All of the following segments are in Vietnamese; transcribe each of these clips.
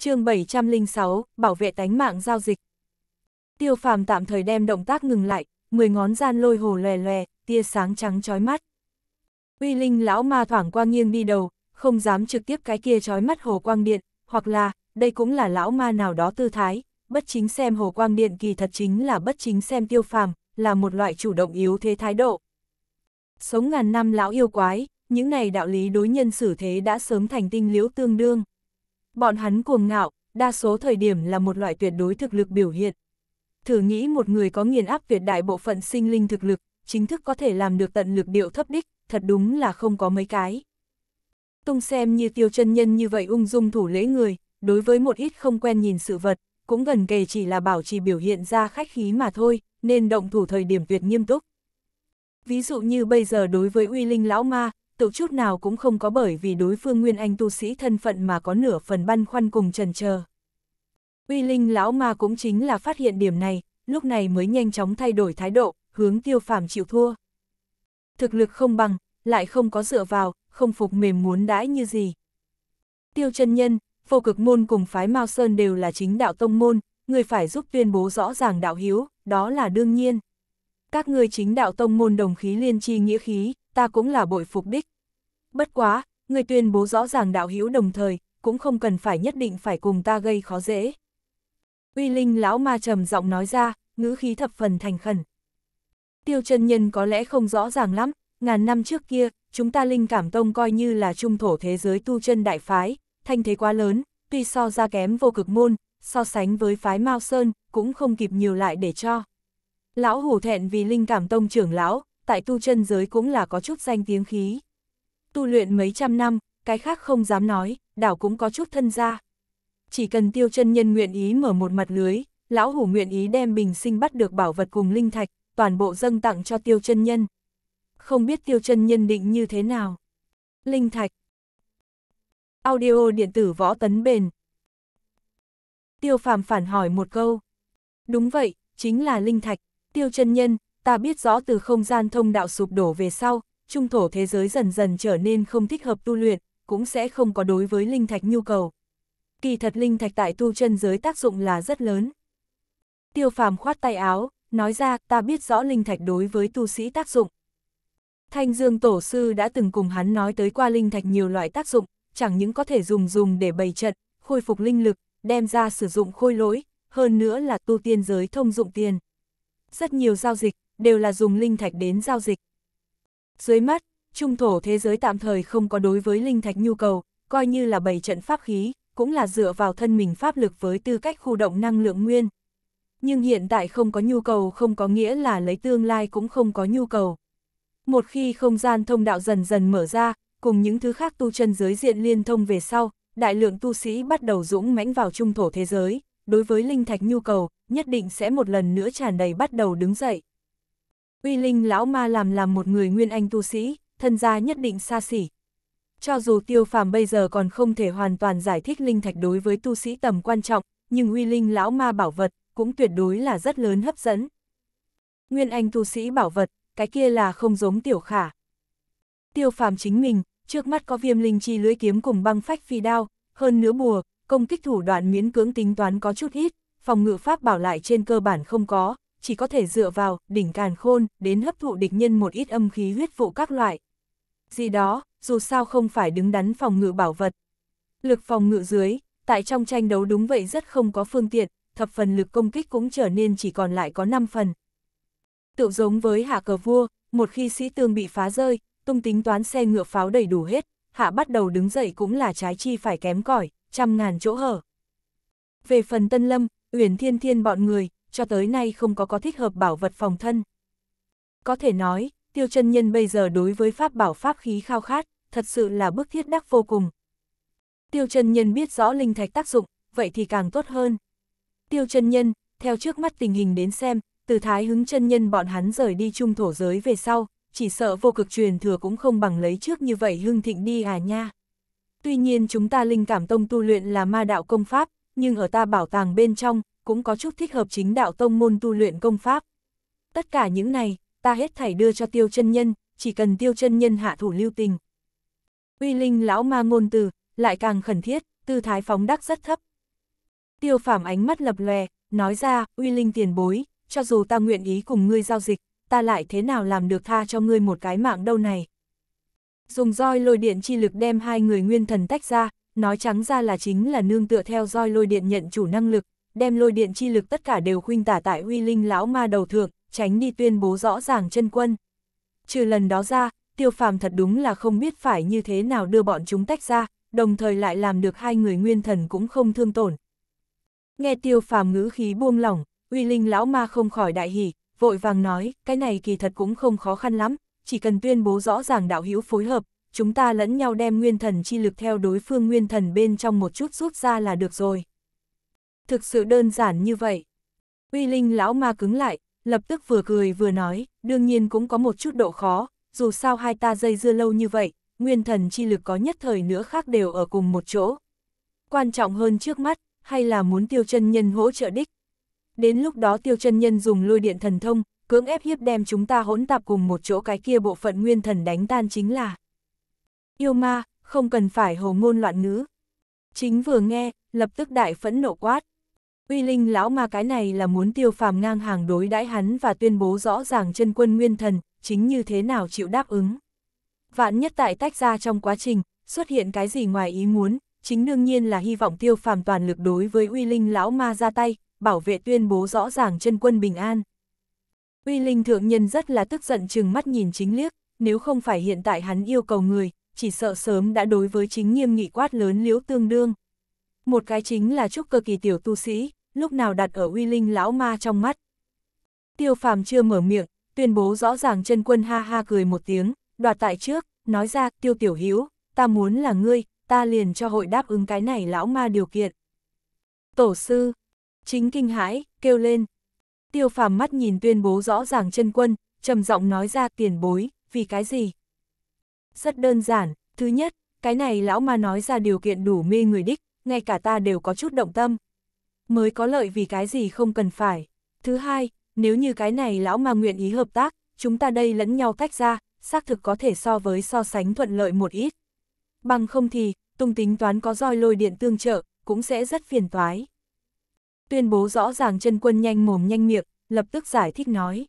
chương 706, bảo vệ tánh mạng giao dịch. Tiêu phàm tạm thời đem động tác ngừng lại, mười ngón gian lôi hồ lè lè, tia sáng trắng chói mắt. Uy linh lão ma thoảng qua nghiêng đi đầu, không dám trực tiếp cái kia chói mắt hồ quang điện, hoặc là, đây cũng là lão ma nào đó tư thái, bất chính xem hồ quang điện kỳ thật chính là bất chính xem tiêu phàm, là một loại chủ động yếu thế thái độ. Sống ngàn năm lão yêu quái, những này đạo lý đối nhân xử thế đã sớm thành tinh liễu tương đương. Bọn hắn cuồng ngạo, đa số thời điểm là một loại tuyệt đối thực lực biểu hiện. Thử nghĩ một người có nghiền áp tuyệt đại bộ phận sinh linh thực lực, chính thức có thể làm được tận lực điệu thấp đích, thật đúng là không có mấy cái. Tung xem như tiêu chân nhân như vậy ung dung thủ lễ người, đối với một ít không quen nhìn sự vật, cũng gần kề chỉ là bảo trì biểu hiện ra khách khí mà thôi, nên động thủ thời điểm tuyệt nghiêm túc. Ví dụ như bây giờ đối với uy linh lão ma, tựu chút nào cũng không có bởi vì đối phương nguyên anh tu sĩ thân phận mà có nửa phần băn khoăn cùng trần chờ. Uy linh lão ma cũng chính là phát hiện điểm này, lúc này mới nhanh chóng thay đổi thái độ, hướng tiêu phàm chịu thua. Thực lực không bằng, lại không có dựa vào, không phục mềm muốn đãi như gì. Tiêu chân nhân, vô cực môn cùng phái Mao Sơn đều là chính đạo tông môn, người phải giúp tuyên bố rõ ràng đạo hiếu, đó là đương nhiên. Các người chính đạo tông môn đồng khí liên chi nghĩa khí, ta cũng là bội phục đích, Bất quá, người tuyên bố rõ ràng đạo hữu đồng thời, cũng không cần phải nhất định phải cùng ta gây khó dễ. Uy Linh lão ma trầm giọng nói ra, ngữ khí thập phần thành khẩn. Tiêu chân nhân có lẽ không rõ ràng lắm, ngàn năm trước kia, chúng ta Linh Cảm Tông coi như là trung thổ thế giới tu chân đại phái, thanh thế quá lớn, tuy so ra kém vô cực môn, so sánh với phái Mao Sơn, cũng không kịp nhiều lại để cho. Lão hủ thẹn vì Linh Cảm Tông trưởng lão, tại tu chân giới cũng là có chút danh tiếng khí tu luyện mấy trăm năm, cái khác không dám nói, đảo cũng có chút thân gia, Chỉ cần tiêu chân nhân nguyện ý mở một mặt lưới, lão hủ nguyện ý đem bình sinh bắt được bảo vật cùng linh thạch, toàn bộ dâng tặng cho tiêu chân nhân. Không biết tiêu chân nhân định như thế nào. Linh thạch Audio điện tử võ tấn bền Tiêu phàm phản hỏi một câu. Đúng vậy, chính là linh thạch. Tiêu chân nhân, ta biết rõ từ không gian thông đạo sụp đổ về sau, trung thổ thế giới dần dần trở nên không thích hợp tu luyện, cũng sẽ không có đối với linh thạch nhu cầu. Kỳ thật linh thạch tại tu chân giới tác dụng là rất lớn. Tiêu phàm khoát tay áo, nói ra ta biết rõ linh thạch đối với tu sĩ tác dụng. Thanh Dương Tổ Sư đã từng cùng hắn nói tới qua linh thạch nhiều loại tác dụng, chẳng những có thể dùng dùng để bày trận, khôi phục linh lực, đem ra sử dụng khôi lỗi, hơn nữa là tu tiên giới thông dụng tiền. Rất nhiều giao dịch, đều là dùng linh thạch đến giao dịch. Dưới mắt, trung thổ thế giới tạm thời không có đối với linh thạch nhu cầu, coi như là bảy trận pháp khí, cũng là dựa vào thân mình pháp lực với tư cách khu động năng lượng nguyên. Nhưng hiện tại không có nhu cầu không có nghĩa là lấy tương lai cũng không có nhu cầu. Một khi không gian thông đạo dần dần mở ra, cùng những thứ khác tu chân giới diện liên thông về sau, đại lượng tu sĩ bắt đầu dũng mãnh vào trung thổ thế giới, đối với linh thạch nhu cầu, nhất định sẽ một lần nữa tràn đầy bắt đầu đứng dậy uy linh lão ma làm làm một người nguyên anh tu sĩ, thân gia nhất định xa xỉ. Cho dù tiêu phàm bây giờ còn không thể hoàn toàn giải thích linh thạch đối với tu sĩ tầm quan trọng, nhưng uy linh lão ma bảo vật cũng tuyệt đối là rất lớn hấp dẫn. Nguyên anh tu sĩ bảo vật, cái kia là không giống tiểu khả. Tiêu phàm chính mình, trước mắt có viêm linh chi lưới kiếm cùng băng phách phi đao, hơn nữa bùa, công kích thủ đoạn miễn cưỡng tính toán có chút ít, phòng ngự pháp bảo lại trên cơ bản không có, chỉ có thể dựa vào đỉnh càn khôn đến hấp thụ địch nhân một ít âm khí huyết vụ các loại. Gì đó, dù sao không phải đứng đắn phòng ngự bảo vật. Lực phòng ngự dưới, tại trong tranh đấu đúng vậy rất không có phương tiện, thập phần lực công kích cũng trở nên chỉ còn lại có 5 phần. Tự giống với hạ cờ vua, một khi sĩ tương bị phá rơi, tung tính toán xe ngựa pháo đầy đủ hết, hạ bắt đầu đứng dậy cũng là trái chi phải kém cỏi, trăm ngàn chỗ hở. Về phần Tân Lâm, Uyển Thiên Thiên bọn người, cho tới nay không có có thích hợp bảo vật phòng thân. Có thể nói, tiêu chân nhân bây giờ đối với pháp bảo pháp khí khao khát, thật sự là bức thiết đắc vô cùng. Tiêu chân nhân biết rõ linh thạch tác dụng, vậy thì càng tốt hơn. Tiêu chân nhân, theo trước mắt tình hình đến xem, từ thái hứng chân nhân bọn hắn rời đi trung thổ giới về sau, chỉ sợ vô cực truyền thừa cũng không bằng lấy trước như vậy hưng thịnh đi à nha. Tuy nhiên chúng ta linh cảm tông tu luyện là ma đạo công pháp, nhưng ở ta bảo tàng bên trong, cũng có chút thích hợp chính đạo tông môn tu luyện công pháp. Tất cả những này, ta hết thảy đưa cho tiêu chân nhân, chỉ cần tiêu chân nhân hạ thủ lưu tình. Uy linh lão ma ngôn từ, lại càng khẩn thiết, tư thái phóng đắc rất thấp. Tiêu phạm ánh mắt lập lòe, nói ra, uy linh tiền bối, cho dù ta nguyện ý cùng ngươi giao dịch, ta lại thế nào làm được tha cho ngươi một cái mạng đâu này. Dùng roi lôi điện chi lực đem hai người nguyên thần tách ra, nói trắng ra là chính là nương tựa theo roi lôi điện nhận chủ năng lực, đem lôi điện chi lực tất cả đều khuynh tả tại huy linh lão ma đầu thượng, tránh đi tuyên bố rõ ràng chân quân. Trừ lần đó ra, tiêu phàm thật đúng là không biết phải như thế nào đưa bọn chúng tách ra, đồng thời lại làm được hai người nguyên thần cũng không thương tổn. Nghe tiêu phàm ngữ khí buông lỏng, uy linh lão ma không khỏi đại hỉ, vội vàng nói, cái này kỳ thật cũng không khó khăn lắm, chỉ cần tuyên bố rõ ràng đạo hữu phối hợp, chúng ta lẫn nhau đem nguyên thần chi lực theo đối phương nguyên thần bên trong một chút rút ra là được rồi thực sự đơn giản như vậy. Uy Linh lão ma cứng lại, lập tức vừa cười vừa nói, đương nhiên cũng có một chút độ khó, dù sao hai ta dây dưa lâu như vậy, nguyên thần chi lực có nhất thời nữa khác đều ở cùng một chỗ. Quan trọng hơn trước mắt, hay là muốn tiêu chân nhân hỗ trợ đích. Đến lúc đó tiêu chân nhân dùng lôi điện thần thông, cưỡng ép hiếp đem chúng ta hỗn tạp cùng một chỗ cái kia bộ phận nguyên thần đánh tan chính là. Yêu ma, không cần phải hồ ngôn loạn ngữ. Chính vừa nghe, lập tức đại phẫn nộ quát uy linh lão ma cái này là muốn tiêu phàm ngang hàng đối đãi hắn và tuyên bố rõ ràng chân quân nguyên thần, chính như thế nào chịu đáp ứng. Vạn nhất tại tách ra trong quá trình, xuất hiện cái gì ngoài ý muốn, chính đương nhiên là hy vọng tiêu phàm toàn lực đối với uy linh lão ma ra tay, bảo vệ tuyên bố rõ ràng chân quân bình an. Uy linh thượng nhân rất là tức giận chừng mắt nhìn chính liếc, nếu không phải hiện tại hắn yêu cầu người, chỉ sợ sớm đã đối với chính nghiêm nghị quát lớn liễu tương đương. Một cái chính là chúc cơ kỳ tiểu tu sĩ, lúc nào đặt ở uy linh lão ma trong mắt. Tiêu phàm chưa mở miệng, tuyên bố rõ ràng chân quân ha ha cười một tiếng, đoạt tại trước, nói ra tiêu tiểu hiếu, ta muốn là ngươi, ta liền cho hội đáp ứng cái này lão ma điều kiện. Tổ sư, chính kinh hãi, kêu lên. Tiêu phàm mắt nhìn tuyên bố rõ ràng chân quân, trầm giọng nói ra tiền bối, vì cái gì? Rất đơn giản, thứ nhất, cái này lão ma nói ra điều kiện đủ mê người đích, ngay cả ta đều có chút động tâm, mới có lợi vì cái gì không cần phải. Thứ hai, nếu như cái này lão ma nguyện ý hợp tác, chúng ta đây lẫn nhau tách ra, xác thực có thể so với so sánh thuận lợi một ít. Bằng không thì, tung tính toán có roi lôi điện tương trợ, cũng sẽ rất phiền toái. Tuyên bố rõ ràng chân quân nhanh mồm nhanh miệng, lập tức giải thích nói.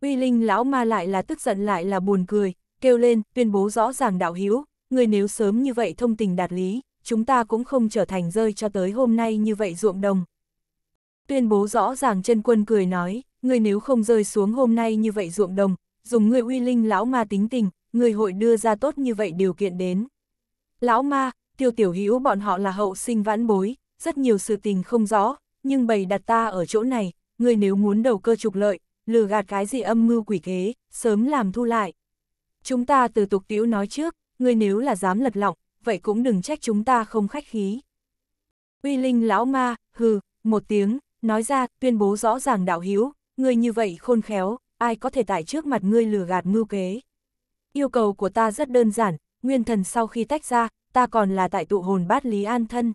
Uy Linh lão ma lại là tức giận lại là buồn cười, kêu lên, tuyên bố rõ ràng đạo hiếu. người nếu sớm như vậy thông tình đạt lý, chúng ta cũng không trở thành rơi cho tới hôm nay như vậy ruộng đồng. Tuyên bố rõ ràng chân quân cười nói, ngươi nếu không rơi xuống hôm nay như vậy ruộng đồng, dùng ngươi uy linh lão ma tính tình, ngươi hội đưa ra tốt như vậy điều kiện đến. Lão ma, tiêu tiểu hữu bọn họ là hậu sinh vãn bối, rất nhiều sự tình không rõ, nhưng bày đặt ta ở chỗ này, ngươi nếu muốn đầu cơ trục lợi, lừa gạt cái gì âm mưu quỷ kế, sớm làm thu lại. Chúng ta từ tục tiểu nói trước, ngươi nếu là dám lật lọng, vậy cũng đừng trách chúng ta không khách khí. Uy Linh lão ma, hừ, một tiếng, nói ra, tuyên bố rõ ràng đạo hiếu, người như vậy khôn khéo, ai có thể tại trước mặt ngươi lừa gạt mưu kế. Yêu cầu của ta rất đơn giản, nguyên thần sau khi tách ra, ta còn là tại tụ hồn bát Lý An thân.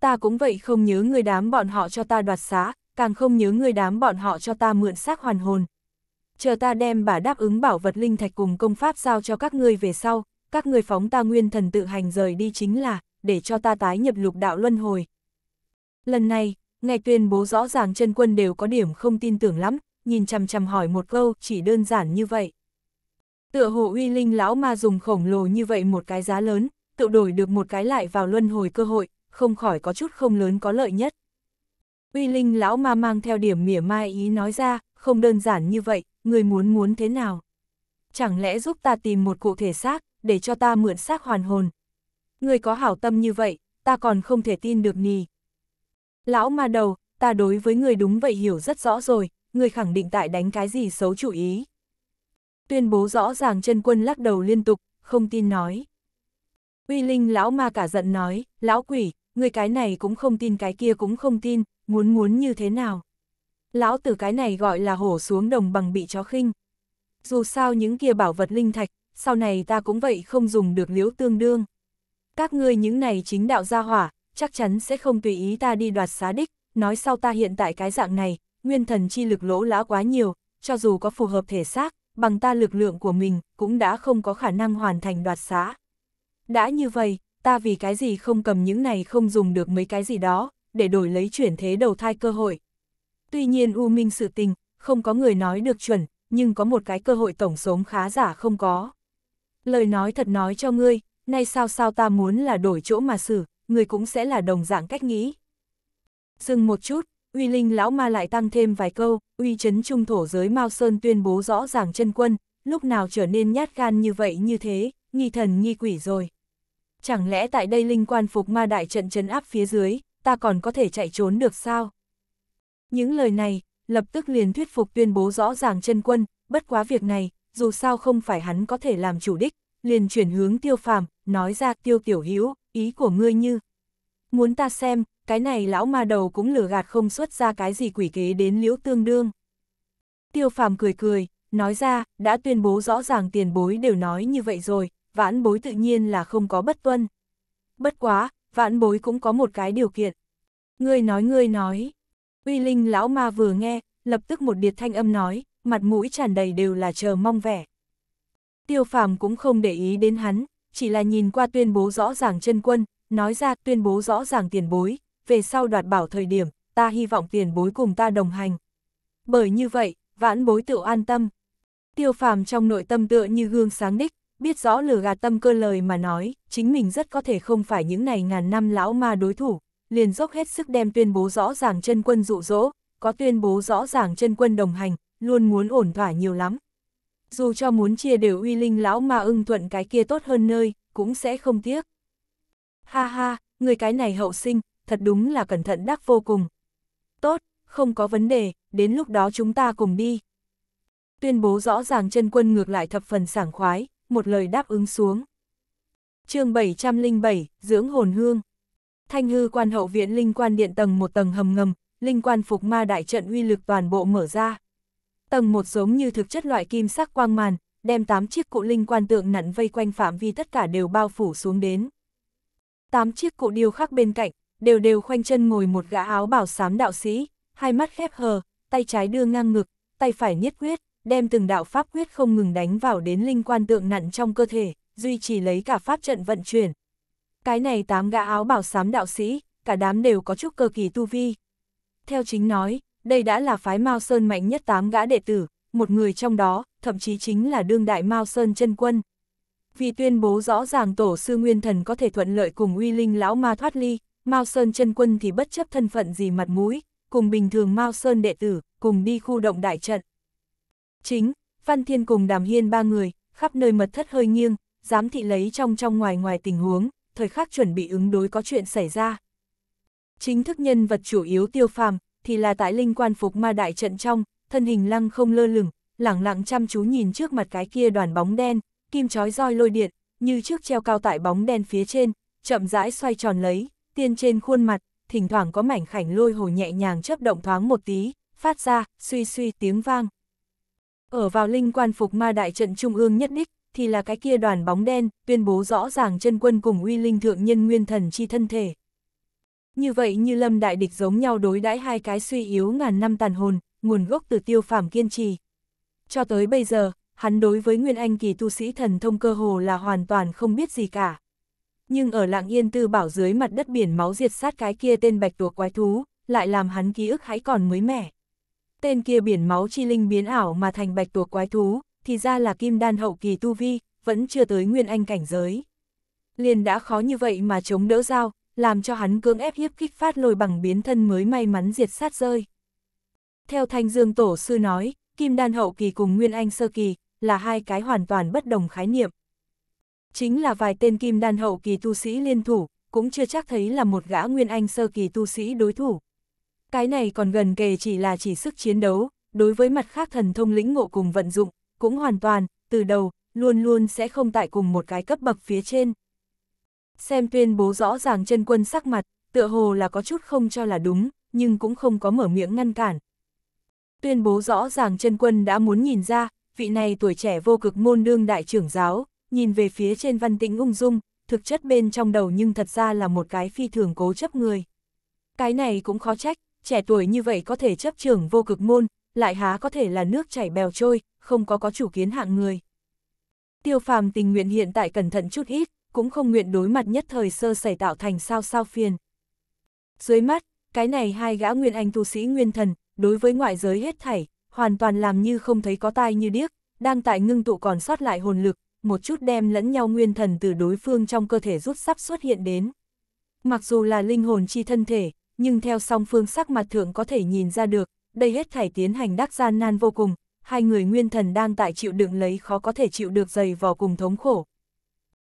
Ta cũng vậy không nhớ người đám bọn họ cho ta đoạt xá, càng không nhớ người đám bọn họ cho ta mượn xác hoàn hồn. Chờ ta đem bà đáp ứng bảo vật linh thạch cùng công pháp giao cho các ngươi về sau, các người phóng ta nguyên thần tự hành rời đi chính là, để cho ta tái nhập lục đạo luân hồi. Lần này, ngài tuyên bố rõ ràng chân quân đều có điểm không tin tưởng lắm, nhìn chằm chằm hỏi một câu chỉ đơn giản như vậy. Tựa hồ uy linh lão ma dùng khổng lồ như vậy một cái giá lớn, tự đổi được một cái lại vào luân hồi cơ hội, không khỏi có chút không lớn có lợi nhất. Uy linh lão ma mang theo điểm mỉa mai ý nói ra, không đơn giản như vậy, người muốn muốn thế nào chẳng lẽ giúp ta tìm một cụ thể xác, để cho ta mượn xác hoàn hồn. Người có hảo tâm như vậy, ta còn không thể tin được nì. Lão ma đầu, ta đối với người đúng vậy hiểu rất rõ rồi, người khẳng định tại đánh cái gì xấu chủ ý. Tuyên bố rõ ràng chân quân lắc đầu liên tục, không tin nói. Uy Linh lão ma cả giận nói, lão quỷ, người cái này cũng không tin cái kia cũng không tin, muốn muốn như thế nào. Lão tử cái này gọi là hổ xuống đồng bằng bị chó khinh dù sao những kia bảo vật linh thạch, sau này ta cũng vậy không dùng được liễu tương đương. Các ngươi những này chính đạo gia hỏa, chắc chắn sẽ không tùy ý ta đi đoạt xá đích, nói sau ta hiện tại cái dạng này, nguyên thần chi lực lỗ lã quá nhiều, cho dù có phù hợp thể xác, bằng ta lực lượng của mình, cũng đã không có khả năng hoàn thành đoạt xá. Đã như vậy, ta vì cái gì không cầm những này không dùng được mấy cái gì đó, để đổi lấy chuyển thế đầu thai cơ hội. Tuy nhiên U Minh sự tình, không có người nói được chuẩn, nhưng có một cái cơ hội tổng sống khá giả không có. Lời nói thật nói cho ngươi, nay sao sao ta muốn là đổi chỗ mà xử, ngươi cũng sẽ là đồng dạng cách nghĩ. Dừng một chút, uy linh lão ma lại tăng thêm vài câu, uy chấn trung thổ giới Mao Sơn tuyên bố rõ ràng chân quân, lúc nào trở nên nhát gan như vậy như thế, nghi thần nghi quỷ rồi. Chẳng lẽ tại đây linh quan phục ma đại trận chấn áp phía dưới, ta còn có thể chạy trốn được sao? Những lời này, lập tức liền thuyết phục tuyên bố rõ ràng chân quân, bất quá việc này, dù sao không phải hắn có thể làm chủ đích, liền chuyển hướng tiêu phàm, nói ra tiêu tiểu hữu ý của ngươi như. Muốn ta xem, cái này lão ma đầu cũng lừa gạt không xuất ra cái gì quỷ kế đến liễu tương đương. Tiêu phàm cười cười, nói ra, đã tuyên bố rõ ràng tiền bối đều nói như vậy rồi, vãn bối tự nhiên là không có bất tuân. Bất quá, vãn bối cũng có một cái điều kiện. Ngươi nói ngươi nói, Uy Linh lão ma vừa nghe, lập tức một điệt thanh âm nói, mặt mũi tràn đầy đều là chờ mong vẻ. Tiêu phàm cũng không để ý đến hắn, chỉ là nhìn qua tuyên bố rõ ràng chân quân, nói ra tuyên bố rõ ràng tiền bối, về sau đoạt bảo thời điểm, ta hy vọng tiền bối cùng ta đồng hành. Bởi như vậy, vãn bối tự an tâm. Tiêu phàm trong nội tâm tựa như gương sáng đích, biết rõ lừa gạt tâm cơ lời mà nói, chính mình rất có thể không phải những này ngàn năm lão ma đối thủ liền dốc hết sức đem tuyên bố rõ ràng chân quân dụ dỗ, có tuyên bố rõ ràng chân quân đồng hành, luôn muốn ổn thỏa nhiều lắm. Dù cho muốn chia đều uy linh lão mà ưng thuận cái kia tốt hơn nơi, cũng sẽ không tiếc. Ha ha, người cái này hậu sinh, thật đúng là cẩn thận đắc vô cùng. Tốt, không có vấn đề, đến lúc đó chúng ta cùng đi. Tuyên bố rõ ràng chân quân ngược lại thập phần sảng khoái, một lời đáp ứng xuống. chương 707, dưỡng hồn hương. Thanh hư quan hậu viện linh quan điện tầng một tầng hầm ngầm, linh quan phục ma đại trận uy lực toàn bộ mở ra. Tầng một giống như thực chất loại kim sắc quang màn, đem 8 chiếc cụ linh quan tượng nặn vây quanh phạm vi tất cả đều bao phủ xuống đến. 8 chiếc cụ điêu khắc bên cạnh, đều đều khoanh chân ngồi một gã áo bảo sám đạo sĩ, hai mắt khép hờ, tay trái đưa ngang ngực, tay phải nhất quyết, đem từng đạo pháp quyết không ngừng đánh vào đến linh quan tượng nặn trong cơ thể, duy trì lấy cả pháp trận vận chuyển, cái này tám gã áo bảo sám đạo sĩ, cả đám đều có chút cơ kỳ tu vi. Theo chính nói, đây đã là phái Mao Sơn mạnh nhất tám gã đệ tử, một người trong đó, thậm chí chính là đương đại Mao Sơn chân quân. Vì tuyên bố rõ ràng tổ sư Nguyên Thần có thể thuận lợi cùng uy linh lão ma thoát ly, Mao Sơn chân quân thì bất chấp thân phận gì mặt mũi, cùng bình thường Mao Sơn đệ tử, cùng đi khu động đại trận. Chính, Văn Thiên cùng Đàm Hiên ba người, khắp nơi mật thất hơi nghiêng, dám thị lấy trong trong ngoài ngoài tình huống, thời khắc chuẩn bị ứng đối có chuyện xảy ra. Chính thức nhân vật chủ yếu tiêu phàm, thì là tại linh quan phục ma đại trận trong, thân hình lăng không lơ lửng, lẳng lặng chăm chú nhìn trước mặt cái kia đoàn bóng đen, kim chói roi lôi điện, như trước treo cao tại bóng đen phía trên, chậm rãi xoay tròn lấy, tiên trên khuôn mặt, thỉnh thoảng có mảnh khảnh lôi hồ nhẹ nhàng chấp động thoáng một tí, phát ra, suy suy tiếng vang. Ở vào linh quan phục ma đại trận trung ương nhất đích, thì là cái kia đoàn bóng đen, tuyên bố rõ ràng chân quân cùng uy linh thượng nhân nguyên thần chi thân thể. Như vậy như lâm đại địch giống nhau đối đãi hai cái suy yếu ngàn năm tàn hồn, nguồn gốc từ tiêu phàm kiên trì. Cho tới bây giờ, hắn đối với Nguyên Anh kỳ tu sĩ thần thông cơ hồ là hoàn toàn không biết gì cả. Nhưng ở lạng yên tư bảo dưới mặt đất biển máu diệt sát cái kia tên bạch tuộc quái thú, lại làm hắn ký ức hãy còn mới mẻ. Tên kia biển máu chi linh biến ảo mà thành bạch tuộc quái thú, thì ra là kim đan hậu kỳ tu vi, vẫn chưa tới nguyên anh cảnh giới. Liền đã khó như vậy mà chống đỡ dao, làm cho hắn cưỡng ép hiếp kích phát lôi bằng biến thân mới may mắn diệt sát rơi. Theo Thanh Dương Tổ Sư nói, kim đan hậu kỳ cùng nguyên anh sơ kỳ, là hai cái hoàn toàn bất đồng khái niệm. Chính là vài tên kim đan hậu kỳ tu sĩ liên thủ, cũng chưa chắc thấy là một gã nguyên anh sơ kỳ tu sĩ đối thủ. Cái này còn gần kề chỉ là chỉ sức chiến đấu, đối với mặt khác thần thông lĩnh ngộ cùng vận dụng, cũng hoàn toàn, từ đầu, luôn luôn sẽ không tại cùng một cái cấp bậc phía trên. Xem tuyên bố rõ ràng chân quân sắc mặt, tựa hồ là có chút không cho là đúng, nhưng cũng không có mở miệng ngăn cản. Tuyên bố rõ ràng chân quân đã muốn nhìn ra, vị này tuổi trẻ vô cực môn đương đại trưởng giáo, nhìn về phía trên văn tĩnh ung dung, thực chất bên trong đầu nhưng thật ra là một cái phi thường cố chấp người. Cái này cũng khó trách, trẻ tuổi như vậy có thể chấp trưởng vô cực môn, lại há có thể là nước chảy bèo trôi, không có có chủ kiến hạng người. Tiêu phàm tình nguyện hiện tại cẩn thận chút ít, cũng không nguyện đối mặt nhất thời sơ xảy tạo thành sao sao phiền. Dưới mắt, cái này hai gã nguyên anh tu sĩ nguyên thần, đối với ngoại giới hết thảy, hoàn toàn làm như không thấy có tai như điếc, đang tại ngưng tụ còn sót lại hồn lực, một chút đem lẫn nhau nguyên thần từ đối phương trong cơ thể rút sắp xuất hiện đến. Mặc dù là linh hồn chi thân thể, nhưng theo song phương sắc mặt thượng có thể nhìn ra được, đây hết thảy tiến hành đắc gian nan vô cùng, hai người nguyên thần đang tại chịu đựng lấy khó có thể chịu được dày vò cùng thống khổ.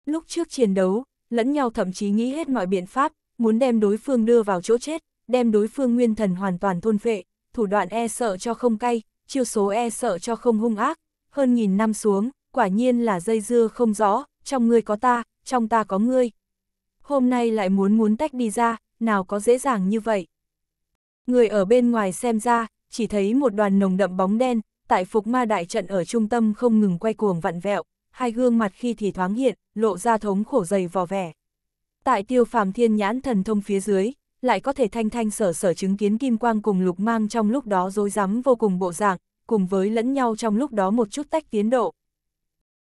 Lúc trước chiến đấu, lẫn nhau thậm chí nghĩ hết mọi biện pháp, muốn đem đối phương đưa vào chỗ chết, đem đối phương nguyên thần hoàn toàn thôn phệ, thủ đoạn e sợ cho không cay, chiêu số e sợ cho không hung ác, hơn nghìn năm xuống, quả nhiên là dây dưa không rõ, trong ngươi có ta, trong ta có ngươi. Hôm nay lại muốn muốn tách đi ra, nào có dễ dàng như vậy. Người ở bên ngoài xem ra, chỉ thấy một đoàn nồng đậm bóng đen, tại phục ma đại trận ở trung tâm không ngừng quay cuồng vặn vẹo, hai gương mặt khi thì thoáng hiện, lộ ra thống khổ dày vò vẻ. Tại tiêu phàm thiên nhãn thần thông phía dưới, lại có thể thanh thanh sở sở chứng kiến kim quang cùng lục mang trong lúc đó dối rắm vô cùng bộ dạng, cùng với lẫn nhau trong lúc đó một chút tách tiến độ.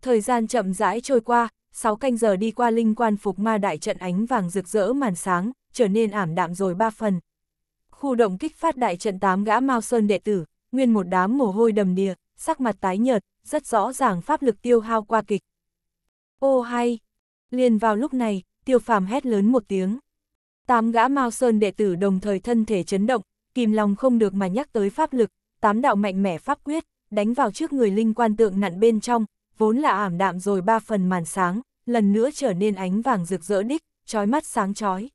Thời gian chậm rãi trôi qua, 6 canh giờ đi qua linh quan phục ma đại trận ánh vàng rực rỡ màn sáng, trở nên ảm đạm rồi ba phần, Khu động kích phát đại trận tám gã Mao Sơn đệ tử, nguyên một đám mồ hôi đầm đìa, sắc mặt tái nhợt, rất rõ ràng pháp lực tiêu hao qua kịch. Ô hay! Liền vào lúc này, tiêu phàm hét lớn một tiếng. Tám gã Mao Sơn đệ tử đồng thời thân thể chấn động, kìm lòng không được mà nhắc tới pháp lực, tám đạo mạnh mẽ pháp quyết, đánh vào trước người linh quan tượng nặn bên trong, vốn là ảm đạm rồi ba phần màn sáng, lần nữa trở nên ánh vàng rực rỡ đích, trói mắt sáng chói.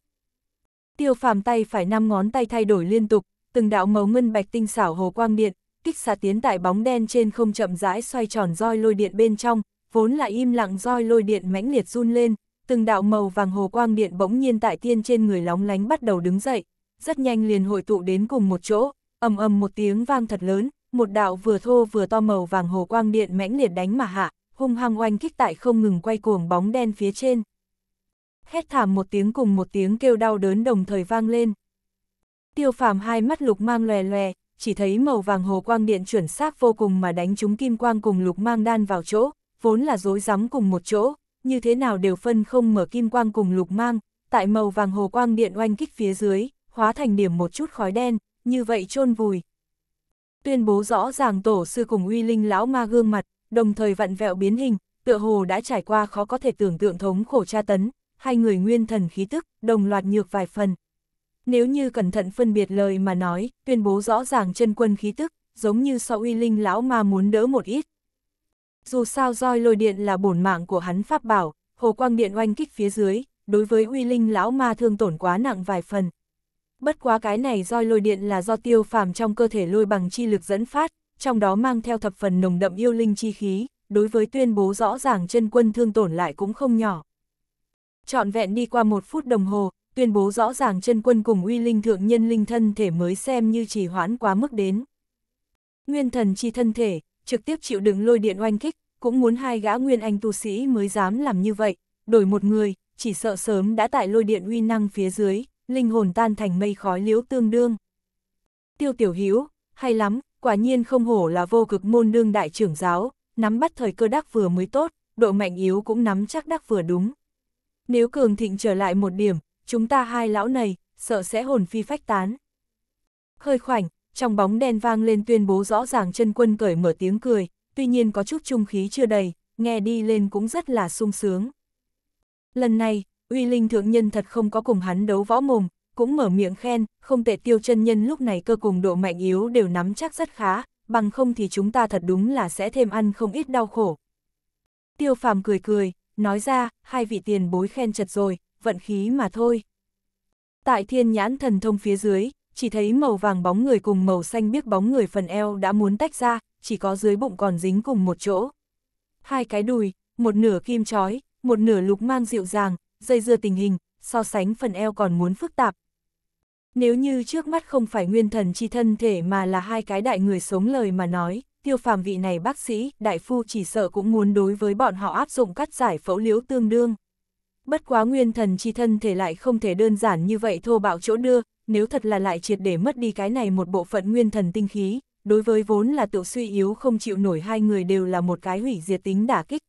Tiêu phàm tay phải năm ngón tay thay đổi liên tục, từng đạo màu ngân bạch tinh xảo hồ quang điện, kích xạ tiến tại bóng đen trên không chậm rãi xoay tròn roi lôi điện bên trong, vốn là im lặng roi lôi điện mãnh liệt run lên, từng đạo màu vàng hồ quang điện bỗng nhiên tại tiên trên người lóng lánh bắt đầu đứng dậy, rất nhanh liền hội tụ đến cùng một chỗ, ầm ầm một tiếng vang thật lớn, một đạo vừa thô vừa to màu vàng hồ quang điện mãnh liệt đánh mà hạ, hung hăng oanh kích tại không ngừng quay cuồng bóng đen phía trên hét thảm một tiếng cùng một tiếng kêu đau đớn đồng thời vang lên. Tiêu phàm hai mắt lục mang lòe lòe, chỉ thấy màu vàng hồ quang điện chuẩn xác vô cùng mà đánh trúng kim quang cùng lục mang đan vào chỗ, vốn là rối rắm cùng một chỗ, như thế nào đều phân không mở kim quang cùng lục mang, tại màu vàng hồ quang điện oanh kích phía dưới, hóa thành điểm một chút khói đen, như vậy chôn vùi. Tuyên bố rõ ràng tổ sư cùng uy linh lão ma gương mặt, đồng thời vặn vẹo biến hình, tựa hồ đã trải qua khó có thể tưởng tượng thống khổ tra tấn, hai người nguyên thần khí tức, đồng loạt nhược vài phần. Nếu như cẩn thận phân biệt lời mà nói, tuyên bố rõ ràng chân quân khí tức, giống như so uy linh lão ma muốn đỡ một ít. Dù sao roi lôi điện là bổn mạng của hắn pháp bảo, hồ quang điện oanh kích phía dưới, đối với uy linh lão ma thương tổn quá nặng vài phần. Bất quá cái này roi lôi điện là do tiêu phàm trong cơ thể lôi bằng chi lực dẫn phát, trong đó mang theo thập phần nồng đậm yêu linh chi khí, đối với tuyên bố rõ ràng chân quân thương tổn lại cũng không nhỏ. Trọn vẹn đi qua một phút đồng hồ, tuyên bố rõ ràng chân quân cùng uy linh thượng nhân linh thân thể mới xem như trì hoãn quá mức đến. Nguyên thần chi thân thể, trực tiếp chịu đựng lôi điện oanh kích, cũng muốn hai gã nguyên anh tu sĩ mới dám làm như vậy, đổi một người, chỉ sợ sớm đã tại lôi điện uy năng phía dưới, linh hồn tan thành mây khói liễu tương đương. Tiêu tiểu hiếu hay lắm, quả nhiên không hổ là vô cực môn đương đại trưởng giáo, nắm bắt thời cơ đắc vừa mới tốt, độ mạnh yếu cũng nắm chắc đắc vừa đúng. Nếu cường thịnh trở lại một điểm, chúng ta hai lão này, sợ sẽ hồn phi phách tán. Hơi khoảnh, trong bóng đen vang lên tuyên bố rõ ràng chân quân cởi mở tiếng cười, tuy nhiên có chút trung khí chưa đầy, nghe đi lên cũng rất là sung sướng. Lần này, uy linh thượng nhân thật không có cùng hắn đấu võ mồm, cũng mở miệng khen, không tệ tiêu chân nhân lúc này cơ cùng độ mạnh yếu đều nắm chắc rất khá, bằng không thì chúng ta thật đúng là sẽ thêm ăn không ít đau khổ. Tiêu phàm cười cười, nói ra, hai vị tiền bối khen chật rồi, vận khí mà thôi. Tại thiên nhãn thần thông phía dưới, chỉ thấy màu vàng bóng người cùng màu xanh biếc bóng người phần eo đã muốn tách ra, chỉ có dưới bụng còn dính cùng một chỗ. Hai cái đùi, một nửa kim chói, một nửa lục mang dịu dàng, dây dưa tình hình, so sánh phần eo còn muốn phức tạp. Nếu như trước mắt không phải nguyên thần chi thân thể mà là hai cái đại người sống lời mà nói, tiêu phàm vị này bác sĩ, đại phu chỉ sợ cũng muốn đối với bọn họ áp dụng cắt giải phẫu liễu tương đương. Bất quá nguyên thần chi thân thể lại không thể đơn giản như vậy thô bạo chỗ đưa, nếu thật là lại triệt để mất đi cái này một bộ phận nguyên thần tinh khí, đối với vốn là tự suy yếu không chịu nổi hai người đều là một cái hủy diệt tính đả kích.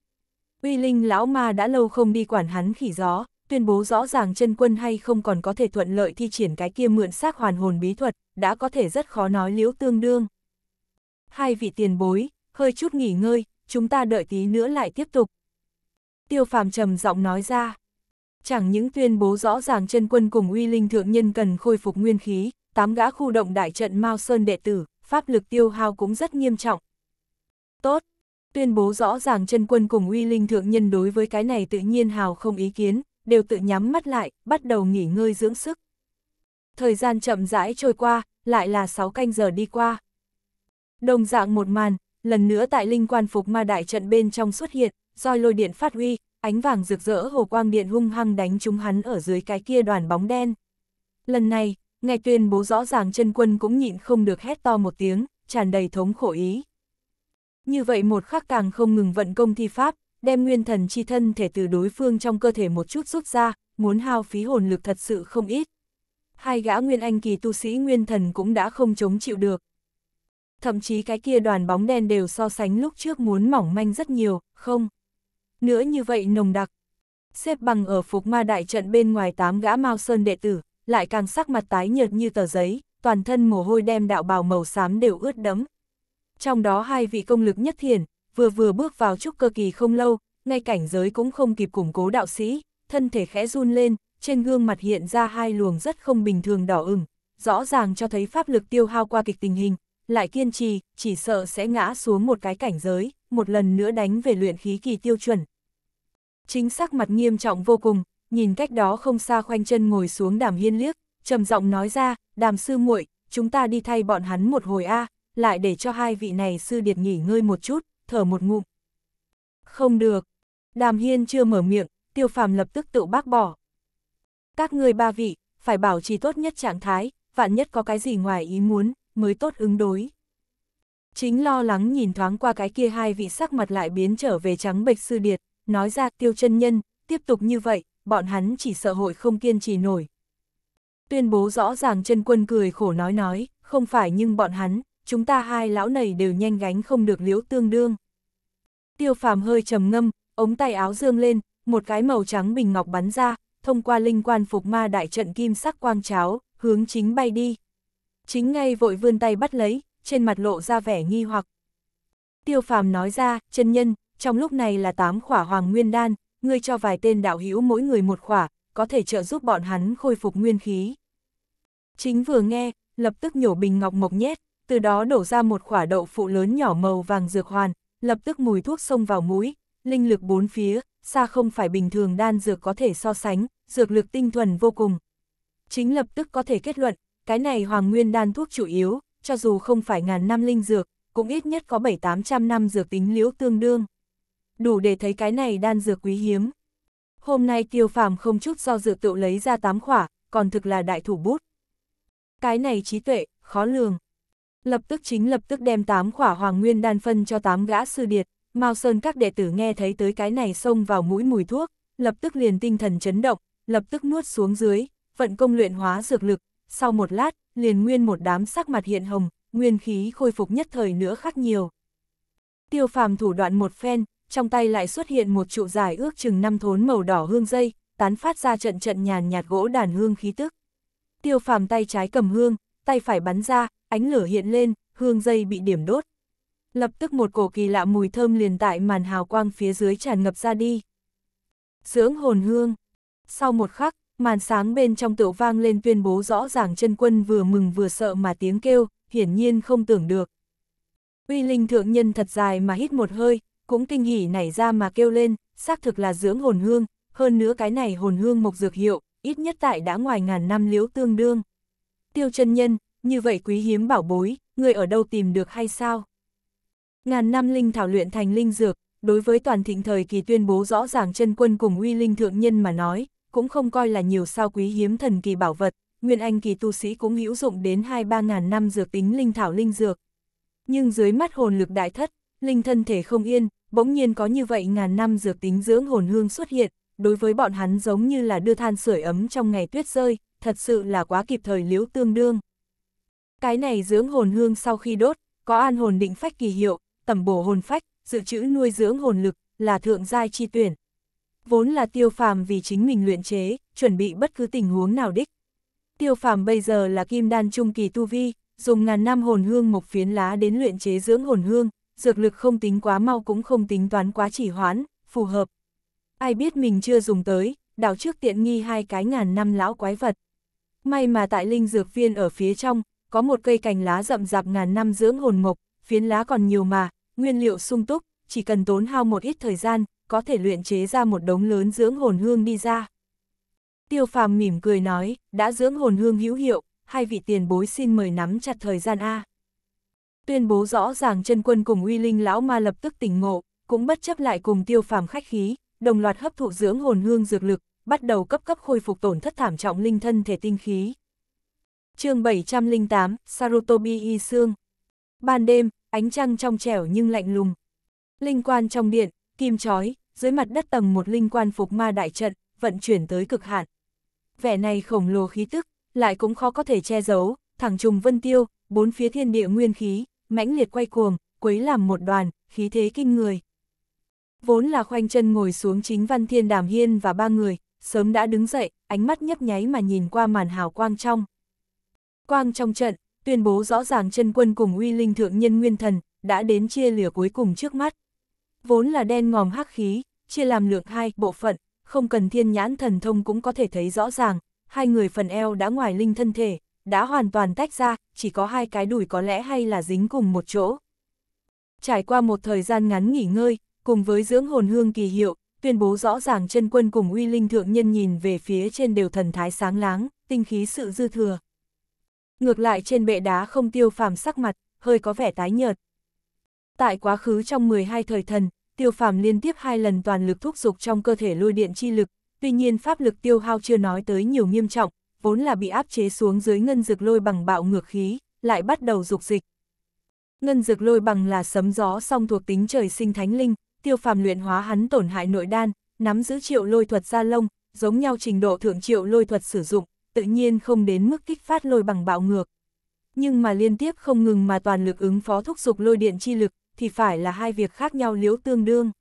Uy Linh lão ma đã lâu không đi quản hắn khỉ gió, tuyên bố rõ ràng chân quân hay không còn có thể thuận lợi thi triển cái kia mượn xác hoàn hồn bí thuật, đã có thể rất khó nói liễu tương đương hai vị tiền bối, hơi chút nghỉ ngơi, chúng ta đợi tí nữa lại tiếp tục. Tiêu phàm trầm giọng nói ra. Chẳng những tuyên bố rõ ràng chân quân cùng uy linh thượng nhân cần khôi phục nguyên khí, tám gã khu động đại trận Mao Sơn đệ tử, pháp lực tiêu hao cũng rất nghiêm trọng. Tốt, tuyên bố rõ ràng chân quân cùng uy linh thượng nhân đối với cái này tự nhiên hào không ý kiến, đều tự nhắm mắt lại, bắt đầu nghỉ ngơi dưỡng sức. Thời gian chậm rãi trôi qua, lại là 6 canh giờ đi qua. Đồng dạng một màn, lần nữa tại linh quan phục ma đại trận bên trong xuất hiện, roi lôi điện phát huy, ánh vàng rực rỡ hồ quang điện hung hăng đánh chúng hắn ở dưới cái kia đoàn bóng đen. Lần này, ngài tuyên bố rõ ràng chân quân cũng nhịn không được hét to một tiếng, tràn đầy thống khổ ý. Như vậy một khắc càng không ngừng vận công thi pháp, đem nguyên thần chi thân thể từ đối phương trong cơ thể một chút rút ra, muốn hao phí hồn lực thật sự không ít. Hai gã nguyên anh kỳ tu sĩ nguyên thần cũng đã không chống chịu được, thậm chí cái kia đoàn bóng đen đều so sánh lúc trước muốn mỏng manh rất nhiều, không. Nữa như vậy nồng đặc, xếp bằng ở phục ma đại trận bên ngoài tám gã mao sơn đệ tử, lại càng sắc mặt tái nhợt như tờ giấy, toàn thân mồ hôi đem đạo bào màu xám đều ướt đẫm. Trong đó hai vị công lực nhất thiền, vừa vừa bước vào trúc cơ kỳ không lâu, ngay cảnh giới cũng không kịp củng cố đạo sĩ, thân thể khẽ run lên, trên gương mặt hiện ra hai luồng rất không bình thường đỏ ửng, rõ ràng cho thấy pháp lực tiêu hao qua kịch tình hình, lại kiên trì, chỉ sợ sẽ ngã xuống một cái cảnh giới, một lần nữa đánh về luyện khí kỳ tiêu chuẩn. Chính sắc mặt nghiêm trọng vô cùng, nhìn cách đó không xa khoanh chân ngồi xuống đàm hiên liếc, trầm giọng nói ra, đàm sư muội chúng ta đi thay bọn hắn một hồi A, lại để cho hai vị này sư điệt nghỉ ngơi một chút, thở một ngụm. Không được, đàm hiên chưa mở miệng, tiêu phàm lập tức tự bác bỏ. Các người ba vị, phải bảo trì tốt nhất trạng thái, vạn nhất có cái gì ngoài ý muốn, mới tốt ứng đối. Chính lo lắng nhìn thoáng qua cái kia hai vị sắc mặt lại biến trở về trắng bệch sư điệt, nói ra tiêu chân nhân, tiếp tục như vậy, bọn hắn chỉ sợ hội không kiên trì nổi. Tuyên bố rõ ràng chân quân cười khổ nói nói, không phải nhưng bọn hắn, chúng ta hai lão này đều nhanh gánh không được liễu tương đương. Tiêu phàm hơi trầm ngâm, ống tay áo dương lên, một cái màu trắng bình ngọc bắn ra, thông qua linh quan phục ma đại trận kim sắc quang cháo, hướng chính bay đi chính ngay vội vươn tay bắt lấy, trên mặt lộ ra vẻ nghi hoặc. Tiêu phàm nói ra, chân nhân, trong lúc này là tám khỏa hoàng nguyên đan, ngươi cho vài tên đạo hữu mỗi người một khỏa, có thể trợ giúp bọn hắn khôi phục nguyên khí. Chính vừa nghe, lập tức nhổ bình ngọc mộc nhét, từ đó đổ ra một khỏa đậu phụ lớn nhỏ màu vàng dược hoàn, lập tức mùi thuốc xông vào mũi, linh lực bốn phía, xa không phải bình thường đan dược có thể so sánh, dược lực tinh thuần vô cùng. Chính lập tức có thể kết luận, cái này hoàng nguyên đan thuốc chủ yếu, cho dù không phải ngàn năm linh dược, cũng ít nhất có 7-800 năm dược tính liễu tương đương. Đủ để thấy cái này đan dược quý hiếm. Hôm nay tiêu phàm không chút do dược tự lấy ra tám khỏa, còn thực là đại thủ bút. Cái này trí tuệ, khó lường. Lập tức chính lập tức đem tám khỏa hoàng nguyên đan phân cho tám gã sư điệt, Mao Sơn các đệ tử nghe thấy tới cái này xông vào mũi mùi thuốc, lập tức liền tinh thần chấn động, lập tức nuốt xuống dưới, vận công luyện hóa dược lực, sau một lát, liền nguyên một đám sắc mặt hiện hồng, nguyên khí khôi phục nhất thời nữa khác nhiều. Tiêu phàm thủ đoạn một phen, trong tay lại xuất hiện một trụ dài ước chừng năm thốn màu đỏ hương dây, tán phát ra trận trận nhàn nhạt gỗ đàn hương khí tức. Tiêu phàm tay trái cầm hương, tay phải bắn ra, ánh lửa hiện lên, hương dây bị điểm đốt. Lập tức một cổ kỳ lạ mùi thơm liền tại màn hào quang phía dưới tràn ngập ra đi. Dưỡng hồn hương. Sau một khắc, màn sáng bên trong tựu vang lên tuyên bố rõ ràng chân quân vừa mừng vừa sợ mà tiếng kêu, hiển nhiên không tưởng được. Uy linh thượng nhân thật dài mà hít một hơi, cũng kinh hỉ nảy ra mà kêu lên, xác thực là dưỡng hồn hương, hơn nữa cái này hồn hương mộc dược hiệu, ít nhất tại đã ngoài ngàn năm liễu tương đương. Tiêu chân nhân, như vậy quý hiếm bảo bối, người ở đâu tìm được hay sao? Ngàn năm linh thảo luyện thành linh dược, đối với toàn thịnh thời kỳ tuyên bố rõ ràng chân quân cùng uy linh thượng nhân mà nói, cũng không coi là nhiều sao quý hiếm thần kỳ bảo vật, nguyên anh kỳ tu sĩ cũng hữu dụng đến 2-3 ngàn năm dược tính linh thảo linh dược. Nhưng dưới mắt hồn lực đại thất, linh thân thể không yên, bỗng nhiên có như vậy ngàn năm dược tính dưỡng hồn hương xuất hiện, đối với bọn hắn giống như là đưa than sưởi ấm trong ngày tuyết rơi, thật sự là quá kịp thời liễu tương đương. Cái này dưỡng hồn hương sau khi đốt, có an hồn định phách kỳ hiệu, tẩm bổ hồn phách, dự trữ nuôi dưỡng hồn lực, là thượng giai chi tuyển vốn là tiêu phàm vì chính mình luyện chế, chuẩn bị bất cứ tình huống nào đích. Tiêu phàm bây giờ là kim đan trung kỳ tu vi, dùng ngàn năm hồn hương một phiến lá đến luyện chế dưỡng hồn hương, dược lực không tính quá mau cũng không tính toán quá chỉ hoãn, phù hợp. Ai biết mình chưa dùng tới, đảo trước tiện nghi hai cái ngàn năm lão quái vật. May mà tại linh dược viên ở phía trong, có một cây cành lá rậm rạp ngàn năm dưỡng hồn mộc, phiến lá còn nhiều mà, nguyên liệu sung túc, chỉ cần tốn hao một ít thời gian, có thể luyện chế ra một đống lớn dưỡng hồn hương đi ra. Tiêu phàm mỉm cười nói, đã dưỡng hồn hương hữu hiệu, hai vị tiền bối xin mời nắm chặt thời gian A. Tuyên bố rõ ràng chân quân cùng uy linh lão ma lập tức tỉnh ngộ, cũng bất chấp lại cùng tiêu phàm khách khí, đồng loạt hấp thụ dưỡng hồn hương dược lực, bắt đầu cấp cấp khôi phục tổn thất thảm trọng linh thân thể tinh khí. chương 708, Sarutobi Y Sương Ban đêm, ánh trăng trong trẻo nhưng lạnh lùng. Linh quan trong điện, kim chói, dưới mặt đất tầng một linh quan phục ma đại trận, vận chuyển tới cực hạn. Vẻ này khổng lồ khí tức, lại cũng khó có thể che giấu, thẳng trùng vân tiêu, bốn phía thiên địa nguyên khí, mãnh liệt quay cuồng, quấy làm một đoàn, khí thế kinh người. Vốn là khoanh chân ngồi xuống chính văn thiên đàm hiên và ba người, sớm đã đứng dậy, ánh mắt nhấp nháy mà nhìn qua màn hào quang trong. Quang trong trận, tuyên bố rõ ràng chân quân cùng uy linh thượng nhân nguyên thần, đã đến chia lửa cuối cùng trước mắt vốn là đen ngòm hắc khí, chia làm lượng hai bộ phận, không cần thiên nhãn thần thông cũng có thể thấy rõ ràng, hai người phần eo đã ngoài linh thân thể, đã hoàn toàn tách ra, chỉ có hai cái đùi có lẽ hay là dính cùng một chỗ. Trải qua một thời gian ngắn nghỉ ngơi, cùng với dưỡng hồn hương kỳ hiệu, tuyên bố rõ ràng chân quân cùng uy linh thượng nhân nhìn về phía trên đều thần thái sáng láng, tinh khí sự dư thừa. Ngược lại trên bệ đá không tiêu phàm sắc mặt, hơi có vẻ tái nhợt. Tại quá khứ trong 12 thời thần, tiêu phàm liên tiếp hai lần toàn lực thúc dục trong cơ thể lôi điện chi lực, tuy nhiên pháp lực tiêu hao chưa nói tới nhiều nghiêm trọng, vốn là bị áp chế xuống dưới ngân dược lôi bằng bạo ngược khí, lại bắt đầu dục dịch. Ngân dược lôi bằng là sấm gió song thuộc tính trời sinh thánh linh, tiêu phàm luyện hóa hắn tổn hại nội đan, nắm giữ triệu lôi thuật gia lông, giống nhau trình độ thượng triệu lôi thuật sử dụng, tự nhiên không đến mức kích phát lôi bằng bạo ngược. Nhưng mà liên tiếp không ngừng mà toàn lực ứng phó thúc dục lôi điện chi lực, thì phải là hai việc khác nhau liễu tương đương.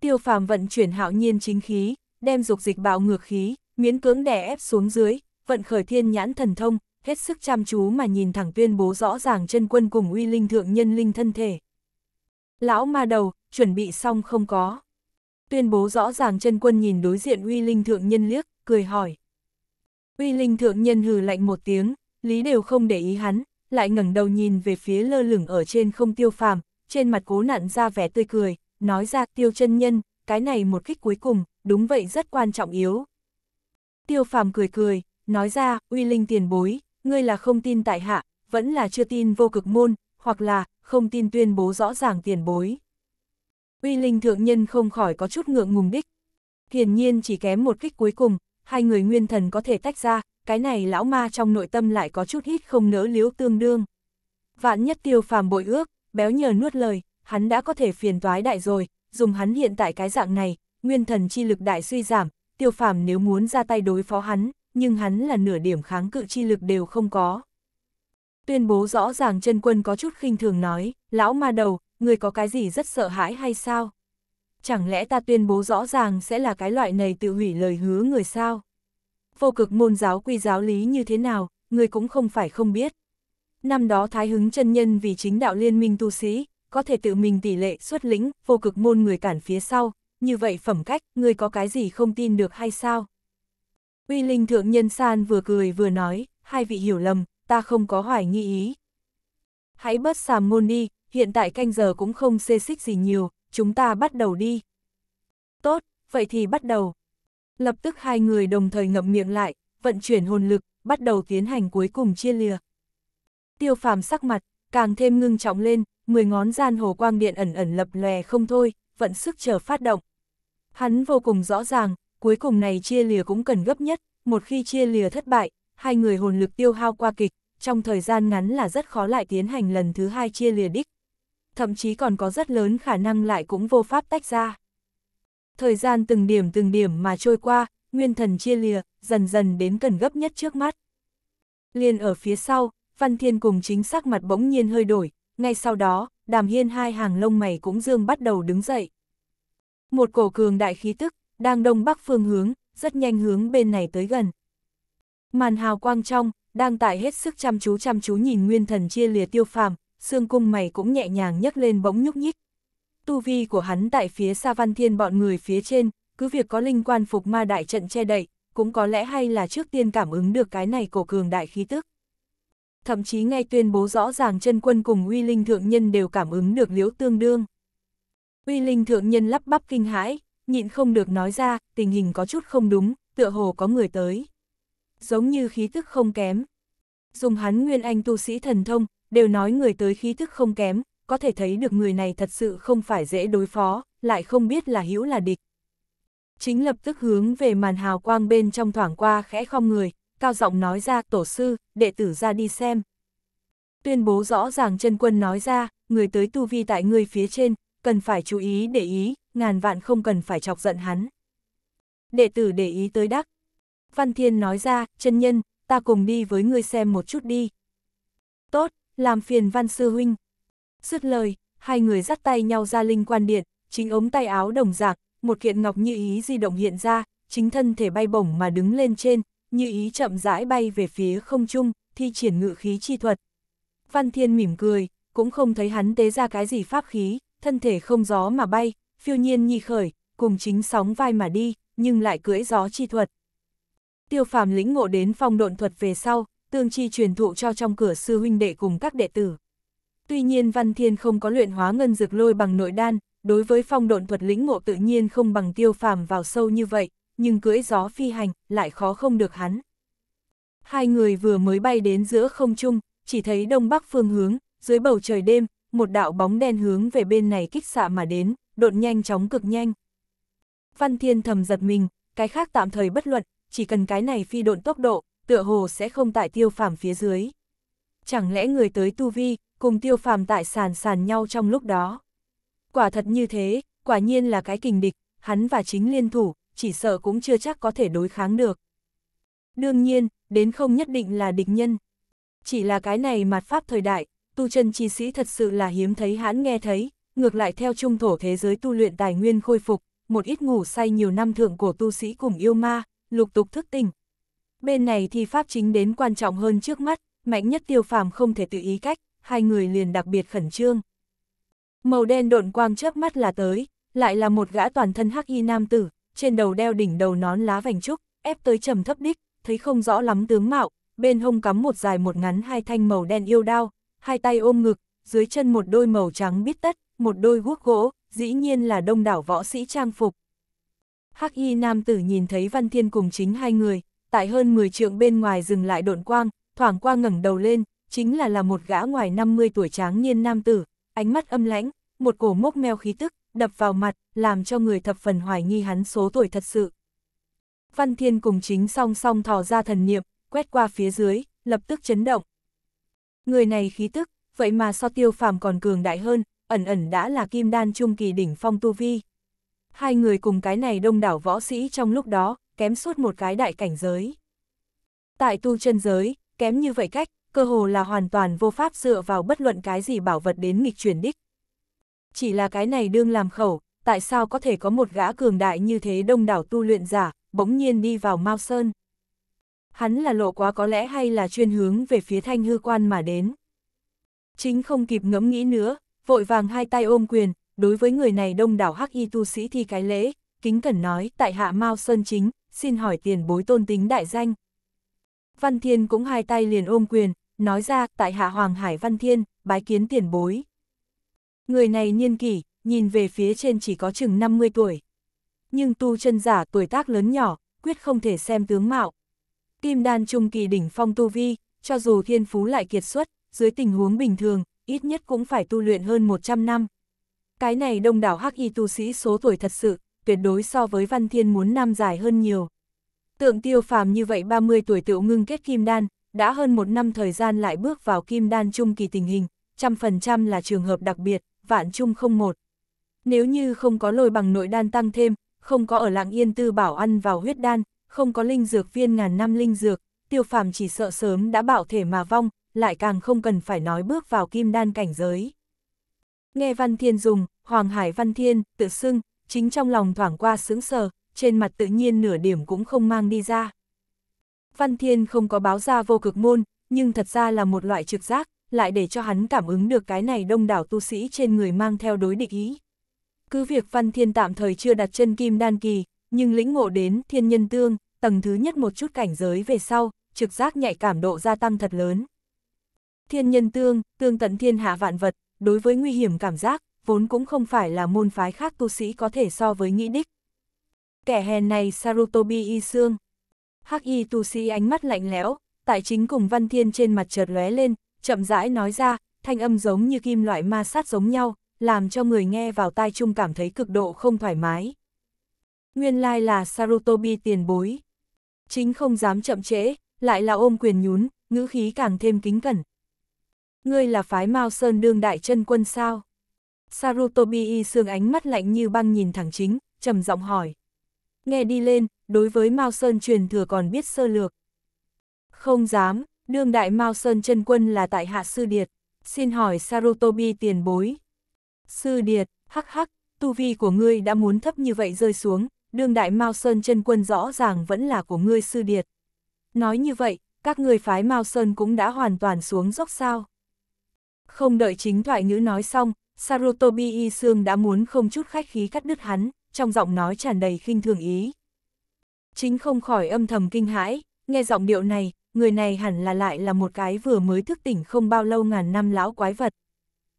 Tiêu phàm vận chuyển hạo nhiên chính khí, đem dục dịch bạo ngược khí, miễn cưỡng đè ép xuống dưới, vận khởi thiên nhãn thần thông, hết sức chăm chú mà nhìn thẳng tuyên bố rõ ràng chân quân cùng uy linh thượng nhân linh thân thể. Lão ma đầu, chuẩn bị xong không có. Tuyên bố rõ ràng chân quân nhìn đối diện uy linh thượng nhân liếc, cười hỏi. Uy linh thượng nhân hừ lạnh một tiếng, lý đều không để ý hắn, lại ngẩng đầu nhìn về phía lơ lửng ở trên không tiêu phàm, trên mặt cố nặn ra vẻ tươi cười, nói ra tiêu chân nhân, cái này một kích cuối cùng, đúng vậy rất quan trọng yếu. Tiêu phàm cười cười, nói ra, uy linh tiền bối, ngươi là không tin tại hạ, vẫn là chưa tin vô cực môn, hoặc là, không tin tuyên bố rõ ràng tiền bối. Uy linh thượng nhân không khỏi có chút ngượng ngùng đích. Hiển nhiên chỉ kém một kích cuối cùng, hai người nguyên thần có thể tách ra, cái này lão ma trong nội tâm lại có chút hít không nỡ liếu tương đương. Vạn nhất tiêu phàm bội ước, béo nhờ nuốt lời, hắn đã có thể phiền toái đại rồi, dùng hắn hiện tại cái dạng này, nguyên thần chi lực đại suy giảm, tiêu phàm nếu muốn ra tay đối phó hắn, nhưng hắn là nửa điểm kháng cự chi lực đều không có. Tuyên bố rõ ràng chân quân có chút khinh thường nói, lão ma đầu, người có cái gì rất sợ hãi hay sao? Chẳng lẽ ta tuyên bố rõ ràng sẽ là cái loại này tự hủy lời hứa người sao? Vô cực môn giáo quy giáo lý như thế nào, người cũng không phải không biết. Năm đó Thái Hứng chân nhân vì chính đạo liên minh tu sĩ, có thể tự mình tỷ lệ xuất lĩnh, vô cực môn người cản phía sau, như vậy phẩm cách, người có cái gì không tin được hay sao? Uy Linh Thượng Nhân San vừa cười vừa nói, hai vị hiểu lầm, ta không có hoài nghi ý. Hãy bớt xàm môn đi, hiện tại canh giờ cũng không xê xích gì nhiều, chúng ta bắt đầu đi. Tốt, vậy thì bắt đầu. Lập tức hai người đồng thời ngậm miệng lại, vận chuyển hồn lực, bắt đầu tiến hành cuối cùng chia lìa tiêu phàm sắc mặt, càng thêm ngưng trọng lên, 10 ngón gian hồ quang điện ẩn ẩn lập lòe không thôi, vận sức chờ phát động. Hắn vô cùng rõ ràng, cuối cùng này chia lìa cũng cần gấp nhất, một khi chia lìa thất bại, hai người hồn lực tiêu hao qua kịch, trong thời gian ngắn là rất khó lại tiến hành lần thứ hai chia lìa đích. Thậm chí còn có rất lớn khả năng lại cũng vô pháp tách ra. Thời gian từng điểm từng điểm mà trôi qua, nguyên thần chia lìa, dần dần đến cần gấp nhất trước mắt. Liên ở phía sau, Văn Thiên cùng chính sắc mặt bỗng nhiên hơi đổi, ngay sau đó, đàm hiên hai hàng lông mày cũng dương bắt đầu đứng dậy. Một cổ cường đại khí tức, đang đông bắc phương hướng, rất nhanh hướng bên này tới gần. Màn hào quang trong, đang tại hết sức chăm chú chăm chú nhìn nguyên thần chia lìa tiêu phàm, xương cung mày cũng nhẹ nhàng nhấc lên bỗng nhúc nhích. Tu vi của hắn tại phía xa văn thiên bọn người phía trên, cứ việc có linh quan phục ma đại trận che đậy, cũng có lẽ hay là trước tiên cảm ứng được cái này cổ cường đại khí tức thậm chí ngay tuyên bố rõ ràng chân quân cùng uy linh thượng nhân đều cảm ứng được liếu tương đương. Uy linh thượng nhân lắp bắp kinh hãi, nhịn không được nói ra, tình hình có chút không đúng, tựa hồ có người tới. Giống như khí tức không kém. Dùng hắn nguyên anh tu sĩ thần thông, đều nói người tới khí tức không kém, có thể thấy được người này thật sự không phải dễ đối phó, lại không biết là hữu là địch. Chính lập tức hướng về màn hào quang bên trong thoảng qua khẽ không người, cao giọng nói ra tổ sư, đệ tử ra đi xem. Tuyên bố rõ ràng chân quân nói ra, người tới tu vi tại người phía trên, cần phải chú ý để ý, ngàn vạn không cần phải chọc giận hắn. Đệ tử để ý tới đắc. Văn Thiên nói ra, chân nhân, ta cùng đi với ngươi xem một chút đi. Tốt, làm phiền văn sư huynh. Dứt lời, hai người dắt tay nhau ra linh quan điện, chính ống tay áo đồng giạc, một kiện ngọc như ý di động hiện ra, chính thân thể bay bổng mà đứng lên trên, như ý chậm rãi bay về phía không trung, thi triển ngự khí chi thuật. Văn Thiên mỉm cười, cũng không thấy hắn tế ra cái gì pháp khí, thân thể không gió mà bay, phiêu nhiên nhi khởi, cùng chính sóng vai mà đi, nhưng lại cưỡi gió chi thuật. Tiêu phàm lĩnh ngộ đến phong độn thuật về sau, tương chi truyền thụ cho trong cửa sư huynh đệ cùng các đệ tử. Tuy nhiên Văn Thiên không có luyện hóa ngân dược lôi bằng nội đan, đối với phong độn thuật lĩnh ngộ tự nhiên không bằng tiêu phàm vào sâu như vậy, nhưng cưỡi gió phi hành, lại khó không được hắn. Hai người vừa mới bay đến giữa không trung, chỉ thấy đông bắc phương hướng, dưới bầu trời đêm, một đạo bóng đen hướng về bên này kích xạ mà đến, đột nhanh chóng cực nhanh. Văn Thiên thầm giật mình, cái khác tạm thời bất luận, chỉ cần cái này phi độn tốc độ, tựa hồ sẽ không tại tiêu phàm phía dưới. Chẳng lẽ người tới tu vi, cùng tiêu phàm tại sàn sàn nhau trong lúc đó. Quả thật như thế, quả nhiên là cái kình địch, hắn và chính liên thủ, chỉ sợ cũng chưa chắc có thể đối kháng được. Đương nhiên, đến không nhất định là địch nhân. Chỉ là cái này mặt pháp thời đại, tu chân chi sĩ thật sự là hiếm thấy hãn nghe thấy, ngược lại theo trung thổ thế giới tu luyện tài nguyên khôi phục, một ít ngủ say nhiều năm thượng của tu sĩ cùng yêu ma, lục tục thức tỉnh. Bên này thì pháp chính đến quan trọng hơn trước mắt, mạnh nhất tiêu phàm không thể tự ý cách, hai người liền đặc biệt khẩn trương. Màu đen độn quang chớp mắt là tới, lại là một gã toàn thân hắc y nam tử, trên đầu đeo đỉnh đầu nón lá vành trúc, ép tới trầm thấp đích, thấy không rõ lắm tướng mạo, bên hông cắm một dài một ngắn hai thanh màu đen yêu đao, hai tay ôm ngực, dưới chân một đôi màu trắng bít tất, một đôi guốc gỗ, dĩ nhiên là đông đảo võ sĩ trang phục. Hắc y nam tử nhìn thấy Văn Thiên cùng chính hai người, tại hơn 10 trượng bên ngoài dừng lại độn quang, thoảng qua ngẩng đầu lên, chính là là một gã ngoài 50 tuổi tráng niên nam tử, ánh mắt âm lãnh, một cổ mốc meo khí tức, đập vào mặt, làm cho người thập phần hoài nghi hắn số tuổi thật sự. Văn Thiên cùng chính song song thò ra thần niệm, quét qua phía dưới, lập tức chấn động. Người này khí tức, vậy mà so tiêu phàm còn cường đại hơn, ẩn ẩn đã là kim đan trung kỳ đỉnh phong tu vi. Hai người cùng cái này đông đảo võ sĩ trong lúc đó, kém suốt một cái đại cảnh giới. Tại tu chân giới, kém như vậy cách, cơ hồ là hoàn toàn vô pháp dựa vào bất luận cái gì bảo vật đến nghịch chuyển đích, chỉ là cái này đương làm khẩu, tại sao có thể có một gã cường đại như thế đông đảo tu luyện giả, bỗng nhiên đi vào Mao Sơn. Hắn là lộ quá có lẽ hay là chuyên hướng về phía thanh hư quan mà đến. Chính không kịp ngẫm nghĩ nữa, vội vàng hai tay ôm quyền, đối với người này đông đảo hắc y tu sĩ thi cái lễ, kính cẩn nói tại hạ Mao Sơn chính, xin hỏi tiền bối tôn tính đại danh. Văn Thiên cũng hai tay liền ôm quyền, nói ra tại hạ Hoàng Hải Văn Thiên, bái kiến tiền bối. Người này niên kỷ, nhìn về phía trên chỉ có chừng 50 tuổi. Nhưng tu chân giả tuổi tác lớn nhỏ, quyết không thể xem tướng mạo. Kim đan trung kỳ đỉnh phong tu vi, cho dù thiên phú lại kiệt xuất, dưới tình huống bình thường, ít nhất cũng phải tu luyện hơn 100 năm. Cái này đông đảo hắc y tu sĩ số tuổi thật sự, tuyệt đối so với văn thiên muốn năm dài hơn nhiều. Tượng tiêu phàm như vậy 30 tuổi tựu ngưng kết kim đan, đã hơn một năm thời gian lại bước vào kim đan trung kỳ tình hình, trăm phần trăm là trường hợp đặc biệt vạn chung không một. Nếu như không có lôi bằng nội đan tăng thêm, không có ở lạng yên tư bảo ăn vào huyết đan, không có linh dược viên ngàn năm linh dược, tiêu phàm chỉ sợ sớm đã bảo thể mà vong, lại càng không cần phải nói bước vào kim đan cảnh giới. Nghe Văn Thiên dùng, Hoàng Hải Văn Thiên, tự xưng, chính trong lòng thoảng qua sướng sờ, trên mặt tự nhiên nửa điểm cũng không mang đi ra. Văn Thiên không có báo ra vô cực môn, nhưng thật ra là một loại trực giác, lại để cho hắn cảm ứng được cái này đông đảo tu sĩ trên người mang theo đối địch ý. Cứ việc Văn Thiên tạm thời chưa đặt chân kim đan kỳ, nhưng lĩnh ngộ đến thiên nhân tương, tầng thứ nhất một chút cảnh giới về sau, trực giác nhạy cảm độ gia tăng thật lớn. Thiên nhân tương, tương tận thiên hạ vạn vật, đối với nguy hiểm cảm giác, vốn cũng không phải là môn phái khác tu sĩ có thể so với nghĩ đích. Kẻ hèn này Sarutobi y sương Hắc y tu sĩ ánh mắt lạnh lẽo, tại chính cùng văn thiên trên mặt chợt lóe lên, chậm rãi nói ra, thanh âm giống như kim loại ma sát giống nhau, làm cho người nghe vào tai chung cảm thấy cực độ không thoải mái. Nguyên lai là Sarutobi tiền bối. Chính không dám chậm trễ, lại là ôm quyền nhún, ngữ khí càng thêm kính cẩn. Ngươi là phái Mao Sơn đương đại chân quân sao? Sarutobi y sương ánh mắt lạnh như băng nhìn thẳng chính, trầm giọng hỏi. Nghe đi lên, đối với Mao Sơn truyền thừa còn biết sơ lược. Không dám, Đương đại Mao Sơn chân quân là tại hạ sư điệt, xin hỏi Sarutobi tiền bối. Sư điệt, hắc hắc, tu vi của ngươi đã muốn thấp như vậy rơi xuống, đương đại Mao Sơn chân quân rõ ràng vẫn là của ngươi sư điệt. Nói như vậy, các ngươi phái Mao Sơn cũng đã hoàn toàn xuống dốc sao. Không đợi chính thoại ngữ nói xong, Sarutobi Y Sương đã muốn không chút khách khí cắt đứt hắn, trong giọng nói tràn đầy khinh thường ý. Chính không khỏi âm thầm kinh hãi, nghe giọng điệu này, người này hẳn là lại là một cái vừa mới thức tỉnh không bao lâu ngàn năm lão quái vật.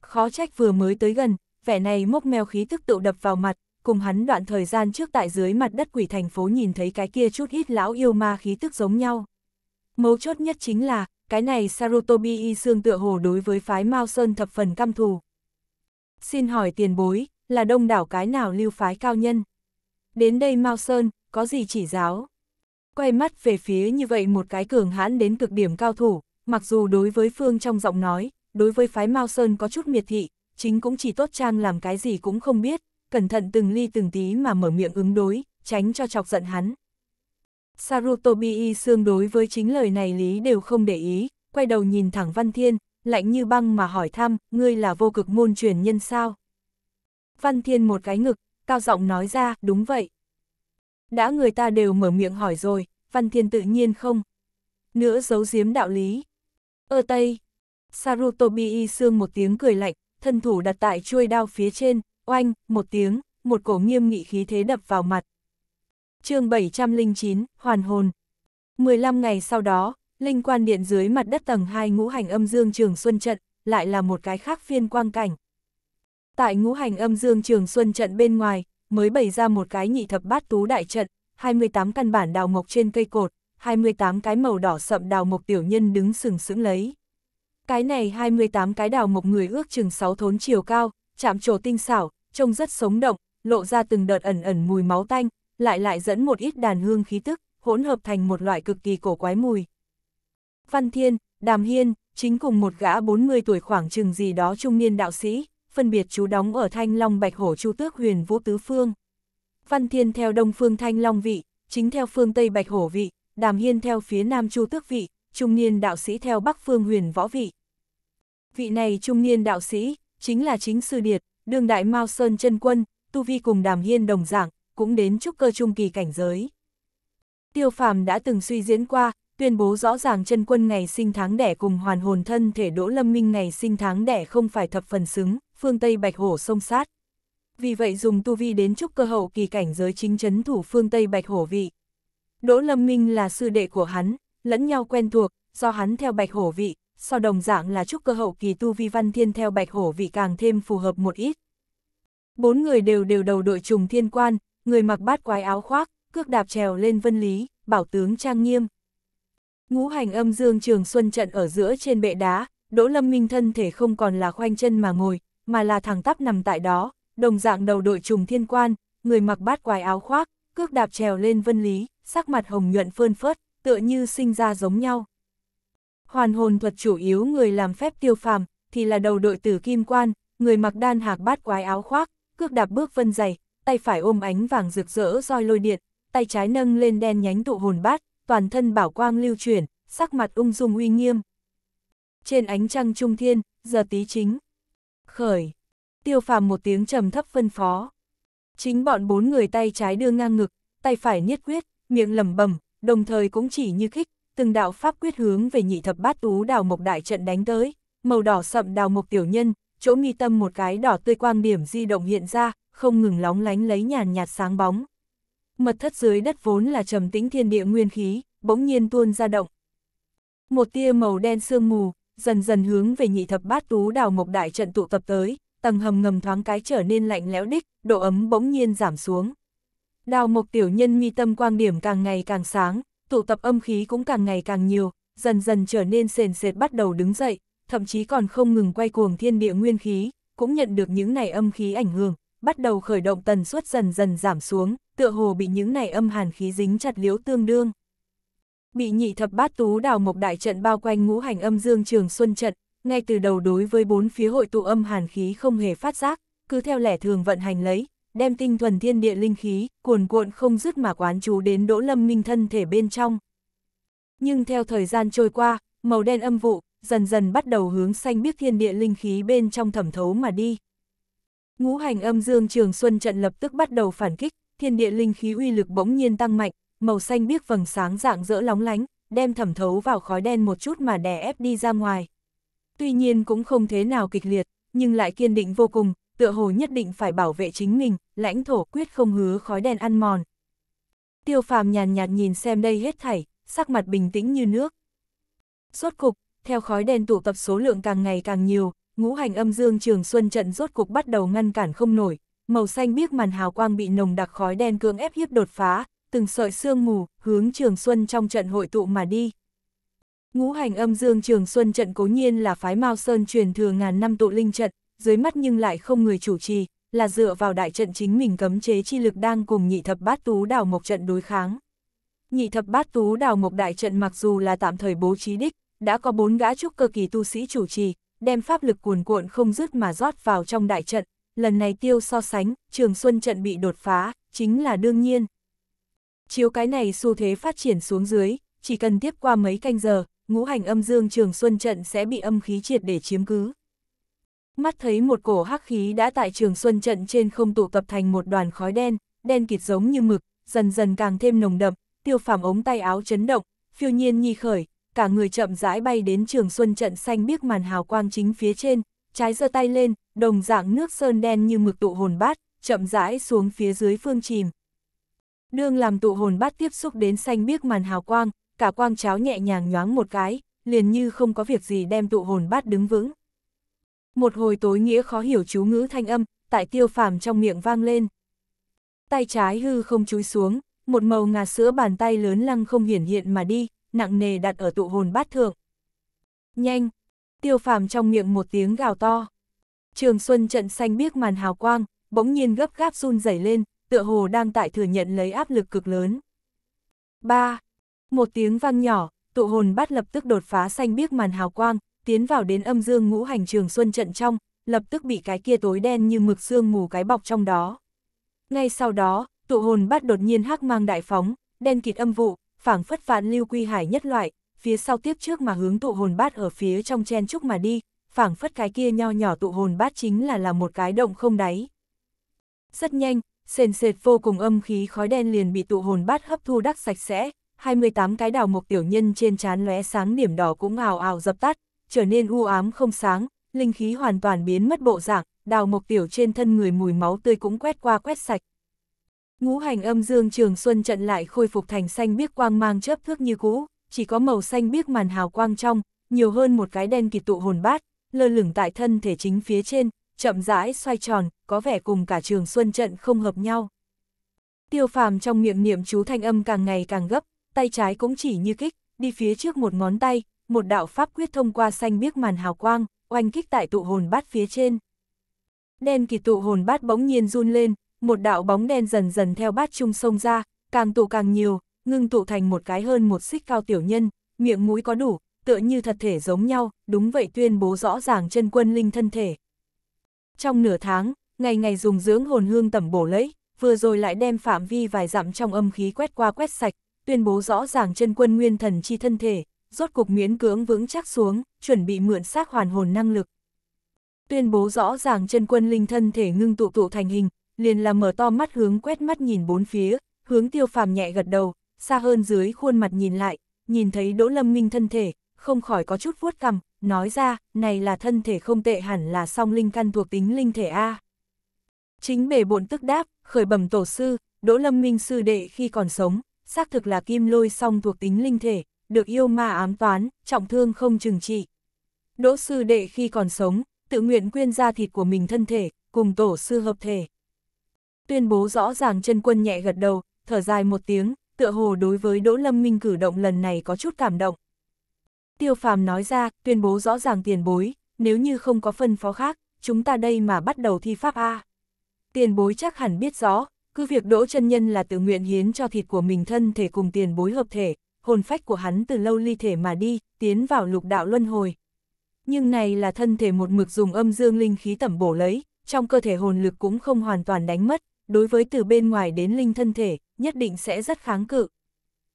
Khó trách vừa mới tới gần, vẻ này mốc mèo khí tức tụ đập vào mặt, cùng hắn đoạn thời gian trước tại dưới mặt đất quỷ thành phố nhìn thấy cái kia chút ít lão yêu ma khí tức giống nhau. Mấu chốt nhất chính là, cái này Sarutobi y xương tựa hồ đối với phái Mao Sơn thập phần căm thù. Xin hỏi tiền bối, là đông đảo cái nào lưu phái cao nhân? Đến đây Mao Sơn, có gì chỉ giáo? Quay mắt về phía như vậy một cái cường hãn đến cực điểm cao thủ, mặc dù đối với Phương trong giọng nói, đối với phái Mao Sơn có chút miệt thị, chính cũng chỉ tốt trang làm cái gì cũng không biết, cẩn thận từng ly từng tí mà mở miệng ứng đối, tránh cho chọc giận hắn. Sarutobi xương đối với chính lời này lý đều không để ý, quay đầu nhìn thẳng Văn Thiên, lạnh như băng mà hỏi thăm, ngươi là vô cực môn truyền nhân sao? Văn Thiên một cái ngực, cao giọng nói ra, đúng vậy đã người ta đều mở miệng hỏi rồi, Văn Thiên tự nhiên không. Nữa giấu giếm đạo lý. Ở Tây, Sarutobi y xương một tiếng cười lạnh, thân thủ đặt tại chuôi đao phía trên, oanh, một tiếng, một cổ nghiêm nghị khí thế đập vào mặt. chương 709, Hoàn Hồn 15 ngày sau đó, Linh Quan Điện dưới mặt đất tầng 2 ngũ hành âm dương trường Xuân Trận, lại là một cái khác phiên quang cảnh. Tại ngũ hành âm dương trường Xuân Trận bên ngoài, mới bày ra một cái nhị thập bát tú đại trận, 28 căn bản đào mộc trên cây cột, 28 cái màu đỏ sậm đào mộc tiểu nhân đứng sừng sững lấy. Cái này 28 cái đào mộc người ước chừng 6 thốn chiều cao, chạm trổ tinh xảo, trông rất sống động, lộ ra từng đợt ẩn ẩn mùi máu tanh, lại lại dẫn một ít đàn hương khí tức, hỗn hợp thành một loại cực kỳ cổ quái mùi. Văn Thiên, Đàm Hiên, chính cùng một gã 40 tuổi khoảng chừng gì đó trung niên đạo sĩ, phân biệt chú đóng ở Thanh Long Bạch Hổ Chu Tước Huyền Vũ Tứ Phương. Văn Thiên theo Đông Phương Thanh Long vị, chính theo phương Tây Bạch Hổ vị, Đàm Hiên theo phía Nam Chu Tước vị, trung niên đạo sĩ theo Bắc Phương Huyền Võ vị. Vị này trung niên đạo sĩ, chính là chính sư điệt, đương đại Mao Sơn chân quân, tu vi cùng Đàm Hiên đồng dạng, cũng đến trúc cơ trung kỳ cảnh giới. Tiêu Phàm đã từng suy diễn qua, tuyên bố rõ ràng chân quân ngày sinh tháng đẻ cùng hoàn hồn thân thể Đỗ Lâm Minh ngày sinh tháng đẻ không phải thập phần xứng, phương Tây Bạch Hổ sông sát. Vì vậy dùng tu vi đến chúc cơ hậu kỳ cảnh giới chính chấn thủ phương Tây Bạch Hổ vị. Đỗ Lâm Minh là sư đệ của hắn, lẫn nhau quen thuộc, do hắn theo Bạch Hổ vị, so đồng dạng là chúc cơ hậu kỳ tu vi văn thiên theo Bạch Hổ vị càng thêm phù hợp một ít. Bốn người đều đều đầu đội trùng thiên quan, người mặc bát quái áo khoác, cước đạp trèo lên vân lý, bảo tướng trang nghiêm. Ngũ hành âm dương trường xuân trận ở giữa trên bệ đá, Đỗ Lâm Minh thân thể không còn là khoanh chân mà ngồi, mà là thẳng tắp nằm tại đó, đồng dạng đầu đội trùng thiên quan, người mặc bát quái áo khoác, cước đạp trèo lên vân lý, sắc mặt hồng nhuận phơn phớt, tựa như sinh ra giống nhau. Hoàn hồn thuật chủ yếu người làm phép tiêu phàm, thì là đầu đội tử kim quan, người mặc đan hạc bát quái áo khoác, cước đạp bước vân dày, tay phải ôm ánh vàng rực rỡ roi lôi điện, tay trái nâng lên đen nhánh tụ hồn bát, toàn thân bảo quang lưu chuyển, sắc mặt ung dung uy nghiêm. Trên ánh trăng trung thiên, giờ tí chính, khởi. Tiêu phàm một tiếng trầm thấp phân phó. Chính bọn bốn người tay trái đưa ngang ngực, tay phải niết quyết, miệng lẩm bẩm, đồng thời cũng chỉ như khích, từng đạo pháp quyết hướng về nhị thập bát tú đào mộc đại trận đánh tới, màu đỏ sậm đào mộc tiểu nhân, chỗ mi tâm một cái đỏ tươi quang điểm di động hiện ra, không ngừng lóng lánh lấy nhàn nhạt sáng bóng. Mật thất dưới đất vốn là trầm tĩnh thiên địa nguyên khí, bỗng nhiên tuôn ra động. Một tia màu đen sương mù, dần dần hướng về nhị thập bát tú đào mộc đại trận tụ tập tới, tầng hầm ngầm thoáng cái trở nên lạnh lẽo đích, độ ấm bỗng nhiên giảm xuống. Đào mộc tiểu nhân mi tâm quang điểm càng ngày càng sáng, tụ tập âm khí cũng càng ngày càng nhiều, dần dần trở nên sền sệt bắt đầu đứng dậy, thậm chí còn không ngừng quay cuồng thiên địa nguyên khí, cũng nhận được những này âm khí ảnh hưởng, bắt đầu khởi động tần suất dần dần giảm xuống, tựa hồ bị những này âm hàn khí dính chặt liễu tương đương. Bị nhị thập bát tú đào mộc đại trận bao quanh ngũ hành âm dương trường xuân trận, ngay từ đầu đối với bốn phía hội tụ âm hàn khí không hề phát giác, cứ theo lẻ thường vận hành lấy, đem tinh thuần thiên địa linh khí, cuồn cuộn không dứt mà quán chú đến Đỗ Lâm Minh thân thể bên trong. Nhưng theo thời gian trôi qua, màu đen âm vụ, dần dần bắt đầu hướng xanh biếc thiên địa linh khí bên trong thẩm thấu mà đi. Ngũ hành âm dương trường xuân trận lập tức bắt đầu phản kích, thiên địa linh khí uy lực bỗng nhiên tăng mạnh, màu xanh biếc vầng sáng dạng dỡ lóng lánh, đem thẩm thấu vào khói đen một chút mà đè ép đi ra ngoài. Tuy nhiên cũng không thế nào kịch liệt, nhưng lại kiên định vô cùng, tựa hồ nhất định phải bảo vệ chính mình, lãnh thổ quyết không hứa khói đen ăn mòn. Tiêu phàm nhàn nhạt nhìn xem đây hết thảy, sắc mặt bình tĩnh như nước. Rốt cục, theo khói đen tụ tập số lượng càng ngày càng nhiều, ngũ hành âm dương trường xuân trận rốt cục bắt đầu ngăn cản không nổi, màu xanh biếc màn hào quang bị nồng đặc khói đen cưỡng ép hiếp đột phá, từng sợi sương mù, hướng Trường Xuân trong trận hội tụ mà đi. Ngũ hành âm dương Trường Xuân trận cố nhiên là phái Mao Sơn truyền thừa ngàn năm tụ linh trận, dưới mắt nhưng lại không người chủ trì, là dựa vào đại trận chính mình cấm chế chi lực đang cùng nhị thập bát tú đảo mộc trận đối kháng. Nhị thập bát tú đảo mộc đại trận mặc dù là tạm thời bố trí đích, đã có bốn gã trúc cơ kỳ tu sĩ chủ trì, đem pháp lực cuồn cuộn không dứt mà rót vào trong đại trận, lần này tiêu so sánh, trường xuân trận bị đột phá, chính là đương nhiên, Chiếu cái này xu thế phát triển xuống dưới, chỉ cần tiếp qua mấy canh giờ, ngũ hành âm dương trường xuân trận sẽ bị âm khí triệt để chiếm cứ. Mắt thấy một cổ hắc khí đã tại trường xuân trận trên không tụ tập thành một đoàn khói đen, đen kịt giống như mực, dần dần càng thêm nồng đậm, tiêu phàm ống tay áo chấn động, phiêu nhiên nhi khởi, cả người chậm rãi bay đến trường xuân trận xanh biếc màn hào quang chính phía trên, trái giơ tay lên, đồng dạng nước sơn đen như mực tụ hồn bát, chậm rãi xuống phía dưới phương chìm. Đương làm tụ hồn bát tiếp xúc đến xanh biếc màn hào quang, cả quang cháo nhẹ nhàng nhoáng một cái, liền như không có việc gì đem tụ hồn bát đứng vững. Một hồi tối nghĩa khó hiểu chú ngữ thanh âm, tại tiêu phàm trong miệng vang lên. Tay trái hư không chúi xuống, một màu ngà sữa bàn tay lớn lăng không hiển hiện mà đi, nặng nề đặt ở tụ hồn bát thượng. Nhanh! Tiêu phàm trong miệng một tiếng gào to. Trường Xuân trận xanh biếc màn hào quang, bỗng nhiên gấp gáp run rẩy lên, tựa hồ đang tại thừa nhận lấy áp lực cực lớn. 3. Một tiếng vang nhỏ, tụ hồn bát lập tức đột phá xanh biếc màn hào quang, tiến vào đến âm dương ngũ hành trường xuân trận trong, lập tức bị cái kia tối đen như mực xương mù cái bọc trong đó. Ngay sau đó, tụ hồn bát đột nhiên hắc mang đại phóng, đen kịt âm vụ, phảng phất vạn lưu quy hải nhất loại, phía sau tiếp trước mà hướng tụ hồn bát ở phía trong chen trúc mà đi, phảng phất cái kia nho nhỏ tụ hồn bát chính là là một cái động không đáy. Rất nhanh, sền sệt vô cùng âm khí khói đen liền bị tụ hồn bát hấp thu đắc sạch sẽ, 28 cái đào mộc tiểu nhân trên trán lóe sáng điểm đỏ cũng ào ào dập tắt, trở nên u ám không sáng, linh khí hoàn toàn biến mất bộ dạng, đào mộc tiểu trên thân người mùi máu tươi cũng quét qua quét sạch. Ngũ hành âm dương trường xuân trận lại khôi phục thành xanh biếc quang mang chớp thước như cũ, chỉ có màu xanh biếc màn hào quang trong, nhiều hơn một cái đen kỳ tụ hồn bát, lơ lửng tại thân thể chính phía trên, chậm rãi xoay tròn, có vẻ cùng cả trường xuân trận không hợp nhau. Tiêu phàm trong miệng niệm chú thanh âm càng ngày càng gấp, tay trái cũng chỉ như kích, đi phía trước một ngón tay, một đạo pháp quyết thông qua xanh biếc màn hào quang, oanh kích tại tụ hồn bát phía trên. Đen kỳ tụ hồn bát bỗng nhiên run lên, một đạo bóng đen dần dần theo bát trung sông ra, càng tụ càng nhiều, ngưng tụ thành một cái hơn một xích cao tiểu nhân, miệng mũi có đủ, tựa như thật thể giống nhau, đúng vậy tuyên bố rõ ràng chân quân linh thân thể. Trong nửa tháng, ngày ngày dùng dưỡng hồn hương tẩm bổ lấy, vừa rồi lại đem phạm vi vài dặm trong âm khí quét qua quét sạch, tuyên bố rõ ràng chân quân nguyên thần chi thân thể, rốt cục miễn cưỡng vững chắc xuống, chuẩn bị mượn xác hoàn hồn năng lực. Tuyên bố rõ ràng chân quân linh thân thể ngưng tụ tụ thành hình, liền là mở to mắt hướng quét mắt nhìn bốn phía, hướng tiêu phàm nhẹ gật đầu, xa hơn dưới khuôn mặt nhìn lại, nhìn thấy Đỗ Lâm Minh thân thể, không khỏi có chút vuốt cằm, nói ra, này là thân thể không tệ hẳn là song linh căn thuộc tính linh thể A. Chính bề bộn tức đáp, khởi bẩm tổ sư, Đỗ Lâm Minh sư đệ khi còn sống, xác thực là kim lôi song thuộc tính linh thể, được yêu ma ám toán, trọng thương không chừng trị. Đỗ sư đệ khi còn sống, tự nguyện quyên ra thịt của mình thân thể, cùng tổ sư hợp thể. Tuyên bố rõ ràng chân quân nhẹ gật đầu, thở dài một tiếng, tựa hồ đối với Đỗ Lâm Minh cử động lần này có chút cảm động, Tiêu phàm nói ra, tuyên bố rõ ràng tiền bối, nếu như không có phân phó khác, chúng ta đây mà bắt đầu thi pháp A. Tiền bối chắc hẳn biết rõ, cứ việc đỗ chân nhân là tự nguyện hiến cho thịt của mình thân thể cùng tiền bối hợp thể, hồn phách của hắn từ lâu ly thể mà đi, tiến vào lục đạo luân hồi. Nhưng này là thân thể một mực dùng âm dương linh khí tẩm bổ lấy, trong cơ thể hồn lực cũng không hoàn toàn đánh mất, đối với từ bên ngoài đến linh thân thể, nhất định sẽ rất kháng cự.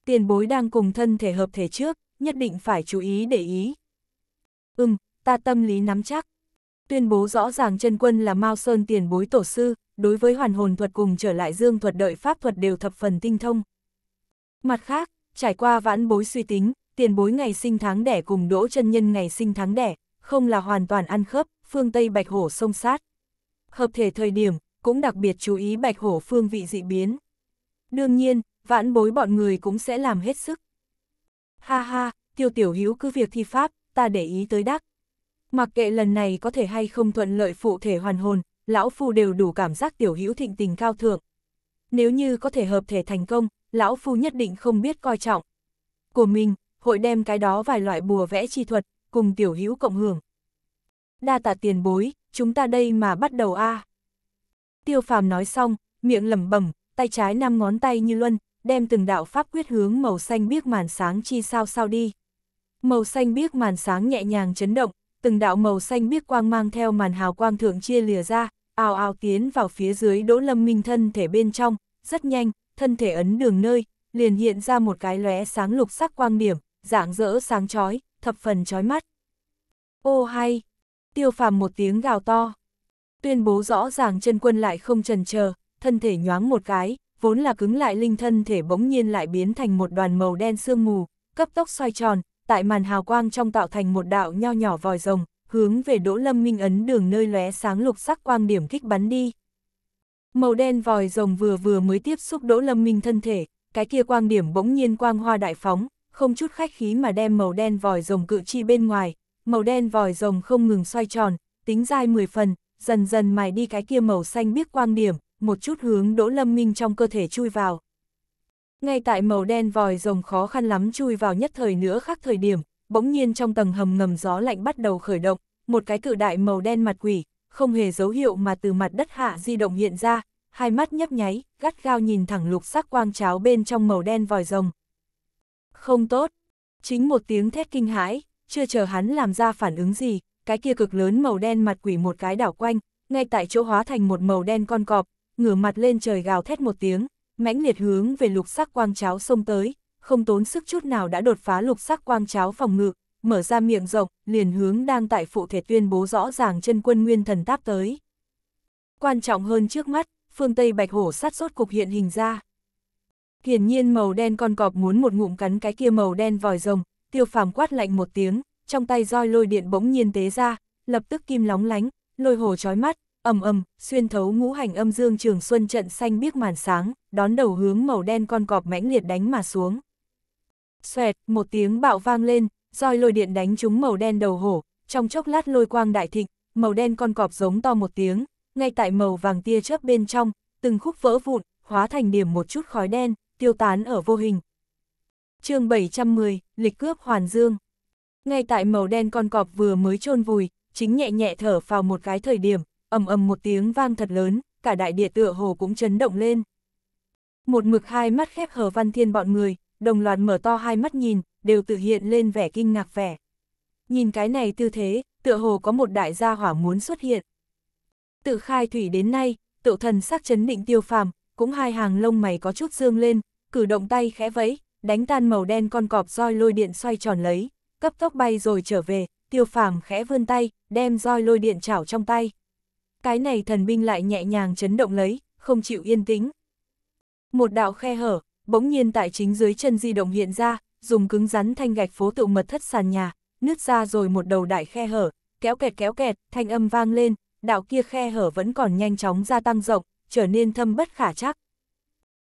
Tiền bối đang cùng thân thể hợp thể trước, nhất định phải chú ý để ý. Ừm, ta tâm lý nắm chắc. Tuyên bố rõ ràng chân quân là Mao Sơn tiền bối tổ sư, đối với hoàn hồn thuật cùng trở lại dương thuật đợi pháp thuật đều thập phần tinh thông. Mặt khác, trải qua vãn bối suy tính, tiền bối ngày sinh tháng đẻ cùng đỗ chân nhân ngày sinh tháng đẻ, không là hoàn toàn ăn khớp, phương Tây Bạch Hổ sông sát. Hợp thể thời điểm, cũng đặc biệt chú ý Bạch Hổ phương vị dị biến. Đương nhiên, vãn bối bọn người cũng sẽ làm hết sức ha ha, tiêu tiểu hữu cứ việc thi pháp, ta để ý tới đắc. Mặc kệ lần này có thể hay không thuận lợi phụ thể hoàn hồn, lão phu đều đủ cảm giác tiểu hữu thịnh tình cao thượng. Nếu như có thể hợp thể thành công, lão phu nhất định không biết coi trọng. Của mình, hội đem cái đó vài loại bùa vẽ chi thuật, cùng tiểu hữu cộng hưởng. Đa tạ tiền bối, chúng ta đây mà bắt đầu a. Tiêu phàm nói xong, miệng lẩm bẩm, tay trái năm ngón tay như luân, đem từng đạo pháp quyết hướng màu xanh biếc màn sáng chi sao sao đi. Màu xanh biếc màn sáng nhẹ nhàng chấn động, từng đạo màu xanh biếc quang mang theo màn hào quang thượng chia lìa ra, ào ào tiến vào phía dưới Đỗ Lâm Minh thân thể bên trong, rất nhanh, thân thể ấn đường nơi, liền hiện ra một cái lóe sáng lục sắc quang điểm, dạng dỡ sáng chói, thập phần chói mắt. Ô hay! Tiêu phàm một tiếng gào to. Tuyên bố rõ ràng chân quân lại không trần chờ thân thể nhoáng một cái, vốn là cứng lại linh thân thể bỗng nhiên lại biến thành một đoàn màu đen sương mù, cấp tốc xoay tròn, tại màn hào quang trong tạo thành một đạo nho nhỏ vòi rồng, hướng về Đỗ Lâm Minh ấn đường nơi lóe sáng lục sắc quang điểm kích bắn đi. Màu đen vòi rồng vừa vừa mới tiếp xúc Đỗ Lâm Minh thân thể, cái kia quang điểm bỗng nhiên quang hoa đại phóng, không chút khách khí mà đem màu đen vòi rồng cự chi bên ngoài, màu đen vòi rồng không ngừng xoay tròn, tính dai 10 phần, dần dần mài đi cái kia màu xanh biếc quang điểm, một chút hướng Đỗ Lâm Minh trong cơ thể chui vào. Ngay tại màu đen vòi rồng khó khăn lắm chui vào nhất thời nữa khác thời điểm, bỗng nhiên trong tầng hầm ngầm gió lạnh bắt đầu khởi động, một cái cự đại màu đen mặt quỷ, không hề dấu hiệu mà từ mặt đất hạ di động hiện ra, hai mắt nhấp nháy, gắt gao nhìn thẳng lục sắc quang cháo bên trong màu đen vòi rồng. Không tốt, chính một tiếng thét kinh hãi, chưa chờ hắn làm ra phản ứng gì, cái kia cực lớn màu đen mặt quỷ một cái đảo quanh, ngay tại chỗ hóa thành một màu đen con cọp, ngửa mặt lên trời gào thét một tiếng, mãnh liệt hướng về lục sắc quang cháo xông tới, không tốn sức chút nào đã đột phá lục sắc quang cháo phòng ngự, mở ra miệng rộng, liền hướng đang tại phụ thể tuyên bố rõ ràng chân quân nguyên thần táp tới. Quan trọng hơn trước mắt, phương Tây Bạch Hổ sát rốt cục hiện hình ra. Hiển nhiên màu đen con cọp muốn một ngụm cắn cái kia màu đen vòi rồng, tiêu phàm quát lạnh một tiếng, trong tay roi lôi điện bỗng nhiên tế ra, lập tức kim lóng lánh, lôi hồ chói mắt, ầm ầm, xuyên thấu ngũ hành âm dương trường xuân trận xanh biếc màn sáng, đón đầu hướng màu đen con cọp mãnh liệt đánh mà xuống. Xoẹt, một tiếng bạo vang lên, roi lôi điện đánh trúng màu đen đầu hổ, trong chốc lát lôi quang đại thịnh, màu đen con cọp giống to một tiếng, ngay tại màu vàng tia chớp bên trong, từng khúc vỡ vụn, hóa thành điểm một chút khói đen, tiêu tán ở vô hình. chương 710, Lịch cướp Hoàn Dương Ngay tại màu đen con cọp vừa mới chôn vùi, chính nhẹ nhẹ thở vào một cái thời điểm, ầm ầm một tiếng vang thật lớn, cả đại địa tựa hồ cũng chấn động lên. Một mực hai mắt khép hờ văn thiên bọn người, đồng loạt mở to hai mắt nhìn, đều tự hiện lên vẻ kinh ngạc vẻ. Nhìn cái này tư thế, tựa hồ có một đại gia hỏa muốn xuất hiện. Tự khai thủy đến nay, tự thần sắc chấn định tiêu phàm, cũng hai hàng lông mày có chút dương lên, cử động tay khẽ vẫy, đánh tan màu đen con cọp roi lôi điện xoay tròn lấy, cấp tốc bay rồi trở về, tiêu phàm khẽ vươn tay, đem roi lôi điện chảo trong tay cái này thần binh lại nhẹ nhàng chấn động lấy, không chịu yên tĩnh. Một đạo khe hở, bỗng nhiên tại chính dưới chân di động hiện ra, dùng cứng rắn thanh gạch phố tự mật thất sàn nhà, nứt ra rồi một đầu đại khe hở, kéo kẹt kéo kẹt, thanh âm vang lên, đạo kia khe hở vẫn còn nhanh chóng gia tăng rộng, trở nên thâm bất khả chắc.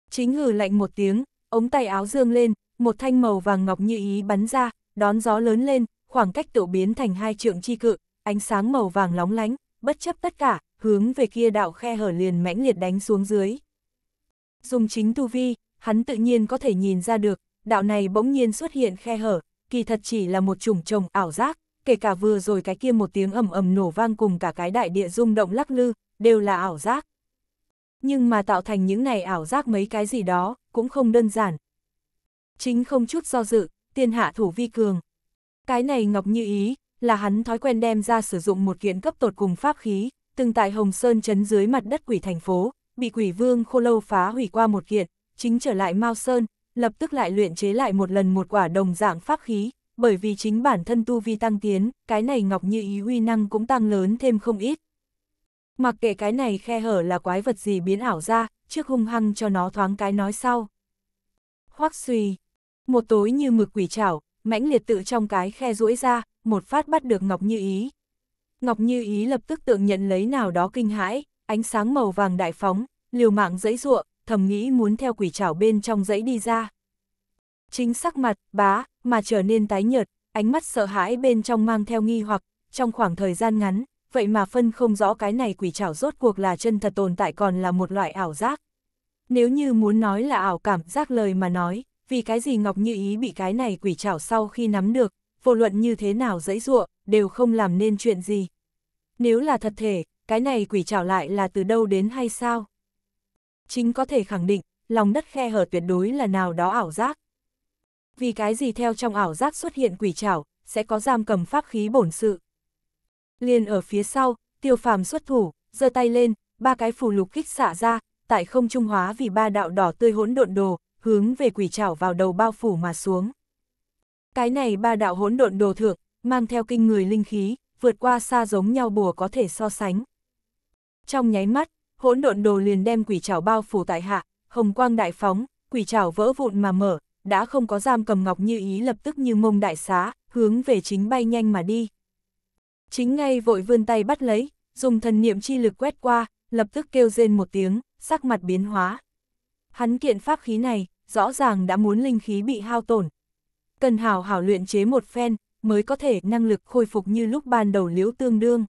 Chính hừ lạnh một tiếng, ống tay áo dương lên, một thanh màu vàng ngọc như ý bắn ra, đón gió lớn lên, khoảng cách tự biến thành hai trượng chi cự, ánh sáng màu vàng lóng lánh, bất chấp tất cả, hướng về kia đạo khe hở liền mãnh liệt đánh xuống dưới. Dùng chính tu vi, hắn tự nhiên có thể nhìn ra được, đạo này bỗng nhiên xuất hiện khe hở, kỳ thật chỉ là một chủng trồng ảo giác, kể cả vừa rồi cái kia một tiếng ầm ầm nổ vang cùng cả cái đại địa rung động lắc lư, đều là ảo giác. Nhưng mà tạo thành những này ảo giác mấy cái gì đó, cũng không đơn giản. Chính không chút do dự, tiên hạ thủ vi cường. Cái này ngọc như ý, là hắn thói quen đem ra sử dụng một kiện cấp tột cùng pháp khí, từng tại Hồng Sơn chấn dưới mặt đất quỷ thành phố, bị quỷ vương khô lâu phá hủy qua một kiện, chính trở lại Mao Sơn, lập tức lại luyện chế lại một lần một quả đồng dạng pháp khí, bởi vì chính bản thân tu vi tăng tiến, cái này ngọc như ý uy năng cũng tăng lớn thêm không ít. Mặc kệ cái này khe hở là quái vật gì biến ảo ra, trước hung hăng cho nó thoáng cái nói sau. Hoắc suy, một tối như mực quỷ chảo, mãnh liệt tự trong cái khe rũi ra, một phát bắt được ngọc như ý. Ngọc Như Ý lập tức tượng nhận lấy nào đó kinh hãi, ánh sáng màu vàng đại phóng, liều mạng dẫy ruộng, thầm nghĩ muốn theo quỷ chảo bên trong dãy đi ra. Chính sắc mặt, bá, mà trở nên tái nhợt, ánh mắt sợ hãi bên trong mang theo nghi hoặc, trong khoảng thời gian ngắn, vậy mà phân không rõ cái này quỷ chảo rốt cuộc là chân thật tồn tại còn là một loại ảo giác. Nếu như muốn nói là ảo cảm giác lời mà nói, vì cái gì Ngọc Như Ý bị cái này quỷ chảo sau khi nắm được, vô luận như thế nào dãy ruộng, đều không làm nên chuyện gì. Nếu là thật thể, cái này quỷ trảo lại là từ đâu đến hay sao? Chính có thể khẳng định, lòng đất khe hở tuyệt đối là nào đó ảo giác. Vì cái gì theo trong ảo giác xuất hiện quỷ trảo, sẽ có giam cầm pháp khí bổn sự. Liên ở phía sau, tiêu phàm xuất thủ, giơ tay lên, ba cái phù lục kích xả ra, tại không trung hóa vì ba đạo đỏ tươi hỗn độn đồ, hướng về quỷ trảo vào đầu bao phủ mà xuống. Cái này ba đạo hỗn độn đồ thượng, mang theo kinh người linh khí, vượt qua xa giống nhau bùa có thể so sánh. Trong nháy mắt, hỗn độn đồ liền đem quỷ trảo bao phủ tại hạ, hồng quang đại phóng, quỷ trảo vỡ vụn mà mở, đã không có giam cầm ngọc như ý lập tức như mông đại xá, hướng về chính bay nhanh mà đi. Chính ngay vội vươn tay bắt lấy, dùng thần niệm chi lực quét qua, lập tức kêu rên một tiếng, sắc mặt biến hóa. Hắn kiện pháp khí này, rõ ràng đã muốn linh khí bị hao tổn. Cần hảo hảo luyện chế một phen, mới có thể năng lực khôi phục như lúc ban đầu liễu tương đương.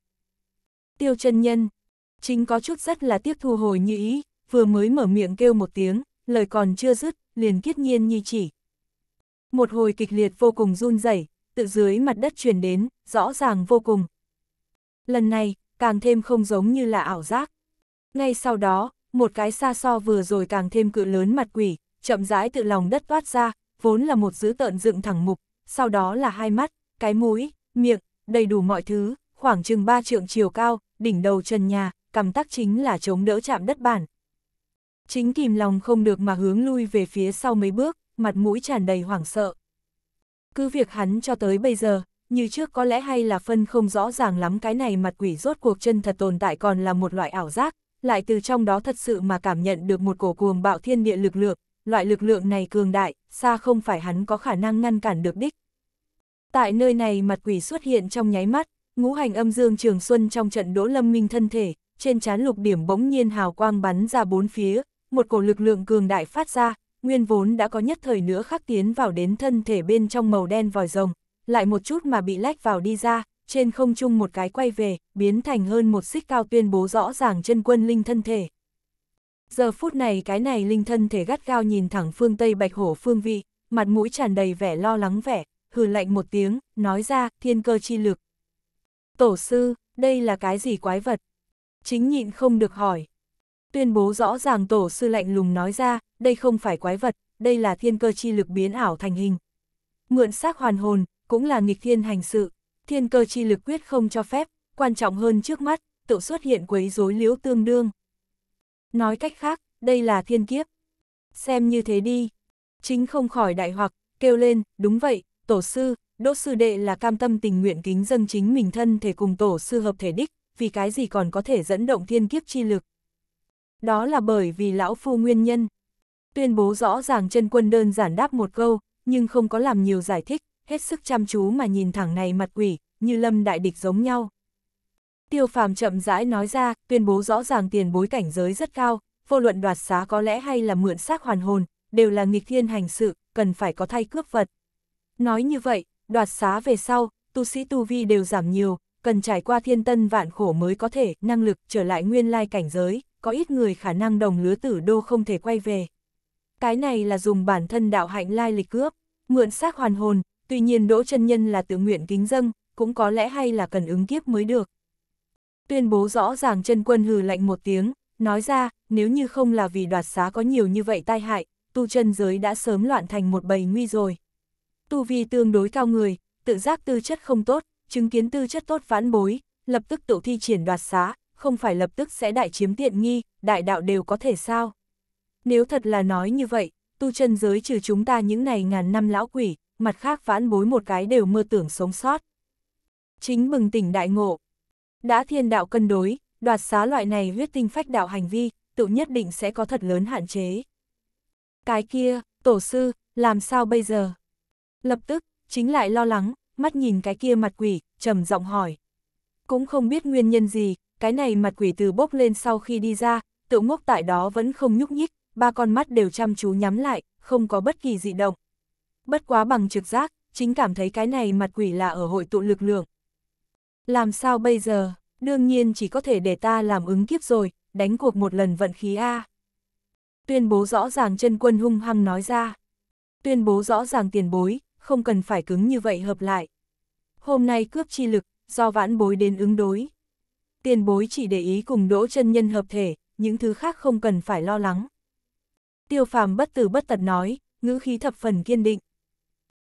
Tiêu chân nhân, chính có chút rất là tiếc thu hồi như ý, vừa mới mở miệng kêu một tiếng, lời còn chưa dứt, liền kiết nhiên nhi chỉ. Một hồi kịch liệt vô cùng run rẩy, tự dưới mặt đất truyền đến, rõ ràng vô cùng. Lần này, càng thêm không giống như là ảo giác. Ngay sau đó, một cái xa so vừa rồi càng thêm cự lớn mặt quỷ, chậm rãi tự lòng đất toát ra, vốn là một dữ tợn dựng thẳng mục, sau đó là hai mắt, cái mũi, miệng, đầy đủ mọi thứ, khoảng chừng 3 trượng chiều cao, đỉnh đầu trần nhà, cầm tắc chính là chống đỡ chạm đất bản. Chính kìm lòng không được mà hướng lui về phía sau mấy bước, mặt mũi tràn đầy hoảng sợ. Cứ việc hắn cho tới bây giờ, như trước có lẽ hay là phân không rõ ràng lắm cái này mặt quỷ rốt cuộc chân thật tồn tại còn là một loại ảo giác, lại từ trong đó thật sự mà cảm nhận được một cổ cuồng bạo thiên địa lực lượng, loại lực lượng này cường đại, xa không phải hắn có khả năng ngăn cản được đích. Tại nơi này mặt quỷ xuất hiện trong nháy mắt, ngũ hành âm dương trường xuân trong trận đỗ lâm minh thân thể, trên chán lục điểm bỗng nhiên hào quang bắn ra bốn phía, một cổ lực lượng cường đại phát ra, nguyên vốn đã có nhất thời nữa khắc tiến vào đến thân thể bên trong màu đen vòi rồng, lại một chút mà bị lách vào đi ra, trên không trung một cái quay về, biến thành hơn một xích cao tuyên bố rõ ràng chân quân linh thân thể. Giờ phút này cái này linh thân thể gắt gao nhìn thẳng phương Tây Bạch Hổ phương vị, mặt mũi tràn đầy vẻ lo lắng vẻ, hừ lạnh một tiếng, nói ra, thiên cơ chi lực. Tổ sư, đây là cái gì quái vật? Chính nhịn không được hỏi. Tuyên bố rõ ràng tổ sư lạnh lùng nói ra, đây không phải quái vật, đây là thiên cơ chi lực biến ảo thành hình. Mượn xác hoàn hồn, cũng là nghịch thiên hành sự, thiên cơ chi lực quyết không cho phép, quan trọng hơn trước mắt, tự xuất hiện quấy rối liễu tương đương. Nói cách khác, đây là thiên kiếp. Xem như thế đi. Chính không khỏi đại hoặc, kêu lên, đúng vậy, tổ sư, đỗ sư đệ là cam tâm tình nguyện kính dâng chính mình thân thể cùng tổ sư hợp thể đích, vì cái gì còn có thể dẫn động thiên kiếp chi lực. Đó là bởi vì lão phu nguyên nhân. Tuyên bố rõ ràng chân quân đơn giản đáp một câu, nhưng không có làm nhiều giải thích, hết sức chăm chú mà nhìn thẳng này mặt quỷ, như lâm đại địch giống nhau. Tiêu phàm chậm rãi nói ra, tuyên bố rõ ràng tiền bối cảnh giới rất cao, vô luận đoạt xá có lẽ hay là mượn xác hoàn hồn, đều là nghịch thiên hành sự, cần phải có thay cướp vật. Nói như vậy, đoạt xá về sau, tu sĩ tu vi đều giảm nhiều, cần trải qua thiên tân vạn khổ mới có thể năng lực trở lại nguyên lai cảnh giới, có ít người khả năng đồng lứa tử đô không thể quay về. Cái này là dùng bản thân đạo hạnh lai lịch cướp, mượn xác hoàn hồn, tuy nhiên Đỗ chân Nhân là tự nguyện kính dâng, cũng có lẽ hay là cần ứng kiếp mới được. Tuyên bố rõ ràng chân quân hừ lạnh một tiếng, nói ra, nếu như không là vì đoạt xá có nhiều như vậy tai hại, tu chân giới đã sớm loạn thành một bầy nguy rồi tu vi tương đối cao người, tự giác tư chất không tốt, chứng kiến tư chất tốt vãn bối, lập tức tự thi triển đoạt xá, không phải lập tức sẽ đại chiếm tiện nghi, đại đạo đều có thể sao. Nếu thật là nói như vậy, tu chân giới trừ chúng ta những này ngàn năm lão quỷ, mặt khác vãn bối một cái đều mơ tưởng sống sót. Chính bừng tỉnh đại ngộ, đã thiên đạo cân đối, đoạt xá loại này huyết tinh phách đạo hành vi, tự nhất định sẽ có thật lớn hạn chế. Cái kia, tổ sư, làm sao bây giờ? Lập tức, chính lại lo lắng, mắt nhìn cái kia mặt quỷ, trầm giọng hỏi. Cũng không biết nguyên nhân gì, cái này mặt quỷ từ bốc lên sau khi đi ra, tự ngốc tại đó vẫn không nhúc nhích, ba con mắt đều chăm chú nhắm lại, không có bất kỳ dị động. Bất quá bằng trực giác, chính cảm thấy cái này mặt quỷ là ở hội tụ lực lượng. Làm sao bây giờ, đương nhiên chỉ có thể để ta làm ứng kiếp rồi, đánh cuộc một lần vận khí A. Tuyên bố rõ ràng chân quân hung hăng nói ra. Tuyên bố rõ ràng tiền bối, không cần phải cứng như vậy hợp lại. Hôm nay cướp chi lực, do vãn bối đến ứng đối. Tiền bối chỉ để ý cùng đỗ chân nhân hợp thể, những thứ khác không cần phải lo lắng. Tiêu phàm bất tử bất tật nói, ngữ khí thập phần kiên định.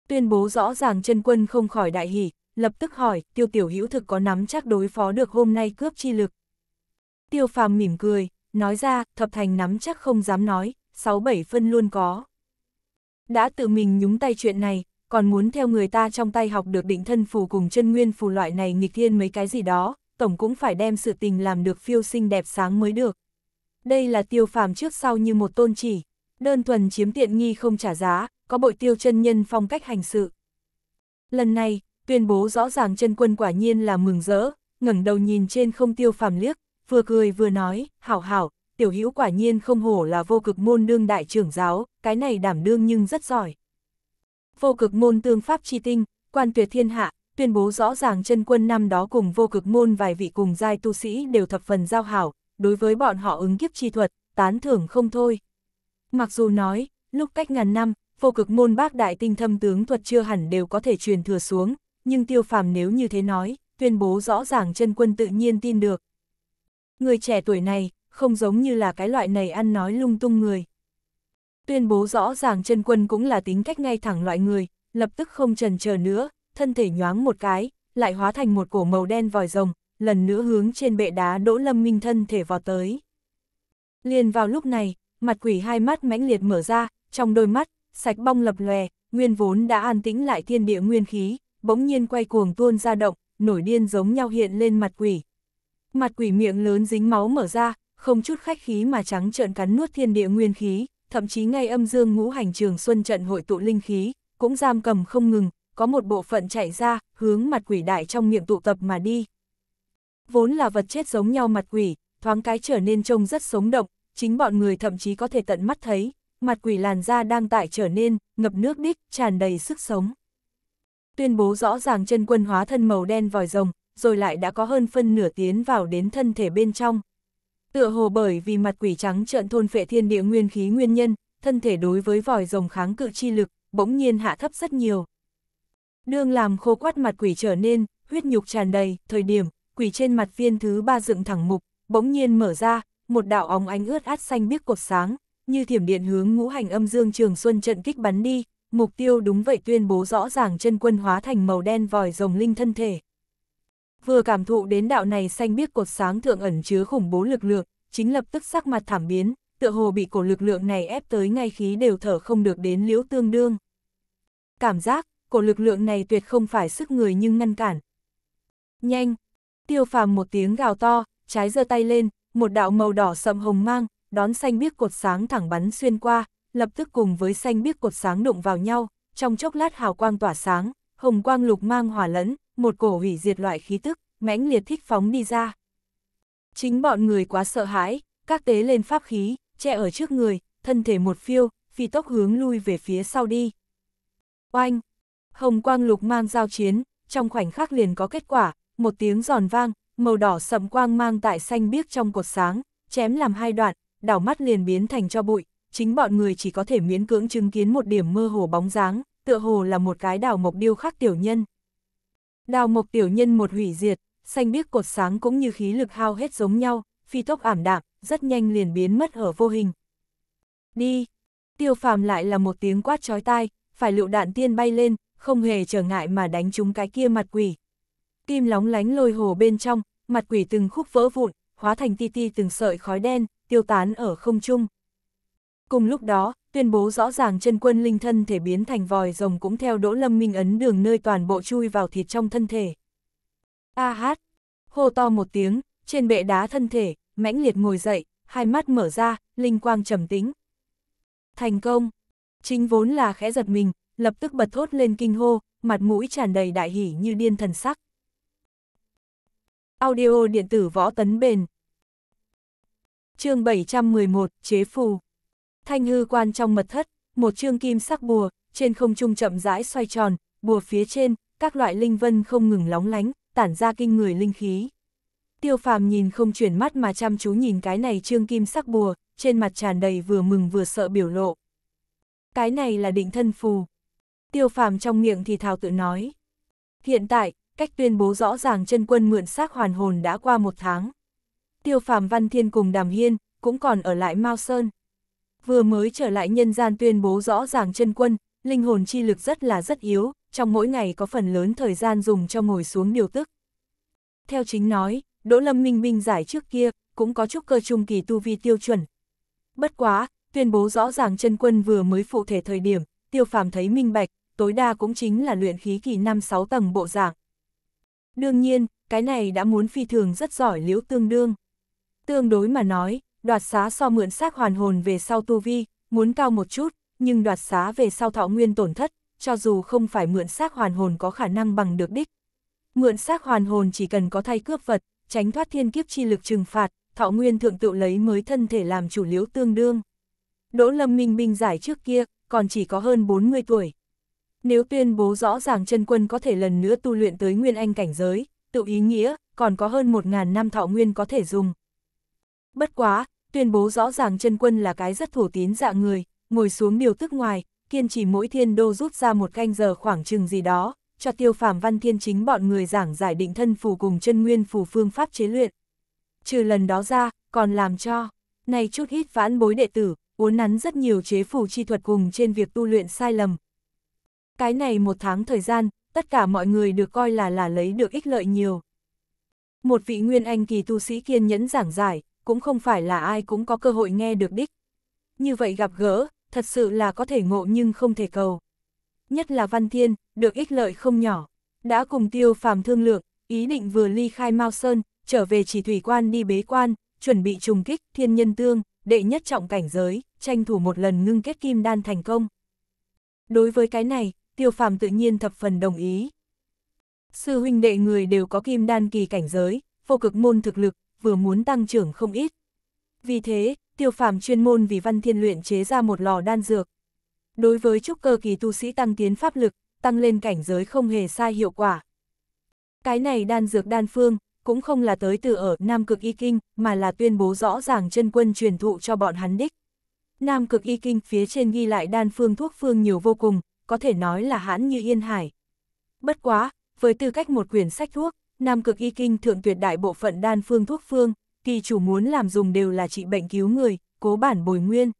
Tuyên bố rõ ràng chân quân không khỏi đại hỷ, lập tức hỏi tiêu tiểu hữu thực có nắm chắc đối phó được hôm nay cướp chi lực. Tiêu phàm mỉm cười, nói ra, thập thành nắm chắc không dám nói, sáu bảy phân luôn có. Đã tự mình nhúng tay chuyện này, còn muốn theo người ta trong tay học được định thân phù cùng chân nguyên phù loại này nghịch thiên mấy cái gì đó, tổng cũng phải đem sự tình làm được phiêu sinh đẹp sáng mới được. Đây là tiêu phàm trước sau như một tôn chỉ, đơn thuần chiếm tiện nghi không trả giá, có bội tiêu chân nhân phong cách hành sự. Lần này, tuyên bố rõ ràng chân quân quả nhiên là mừng rỡ, ngẩng đầu nhìn trên không tiêu phàm liếc, vừa cười vừa nói, hảo hảo, tiểu hữu quả nhiên không hổ là vô cực môn đương đại trưởng giáo, cái này đảm đương nhưng rất giỏi vô cực môn tương pháp chi tinh, quan tuyệt thiên hạ, tuyên bố rõ ràng chân quân năm đó cùng vô cực môn vài vị cùng giai tu sĩ đều thập phần giao hảo, đối với bọn họ ứng kiếp chi thuật, tán thưởng không thôi. Mặc dù nói, lúc cách ngàn năm, vô cực môn bác đại tinh thâm tướng thuật chưa hẳn đều có thể truyền thừa xuống, nhưng tiêu phàm nếu như thế nói, tuyên bố rõ ràng chân quân tự nhiên tin được. Người trẻ tuổi này, không giống như là cái loại này ăn nói lung tung người tuyên bố rõ ràng chân quân cũng là tính cách ngay thẳng loại người, lập tức không trần chờ nữa, thân thể nhoáng một cái, lại hóa thành một cổ màu đen vòi rồng, lần nữa hướng trên bệ đá đỗ lâm minh thân thể vào tới. Liền vào lúc này, mặt quỷ hai mắt mãnh liệt mở ra, trong đôi mắt, sạch bong lập lòe, nguyên vốn đã an tĩnh lại thiên địa nguyên khí, bỗng nhiên quay cuồng tuôn ra động, nổi điên giống nhau hiện lên mặt quỷ. Mặt quỷ miệng lớn dính máu mở ra, không chút khách khí mà trắng trợn cắn nuốt thiên địa nguyên khí, thậm chí ngay âm dương ngũ hành trường xuân trận hội tụ linh khí, cũng giam cầm không ngừng, có một bộ phận chạy ra, hướng mặt quỷ đại trong miệng tụ tập mà đi. Vốn là vật chết giống nhau mặt quỷ, thoáng cái trở nên trông rất sống động, chính bọn người thậm chí có thể tận mắt thấy, mặt quỷ làn da đang tại trở nên, ngập nước đích, tràn đầy sức sống. Tuyên bố rõ ràng chân quân hóa thân màu đen vòi rồng, rồi lại đã có hơn phân nửa tiến vào đến thân thể bên trong. Tựa hồ bởi vì mặt quỷ trắng trợn thôn phệ thiên địa nguyên khí nguyên nhân, thân thể đối với vòi rồng kháng cự chi lực, bỗng nhiên hạ thấp rất nhiều. Đương làm khô quát mặt quỷ trở nên, huyết nhục tràn đầy, thời điểm, quỷ trên mặt viên thứ ba dựng thẳng mục, bỗng nhiên mở ra, một đạo óng ánh ướt át xanh biếc cột sáng, như thiểm điện hướng ngũ hành âm dương trường xuân trận kích bắn đi, mục tiêu đúng vậy tuyên bố rõ ràng chân quân hóa thành màu đen vòi rồng linh thân thể vừa cảm thụ đến đạo này xanh biếc cột sáng thượng ẩn chứa khủng bố lực lượng, chính lập tức sắc mặt thảm biến, tựa hồ bị cổ lực lượng này ép tới ngay khí đều thở không được đến liễu tương đương. Cảm giác, cổ lực lượng này tuyệt không phải sức người nhưng ngăn cản. Nhanh! Tiêu phàm một tiếng gào to, trái giơ tay lên, một đạo màu đỏ sậm hồng mang, đón xanh biếc cột sáng thẳng bắn xuyên qua, lập tức cùng với xanh biếc cột sáng đụng vào nhau, trong chốc lát hào quang tỏa sáng, hồng quang lục mang hòa lẫn, một cổ hủy diệt loại khí tức, mãnh liệt thích phóng đi ra. Chính bọn người quá sợ hãi, các tế lên pháp khí, che ở trước người, thân thể một phiêu, phi tốc hướng lui về phía sau đi. Oanh! Hồng quang lục mang giao chiến, trong khoảnh khắc liền có kết quả, một tiếng giòn vang, màu đỏ sậm quang mang tại xanh biếc trong cột sáng, chém làm hai đoạn, đảo mắt liền biến thành cho bụi, chính bọn người chỉ có thể miễn cưỡng chứng kiến một điểm mơ hồ bóng dáng, tựa hồ là một cái đảo mộc điêu khắc tiểu nhân, Đào mộc tiểu nhân một hủy diệt, xanh biếc cột sáng cũng như khí lực hao hết giống nhau, phi tốc ảm đạm, rất nhanh liền biến mất ở vô hình. Đi! Tiêu phàm lại là một tiếng quát chói tai, phải lựu đạn tiên bay lên, không hề trở ngại mà đánh trúng cái kia mặt quỷ. Kim lóng lánh lôi hồ bên trong, mặt quỷ từng khúc vỡ vụn, hóa thành ti ti từng sợi khói đen, tiêu tán ở không trung. Cùng lúc đó, tuyên bố rõ ràng chân quân linh thân thể biến thành vòi rồng cũng theo Đỗ Lâm Minh ấn đường nơi toàn bộ chui vào thịt trong thân thể. A hát, hô to một tiếng, trên bệ đá thân thể, mãnh liệt ngồi dậy, hai mắt mở ra, linh quang trầm tĩnh. Thành công, chính vốn là khẽ giật mình, lập tức bật thốt lên kinh hô, mặt mũi tràn đầy đại hỉ như điên thần sắc. Audio điện tử võ tấn bền. Chương 711, chế phù. Thanh hư quan trong mật thất, một chương kim sắc bùa, trên không trung chậm rãi xoay tròn, bùa phía trên, các loại linh vân không ngừng lóng lánh, tản ra kinh người linh khí. Tiêu phàm nhìn không chuyển mắt mà chăm chú nhìn cái này trương kim sắc bùa, trên mặt tràn đầy vừa mừng vừa sợ biểu lộ. Cái này là định thân phù. Tiêu phàm trong miệng thì thào tự nói. Hiện tại, cách tuyên bố rõ ràng chân quân mượn xác hoàn hồn đã qua một tháng. Tiêu phàm văn thiên cùng đàm hiên, cũng còn ở lại Mao Sơn vừa mới trở lại nhân gian tuyên bố rõ ràng chân quân, linh hồn chi lực rất là rất yếu, trong mỗi ngày có phần lớn thời gian dùng cho ngồi xuống điều tức. Theo chính nói, Đỗ Lâm Minh Minh giải trước kia, cũng có chút cơ trung kỳ tu vi tiêu chuẩn. Bất quá, tuyên bố rõ ràng chân quân vừa mới phụ thể thời điểm, tiêu phàm thấy minh bạch, tối đa cũng chính là luyện khí kỳ 5-6 tầng bộ dạng. Đương nhiên, cái này đã muốn phi thường rất giỏi liễu tương đương. Tương đối mà nói, đoạt xá so mượn xác hoàn hồn về sau tu vi, muốn cao một chút, nhưng đoạt xá về sau thọ nguyên tổn thất, cho dù không phải mượn xác hoàn hồn có khả năng bằng được đích. Mượn xác hoàn hồn chỉ cần có thay cướp vật, tránh thoát thiên kiếp chi lực trừng phạt, thọ nguyên thượng tự lấy mới thân thể làm chủ liếu tương đương. Đỗ Lâm Minh binh giải trước kia, còn chỉ có hơn 40 tuổi. Nếu tuyên bố rõ ràng chân quân có thể lần nữa tu luyện tới nguyên anh cảnh giới, tự ý nghĩa, còn có hơn 1.000 năm thọ nguyên có thể dùng, Bất quá, tuyên bố rõ ràng chân quân là cái rất thổ tín dạng người, ngồi xuống điều tức ngoài, kiên trì mỗi thiên đô rút ra một canh giờ khoảng chừng gì đó, cho tiêu phàm văn thiên chính bọn người giảng giải định thân phù cùng chân nguyên phù phương pháp chế luyện. Trừ lần đó ra, còn làm cho, này chút hít vãn bối đệ tử, uốn nắn rất nhiều chế phù chi thuật cùng trên việc tu luyện sai lầm. Cái này một tháng thời gian, tất cả mọi người được coi là là lấy được ích lợi nhiều. Một vị nguyên anh kỳ tu sĩ kiên nhẫn giảng giải, cũng không phải là ai cũng có cơ hội nghe được đích. Như vậy gặp gỡ, thật sự là có thể ngộ nhưng không thể cầu. Nhất là Văn Thiên, được ích lợi không nhỏ, đã cùng tiêu phàm thương lượng, ý định vừa ly khai Mao Sơn, trở về chỉ thủy quan đi bế quan, chuẩn bị trùng kích thiên nhân tương, đệ nhất trọng cảnh giới, tranh thủ một lần ngưng kết kim đan thành công. Đối với cái này, tiêu phàm tự nhiên thập phần đồng ý. Sư huynh đệ người đều có kim đan kỳ cảnh giới, vô cực môn thực lực, vừa muốn tăng trưởng không ít. Vì thế, tiêu phàm chuyên môn vì văn thiên luyện chế ra một lò đan dược. Đối với trúc cơ kỳ tu sĩ tăng tiến pháp lực, tăng lên cảnh giới không hề sai hiệu quả. Cái này đan dược đan phương, cũng không là tới từ ở Nam Cực Y Kinh, mà là tuyên bố rõ ràng chân quân truyền thụ cho bọn hắn đích. Nam Cực Y Kinh phía trên ghi lại đan phương thuốc phương nhiều vô cùng, có thể nói là hãn như yên hải. Bất quá, với tư cách một quyển sách thuốc, Nam cực y kinh thượng tuyệt đại bộ phận đan phương thuốc phương, kỳ chủ muốn làm dùng đều là trị bệnh cứu người, cố bản bồi nguyên.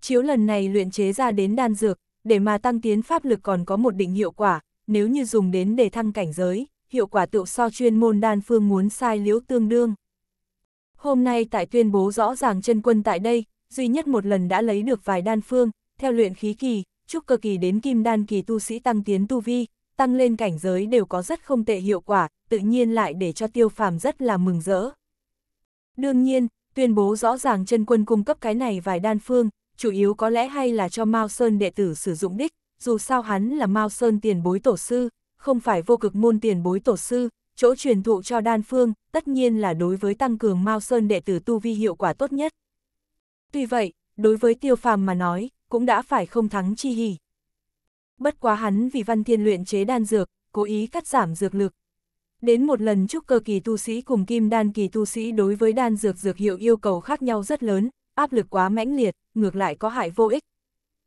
Chiếu lần này luyện chế ra đến đan dược, để mà tăng tiến pháp lực còn có một định hiệu quả, nếu như dùng đến để thăng cảnh giới, hiệu quả tựu so chuyên môn đan phương muốn sai liễu tương đương. Hôm nay tại tuyên bố rõ ràng chân quân tại đây, duy nhất một lần đã lấy được vài đan phương, theo luyện khí kỳ, trúc cơ kỳ đến kim đan kỳ tu sĩ tăng tiến tu vi, tăng lên cảnh giới đều có rất không tệ hiệu quả, tự nhiên lại để cho tiêu phàm rất là mừng rỡ. Đương nhiên, tuyên bố rõ ràng chân quân cung cấp cái này vài đan phương, chủ yếu có lẽ hay là cho Mao Sơn đệ tử sử dụng đích, dù sao hắn là Mao Sơn tiền bối tổ sư, không phải vô cực môn tiền bối tổ sư, chỗ truyền thụ cho đan phương, tất nhiên là đối với tăng cường Mao Sơn đệ tử tu vi hiệu quả tốt nhất. Tuy vậy, đối với tiêu phàm mà nói, cũng đã phải không thắng chi hỉ. Bất quá hắn vì văn thiên luyện chế đan dược, cố ý cắt giảm dược lực, Đến một lần trúc cơ kỳ tu sĩ cùng kim đan kỳ tu sĩ đối với đan dược dược hiệu yêu cầu khác nhau rất lớn, áp lực quá mãnh liệt, ngược lại có hại vô ích.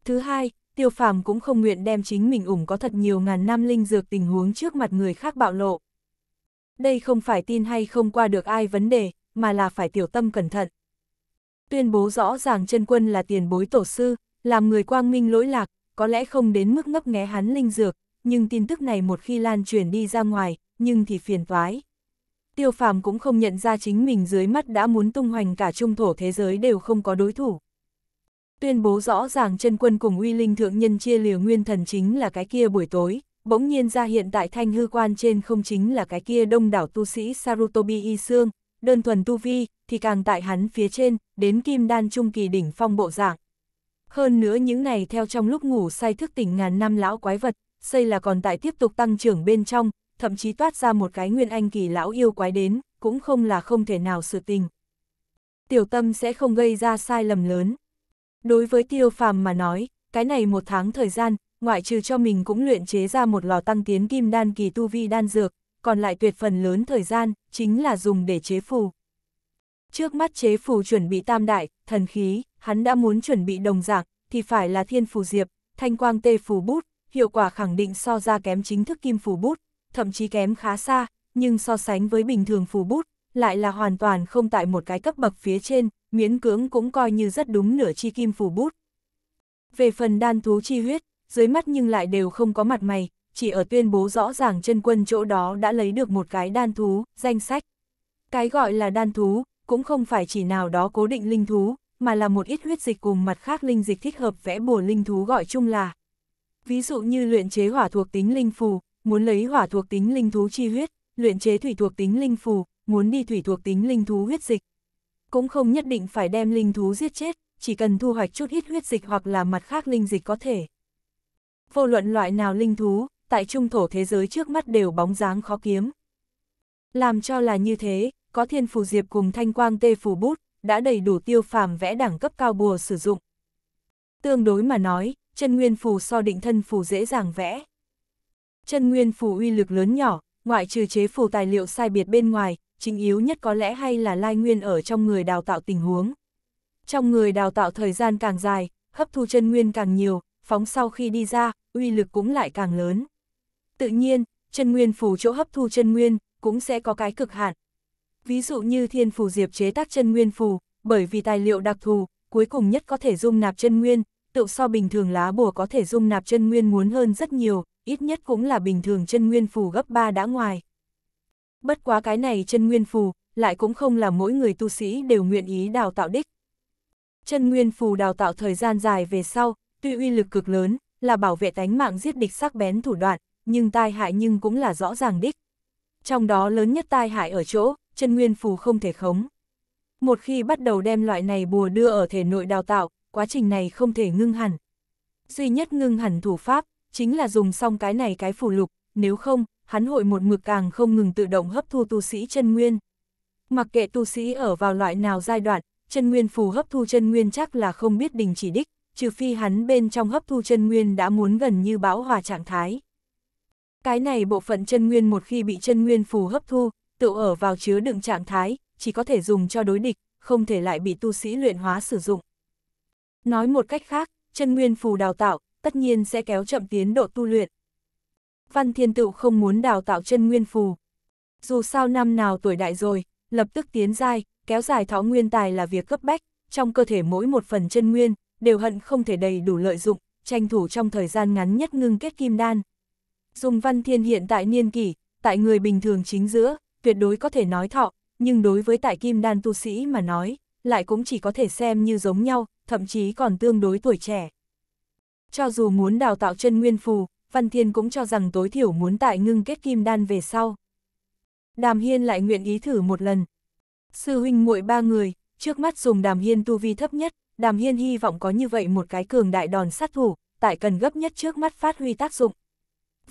Thứ hai, tiêu phàm cũng không nguyện đem chính mình ủng có thật nhiều ngàn năm linh dược tình huống trước mặt người khác bạo lộ. Đây không phải tin hay không qua được ai vấn đề, mà là phải tiểu tâm cẩn thận. Tuyên bố rõ ràng chân quân là tiền bối tổ sư, làm người quang minh lỗi lạc, có lẽ không đến mức ngấp nghé hắn linh dược, nhưng tin tức này một khi lan truyền đi ra ngoài, nhưng thì phiền toái. Tiêu phàm cũng không nhận ra chính mình dưới mắt đã muốn tung hoành cả trung thổ thế giới đều không có đối thủ. Tuyên bố rõ ràng chân quân cùng uy linh thượng nhân chia liều nguyên thần chính là cái kia buổi tối, bỗng nhiên ra hiện tại thanh hư quan trên không chính là cái kia đông đảo tu sĩ Sarutobi Y Sương, đơn thuần tu vi, thì càng tại hắn phía trên, đến kim đan trung kỳ đỉnh phong bộ dạng. Hơn nữa những này theo trong lúc ngủ say thức tỉnh ngàn năm lão quái vật, xây là còn tại tiếp tục tăng trưởng bên trong, thậm chí toát ra một cái nguyên anh kỳ lão yêu quái đến, cũng không là không thể nào sự tình. Tiểu tâm sẽ không gây ra sai lầm lớn. Đối với tiêu phàm mà nói, cái này một tháng thời gian, ngoại trừ cho mình cũng luyện chế ra một lò tăng tiến kim đan kỳ tu vi đan dược, còn lại tuyệt phần lớn thời gian, chính là dùng để chế phù. Trước mắt chế phù chuẩn bị tam đại, thần khí, hắn đã muốn chuẩn bị đồng dạng thì phải là thiên phù diệp, thanh quang tê phù bút, hiệu quả khẳng định so ra kém chính thức kim phù bút, thậm chí kém khá xa, nhưng so sánh với bình thường phù bút, lại là hoàn toàn không tại một cái cấp bậc phía trên, miễn cưỡng cũng coi như rất đúng nửa chi kim phù bút. Về phần đan thú chi huyết, dưới mắt nhưng lại đều không có mặt mày, chỉ ở tuyên bố rõ ràng chân quân chỗ đó đã lấy được một cái đan thú, danh sách. Cái gọi là đan thú, cũng không phải chỉ nào đó cố định linh thú, mà là một ít huyết dịch cùng mặt khác linh dịch thích hợp vẽ bùa linh thú gọi chung là. Ví dụ như luyện chế hỏa thuộc tính linh phù, muốn lấy hỏa thuộc tính linh thú chi huyết, luyện chế thủy thuộc tính linh phù, muốn đi thủy thuộc tính linh thú huyết dịch. Cũng không nhất định phải đem linh thú giết chết, chỉ cần thu hoạch chút ít huyết dịch hoặc là mặt khác linh dịch có thể. Vô luận loại nào linh thú, tại trung thổ thế giới trước mắt đều bóng dáng khó kiếm. Làm cho là như thế, có thiên phù diệp cùng thanh quang tê phù bút, đã đầy đủ tiêu phàm vẽ đẳng cấp cao bùa sử dụng. Tương đối mà nói, chân nguyên phù so định thân phù dễ dàng vẽ. Chân nguyên phù uy lực lớn nhỏ, ngoại trừ chế phù tài liệu sai biệt bên ngoài, chính yếu nhất có lẽ hay là lai nguyên ở trong người đào tạo tình huống. Trong người đào tạo thời gian càng dài, hấp thu chân nguyên càng nhiều, phóng sau khi đi ra, uy lực cũng lại càng lớn. Tự nhiên, chân nguyên phù chỗ hấp thu chân nguyên cũng sẽ có cái cực hạn. Ví dụ như thiên phù diệp chế tác chân nguyên phù, bởi vì tài liệu đặc thù, cuối cùng nhất có thể dung nạp chân nguyên, tự so bình thường lá bùa có thể dung nạp chân nguyên muốn hơn rất nhiều, ít nhất cũng là bình thường chân nguyên phù gấp 3 đã ngoài. Bất quá cái này chân nguyên phù, lại cũng không là mỗi người tu sĩ đều nguyện ý đào tạo đích. Chân nguyên phù đào tạo thời gian dài về sau, tuy uy lực cực lớn, là bảo vệ tánh mạng giết địch sắc bén thủ đoạn, nhưng tai hại nhưng cũng là rõ ràng đích. Trong đó lớn nhất tai hại ở chỗ, chân nguyên phù không thể khống. Một khi bắt đầu đem loại này bùa đưa ở thể nội đào tạo, quá trình này không thể ngưng hẳn. Duy nhất ngưng hẳn thủ pháp chính là dùng xong cái này cái phù lục, nếu không, hắn hội một mực càng không ngừng tự động hấp thu tu sĩ chân nguyên. Mặc kệ tu sĩ ở vào loại nào giai đoạn, chân nguyên phù hấp thu chân nguyên chắc là không biết đình chỉ đích, trừ phi hắn bên trong hấp thu chân nguyên đã muốn gần như bão hòa trạng thái. Cái này bộ phận chân nguyên một khi bị chân nguyên phù hấp thu, tự ở vào chứa đựng trạng thái, chỉ có thể dùng cho đối địch, không thể lại bị tu sĩ luyện hóa sử dụng. Nói một cách khác, chân nguyên phù đào tạo, tất nhiên sẽ kéo chậm tiến độ tu luyện. Văn Thiên Tựu không muốn đào tạo chân nguyên phù. Dù sao năm nào tuổi đại rồi, lập tức tiến giai, kéo dài thọ nguyên tài là việc cấp bách, trong cơ thể mỗi một phần chân nguyên, đều hận không thể đầy đủ lợi dụng, tranh thủ trong thời gian ngắn nhất ngưng kết kim đan. Dùng Văn Thiên hiện tại niên kỷ, tại người bình thường chính giữa, tuyệt đối có thể nói thọ, nhưng đối với tại kim đan tu sĩ mà nói, lại cũng chỉ có thể xem như giống nhau, thậm chí còn tương đối tuổi trẻ. Cho dù muốn đào tạo chân nguyên phù, Văn Thiên cũng cho rằng tối thiểu muốn tại ngưng kết kim đan về sau. Đàm Hiên lại nguyện ý thử một lần. Sư huynh muội ba người, trước mắt dùng Đàm Hiên tu vi thấp nhất, Đàm Hiên hy vọng có như vậy một cái cường đại đòn sát thủ, tại cần gấp nhất trước mắt phát huy tác dụng.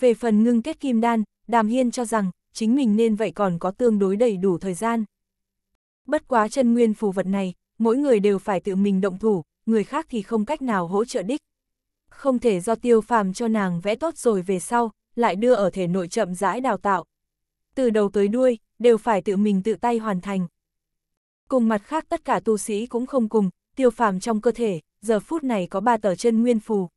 Về phần ngưng kết kim đan, Đàm Hiên cho rằng, chính mình nên vậy còn có tương đối đầy đủ thời gian. Bất quá chân nguyên phù vật này, mỗi người đều phải tự mình động thủ, người khác thì không cách nào hỗ trợ đích không thể do tiêu phàm cho nàng vẽ tốt rồi về sau, lại đưa ở thể nội chậm rãi đào tạo. Từ đầu tới đuôi, đều phải tự mình tự tay hoàn thành. Cùng mặt khác tất cả tu sĩ cũng không cùng, tiêu phàm trong cơ thể, giờ phút này có ba tờ chân nguyên phù.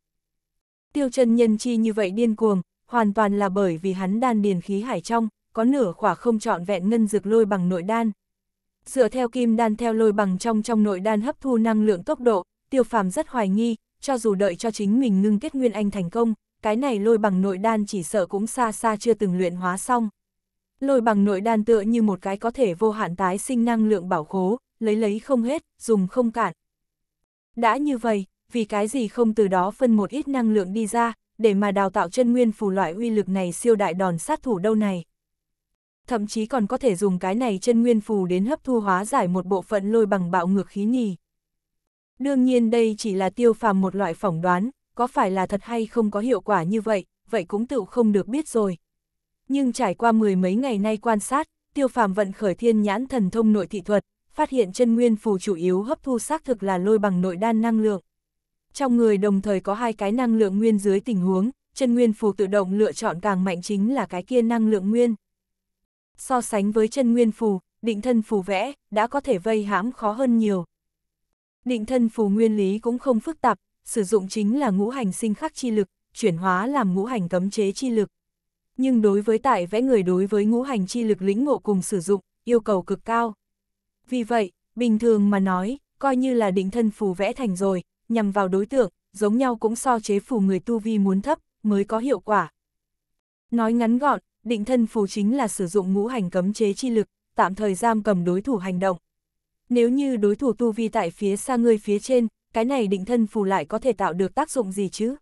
Tiêu chân nhân chi như vậy điên cuồng, hoàn toàn là bởi vì hắn đan điền khí hải trong, có nửa khỏa không trọn vẹn ngân dược lôi bằng nội đan. Dựa theo kim đan theo lôi bằng trong trong nội đan hấp thu năng lượng tốc độ, tiêu phàm rất hoài nghi, cho dù đợi cho chính mình ngưng kết nguyên anh thành công, cái này lôi bằng nội đan chỉ sợ cũng xa xa chưa từng luyện hóa xong. Lôi bằng nội đan tựa như một cái có thể vô hạn tái sinh năng lượng bảo khố, lấy lấy không hết, dùng không cạn. Đã như vậy, vì cái gì không từ đó phân một ít năng lượng đi ra, để mà đào tạo chân nguyên phù loại uy lực này siêu đại đòn sát thủ đâu này. Thậm chí còn có thể dùng cái này chân nguyên phù đến hấp thu hóa giải một bộ phận lôi bằng bạo ngược khí nhì. Đương nhiên đây chỉ là tiêu phàm một loại phỏng đoán, có phải là thật hay không có hiệu quả như vậy, vậy cũng tự không được biết rồi. Nhưng trải qua mười mấy ngày nay quan sát, tiêu phàm vận khởi thiên nhãn thần thông nội thị thuật, phát hiện chân nguyên phù chủ yếu hấp thu xác thực là lôi bằng nội đan năng lượng. Trong người đồng thời có hai cái năng lượng nguyên dưới tình huống, chân nguyên phù tự động lựa chọn càng mạnh chính là cái kia năng lượng nguyên. So sánh với chân nguyên phù, định thân phù vẽ, đã có thể vây hãm khó hơn nhiều. Định thân phù nguyên lý cũng không phức tạp, sử dụng chính là ngũ hành sinh khắc chi lực, chuyển hóa làm ngũ hành cấm chế chi lực. Nhưng đối với tại vẽ người đối với ngũ hành chi lực lĩnh ngộ cùng sử dụng, yêu cầu cực cao. Vì vậy, bình thường mà nói, coi như là định thân phù vẽ thành rồi, nhằm vào đối tượng, giống nhau cũng so chế phù người tu vi muốn thấp, mới có hiệu quả. Nói ngắn gọn, định thân phù chính là sử dụng ngũ hành cấm chế chi lực, tạm thời giam cầm đối thủ hành động. Nếu như đối thủ tu vi tại phía xa ngươi phía trên, cái này định thân phù lại có thể tạo được tác dụng gì chứ?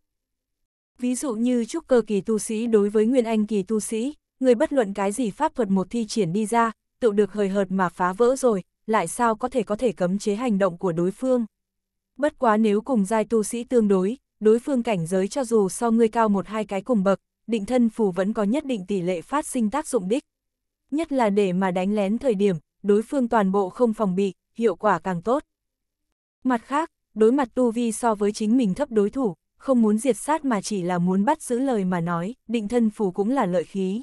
Ví dụ như trúc cơ kỳ tu sĩ đối với nguyên anh kỳ tu sĩ, người bất luận cái gì pháp thuật một thi triển đi ra, tự được hời hợt mà phá vỡ rồi, lại sao có thể có thể cấm chế hành động của đối phương. Bất quá nếu cùng giai tu sĩ tương đối, đối phương cảnh giới cho dù so ngươi cao một hai cái cùng bậc, định thân phù vẫn có nhất định tỷ lệ phát sinh tác dụng đích. Nhất là để mà đánh lén thời điểm, đối phương toàn bộ không phòng bị, hiệu quả càng tốt. Mặt khác, đối mặt tu vi so với chính mình thấp đối thủ, không muốn diệt sát mà chỉ là muốn bắt giữ lời mà nói, định thân phù cũng là lợi khí.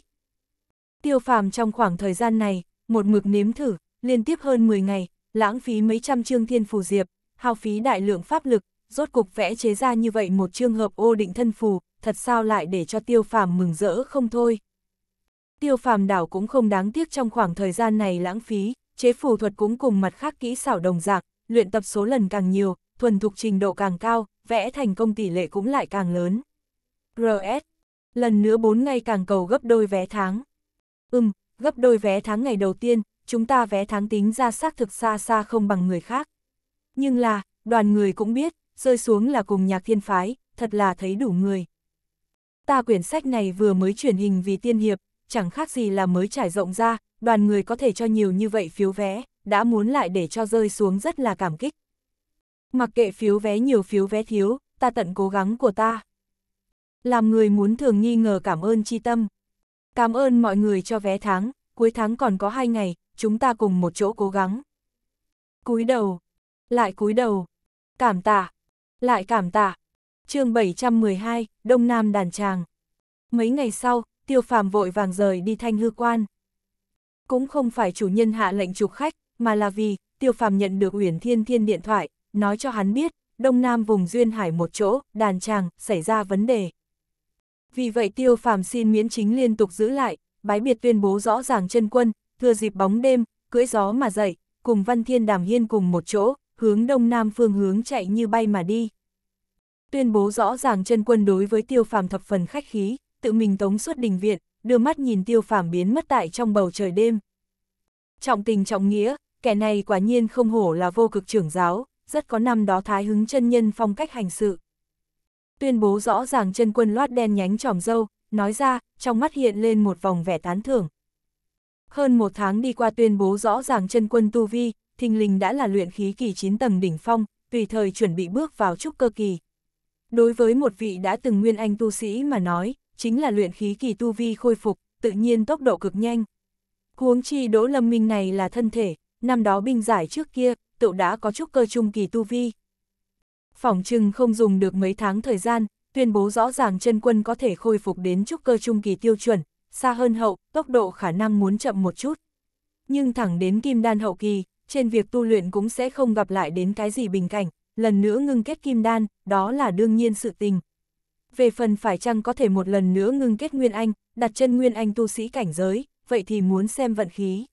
Tiêu phàm trong khoảng thời gian này, một mực nếm thử, liên tiếp hơn 10 ngày, lãng phí mấy trăm chương thiên phù diệp, hao phí đại lượng pháp lực, rốt cục vẽ chế ra như vậy một trường hợp ô định thân phù, thật sao lại để cho tiêu phàm mừng rỡ không thôi. Tiêu phàm đảo cũng không đáng tiếc trong khoảng thời gian này lãng phí, chế phù thuật cũng cùng mặt khác kỹ xảo đồng dạng, luyện tập số lần càng nhiều, thuần thục trình độ càng cao, vẽ thành công tỷ lệ cũng lại càng lớn. RS. Lần nữa 4 ngày càng cầu gấp đôi vé tháng. Ừm, gấp đôi vé tháng ngày đầu tiên, chúng ta vé tháng tính ra xác thực xa xa không bằng người khác. Nhưng là, đoàn người cũng biết, rơi xuống là cùng nhạc thiên phái, thật là thấy đủ người. Ta quyển sách này vừa mới chuyển hình vì tiên hiệp, chẳng khác gì là mới trải rộng ra, đoàn người có thể cho nhiều như vậy phiếu vé, đã muốn lại để cho rơi xuống rất là cảm kích. Mặc kệ phiếu vé nhiều phiếu vé thiếu, ta tận cố gắng của ta. Làm người muốn thường nghi ngờ cảm ơn chi tâm. Cảm ơn mọi người cho vé tháng, cuối tháng còn có hai ngày, chúng ta cùng một chỗ cố gắng. Cúi đầu, lại cúi đầu, cảm tạ, lại cảm tạ. chương 712, Đông Nam Đàn Tràng. Mấy ngày sau, tiêu phàm vội vàng rời đi thanh hư quan. Cũng không phải chủ nhân hạ lệnh trục khách, mà là vì, tiêu phàm nhận được Uyển Thiên Thiên điện thoại, nói cho hắn biết, Đông Nam vùng Duyên Hải một chỗ, đàn tràng, xảy ra vấn đề. Vì vậy tiêu phàm xin miễn chính liên tục giữ lại, bái biệt tuyên bố rõ ràng chân quân, thừa dịp bóng đêm, cưỡi gió mà dậy, cùng Văn Thiên Đàm Hiên cùng một chỗ, hướng Đông Nam phương hướng chạy như bay mà đi. Tuyên bố rõ ràng chân quân đối với tiêu phàm thập phần khách khí, tự mình tống suốt đình viện, đưa mắt nhìn tiêu phàm biến mất tại trong bầu trời đêm. Trọng tình trọng nghĩa, kẻ này quả nhiên không hổ là vô cực trưởng giáo, rất có năm đó thái hứng chân nhân phong cách hành sự. Tuyên bố rõ ràng chân quân loát đen nhánh tròm dâu, nói ra, trong mắt hiện lên một vòng vẻ tán thưởng. Hơn một tháng đi qua tuyên bố rõ ràng chân quân tu vi, thình lình đã là luyện khí kỳ 9 tầng đỉnh phong, tùy thời chuẩn bị bước vào trúc cơ kỳ. Đối với một vị đã từng nguyên anh tu sĩ mà nói, chính là luyện khí kỳ tu vi khôi phục, tự nhiên tốc độ cực nhanh. Huống chi Đỗ Lâm Minh này là thân thể, năm đó binh giải trước kia, tựu đã có chút cơ trung kỳ tu vi. Phỏng chừng không dùng được mấy tháng thời gian, tuyên bố rõ ràng chân quân có thể khôi phục đến trúc cơ trung kỳ tiêu chuẩn, xa hơn hậu, tốc độ khả năng muốn chậm một chút. Nhưng thẳng đến kim đan hậu kỳ, trên việc tu luyện cũng sẽ không gặp lại đến cái gì bình cảnh, lần nữa ngưng kết kim đan, đó là đương nhiên sự tình, về phần phải chăng có thể một lần nữa ngưng kết Nguyên Anh, đặt chân Nguyên Anh tu sĩ cảnh giới, vậy thì muốn xem vận khí.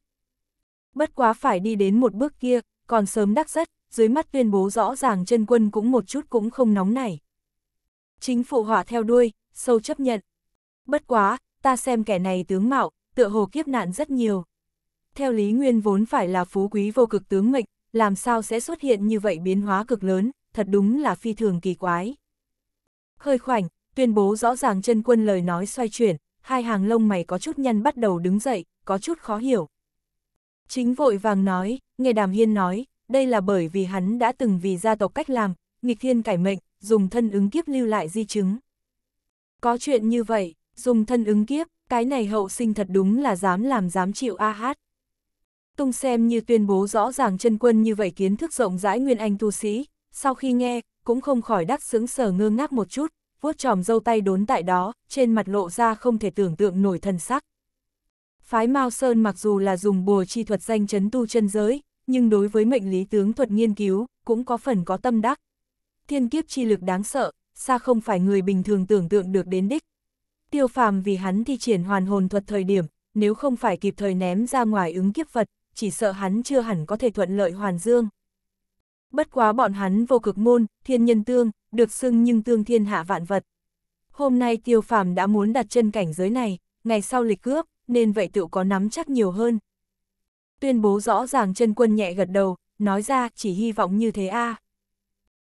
Bất quá phải đi đến một bước kia, còn sớm đắc rất, dưới mắt tuyên bố rõ ràng chân quân cũng một chút cũng không nóng nảy. Chính phụ hỏa theo đuôi, sâu chấp nhận. Bất quá, ta xem kẻ này tướng mạo, tựa hồ kiếp nạn rất nhiều. Theo Lý Nguyên vốn phải là phú quý vô cực tướng mệnh, làm sao sẽ xuất hiện như vậy biến hóa cực lớn, thật đúng là phi thường kỳ quái. Hơi khoảnh, tuyên bố rõ ràng chân quân lời nói xoay chuyển, hai hàng lông mày có chút nhăn bắt đầu đứng dậy, có chút khó hiểu. Chính vội vàng nói, nghe đàm hiên nói, đây là bởi vì hắn đã từng vì gia tộc cách làm, nghịch thiên cải mệnh, dùng thân ứng kiếp lưu lại di chứng. Có chuyện như vậy, dùng thân ứng kiếp, cái này hậu sinh thật đúng là dám làm dám chịu a hát. Tung xem như tuyên bố rõ ràng chân quân như vậy kiến thức rộng rãi nguyên anh tu sĩ, sau khi nghe, cũng không khỏi đắc sướng sờ ngơ ngác một chút, vuốt tròm dâu tay đốn tại đó, trên mặt lộ ra không thể tưởng tượng nổi thần sắc. Phái Mao Sơn mặc dù là dùng bùa chi thuật danh chấn tu chân giới, nhưng đối với mệnh lý tướng thuật nghiên cứu, cũng có phần có tâm đắc. Thiên kiếp chi lực đáng sợ, xa không phải người bình thường tưởng tượng được đến đích. Tiêu phàm vì hắn thi triển hoàn hồn thuật thời điểm, nếu không phải kịp thời ném ra ngoài ứng kiếp vật, chỉ sợ hắn chưa hẳn có thể thuận lợi hoàn dương bất quá bọn hắn vô cực môn, thiên nhân tương, được xưng nhưng tương thiên hạ vạn vật. Hôm nay tiêu phàm đã muốn đặt chân cảnh giới này, ngày sau lịch cướp, nên vậy tựu có nắm chắc nhiều hơn. Tuyên bố rõ ràng chân quân nhẹ gật đầu, nói ra chỉ hy vọng như thế a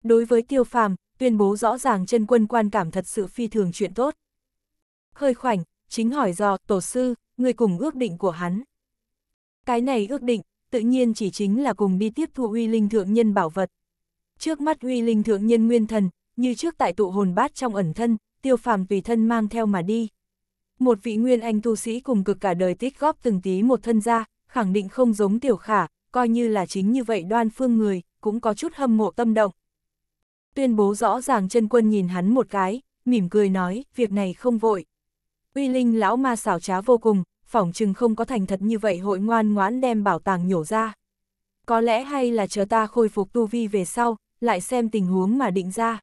Đối với tiêu phàm, tuyên bố rõ ràng chân quân quan cảm thật sự phi thường chuyện tốt. Hơi khoảnh, chính hỏi dò, tổ sư, người cùng ước định của hắn. Cái này ước định, tự nhiên chỉ chính là cùng đi tiếp thu uy linh thượng nhân bảo vật. Trước mắt uy linh thượng nhân nguyên thần, như trước tại tụ hồn bát trong ẩn thân, tiêu phàm tùy thân mang theo mà đi. Một vị nguyên anh tu sĩ cùng cực cả đời tích góp từng tí một thân gia khẳng định không giống tiểu khả, coi như là chính như vậy đoan phương người, cũng có chút hâm mộ tâm động. Tuyên bố rõ ràng chân quân nhìn hắn một cái, mỉm cười nói, việc này không vội. Uy linh lão ma xảo trá vô cùng, phỏng chừng không có thành thật như vậy hội ngoan ngoãn đem bảo tàng nhổ ra. Có lẽ hay là chờ ta khôi phục tu vi về sau, lại xem tình huống mà định ra.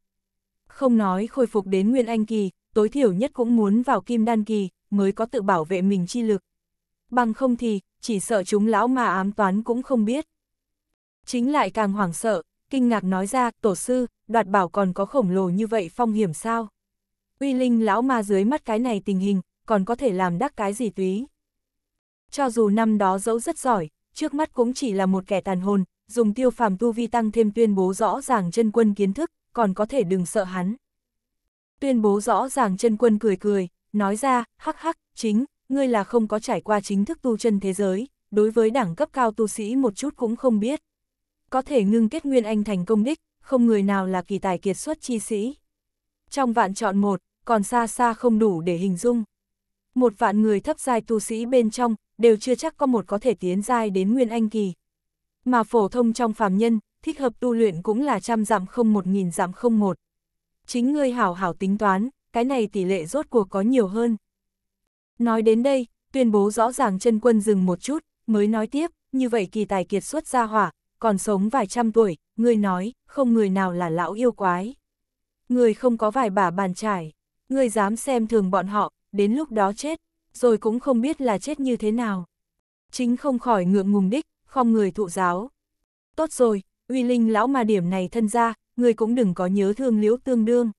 Không nói khôi phục đến Nguyên Anh Kỳ, tối thiểu nhất cũng muốn vào Kim Đan Kỳ, mới có tự bảo vệ mình chi lực. Bằng không thì, chỉ sợ chúng lão mà ám toán cũng không biết. Chính lại càng hoảng sợ, kinh ngạc nói ra, tổ sư, đoạt bảo còn có khổng lồ như vậy phong hiểm sao? Uy linh lão ma dưới mắt cái này tình hình, còn có thể làm đắc cái gì túy? cho dù năm đó dẫu rất giỏi, trước mắt cũng chỉ là một kẻ tàn hồn, dùng tiêu phàm tu vi tăng thêm tuyên bố rõ ràng chân quân kiến thức, còn có thể đừng sợ hắn. Tuyên bố rõ ràng chân quân cười cười, nói ra, hắc hắc, chính, ngươi là không có trải qua chính thức tu chân thế giới, đối với đẳng cấp cao tu sĩ một chút cũng không biết. Có thể ngưng kết nguyên anh thành công đích, không người nào là kỳ tài kiệt xuất chi sĩ. Trong vạn chọn một, còn xa xa không đủ để hình dung. Một vạn người thấp giai tu sĩ bên trong, đều chưa chắc có một có thể tiến giai đến nguyên anh kỳ. Mà phổ thông trong phàm nhân, thích hợp tu luyện cũng là trăm giảm không một nghìn giảm không một. Chính ngươi hảo hảo tính toán, cái này tỷ lệ rốt cuộc có nhiều hơn. Nói đến đây, tuyên bố rõ ràng chân quân dừng một chút, mới nói tiếp, như vậy kỳ tài kiệt xuất ra hỏa, còn sống vài trăm tuổi, ngươi nói, không người nào là lão yêu quái. Người không có vài bả bàn trải, ngươi dám xem thường bọn họ, đến lúc đó chết, rồi cũng không biết là chết như thế nào. Chính không khỏi ngượng ngùng đích, không người thụ giáo. Tốt rồi, uy linh lão mà điểm này thân ra, người cũng đừng có nhớ thương liễu tương đương.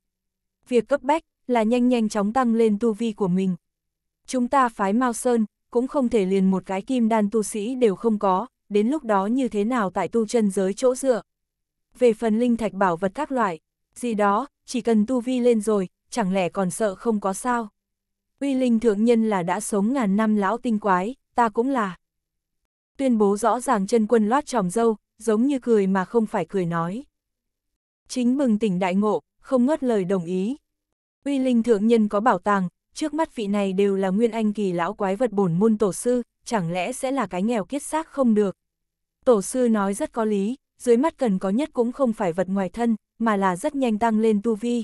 Việc cấp bách là nhanh nhanh chóng tăng lên tu vi của mình. Chúng ta phái Mao Sơn, cũng không thể liền một cái kim đan tu sĩ đều không có, đến lúc đó như thế nào tại tu chân giới chỗ dựa. Về phần linh thạch bảo vật các loại, gì đó, chỉ cần tu vi lên rồi, chẳng lẽ còn sợ không có sao uy linh thượng nhân là đã sống ngàn năm lão tinh quái, ta cũng là. Tuyên bố rõ ràng chân quân loát tròm dâu, giống như cười mà không phải cười nói. Chính mừng tỉnh đại ngộ, không ngớt lời đồng ý. Uy linh thượng nhân có bảo tàng, trước mắt vị này đều là nguyên anh kỳ lão quái vật bổn môn tổ sư, chẳng lẽ sẽ là cái nghèo kiết xác không được. Tổ sư nói rất có lý, dưới mắt cần có nhất cũng không phải vật ngoài thân, mà là rất nhanh tăng lên tu vi.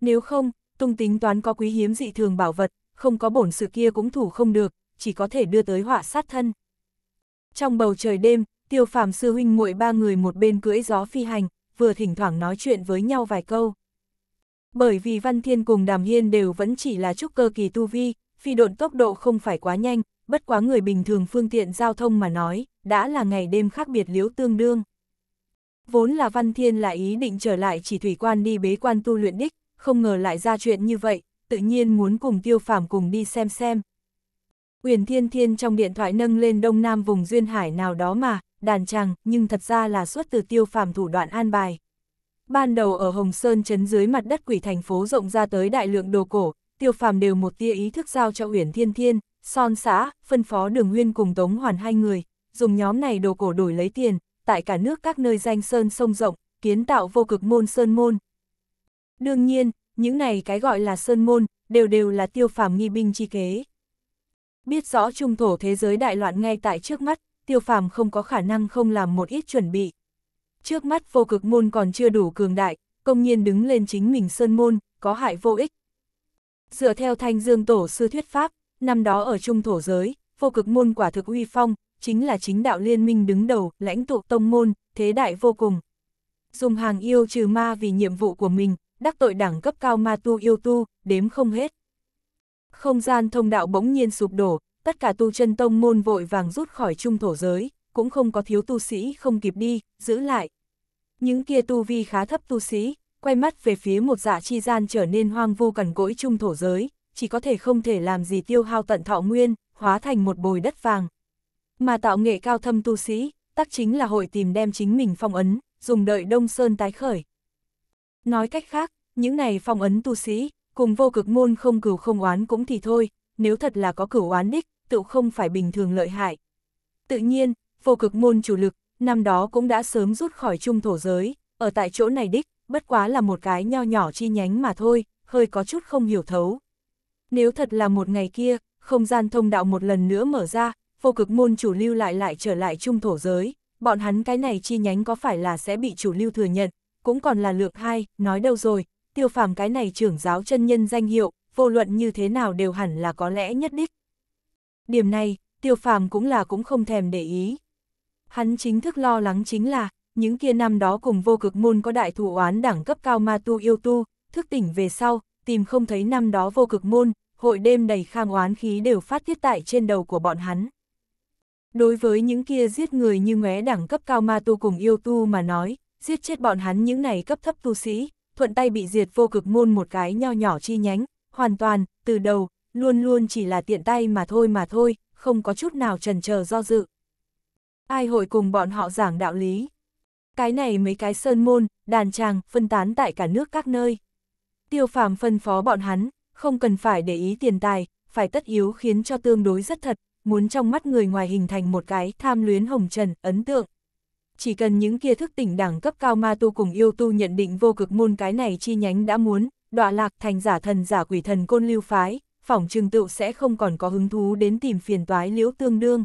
Nếu không, tung tính toán có quý hiếm dị thường bảo vật, không có bổn sự kia cũng thủ không được, chỉ có thể đưa tới họa sát thân. Trong bầu trời đêm, tiêu phàm sư huynh muội ba người một bên cưỡi gió phi hành, vừa thỉnh thoảng nói chuyện với nhau vài câu. Bởi vì Văn Thiên cùng Đàm Hiên đều vẫn chỉ là trúc cơ kỳ tu vi, phi độn tốc độ không phải quá nhanh, bất quá người bình thường phương tiện giao thông mà nói, đã là ngày đêm khác biệt liếu tương đương. Vốn là Văn Thiên là ý định trở lại chỉ thủy quan đi bế quan tu luyện đích, không ngờ lại ra chuyện như vậy, tự nhiên muốn cùng tiêu phàm cùng đi xem xem. Uyển Thiên Thiên trong điện thoại nâng lên đông nam vùng duyên hải nào đó mà, đàn chàng, nhưng thật ra là xuất từ tiêu phàm thủ đoạn an bài. Ban đầu ở Hồng Sơn chấn dưới mặt đất quỷ thành phố rộng ra tới đại lượng đồ cổ, tiêu phàm đều một tia ý thức giao cho Uyển Thiên Thiên, son xã, phân phó đường huyên cùng Tống Hoàn hai người, dùng nhóm này đồ cổ đổi lấy tiền, tại cả nước các nơi danh sơn sông rộng, kiến tạo vô cực môn sơn môn, Đương nhiên, những này cái gọi là sơn môn, đều đều là tiêu phàm nghi binh chi kế. Biết rõ trung thổ thế giới đại loạn ngay tại trước mắt, tiêu phàm không có khả năng không làm một ít chuẩn bị. Trước mắt vô cực môn còn chưa đủ cường đại, công nhiên đứng lên chính mình sơn môn, có hại vô ích. Dựa theo thanh dương tổ sư thuyết pháp, năm đó ở trung thổ giới, vô cực môn quả thực uy phong, chính là chính đạo liên minh đứng đầu, lãnh tụ tông môn, thế đại vô cùng. Dùng hàng yêu trừ ma vì nhiệm vụ của mình, đắc tội đẳng cấp cao ma tu yêu tu, đếm không hết. Không gian thông đạo bỗng nhiên sụp đổ, tất cả tu chân tông môn vội vàng rút khỏi trung thổ giới, cũng không có thiếu tu sĩ không kịp đi, giữ lại. Những kia tu vi khá thấp tu sĩ, quay mắt về phía một dạ chi gian trở nên hoang vu cằn cỗi trung thổ giới, chỉ có thể không thể làm gì tiêu hao tận thọ nguyên, hóa thành một bồi đất vàng. Mà tạo nghệ cao thâm tu sĩ, tắc chính là hội tìm đem chính mình phong ấn, dùng đợi Đông Sơn tái khởi. Nói cách khác, những này phong ấn tu sĩ, cùng vô cực môn không cửu không oán cũng thì thôi, nếu thật là có cửu oán đích, tự không phải bình thường lợi hại. Tự nhiên, vô cực môn chủ lực, năm đó cũng đã sớm rút khỏi trung thổ giới, ở tại chỗ này đích, bất quá là một cái nho nhỏ chi nhánh mà thôi, hơi có chút không hiểu thấu. Nếu thật là một ngày kia, không gian thông đạo một lần nữa mở ra, vô cực môn chủ lưu lại lại trở lại trung thổ giới, bọn hắn cái này chi nhánh có phải là sẽ bị chủ lưu thừa nhận, cũng còn là lượng hai, nói đâu rồi, tiêu phàm cái này trưởng giáo chân nhân danh hiệu, vô luận như thế nào đều hẳn là có lẽ nhất đích. Điểm này, tiêu phàm cũng là cũng không thèm để ý. Hắn chính thức lo lắng chính là, những kia năm đó cùng vô cực môn có đại thủ oán đẳng cấp cao ma tu yêu tu, thức tỉnh về sau, tìm không thấy năm đó vô cực môn, hội đêm đầy khang oán khí đều phát thiết tại trên đầu của bọn hắn. Đối với những kia giết người như ngóe đẳng cấp cao ma tu cùng yêu tu mà nói, giết chết bọn hắn những này cấp thấp tu sĩ, thuận tay bị diệt vô cực môn một cái nho nhỏ chi nhánh, hoàn toàn, từ đầu, luôn luôn chỉ là tiện tay mà thôi mà thôi, không có chút nào trần chờ do dự. Ai hội cùng bọn họ giảng đạo lý? Cái này mấy cái sơn môn, đàn tràng, phân tán tại cả nước các nơi. Tiêu phàm phân phó bọn hắn, không cần phải để ý tiền tài, phải tất yếu khiến cho tương đối rất thật, muốn trong mắt người ngoài hình thành một cái tham luyến hồng trần, ấn tượng, chỉ cần những kia thức tỉnh đẳng cấp cao ma tu cùng yêu tu nhận định vô cực môn cái này chi nhánh đã muốn, đọa lạc thành giả thần giả quỷ thần côn lưu phái, phỏng trừng tựu sẽ không còn có hứng thú đến tìm phiền toái liễu tương đương.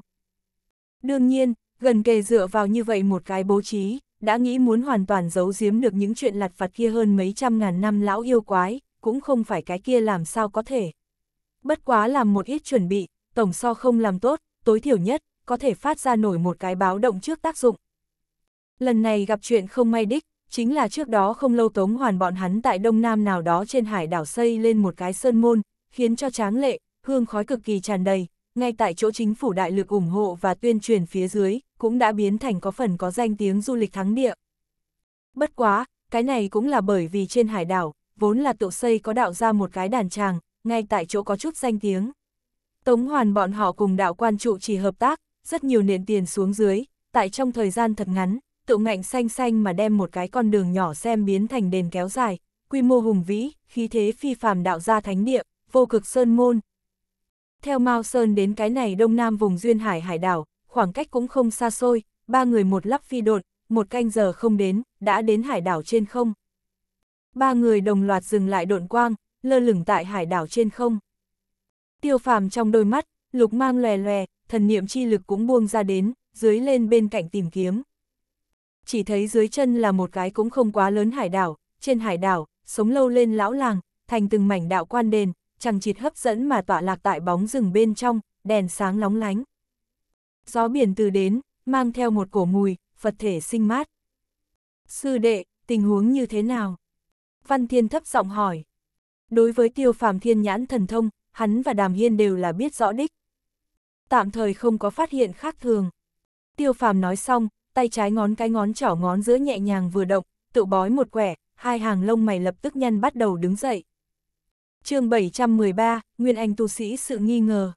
Đương nhiên, gần kề dựa vào như vậy một cái bố trí, đã nghĩ muốn hoàn toàn giấu giếm được những chuyện lặt vặt kia hơn mấy trăm ngàn năm lão yêu quái, cũng không phải cái kia làm sao có thể. Bất quá làm một ít chuẩn bị, tổng so không làm tốt, tối thiểu nhất, có thể phát ra nổi một cái báo động trước tác dụng. Lần này gặp chuyện không may đích, chính là trước đó không lâu Tống Hoàn bọn hắn tại Đông Nam nào đó trên hải đảo xây lên một cái sơn môn, khiến cho tráng lệ, hương khói cực kỳ tràn đầy, ngay tại chỗ chính phủ đại lực ủng hộ và tuyên truyền phía dưới, cũng đã biến thành có phần có danh tiếng du lịch thắng địa. Bất quá, cái này cũng là bởi vì trên hải đảo, vốn là tự xây có đạo ra một cái đàn tràng, ngay tại chỗ có chút danh tiếng. Tống Hoàn bọn họ cùng đạo quan trụ chỉ hợp tác, rất nhiều nền tiền xuống dưới, tại trong thời gian thật ngắn, tự ngạnh xanh xanh mà đem một cái con đường nhỏ xem biến thành đền kéo dài, quy mô hùng vĩ, khí thế phi phàm đạo ra thánh địa, vô cực sơn môn. Theo Mao Sơn đến cái này đông nam vùng duyên hải hải đảo, khoảng cách cũng không xa xôi, ba người một lắp phi đột, một canh giờ không đến, đã đến hải đảo trên không. Ba người đồng loạt dừng lại độn quang, lơ lửng tại hải đảo trên không. Tiêu phàm trong đôi mắt, lục mang lòe lòe, thần niệm chi lực cũng buông ra đến, dưới lên bên cạnh tìm kiếm, chỉ thấy dưới chân là một cái cũng không quá lớn hải đảo, trên hải đảo, sống lâu lên lão làng, thành từng mảnh đạo quan đền, chẳng chịt hấp dẫn mà tọa lạc tại bóng rừng bên trong, đèn sáng lóng lánh. Gió biển từ đến, mang theo một cổ mùi, Phật thể sinh mát. Sư đệ, tình huống như thế nào? Văn Thiên thấp giọng hỏi. Đối với tiêu phàm thiên nhãn thần thông, hắn và Đàm Hiên đều là biết rõ đích. Tạm thời không có phát hiện khác thường. Tiêu phàm nói xong, tay trái ngón cái ngón trỏ ngón giữa nhẹ nhàng vừa động, tự bói một quẻ, hai hàng lông mày lập tức nhăn bắt đầu đứng dậy. chương 713, Nguyên Anh tu sĩ sự nghi ngờ.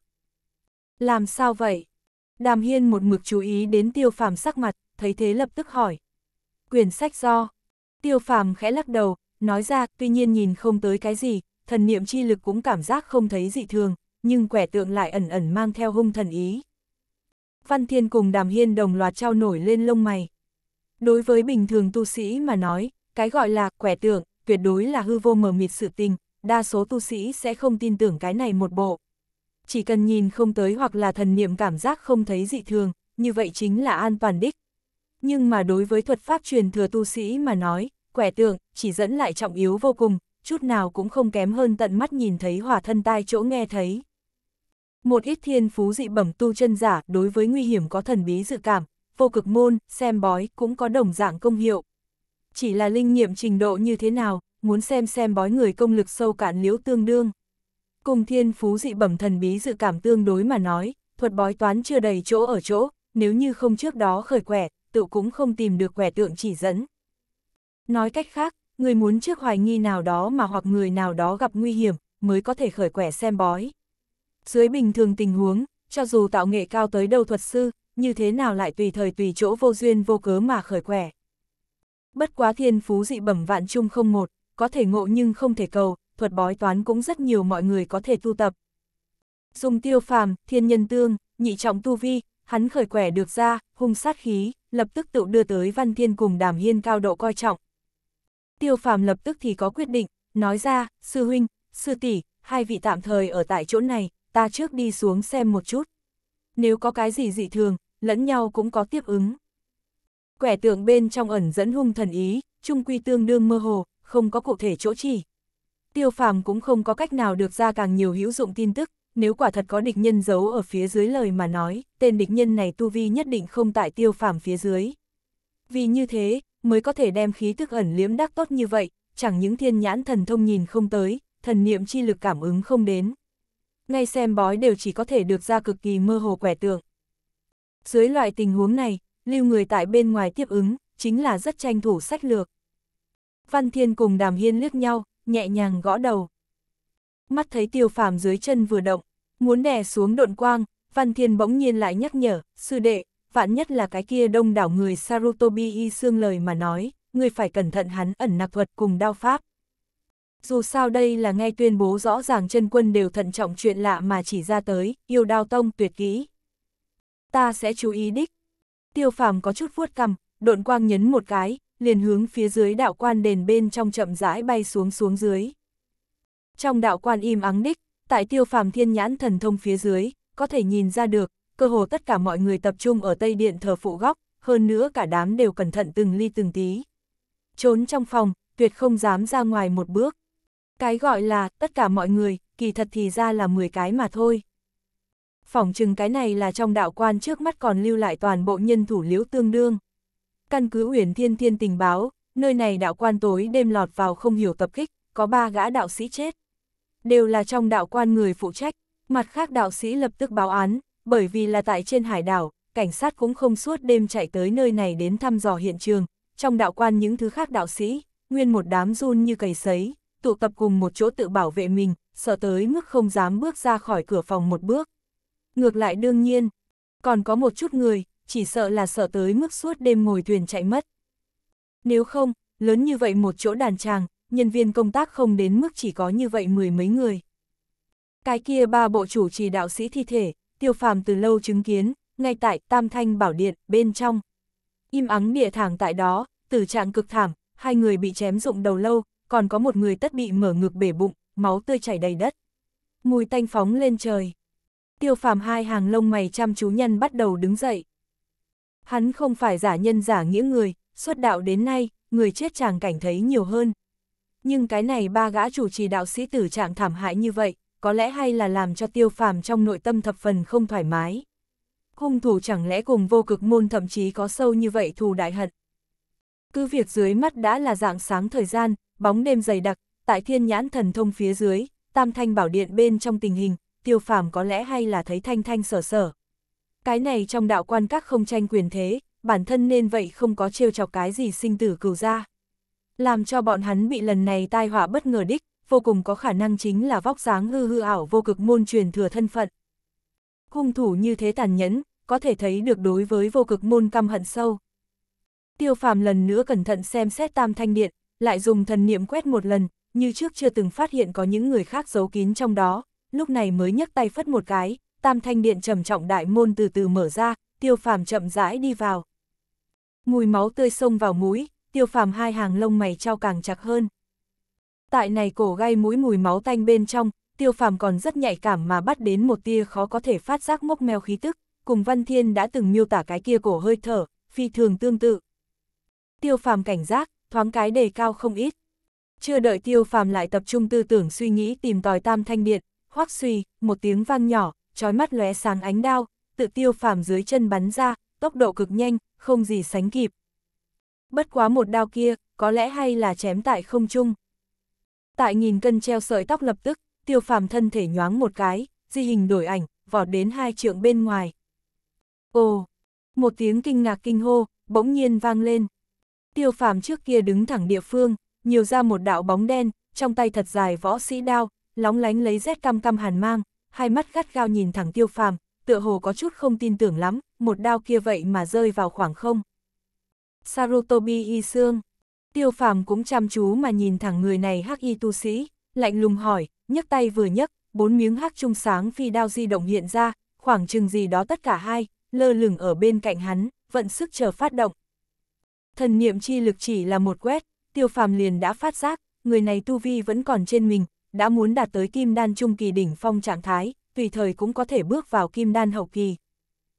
Làm sao vậy? Đàm Hiên một mực chú ý đến tiêu phàm sắc mặt, thấy thế lập tức hỏi. Quyển sách do. Tiêu phàm khẽ lắc đầu, nói ra tuy nhiên nhìn không tới cái gì, thần niệm chi lực cũng cảm giác không thấy dị thường, nhưng quẻ tượng lại ẩn ẩn mang theo hung thần ý. Văn Thiên cùng Đàm Hiên đồng loạt trao nổi lên lông mày. Đối với bình thường tu sĩ mà nói, cái gọi là quẻ tượng, tuyệt đối là hư vô mờ mịt sự tình, đa số tu sĩ sẽ không tin tưởng cái này một bộ. Chỉ cần nhìn không tới hoặc là thần niệm cảm giác không thấy dị thường, như vậy chính là an toàn đích. Nhưng mà đối với thuật pháp truyền thừa tu sĩ mà nói, quẻ tượng chỉ dẫn lại trọng yếu vô cùng, chút nào cũng không kém hơn tận mắt nhìn thấy hỏa thân tai chỗ nghe thấy. Một ít thiên phú dị bẩm tu chân giả đối với nguy hiểm có thần bí dự cảm, vô cực môn, xem bói cũng có đồng dạng công hiệu. Chỉ là linh nghiệm trình độ như thế nào, muốn xem xem bói người công lực sâu cạn liễu tương đương. Cùng thiên phú dị bẩm thần bí dự cảm tương đối mà nói, thuật bói toán chưa đầy chỗ ở chỗ, nếu như không trước đó khởi quẻ, tự cũng không tìm được quẻ tượng chỉ dẫn. Nói cách khác, người muốn trước hoài nghi nào đó mà hoặc người nào đó gặp nguy hiểm, mới có thể khởi quẻ xem bói. Dưới bình thường tình huống, cho dù tạo nghệ cao tới đâu thuật sư, như thế nào lại tùy thời tùy chỗ vô duyên vô cớ mà khởi quẻ. Bất quá thiên phú dị bẩm vạn chung không một, có thể ngộ nhưng không thể cầu, thuật bói toán cũng rất nhiều mọi người có thể tu tập. Dùng tiêu phàm, thiên nhân tương, nhị trọng tu vi, hắn khởi quẻ được ra, hung sát khí, lập tức tự đưa tới văn thiên cùng đàm hiên cao độ coi trọng. Tiêu phàm lập tức thì có quyết định, nói ra, sư huynh, sư tỷ hai vị tạm thời ở tại chỗ này, ta trước đi xuống xem một chút. Nếu có cái gì dị thường, lẫn nhau cũng có tiếp ứng. Quẻ tượng bên trong ẩn dẫn hung thần ý, trung quy tương đương mơ hồ, không có cụ thể chỗ chỉ. Tiêu phàm cũng không có cách nào được ra càng nhiều hữu dụng tin tức, nếu quả thật có địch nhân giấu ở phía dưới lời mà nói, tên địch nhân này tu vi nhất định không tại tiêu phàm phía dưới. Vì như thế, mới có thể đem khí tức ẩn liếm đắc tốt như vậy, chẳng những thiên nhãn thần thông nhìn không tới, thần niệm chi lực cảm ứng không đến ngay xem bói đều chỉ có thể được ra cực kỳ mơ hồ quẻ tượng. Dưới loại tình huống này, lưu người tại bên ngoài tiếp ứng, chính là rất tranh thủ sách lược. Văn Thiên cùng Đàm Hiên liếc nhau, nhẹ nhàng gõ đầu. Mắt thấy tiêu phàm dưới chân vừa động, muốn đè xuống độn quang, Văn Thiên bỗng nhiên lại nhắc nhở, sư đệ, vạn nhất là cái kia đông đảo người Sarutobi y xương lời mà nói, người phải cẩn thận hắn ẩn nạc thuật cùng đao pháp. Dù sao đây là nghe tuyên bố rõ ràng chân quân đều thận trọng chuyện lạ mà chỉ ra tới, yêu đao tông tuyệt kỹ. Ta sẽ chú ý đích. Tiêu phàm có chút vuốt cằm, độn quang nhấn một cái, liền hướng phía dưới đạo quan đền bên trong chậm rãi bay xuống xuống dưới. Trong đạo quan im ắng đích, tại tiêu phàm thiên nhãn thần thông phía dưới, có thể nhìn ra được, cơ hồ tất cả mọi người tập trung ở tây điện thờ phụ góc, hơn nữa cả đám đều cẩn thận từng ly từng tí. Trốn trong phòng, tuyệt không dám ra ngoài một bước. Cái gọi là, tất cả mọi người, kỳ thật thì ra là 10 cái mà thôi. Phỏng chừng cái này là trong đạo quan trước mắt còn lưu lại toàn bộ nhân thủ liễu tương đương. Căn cứ Uyển Thiên Thiên tình báo, nơi này đạo quan tối đêm lọt vào không hiểu tập kích, có ba gã đạo sĩ chết. Đều là trong đạo quan người phụ trách, mặt khác đạo sĩ lập tức báo án, bởi vì là tại trên hải đảo, cảnh sát cũng không suốt đêm chạy tới nơi này đến thăm dò hiện trường, trong đạo quan những thứ khác đạo sĩ, nguyên một đám run như cầy sấy, tụ tập cùng một chỗ tự bảo vệ mình, sợ tới mức không dám bước ra khỏi cửa phòng một bước. Ngược lại đương nhiên, còn có một chút người, chỉ sợ là sợ tới mức suốt đêm ngồi thuyền chạy mất. Nếu không, lớn như vậy một chỗ đàn tràng, nhân viên công tác không đến mức chỉ có như vậy mười mấy người. Cái kia ba bộ chủ trì đạo sĩ thi thể, tiêu phàm từ lâu chứng kiến, ngay tại Tam Thanh Bảo Điện, bên trong. Im ắng địa thẳng tại đó, tử trạng cực thảm, hai người bị chém rụng đầu lâu, còn có một người tất bị mở ngược bể bụng, máu tươi chảy đầy đất. Mùi tanh phóng lên trời. Tiêu phàm hai hàng lông mày chăm chú nhân bắt đầu đứng dậy. Hắn không phải giả nhân giả nghĩa người, xuất đạo đến nay, người chết chàng cảnh thấy nhiều hơn. Nhưng cái này ba gã chủ trì đạo sĩ tử trạng thảm hại như vậy, có lẽ hay là làm cho tiêu phàm trong nội tâm thập phần không thoải mái. Hung thủ chẳng lẽ cùng vô cực môn thậm chí có sâu như vậy thù đại hận. Cứ việc dưới mắt đã là dạng sáng thời gian, bóng đêm dày đặc, tại thiên nhãn thần thông phía dưới, tam thanh bảo điện bên trong tình hình, tiêu phàm có lẽ hay là thấy thanh thanh sở sở. Cái này trong đạo quan các không tranh quyền thế, bản thân nên vậy không có trêu chọc cái gì sinh tử cửu ra. Làm cho bọn hắn bị lần này tai họa bất ngờ đích, vô cùng có khả năng chính là vóc dáng hư hư ảo vô cực môn truyền thừa thân phận. Hung thủ như thế tàn nhẫn, có thể thấy được đối với vô cực môn căm hận sâu. Tiêu phàm lần nữa cẩn thận xem xét tam thanh điện, lại dùng thần niệm quét một lần, như trước chưa từng phát hiện có những người khác giấu kín trong đó, lúc này mới nhấc tay phất một cái, tam thanh điện trầm trọng đại môn từ từ mở ra, tiêu phàm chậm rãi đi vào. Mùi máu tươi sông vào mũi, tiêu phàm hai hàng lông mày trao càng chặt hơn. Tại này cổ gai mũi mùi máu tanh bên trong, tiêu phàm còn rất nhạy cảm mà bắt đến một tia khó có thể phát giác mốc meo khí tức, cùng Văn Thiên đã từng miêu tả cái kia cổ hơi thở, phi thường tương tự. Tiêu phàm cảnh giác, thoáng cái đề cao không ít. Chưa đợi tiêu phàm lại tập trung tư tưởng suy nghĩ tìm tòi tam thanh điện, hoắc suy, một tiếng vang nhỏ, trói mắt lóe sáng ánh đao, tự tiêu phàm dưới chân bắn ra, tốc độ cực nhanh, không gì sánh kịp. Bất quá một đao kia, có lẽ hay là chém tại không trung. Tại nghìn cân treo sợi tóc lập tức, tiêu phàm thân thể nhoáng một cái, di hình đổi ảnh, vọt đến hai trượng bên ngoài. Ồ, một tiếng kinh ngạc kinh hô, bỗng nhiên vang lên tiêu phàm trước kia đứng thẳng địa phương, nhiều ra một đạo bóng đen, trong tay thật dài võ sĩ đao, lóng lánh lấy rét cam cam hàn mang, hai mắt gắt gao nhìn thẳng tiêu phàm, tựa hồ có chút không tin tưởng lắm, một đao kia vậy mà rơi vào khoảng không. Sarutobi y xương, tiêu phàm cũng chăm chú mà nhìn thẳng người này hắc y tu sĩ, lạnh lùng hỏi, nhấc tay vừa nhấc, bốn miếng hắc trung sáng phi đao di động hiện ra, khoảng chừng gì đó tất cả hai, lơ lửng ở bên cạnh hắn, vận sức chờ phát động, Thần niệm chi lực chỉ là một quét, tiêu phàm liền đã phát giác, người này tu vi vẫn còn trên mình, đã muốn đạt tới kim đan trung kỳ đỉnh phong trạng thái, tùy thời cũng có thể bước vào kim đan hậu kỳ.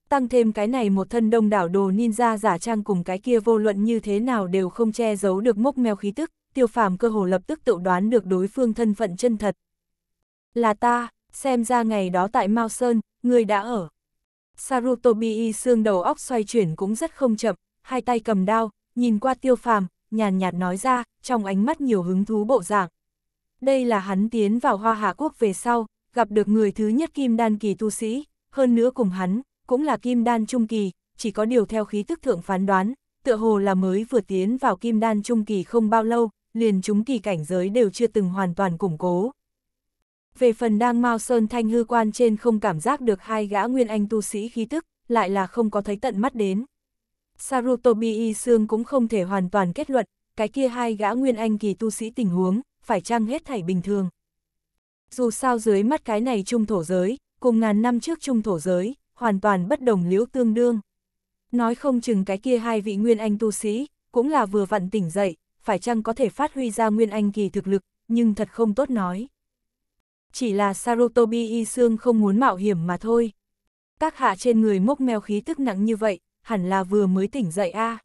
Tăng thêm cái này một thân đông đảo đồ ninja giả trang cùng cái kia vô luận như thế nào đều không che giấu được mốc mèo khí tức, tiêu phàm cơ hồ lập tức tự đoán được đối phương thân phận chân thật. Là ta, xem ra ngày đó tại Mao Sơn, người đã ở. Sarutobi xương đầu óc xoay chuyển cũng rất không chậm, hai tay cầm đao, nhìn qua tiêu phàm, nhàn nhạt nói ra, trong ánh mắt nhiều hứng thú bộ dạng. Đây là hắn tiến vào hoa hạ quốc về sau, gặp được người thứ nhất kim đan kỳ tu sĩ, hơn nữa cùng hắn, cũng là kim đan trung kỳ, chỉ có điều theo khí tức thượng phán đoán, tựa hồ là mới vừa tiến vào kim đan trung kỳ không bao lâu, liền chúng kỳ cảnh giới đều chưa từng hoàn toàn củng cố. Về phần đang Mao Sơn Thanh hư quan trên không cảm giác được hai gã nguyên anh tu sĩ khí tức, lại là không có thấy tận mắt đến. Sarutobi Y Sương cũng không thể hoàn toàn kết luận, cái kia hai gã nguyên anh kỳ tu sĩ tình huống, phải chăng hết thảy bình thường. Dù sao dưới mắt cái này trung thổ giới, cùng ngàn năm trước trung thổ giới, hoàn toàn bất đồng liễu tương đương. Nói không chừng cái kia hai vị nguyên anh tu sĩ, cũng là vừa vặn tỉnh dậy, phải chăng có thể phát huy ra nguyên anh kỳ thực lực, nhưng thật không tốt nói. Chỉ là Sarutobi Y Sương không muốn mạo hiểm mà thôi. Các hạ trên người mốc mèo khí tức nặng như vậy, hẳn là vừa mới tỉnh dậy a. À.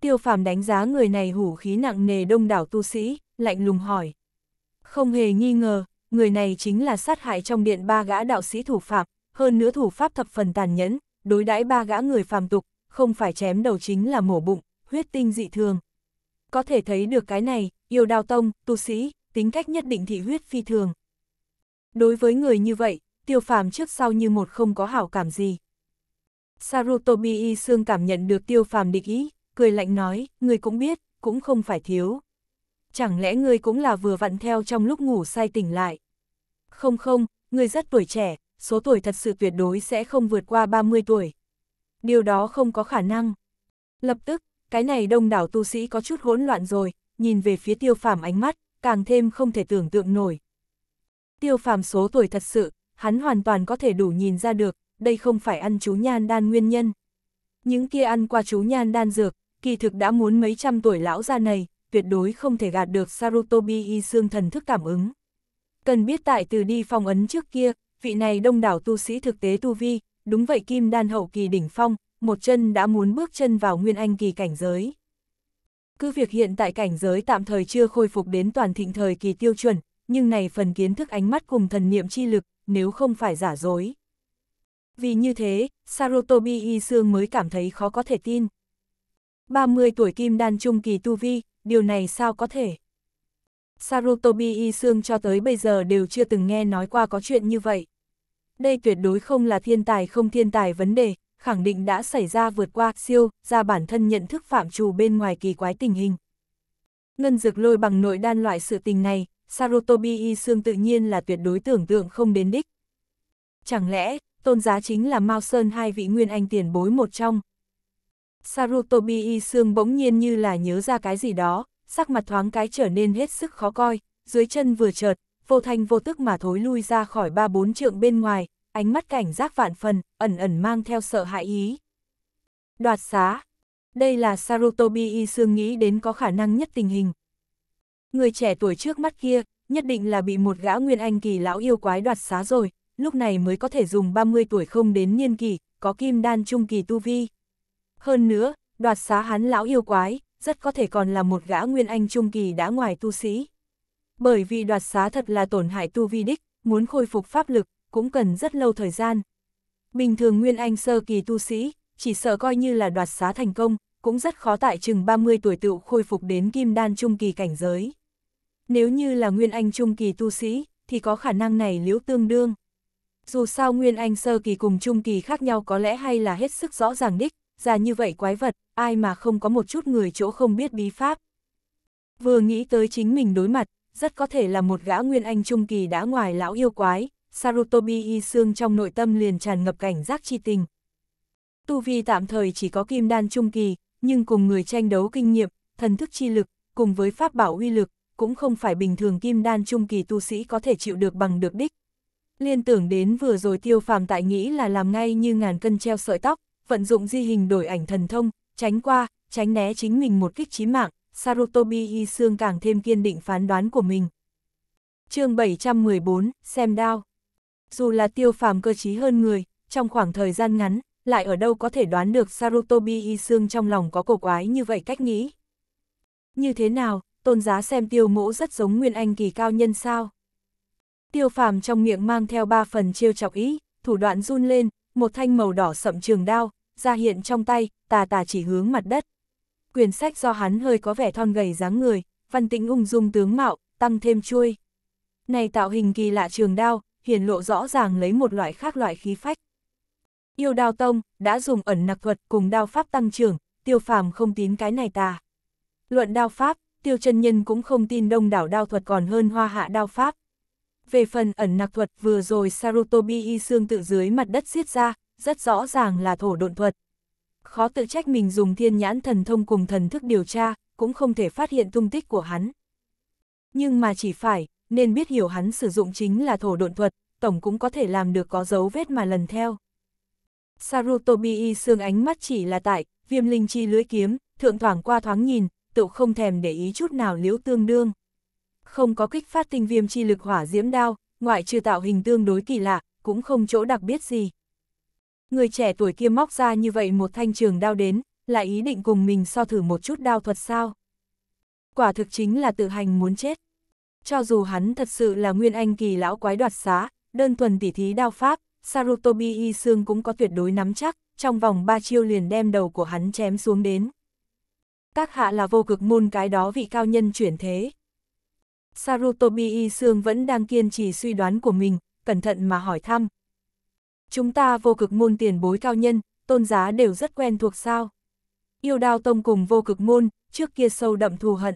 Tiêu phàm đánh giá người này hủ khí nặng nề đông đảo tu sĩ, lạnh lùng hỏi. Không hề nghi ngờ, người này chính là sát hại trong điện ba gã đạo sĩ thủ phạm, hơn nữa thủ pháp thập phần tàn nhẫn, đối đãi ba gã người phàm tục, không phải chém đầu chính là mổ bụng, huyết tinh dị thường. Có thể thấy được cái này, yêu đào tông, tu sĩ, tính cách nhất định thị huyết phi thường. Đối với người như vậy, tiêu phàm trước sau như một không có hảo cảm gì. Sarutomi Y Sương cảm nhận được tiêu phàm địch ý, cười lạnh nói, ngươi cũng biết, cũng không phải thiếu. Chẳng lẽ ngươi cũng là vừa vặn theo trong lúc ngủ say tỉnh lại? Không không, ngươi rất tuổi trẻ, số tuổi thật sự tuyệt đối sẽ không vượt qua 30 tuổi. Điều đó không có khả năng. Lập tức, cái này đông đảo tu sĩ có chút hỗn loạn rồi, nhìn về phía tiêu phàm ánh mắt, càng thêm không thể tưởng tượng nổi. Tiêu phàm số tuổi thật sự, hắn hoàn toàn có thể đủ nhìn ra được, đây không phải ăn chú nhan đan nguyên nhân. Những kia ăn qua chú nhan đan dược, kỳ thực đã muốn mấy trăm tuổi lão già này, tuyệt đối không thể gạt được Sarutobi y xương thần thức cảm ứng. Cần biết tại từ đi phong ấn trước kia, vị này đông đảo tu sĩ thực tế tu vi, đúng vậy kim đan hậu kỳ đỉnh phong, một chân đã muốn bước chân vào nguyên anh kỳ cảnh giới. Cứ việc hiện tại cảnh giới tạm thời chưa khôi phục đến toàn thịnh thời kỳ tiêu chuẩn, nhưng này phần kiến thức ánh mắt cùng thần niệm chi lực, nếu không phải giả dối, vì như thế, Sarutobi Y Sương mới cảm thấy khó có thể tin. 30 tuổi kim đan trung kỳ tu vi, điều này sao có thể? Sarutobi Y Sương cho tới bây giờ đều chưa từng nghe nói qua có chuyện như vậy. Đây tuyệt đối không là thiên tài không thiên tài vấn đề, khẳng định đã xảy ra vượt qua siêu, ra bản thân nhận thức phạm trù bên ngoài kỳ quái tình hình. Ngân dược lôi bằng nội đan loại sự tình này, Sarutobi Y Sương tự nhiên là tuyệt đối tưởng tượng không đến đích. Chẳng lẽ, tôn giá chính là Mao Sơn hai vị nguyên anh tiền bối một trong. Sarutobi Y Sương bỗng nhiên như là nhớ ra cái gì đó, sắc mặt thoáng cái trở nên hết sức khó coi, dưới chân vừa chợt, vô thanh vô tức mà thối lui ra khỏi ba bốn trượng bên ngoài, ánh mắt cảnh giác vạn phần, ẩn ẩn mang theo sợ hãi ý. Đoạt xá. Đây là Sarutobi Y Sương nghĩ đến có khả năng nhất tình hình. Người trẻ tuổi trước mắt kia, nhất định là bị một gã nguyên anh kỳ lão yêu quái đoạt xá rồi, lúc này mới có thể dùng 30 tuổi không đến niên kỳ, có kim đan trung kỳ tu vi. Hơn nữa, đoạt xá hắn lão yêu quái, rất có thể còn là một gã nguyên anh trung kỳ đã ngoài tu sĩ. Bởi vì đoạt xá thật là tổn hại tu vi đích, muốn khôi phục pháp lực, cũng cần rất lâu thời gian. Bình thường nguyên anh sơ kỳ tu sĩ, chỉ sợ coi như là đoạt xá thành công, cũng rất khó tại chừng 30 tuổi tựu khôi phục đến kim đan trung kỳ cảnh giới. Nếu như là nguyên anh trung kỳ tu sĩ, thì có khả năng này liễu tương đương. Dù sao Nguyên Anh sơ kỳ cùng trung kỳ khác nhau có lẽ hay là hết sức rõ ràng đích, ra như vậy quái vật, ai mà không có một chút người chỗ không biết bí pháp. Vừa nghĩ tới chính mình đối mặt, rất có thể là một gã Nguyên Anh trung kỳ đã ngoài lão yêu quái, Sarutobi y xương trong nội tâm liền tràn ngập cảnh giác chi tình. Tu Vi tạm thời chỉ có kim đan trung kỳ, nhưng cùng người tranh đấu kinh nghiệm, thần thức chi lực, cùng với pháp bảo uy lực, cũng không phải bình thường kim đan trung kỳ tu sĩ có thể chịu được bằng được đích, liên tưởng đến vừa rồi tiêu phàm tại nghĩ là làm ngay như ngàn cân treo sợi tóc, vận dụng di hình đổi ảnh thần thông, tránh qua, tránh né chính mình một kích chí mạng, Sarutobi Hy Sương càng thêm kiên định phán đoán của mình. chương 714, xem đao. Dù là tiêu phàm cơ trí hơn người, trong khoảng thời gian ngắn, lại ở đâu có thể đoán được Sarutobi Hy Sương trong lòng có cổ quái như vậy cách nghĩ. Như thế nào, tôn giá xem tiêu mỗ rất giống nguyên anh kỳ cao nhân sao? Tiêu phàm trong miệng mang theo ba phần chiêu chọc ý, thủ đoạn run lên, một thanh màu đỏ sậm trường đao, ra hiện trong tay, tà tà chỉ hướng mặt đất. Quyển sách do hắn hơi có vẻ thon gầy dáng người, văn tĩnh ung dung tướng mạo, tăng thêm chui Này tạo hình kỳ lạ trường đao, hiển lộ rõ ràng lấy một loại khác loại khí phách. Yêu đao tông, đã dùng ẩn nặc thuật cùng đao pháp tăng trưởng, tiêu phàm không tín cái này tà. Luận đao pháp, tiêu chân nhân cũng không tin đông đảo đao thuật còn hơn hoa hạ đao pháp, về phần ẩn nặc thuật vừa rồi Sarutobi y xương tự dưới mặt đất xiết ra, rất rõ ràng là thổ độn thuật. Khó tự trách mình dùng thiên nhãn thần thông cùng thần thức điều tra, cũng không thể phát hiện tung tích của hắn. Nhưng mà chỉ phải, nên biết hiểu hắn sử dụng chính là thổ độn thuật, tổng cũng có thể làm được có dấu vết mà lần theo. Sarutobi y xương ánh mắt chỉ là tại, viêm linh chi lưới kiếm, thượng thoảng qua thoáng nhìn, tự không thèm để ý chút nào liễu tương đương không có kích phát tinh viêm chi lực hỏa diễm đao, ngoại trừ tạo hình tương đối kỳ lạ, cũng không chỗ đặc biệt gì. Người trẻ tuổi kia móc ra như vậy một thanh trường đao đến, là ý định cùng mình so thử một chút đao thuật sao. Quả thực chính là tự hành muốn chết. Cho dù hắn thật sự là nguyên anh kỳ lão quái đoạt xá, đơn thuần tỉ thí đao pháp, Sarutobi Y xương cũng có tuyệt đối nắm chắc, trong vòng ba chiêu liền đem đầu của hắn chém xuống đến. Các hạ là vô cực môn cái đó vị cao nhân chuyển thế. Sarutobi Y Sương vẫn đang kiên trì suy đoán của mình, cẩn thận mà hỏi thăm. Chúng ta vô cực môn tiền bối cao nhân, tôn giá đều rất quen thuộc sao. Yêu đao tông cùng vô cực môn, trước kia sâu đậm thù hận.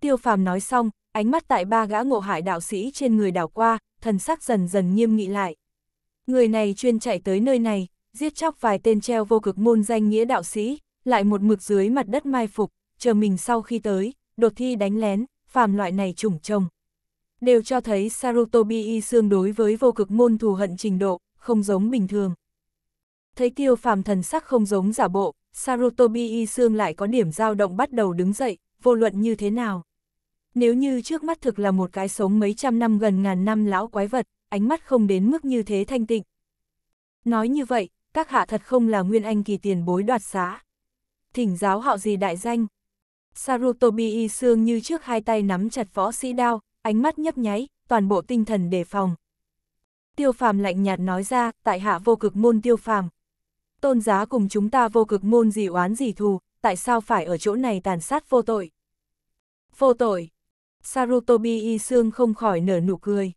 Tiêu phàm nói xong, ánh mắt tại ba gã ngộ hải đạo sĩ trên người đảo qua, thần sắc dần dần nghiêm nghị lại. Người này chuyên chạy tới nơi này, giết chóc vài tên treo vô cực môn danh nghĩa đạo sĩ, lại một mực dưới mặt đất mai phục, chờ mình sau khi tới, đột thi đánh lén, phàm loại này trùng trồng. Đều cho thấy Sarutobi y xương đối với vô cực môn thù hận trình độ, không giống bình thường. Thấy tiêu phàm thần sắc không giống giả bộ, Sarutobi y xương lại có điểm dao động bắt đầu đứng dậy, vô luận như thế nào. Nếu như trước mắt thực là một cái sống mấy trăm năm gần ngàn năm lão quái vật, ánh mắt không đến mức như thế thanh tịnh. Nói như vậy, các hạ thật không là nguyên anh kỳ tiền bối đoạt xá. Thỉnh giáo họ gì đại danh, Sarutobi y xương như trước hai tay nắm chặt võ sĩ đao, ánh mắt nhấp nháy, toàn bộ tinh thần đề phòng. Tiêu phàm lạnh nhạt nói ra, tại hạ vô cực môn tiêu phàm. Tôn giá cùng chúng ta vô cực môn gì oán gì thù, tại sao phải ở chỗ này tàn sát vô tội? Vô tội! Sarutobi y xương không khỏi nở nụ cười.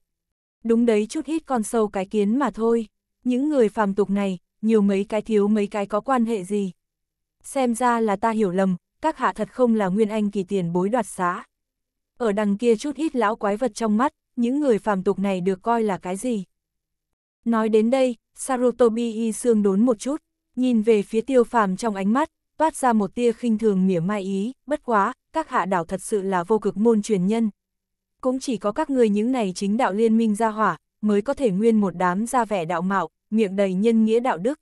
Đúng đấy chút ít con sâu cái kiến mà thôi. Những người phàm tục này, nhiều mấy cái thiếu mấy cái có quan hệ gì. Xem ra là ta hiểu lầm, các hạ thật không là nguyên anh kỳ tiền bối đoạt xá. Ở đằng kia chút ít lão quái vật trong mắt, những người phàm tục này được coi là cái gì? Nói đến đây, Sarutobi y xương đốn một chút, nhìn về phía tiêu phàm trong ánh mắt, toát ra một tia khinh thường mỉa mai ý, bất quá, các hạ đảo thật sự là vô cực môn truyền nhân. Cũng chỉ có các người những này chính đạo liên minh ra hỏa, mới có thể nguyên một đám ra vẻ đạo mạo, miệng đầy nhân nghĩa đạo đức.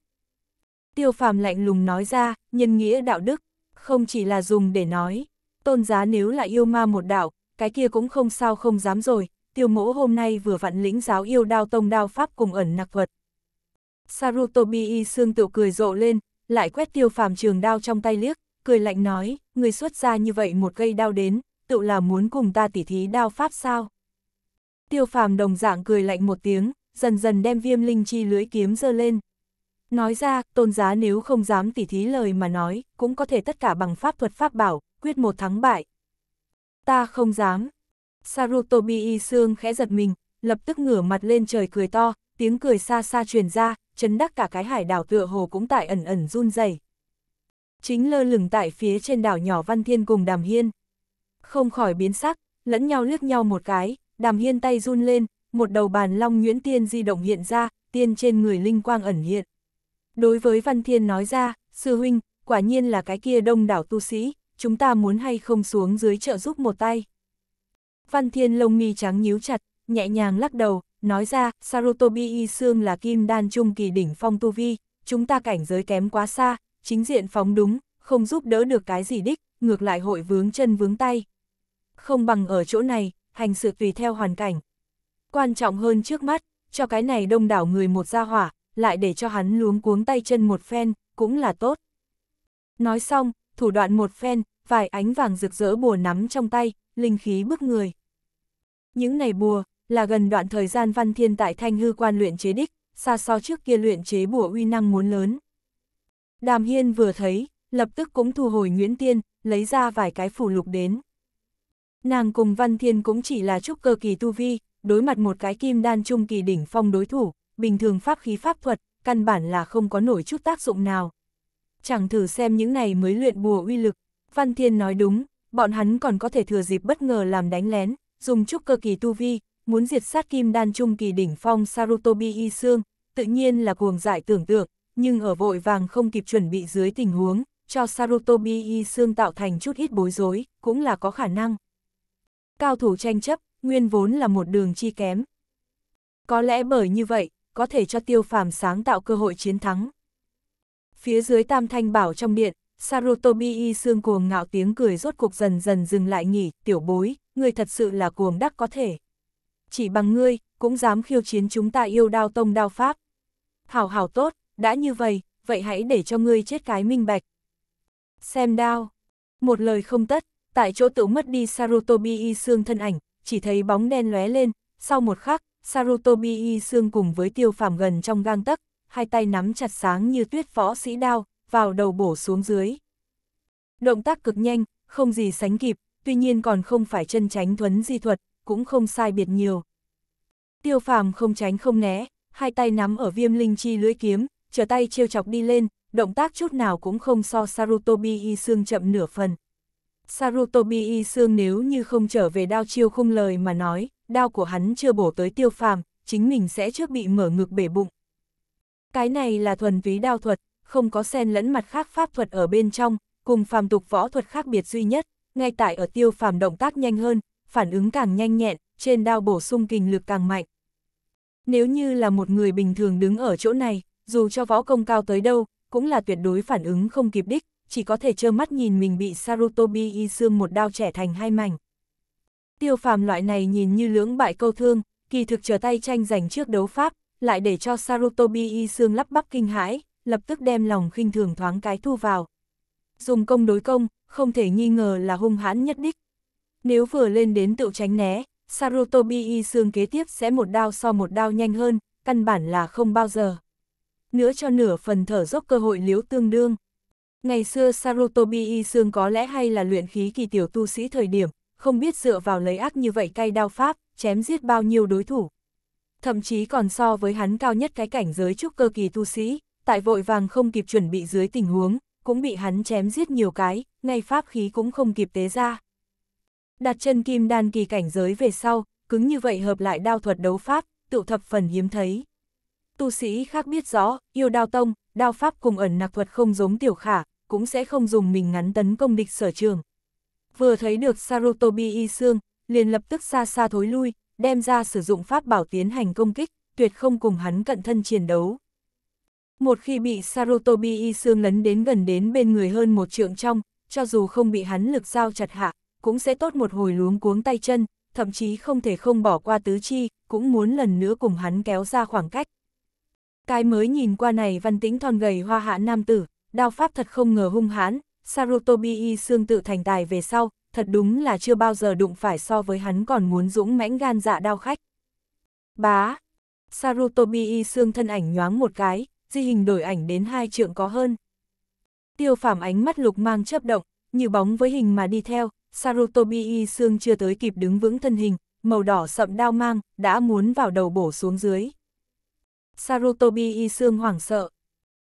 Tiêu phàm lạnh lùng nói ra, nhân nghĩa đạo đức, không chỉ là dùng để nói, tôn giá nếu là yêu ma một đạo, cái kia cũng không sao không dám rồi, tiêu mỗ hôm nay vừa vặn lĩnh giáo yêu đao tông đao pháp cùng ẩn nặc vật. Sarutobi y xương tự cười rộ lên, lại quét tiêu phàm trường đao trong tay liếc, cười lạnh nói, người xuất ra như vậy một gây đao đến, tự là muốn cùng ta tỉ thí đao pháp sao. Tiêu phàm đồng dạng cười lạnh một tiếng, dần dần đem viêm linh chi lưới kiếm dơ lên. Nói ra, tôn giá nếu không dám tỉ thí lời mà nói, cũng có thể tất cả bằng pháp thuật pháp bảo, quyết một thắng bại. Ta không dám. Sarutobi y xương khẽ giật mình, lập tức ngửa mặt lên trời cười to, tiếng cười xa xa truyền ra, chấn đắc cả cái hải đảo tựa hồ cũng tại ẩn ẩn run rẩy. Chính lơ lửng tại phía trên đảo nhỏ Văn Thiên cùng Đàm Hiên. Không khỏi biến sắc, lẫn nhau liếc nhau một cái, Đàm Hiên tay run lên, một đầu bàn long nhuyễn tiên di động hiện ra, tiên trên người linh quang ẩn hiện. Đối với Văn Thiên nói ra, sư huynh, quả nhiên là cái kia đông đảo tu sĩ, chúng ta muốn hay không xuống dưới trợ giúp một tay. Văn Thiên lông mi trắng nhíu chặt, nhẹ nhàng lắc đầu, nói ra, Sarutobi Y Sương là kim đan trung kỳ đỉnh phong tu vi, chúng ta cảnh giới kém quá xa, chính diện phóng đúng, không giúp đỡ được cái gì đích, ngược lại hội vướng chân vướng tay. Không bằng ở chỗ này, hành sự tùy theo hoàn cảnh. Quan trọng hơn trước mắt, cho cái này đông đảo người một gia hỏa, lại để cho hắn luống cuống tay chân một phen, cũng là tốt. Nói xong, thủ đoạn một phen, vài ánh vàng rực rỡ bùa nắm trong tay, linh khí bức người. Những này bùa, là gần đoạn thời gian văn thiên tại thanh hư quan luyện chế đích, xa so trước kia luyện chế bùa uy năng muốn lớn. Đàm Hiên vừa thấy, lập tức cũng thu hồi Nguyễn Tiên, lấy ra vài cái phủ lục đến. Nàng cùng Văn Thiên cũng chỉ là trúc cơ kỳ tu vi, đối mặt một cái kim đan trung kỳ đỉnh phong đối thủ, bình thường pháp khí pháp thuật, căn bản là không có nổi chút tác dụng nào. Chẳng thử xem những này mới luyện bùa uy lực, Văn Thiên nói đúng, bọn hắn còn có thể thừa dịp bất ngờ làm đánh lén, dùng chút cơ kỳ tu vi, muốn diệt sát kim đan trung kỳ đỉnh phong Sarutobi Y Sương, tự nhiên là cuồng dại tưởng tượng, nhưng ở vội vàng không kịp chuẩn bị dưới tình huống, cho Sarutobi Y Sương tạo thành chút ít bối rối, cũng là có khả năng. Cao thủ tranh chấp, nguyên vốn là một đường chi kém. Có lẽ bởi như vậy, có thể cho tiêu phàm sáng tạo cơ hội chiến thắng. Phía dưới tam thanh bảo trong điện, Sarutobi y xương cuồng ngạo tiếng cười rốt cuộc dần dần dừng lại nghỉ, tiểu bối, ngươi thật sự là cuồng đắc có thể. Chỉ bằng ngươi, cũng dám khiêu chiến chúng ta yêu đao tông đao pháp. Hảo hảo tốt, đã như vậy, vậy hãy để cho ngươi chết cái minh bạch. Xem đao. Một lời không tất, tại chỗ tự mất đi Sarutobi y xương thân ảnh, chỉ thấy bóng đen lóe lên, sau một khắc, Sarutobi y xương cùng với tiêu phàm gần trong gang tấc, hai tay nắm chặt sáng như tuyết võ sĩ đao, vào đầu bổ xuống dưới. Động tác cực nhanh, không gì sánh kịp, tuy nhiên còn không phải chân tránh thuấn di thuật, cũng không sai biệt nhiều. Tiêu phàm không tránh không né, hai tay nắm ở viêm linh chi lưỡi kiếm, trở tay trêu chọc đi lên, động tác chút nào cũng không so Sarutobi y xương chậm nửa phần. Sarutobi y xương nếu như không trở về đao chiêu khung lời mà nói, đao của hắn chưa bổ tới tiêu phàm, chính mình sẽ trước bị mở ngực bể bụng. Cái này là thuần ví đao thuật, không có xen lẫn mặt khác pháp thuật ở bên trong, cùng phàm tục võ thuật khác biệt duy nhất, ngay tại ở tiêu phàm động tác nhanh hơn, phản ứng càng nhanh nhẹn, trên đao bổ sung kinh lực càng mạnh. Nếu như là một người bình thường đứng ở chỗ này, dù cho võ công cao tới đâu, cũng là tuyệt đối phản ứng không kịp đích, chỉ có thể trơ mắt nhìn mình bị Sarutobi y xương một đao trẻ thành hai mảnh tiêu phàm loại này nhìn như lưỡng bại câu thương, kỳ thực trở tay tranh giành trước đấu pháp, lại để cho Sarutobi y xương lắp bắp kinh hãi, lập tức đem lòng khinh thường thoáng cái thu vào. Dùng công đối công, không thể nghi ngờ là hung hãn nhất đích. Nếu vừa lên đến tự tránh né, Sarutobi y xương kế tiếp sẽ một đao so một đao nhanh hơn, căn bản là không bao giờ. Nữa cho nửa phần thở dốc cơ hội liếu tương đương. Ngày xưa Sarutobi y xương có lẽ hay là luyện khí kỳ tiểu tu sĩ thời điểm, không biết dựa vào lấy ác như vậy cay đao pháp, chém giết bao nhiêu đối thủ. Thậm chí còn so với hắn cao nhất cái cảnh giới trúc cơ kỳ tu sĩ, tại vội vàng không kịp chuẩn bị dưới tình huống, cũng bị hắn chém giết nhiều cái, ngay pháp khí cũng không kịp tế ra. Đặt chân kim đan kỳ cảnh giới về sau, cứng như vậy hợp lại đao thuật đấu pháp, tựu thập phần hiếm thấy. Tu sĩ khác biết rõ, yêu đao tông, đao pháp cùng ẩn nặc thuật không giống tiểu khả, cũng sẽ không dùng mình ngắn tấn công địch sở trường vừa thấy được Sarutobi y xương, liền lập tức xa xa thối lui, đem ra sử dụng pháp bảo tiến hành công kích, tuyệt không cùng hắn cận thân chiến đấu. Một khi bị Sarutobi y xương lấn đến gần đến bên người hơn một trượng trong, cho dù không bị hắn lực giao chặt hạ, cũng sẽ tốt một hồi luống cuống tay chân, thậm chí không thể không bỏ qua tứ chi, cũng muốn lần nữa cùng hắn kéo ra khoảng cách. Cái mới nhìn qua này văn tĩnh thon gầy hoa hạ nam tử, đao pháp thật không ngờ hung hãn, Sarutobi y xương tự thành tài về sau, thật đúng là chưa bao giờ đụng phải so với hắn còn muốn dũng mãnh gan dạ đao khách. Bá! Sarutobi y xương thân ảnh nhoáng một cái, di hình đổi ảnh đến hai trượng có hơn. Tiêu phảm ánh mắt lục mang chớp động, như bóng với hình mà đi theo, Sarutobi y xương chưa tới kịp đứng vững thân hình, màu đỏ sậm đao mang, đã muốn vào đầu bổ xuống dưới. Sarutobi y xương hoảng sợ.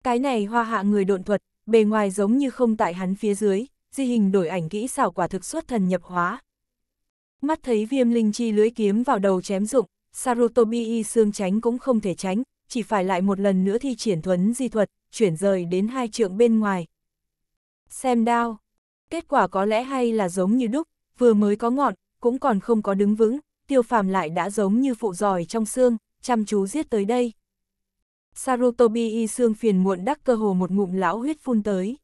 Cái này hoa hạ người độn thuật, bề ngoài giống như không tại hắn phía dưới, di hình đổi ảnh kỹ xảo quả thực xuất thần nhập hóa. Mắt thấy viêm linh chi lưới kiếm vào đầu chém dụng, Sarutobi y xương tránh cũng không thể tránh, chỉ phải lại một lần nữa thi triển thuấn di thuật, chuyển rời đến hai trượng bên ngoài. Xem đao, kết quả có lẽ hay là giống như đúc, vừa mới có ngọn, cũng còn không có đứng vững, tiêu phàm lại đã giống như phụ giỏi trong xương, chăm chú giết tới đây. Sarutobi y xương phiền muộn đắc cơ hồ một ngụm lão huyết phun tới.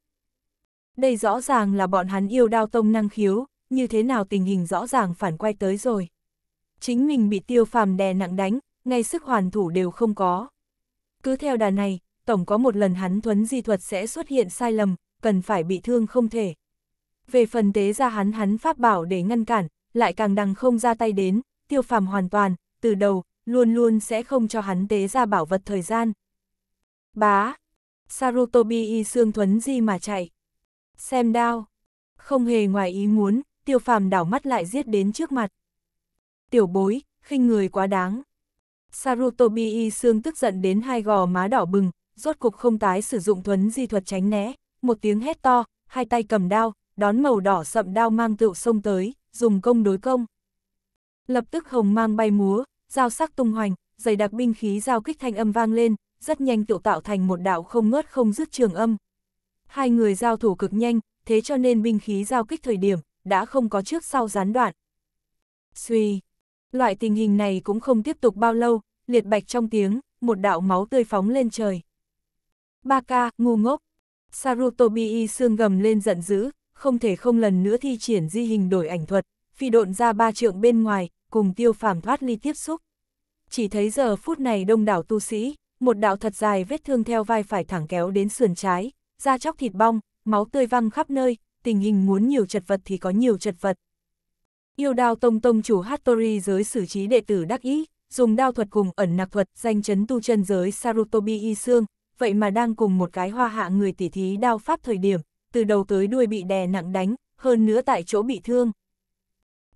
Đây rõ ràng là bọn hắn yêu đao tông năng khiếu, như thế nào tình hình rõ ràng phản quay tới rồi. Chính mình bị tiêu phàm đè nặng đánh, ngay sức hoàn thủ đều không có. Cứ theo đà này, tổng có một lần hắn thuấn di thuật sẽ xuất hiện sai lầm, cần phải bị thương không thể. Về phần tế ra hắn hắn pháp bảo để ngăn cản, lại càng đằng không ra tay đến, tiêu phàm hoàn toàn, từ đầu, luôn luôn sẽ không cho hắn tế ra bảo vật thời gian. Bá! Sarutobi y xương thuấn di mà chạy. Xem đao! Không hề ngoài ý muốn, tiêu phàm đảo mắt lại giết đến trước mặt. Tiểu bối, khinh người quá đáng. Sarutobi y xương tức giận đến hai gò má đỏ bừng, rốt cục không tái sử dụng thuấn di thuật tránh né, một tiếng hét to, hai tay cầm đao, đón màu đỏ sậm đao mang tựu sông tới, dùng công đối công. Lập tức hồng mang bay múa, Giao sắc tung hoành, dày đặc binh khí giao kích thanh âm vang lên, rất nhanh tựu tạo thành một đạo không ngớt không dứt trường âm. Hai người giao thủ cực nhanh, thế cho nên binh khí giao kích thời điểm, đã không có trước sau gián đoạn. Suy, loại tình hình này cũng không tiếp tục bao lâu, liệt bạch trong tiếng, một đạo máu tươi phóng lên trời. Ba ca, ngu ngốc. Sarutobi xương gầm lên giận dữ, không thể không lần nữa thi triển di hình đổi ảnh thuật, phi độn ra ba trượng bên ngoài, cùng tiêu phàm thoát ly tiếp xúc. Chỉ thấy giờ phút này đông đảo tu sĩ, một đạo thật dài vết thương theo vai phải thẳng kéo đến sườn trái, da chóc thịt bong, máu tươi văng khắp nơi, tình hình muốn nhiều chật vật thì có nhiều chật vật. Yêu đao tông tông chủ Hattori giới xử trí đệ tử đắc ý, dùng đao thuật cùng ẩn nạc thuật danh chấn tu chân giới Sarutobi y xương, vậy mà đang cùng một cái hoa hạ người tỉ thí đao pháp thời điểm, từ đầu tới đuôi bị đè nặng đánh, hơn nữa tại chỗ bị thương.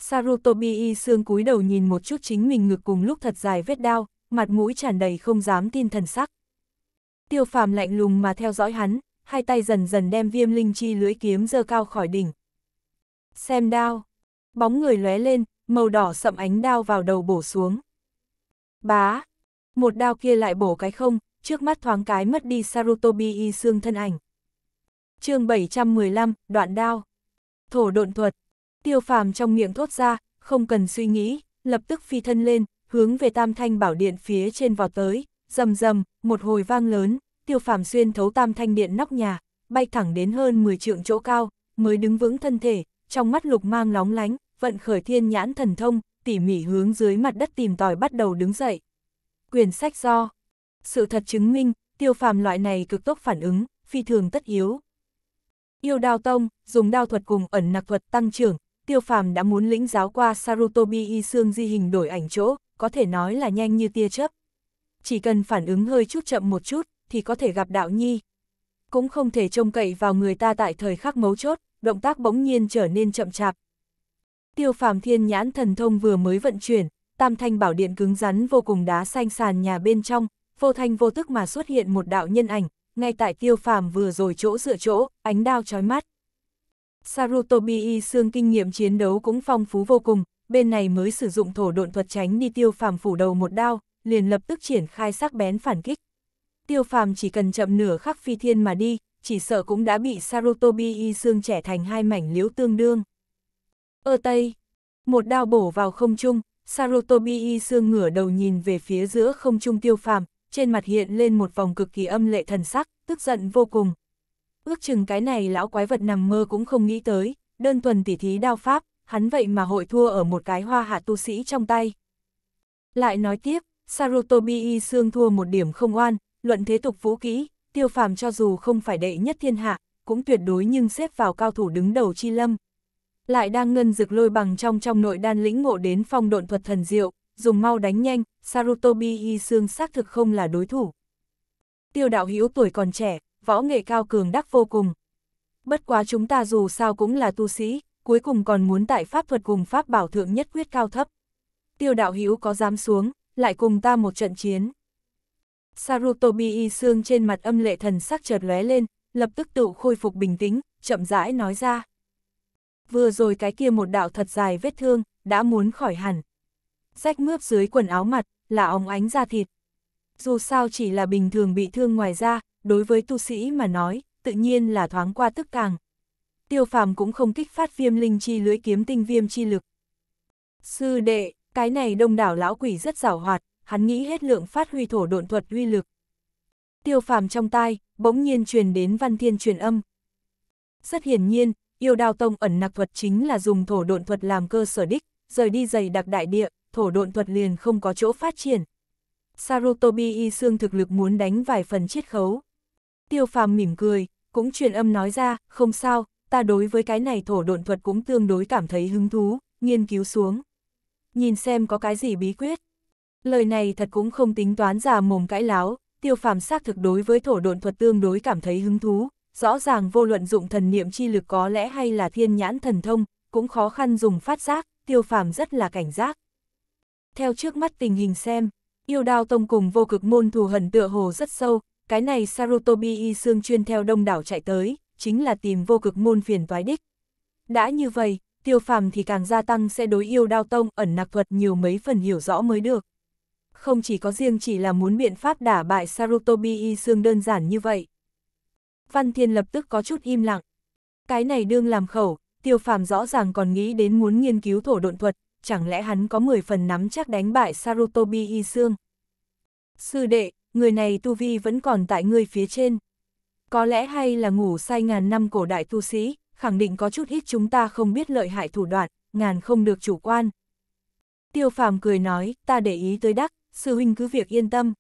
Sarutobi y xương cúi đầu nhìn một chút chính mình ngực cùng lúc thật dài vết đau, mặt mũi tràn đầy không dám tin thần sắc. Tiêu phàm lạnh lùng mà theo dõi hắn, hai tay dần dần đem viêm linh chi lưỡi kiếm dơ cao khỏi đỉnh. Xem đao, bóng người lóe lên, màu đỏ sậm ánh đao vào đầu bổ xuống. Bá, một đao kia lại bổ cái không, trước mắt thoáng cái mất đi Sarutobi y xương thân ảnh. chương 715, đoạn đao. Thổ độn thuật. Tiêu phàm trong miệng thốt ra, không cần suy nghĩ, lập tức phi thân lên, hướng về tam thanh bảo điện phía trên vào tới, rầm rầm, một hồi vang lớn, tiêu phàm xuyên thấu tam thanh điện nóc nhà, bay thẳng đến hơn 10 trượng chỗ cao, mới đứng vững thân thể, trong mắt lục mang lóng lánh, vận khởi thiên nhãn thần thông, tỉ mỉ hướng dưới mặt đất tìm tòi bắt đầu đứng dậy. Quyền sách do Sự thật chứng minh, tiêu phàm loại này cực tốc phản ứng, phi thường tất yếu. Yêu đao tông, dùng đao thuật cùng ẩn nặc thuật tăng trưởng, Tiêu Phàm đã muốn lĩnh giáo qua Sarutobi y xương di hình đổi ảnh chỗ, có thể nói là nhanh như tia chớp. Chỉ cần phản ứng hơi chút chậm một chút, thì có thể gặp đạo nhi. Cũng không thể trông cậy vào người ta tại thời khắc mấu chốt, động tác bỗng nhiên trở nên chậm chạp. Tiêu Phàm thiên nhãn thần thông vừa mới vận chuyển, tam thanh bảo điện cứng rắn vô cùng đá xanh sàn nhà bên trong, vô thanh vô tức mà xuất hiện một đạo nhân ảnh, ngay tại Tiêu Phàm vừa rồi chỗ dựa chỗ, ánh đao chói mắt. Sarutobi y xương kinh nghiệm chiến đấu cũng phong phú vô cùng, bên này mới sử dụng thổ độn thuật tránh đi tiêu phàm phủ đầu một đao, liền lập tức triển khai sắc bén phản kích. Tiêu phàm chỉ cần chậm nửa khắc phi thiên mà đi, chỉ sợ cũng đã bị Sarutobi y xương trẻ thành hai mảnh liễu tương đương. Ơ Tây, một đao bổ vào không trung, Sarutobi y xương ngửa đầu nhìn về phía giữa không trung tiêu phàm, trên mặt hiện lên một vòng cực kỳ âm lệ thần sắc, tức giận vô cùng. Ước chừng cái này lão quái vật nằm mơ cũng không nghĩ tới, đơn thuần tỉ thí đao pháp, hắn vậy mà hội thua ở một cái hoa hạ tu sĩ trong tay. Lại nói tiếp, Sarutobi y xương thua một điểm không oan, luận thế tục vũ kỹ, tiêu phàm cho dù không phải đệ nhất thiên hạ, cũng tuyệt đối nhưng xếp vào cao thủ đứng đầu chi lâm. Lại đang ngân dực lôi bằng trong trong nội đan lĩnh ngộ đến phong độn thuật thần diệu, dùng mau đánh nhanh, Sarutobi y xương xác thực không là đối thủ. Tiêu đạo hữu tuổi còn trẻ, võ nghệ cao cường đắc vô cùng. Bất quá chúng ta dù sao cũng là tu sĩ, cuối cùng còn muốn tại pháp thuật cùng pháp bảo thượng nhất quyết cao thấp. Tiêu đạo hữu có dám xuống, lại cùng ta một trận chiến. Sarutobi y xương trên mặt âm lệ thần sắc chợt lóe lên, lập tức tự khôi phục bình tĩnh, chậm rãi nói ra. Vừa rồi cái kia một đạo thật dài vết thương, đã muốn khỏi hẳn. Rách mướp dưới quần áo mặt, là óng ánh da thịt, dù sao chỉ là bình thường bị thương ngoài ra, đối với tu sĩ mà nói, tự nhiên là thoáng qua tức càng. Tiêu phàm cũng không kích phát viêm linh chi lưới kiếm tinh viêm chi lực. Sư đệ, cái này đông đảo lão quỷ rất rảo hoạt, hắn nghĩ hết lượng phát huy thổ độn thuật uy lực. Tiêu phàm trong tai, bỗng nhiên truyền đến văn thiên truyền âm. Rất hiển nhiên, yêu đào tông ẩn nặc thuật chính là dùng thổ độn thuật làm cơ sở đích, rời đi dày đặc đại địa, thổ độn thuật liền không có chỗ phát triển, Sarutobi y xương thực lực muốn đánh vài phần chiết khấu. Tiêu phàm mỉm cười, cũng truyền âm nói ra, không sao, ta đối với cái này thổ độn thuật cũng tương đối cảm thấy hứng thú, nghiên cứu xuống. Nhìn xem có cái gì bí quyết. Lời này thật cũng không tính toán già mồm cãi láo, tiêu phàm xác thực đối với thổ độn thuật tương đối cảm thấy hứng thú, rõ ràng vô luận dụng thần niệm chi lực có lẽ hay là thiên nhãn thần thông, cũng khó khăn dùng phát giác, tiêu phàm rất là cảnh giác. Theo trước mắt tình hình xem, Yêu đao tông cùng vô cực môn thù hận tựa hồ rất sâu, cái này Sarutobi y xương chuyên theo đông đảo chạy tới, chính là tìm vô cực môn phiền toái đích. Đã như vậy, tiêu phàm thì càng gia tăng sẽ đối yêu đao tông ẩn nặc thuật nhiều mấy phần hiểu rõ mới được. Không chỉ có riêng chỉ là muốn biện pháp đả bại Sarutobi y xương đơn giản như vậy. Văn Thiên lập tức có chút im lặng. Cái này đương làm khẩu, tiêu phàm rõ ràng còn nghĩ đến muốn nghiên cứu thổ độn thuật, chẳng lẽ hắn có 10 phần nắm chắc đánh bại Sarutobi Y Sương? Sư đệ, người này tu vi vẫn còn tại ngươi phía trên. Có lẽ hay là ngủ say ngàn năm cổ đại tu sĩ, khẳng định có chút ít chúng ta không biết lợi hại thủ đoạn, ngàn không được chủ quan. Tiêu phàm cười nói, ta để ý tới đắc, sư huynh cứ việc yên tâm.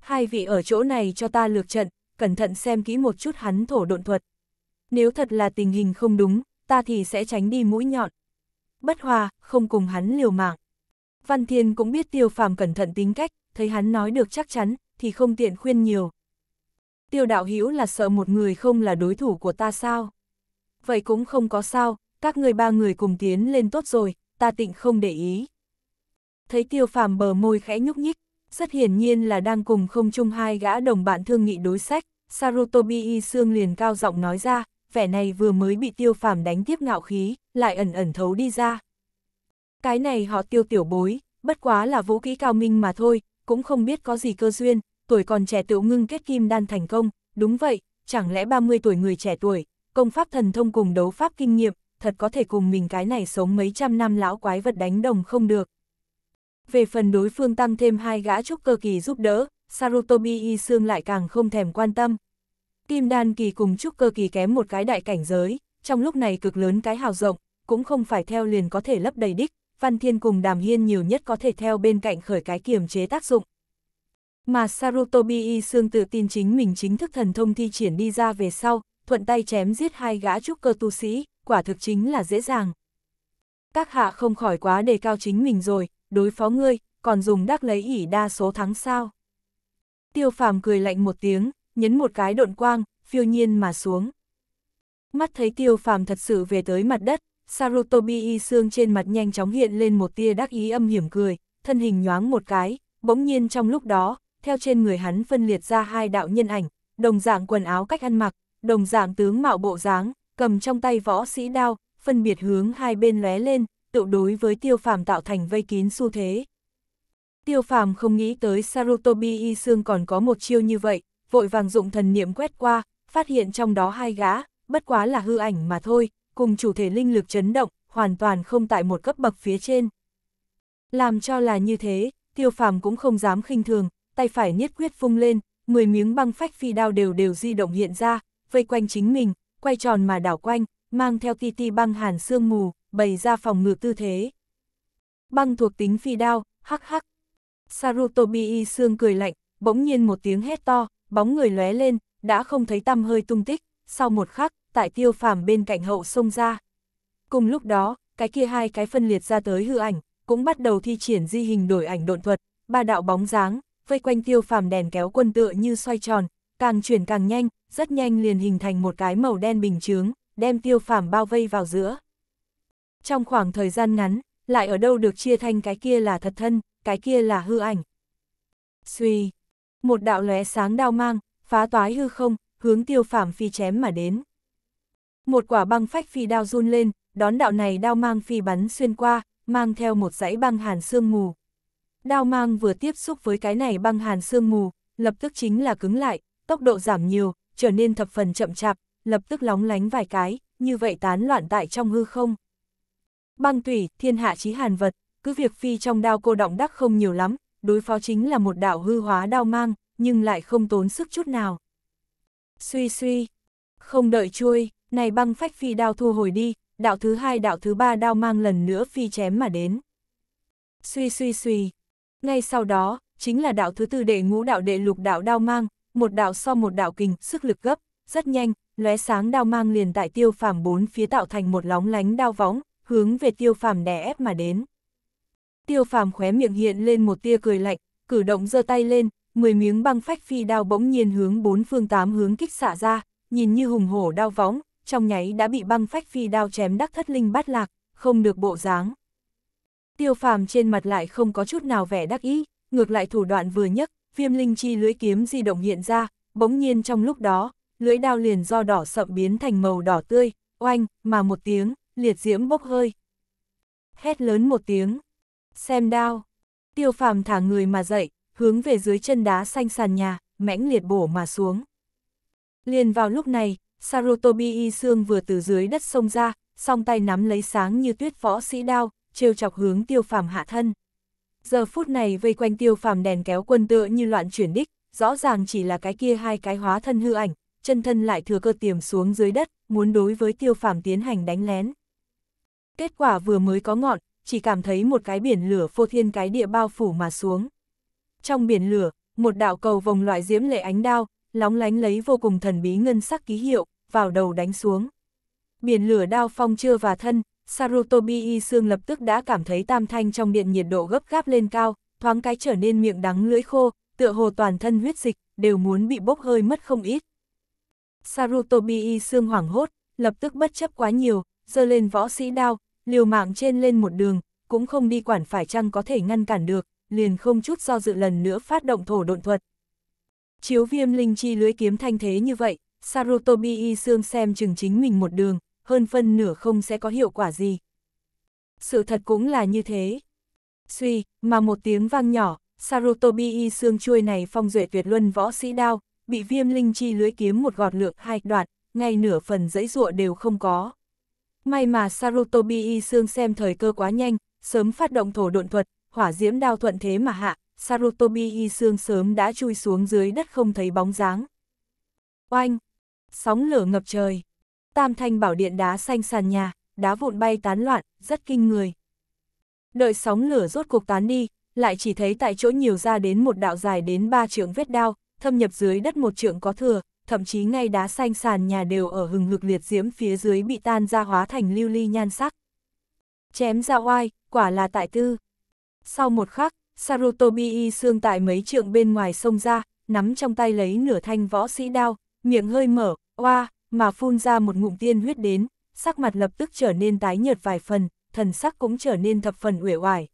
Hai vị ở chỗ này cho ta lược trận, cẩn thận xem kỹ một chút hắn thổ độn thuật. Nếu thật là tình hình không đúng, ta thì sẽ tránh đi mũi nhọn bất hòa, không cùng hắn liều mạng. Văn Thiên cũng biết tiêu phàm cẩn thận tính cách, thấy hắn nói được chắc chắn, thì không tiện khuyên nhiều. Tiêu đạo Hữu là sợ một người không là đối thủ của ta sao? Vậy cũng không có sao, các người ba người cùng tiến lên tốt rồi, ta tịnh không để ý. Thấy tiêu phàm bờ môi khẽ nhúc nhích, rất hiển nhiên là đang cùng không chung hai gã đồng bạn thương nghị đối sách, Sarutobi Y Sương liền cao giọng nói ra, vẻ này vừa mới bị tiêu phàm đánh tiếp ngạo khí, lại ẩn ẩn thấu đi ra. Cái này họ tiêu tiểu bối, bất quá là vũ kỹ cao minh mà thôi, cũng không biết có gì cơ duyên, tuổi còn trẻ tự ngưng kết kim đan thành công, đúng vậy, chẳng lẽ 30 tuổi người trẻ tuổi, công pháp thần thông cùng đấu pháp kinh nghiệm, thật có thể cùng mình cái này sống mấy trăm năm lão quái vật đánh đồng không được. Về phần đối phương tăng thêm hai gã trúc cơ kỳ giúp đỡ, Sarutobi y xương lại càng không thèm quan tâm. Kim đan kỳ cùng trúc cơ kỳ kém một cái đại cảnh giới, trong lúc này cực lớn cái hào rộng, cũng không phải theo liền có thể lấp đầy đích, Văn Thiên cùng Đàm Hiên nhiều nhất có thể theo bên cạnh khởi cái kiềm chế tác dụng. Mà Sarutobi Y Sương tự tin chính mình chính thức thần thông thi triển đi ra về sau, thuận tay chém giết hai gã trúc cơ tu sĩ, quả thực chính là dễ dàng. Các hạ không khỏi quá đề cao chính mình rồi, đối phó ngươi, còn dùng đắc lấy ỉ đa số thắng sao. Tiêu phàm cười lạnh một tiếng, nhấn một cái độn quang, phiêu nhiên mà xuống. Mắt thấy tiêu phàm thật sự về tới mặt đất, Sarutobi y xương trên mặt nhanh chóng hiện lên một tia đắc ý âm hiểm cười, thân hình nhoáng một cái, bỗng nhiên trong lúc đó, theo trên người hắn phân liệt ra hai đạo nhân ảnh, đồng dạng quần áo cách ăn mặc, đồng dạng tướng mạo bộ dáng, cầm trong tay võ sĩ đao, phân biệt hướng hai bên lóe lên, tự đối với tiêu phàm tạo thành vây kín xu thế. Tiêu phàm không nghĩ tới Sarutobi y xương còn có một chiêu như vậy, vội vàng dụng thần niệm quét qua, phát hiện trong đó hai gã, bất quá là hư ảnh mà thôi, cùng chủ thể linh lực chấn động, hoàn toàn không tại một cấp bậc phía trên. Làm cho là như thế, tiêu phàm cũng không dám khinh thường, tay phải niết quyết phung lên, 10 miếng băng phách phi đao đều đều di động hiện ra, vây quanh chính mình, quay tròn mà đảo quanh, mang theo ti ti băng hàn sương mù, bày ra phòng ngự tư thế. Băng thuộc tính phi đao, hắc hắc. Sarutobi xương cười lạnh, bỗng nhiên một tiếng hét to, bóng người lóe lên, đã không thấy tăm hơi tung tích, sau một khắc, tại tiêu phàm bên cạnh hậu sông ra. Cùng lúc đó, cái kia hai cái phân liệt ra tới hư ảnh, cũng bắt đầu thi triển di hình đổi ảnh độn thuật, ba đạo bóng dáng, vây quanh tiêu phàm đèn kéo quân tựa như xoay tròn, càng chuyển càng nhanh, rất nhanh liền hình thành một cái màu đen bình chướng, đem tiêu phàm bao vây vào giữa. Trong khoảng thời gian ngắn, lại ở đâu được chia thành cái kia là thật thân, cái kia là hư ảnh. Suy, một đạo lóe sáng đao mang, phá toái hư không, hướng tiêu phàm phi chém mà đến. Một quả băng phách phi đao run lên, đón đạo này đao mang phi bắn xuyên qua, mang theo một dãy băng hàn sương mù. Đao mang vừa tiếp xúc với cái này băng hàn sương mù, lập tức chính là cứng lại, tốc độ giảm nhiều, trở nên thập phần chậm chạp, lập tức lóng lánh vài cái, như vậy tán loạn tại trong hư không. Băng tủy, thiên hạ chí hàn vật, cứ việc phi trong đao cô động đắc không nhiều lắm, đối phó chính là một đạo hư hóa đao mang, nhưng lại không tốn sức chút nào. Suy suy, không đợi chui, này băng phách phi đao thu hồi đi, đạo thứ hai đạo thứ ba đao mang lần nữa phi chém mà đến. Suy suy suy, ngay sau đó, chính là đạo thứ tư đệ ngũ đạo đệ lục đạo đao mang, một đạo so một đạo kình, sức lực gấp, rất nhanh, lóe sáng đao mang liền tại tiêu phàm bốn phía tạo thành một lóng lánh đao võng, hướng về tiêu phàm đè ép mà đến tiêu phàm khóe miệng hiện lên một tia cười lạnh, cử động giơ tay lên, 10 miếng băng phách phi đao bỗng nhiên hướng bốn phương tám hướng kích xả ra, nhìn như hùng hổ đao võng, trong nháy đã bị băng phách phi đao chém đắc thất linh bát lạc, không được bộ dáng. Tiêu phàm trên mặt lại không có chút nào vẻ đắc ý, ngược lại thủ đoạn vừa nhất, viêm linh chi lưỡi kiếm di động hiện ra, bỗng nhiên trong lúc đó, lưỡi đao liền do đỏ sậm biến thành màu đỏ tươi, oanh, mà một tiếng, liệt diễm bốc hơi. Hét lớn một tiếng, xem đao. Tiêu phàm thả người mà dậy, hướng về dưới chân đá xanh sàn nhà, mãnh liệt bổ mà xuống. Liền vào lúc này, Sarutobi Y Sương vừa từ dưới đất sông ra, song tay nắm lấy sáng như tuyết võ sĩ đao, trêu chọc hướng tiêu phàm hạ thân. Giờ phút này vây quanh tiêu phàm đèn kéo quân tựa như loạn chuyển đích, rõ ràng chỉ là cái kia hai cái hóa thân hư ảnh, chân thân lại thừa cơ tiềm xuống dưới đất, muốn đối với tiêu phàm tiến hành đánh lén. Kết quả vừa mới có ngọn, chỉ cảm thấy một cái biển lửa phô thiên cái địa bao phủ mà xuống. Trong biển lửa, một đạo cầu vòng loại diễm lệ ánh đao, lóng lánh lấy vô cùng thần bí ngân sắc ký hiệu, vào đầu đánh xuống. Biển lửa đao phong chưa và thân, Sarutobi Y Sương lập tức đã cảm thấy tam thanh trong điện nhiệt độ gấp gáp lên cao, thoáng cái trở nên miệng đắng lưỡi khô, tựa hồ toàn thân huyết dịch, đều muốn bị bốc hơi mất không ít. Sarutobi Y Sương hoảng hốt, lập tức bất chấp quá nhiều, giơ lên võ sĩ đao, liều mạng trên lên một đường, cũng không đi quản phải chăng có thể ngăn cản được, liền không chút do dự lần nữa phát động thổ độn thuật. Chiếu viêm linh chi lưới kiếm thanh thế như vậy, Sarutobi y xương xem chừng chính mình một đường, hơn phân nửa không sẽ có hiệu quả gì. Sự thật cũng là như thế. Suy, mà một tiếng vang nhỏ, Sarutobi y xương chuôi này phong duệ tuyệt luân võ sĩ đao, bị viêm linh chi lưới kiếm một gọt lượng hai đoạn, ngay nửa phần dãy ruộng đều không có. May mà Sarutobi Y Sương xem thời cơ quá nhanh, sớm phát động thổ độn thuật, hỏa diễm đao thuận thế mà hạ, Sarutobi Y Sương sớm đã chui xuống dưới đất không thấy bóng dáng. Oanh! Sóng lửa ngập trời. Tam thanh bảo điện đá xanh sàn nhà, đá vụn bay tán loạn, rất kinh người. Đợi sóng lửa rốt cuộc tán đi, lại chỉ thấy tại chỗ nhiều ra đến một đạo dài đến ba trượng vết đao, thâm nhập dưới đất một trượng có thừa, thậm chí ngay đá xanh sàn nhà đều ở hừng hực liệt diễm phía dưới bị tan ra hóa thành lưu ly nhan sắc. Chém ra oai, quả là tại tư. Sau một khắc, Sarutobi y xương tại mấy trượng bên ngoài sông ra, nắm trong tay lấy nửa thanh võ sĩ đao, miệng hơi mở, oa, mà phun ra một ngụm tiên huyết đến, sắc mặt lập tức trở nên tái nhợt vài phần, thần sắc cũng trở nên thập phần uể oải.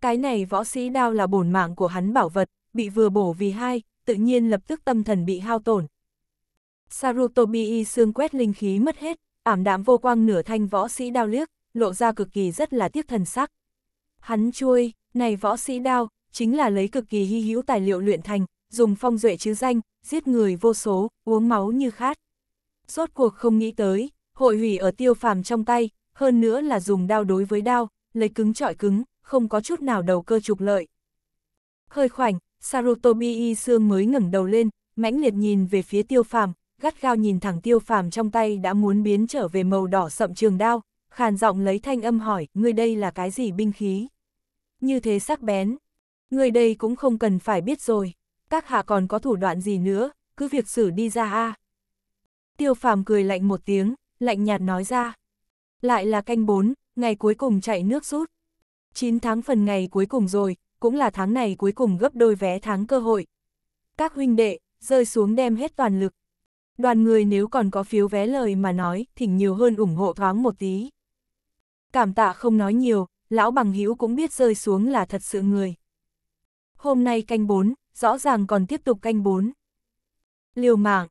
Cái này võ sĩ đao là bổn mạng của hắn bảo vật, bị vừa bổ vì hai, tự nhiên lập tức tâm thần bị hao tổn. Sarutobi y xương quét linh khí mất hết, ảm đạm vô quang nửa thanh võ sĩ đao liếc, lộ ra cực kỳ rất là tiếc thần sắc. Hắn chui, này võ sĩ đao, chính là lấy cực kỳ hy hữu tài liệu luyện thành, dùng phong duệ chứ danh, giết người vô số, uống máu như khát. Rốt cuộc không nghĩ tới, hội hủy ở tiêu phàm trong tay, hơn nữa là dùng đao đối với đao, lấy cứng trọi cứng, không có chút nào đầu cơ trục lợi. Hơi khoảnh, Sarutomi Y Sương mới ngẩng đầu lên, mãnh liệt nhìn về phía tiêu phàm, gắt gao nhìn thẳng tiêu phàm trong tay đã muốn biến trở về màu đỏ sậm trường đao, khàn giọng lấy thanh âm hỏi, ngươi đây là cái gì binh khí? Như thế sắc bén, ngươi đây cũng không cần phải biết rồi, các hạ còn có thủ đoạn gì nữa, cứ việc xử đi ra a. Tiêu phàm cười lạnh một tiếng, lạnh nhạt nói ra. Lại là canh bốn, ngày cuối cùng chạy nước rút. 9 tháng phần ngày cuối cùng rồi, cũng là tháng này cuối cùng gấp đôi vé tháng cơ hội. Các huynh đệ, rơi xuống đem hết toàn lực. Đoàn người nếu còn có phiếu vé lời mà nói, thỉnh nhiều hơn ủng hộ thoáng một tí. Cảm tạ không nói nhiều, lão bằng hữu cũng biết rơi xuống là thật sự người. Hôm nay canh 4, rõ ràng còn tiếp tục canh 4. Liều mạng.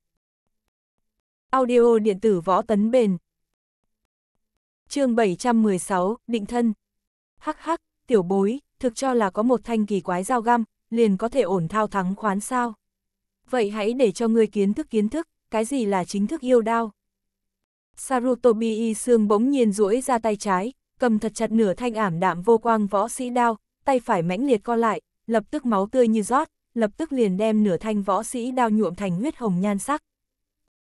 Audio điện tử võ tấn bền. chương 716, định thân. Hắc hắc, tiểu bối, thực cho là có một thanh kỳ quái dao găm, liền có thể ổn thao thắng khoán sao. Vậy hãy để cho ngươi kiến thức kiến thức, cái gì là chính thức yêu đao. Sarutobi y xương bỗng nhiên duỗi ra tay trái, cầm thật chặt nửa thanh ảm đạm vô quang võ sĩ đao, tay phải mãnh liệt co lại, lập tức máu tươi như rót, lập tức liền đem nửa thanh võ sĩ đao nhuộm thành huyết hồng nhan sắc.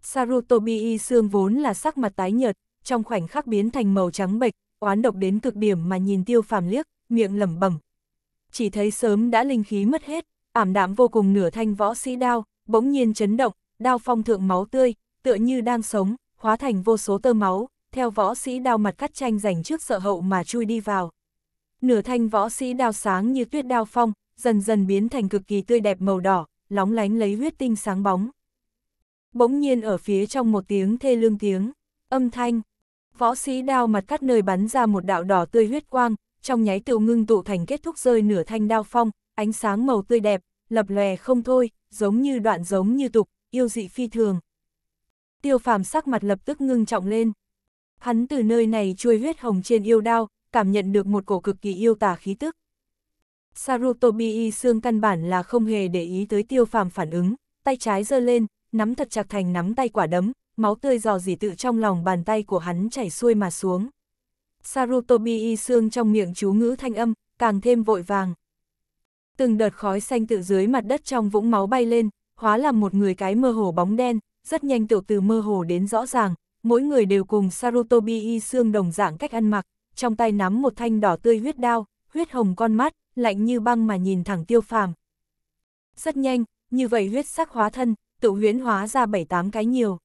Sarutobi y xương vốn là sắc mặt tái nhợt, trong khoảnh khắc biến thành màu trắng bệch, oán độc đến cực điểm mà nhìn tiêu phàm liếc, miệng lẩm bẩm. Chỉ thấy sớm đã linh khí mất hết, ảm đạm vô cùng nửa thanh võ sĩ đao, bỗng nhiên chấn động, đao phong thượng máu tươi, tựa như đang sống, hóa thành vô số tơ máu, theo võ sĩ đao mặt cắt tranh giành trước sợ hậu mà chui đi vào. Nửa thanh võ sĩ đao sáng như tuyết đao phong, dần dần biến thành cực kỳ tươi đẹp màu đỏ, lóng lánh lấy huyết tinh sáng bóng. Bỗng nhiên ở phía trong một tiếng thê lương tiếng, âm thanh, võ sĩ đao mặt cắt nơi bắn ra một đạo đỏ tươi huyết quang, trong nháy tiêu ngưng tụ thành kết thúc rơi nửa thanh đao phong, ánh sáng màu tươi đẹp, lập lòe không thôi, giống như đoạn giống như tục, yêu dị phi thường. Tiêu phàm sắc mặt lập tức ngưng trọng lên. Hắn từ nơi này chui huyết hồng trên yêu đao, cảm nhận được một cổ cực kỳ yêu tả khí tức. Sarutobi xương căn bản là không hề để ý tới tiêu phàm phản ứng, tay trái giơ lên, nắm thật chặt thành nắm tay quả đấm, máu tươi giò dỉ tự trong lòng bàn tay của hắn chảy xuôi mà xuống. Sarutobi y xương trong miệng chú ngữ thanh âm, càng thêm vội vàng. Từng đợt khói xanh tự dưới mặt đất trong vũng máu bay lên, hóa làm một người cái mơ hồ bóng đen, rất nhanh tiểu từ mơ hồ đến rõ ràng, mỗi người đều cùng Sarutobi y xương đồng dạng cách ăn mặc, trong tay nắm một thanh đỏ tươi huyết đao, huyết hồng con mắt, lạnh như băng mà nhìn thẳng tiêu phàm. Rất nhanh, như vậy huyết sắc hóa thân, tự huyễn hóa ra bảy tám cái nhiều.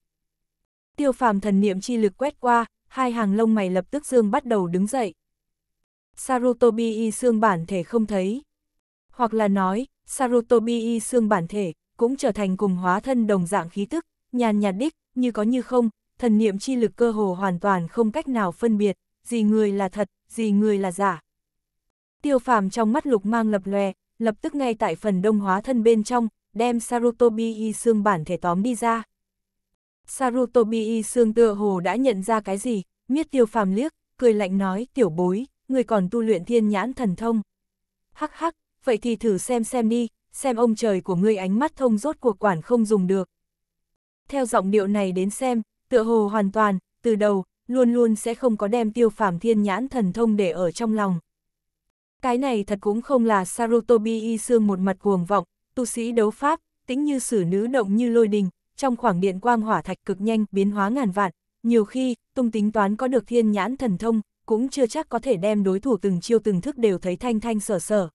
Tiêu phàm thần niệm chi lực quét qua, hai hàng lông mày lập tức dương bắt đầu đứng dậy. Sarutobi y xương bản thể không thấy. Hoặc là nói, Sarutobi y xương bản thể cũng trở thành cùng hóa thân đồng dạng khí tức, nhàn nhạt đích, như có như không, thần niệm chi lực cơ hồ hoàn toàn không cách nào phân biệt, gì người là thật, gì người là giả. Tiêu phàm trong mắt lục mang lập lòe, lập tức ngay tại phần đông hóa thân bên trong, đem Sarutobi y xương bản thể tóm đi ra. Sarutobi y xương tựa hồ đã nhận ra cái gì, miết tiêu phàm liếc, cười lạnh nói, tiểu bối, người còn tu luyện thiên nhãn thần thông. Hắc hắc, vậy thì thử xem xem đi, xem ông trời của ngươi ánh mắt thông rốt cuộc quản không dùng được. Theo giọng điệu này đến xem, tựa hồ hoàn toàn, từ đầu, luôn luôn sẽ không có đem tiêu phàm thiên nhãn thần thông để ở trong lòng. Cái này thật cũng không là Sarutobi y xương một mặt cuồng vọng, tu sĩ đấu pháp, tính như xử nữ động như lôi đình, trong khoảng điện quang hỏa thạch cực nhanh biến hóa ngàn vạn, nhiều khi, tung tính toán có được thiên nhãn thần thông, cũng chưa chắc có thể đem đối thủ từng chiêu từng thức đều thấy thanh thanh sở sở.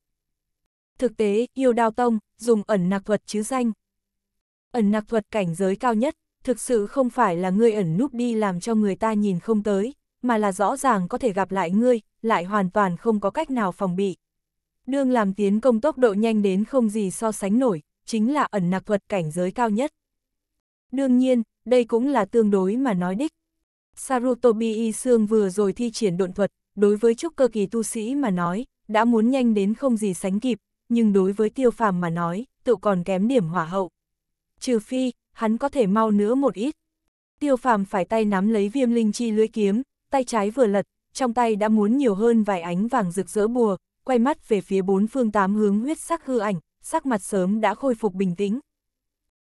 Thực tế, yêu đao tông, dùng ẩn nạc thuật chứ danh. Ẩn nạc thuật cảnh giới cao nhất, thực sự không phải là ngươi ẩn núp đi làm cho người ta nhìn không tới, mà là rõ ràng có thể gặp lại ngươi, lại hoàn toàn không có cách nào phòng bị. Đương làm tiến công tốc độ nhanh đến không gì so sánh nổi, chính là ẩn nạc thuật cảnh giới cao nhất. Đương nhiên, đây cũng là tương đối mà nói đích. Sarutobi Y Sương vừa rồi thi triển độn thuật, đối với trúc cơ kỳ tu sĩ mà nói, đã muốn nhanh đến không gì sánh kịp, nhưng đối với tiêu phàm mà nói, tự còn kém điểm hỏa hậu. Trừ phi, hắn có thể mau nữa một ít. Tiêu phàm phải tay nắm lấy viêm linh chi lưới kiếm, tay trái vừa lật, trong tay đã muốn nhiều hơn vài ánh vàng rực rỡ bùa, quay mắt về phía bốn phương tám hướng huyết sắc hư ảnh, sắc mặt sớm đã khôi phục bình tĩnh,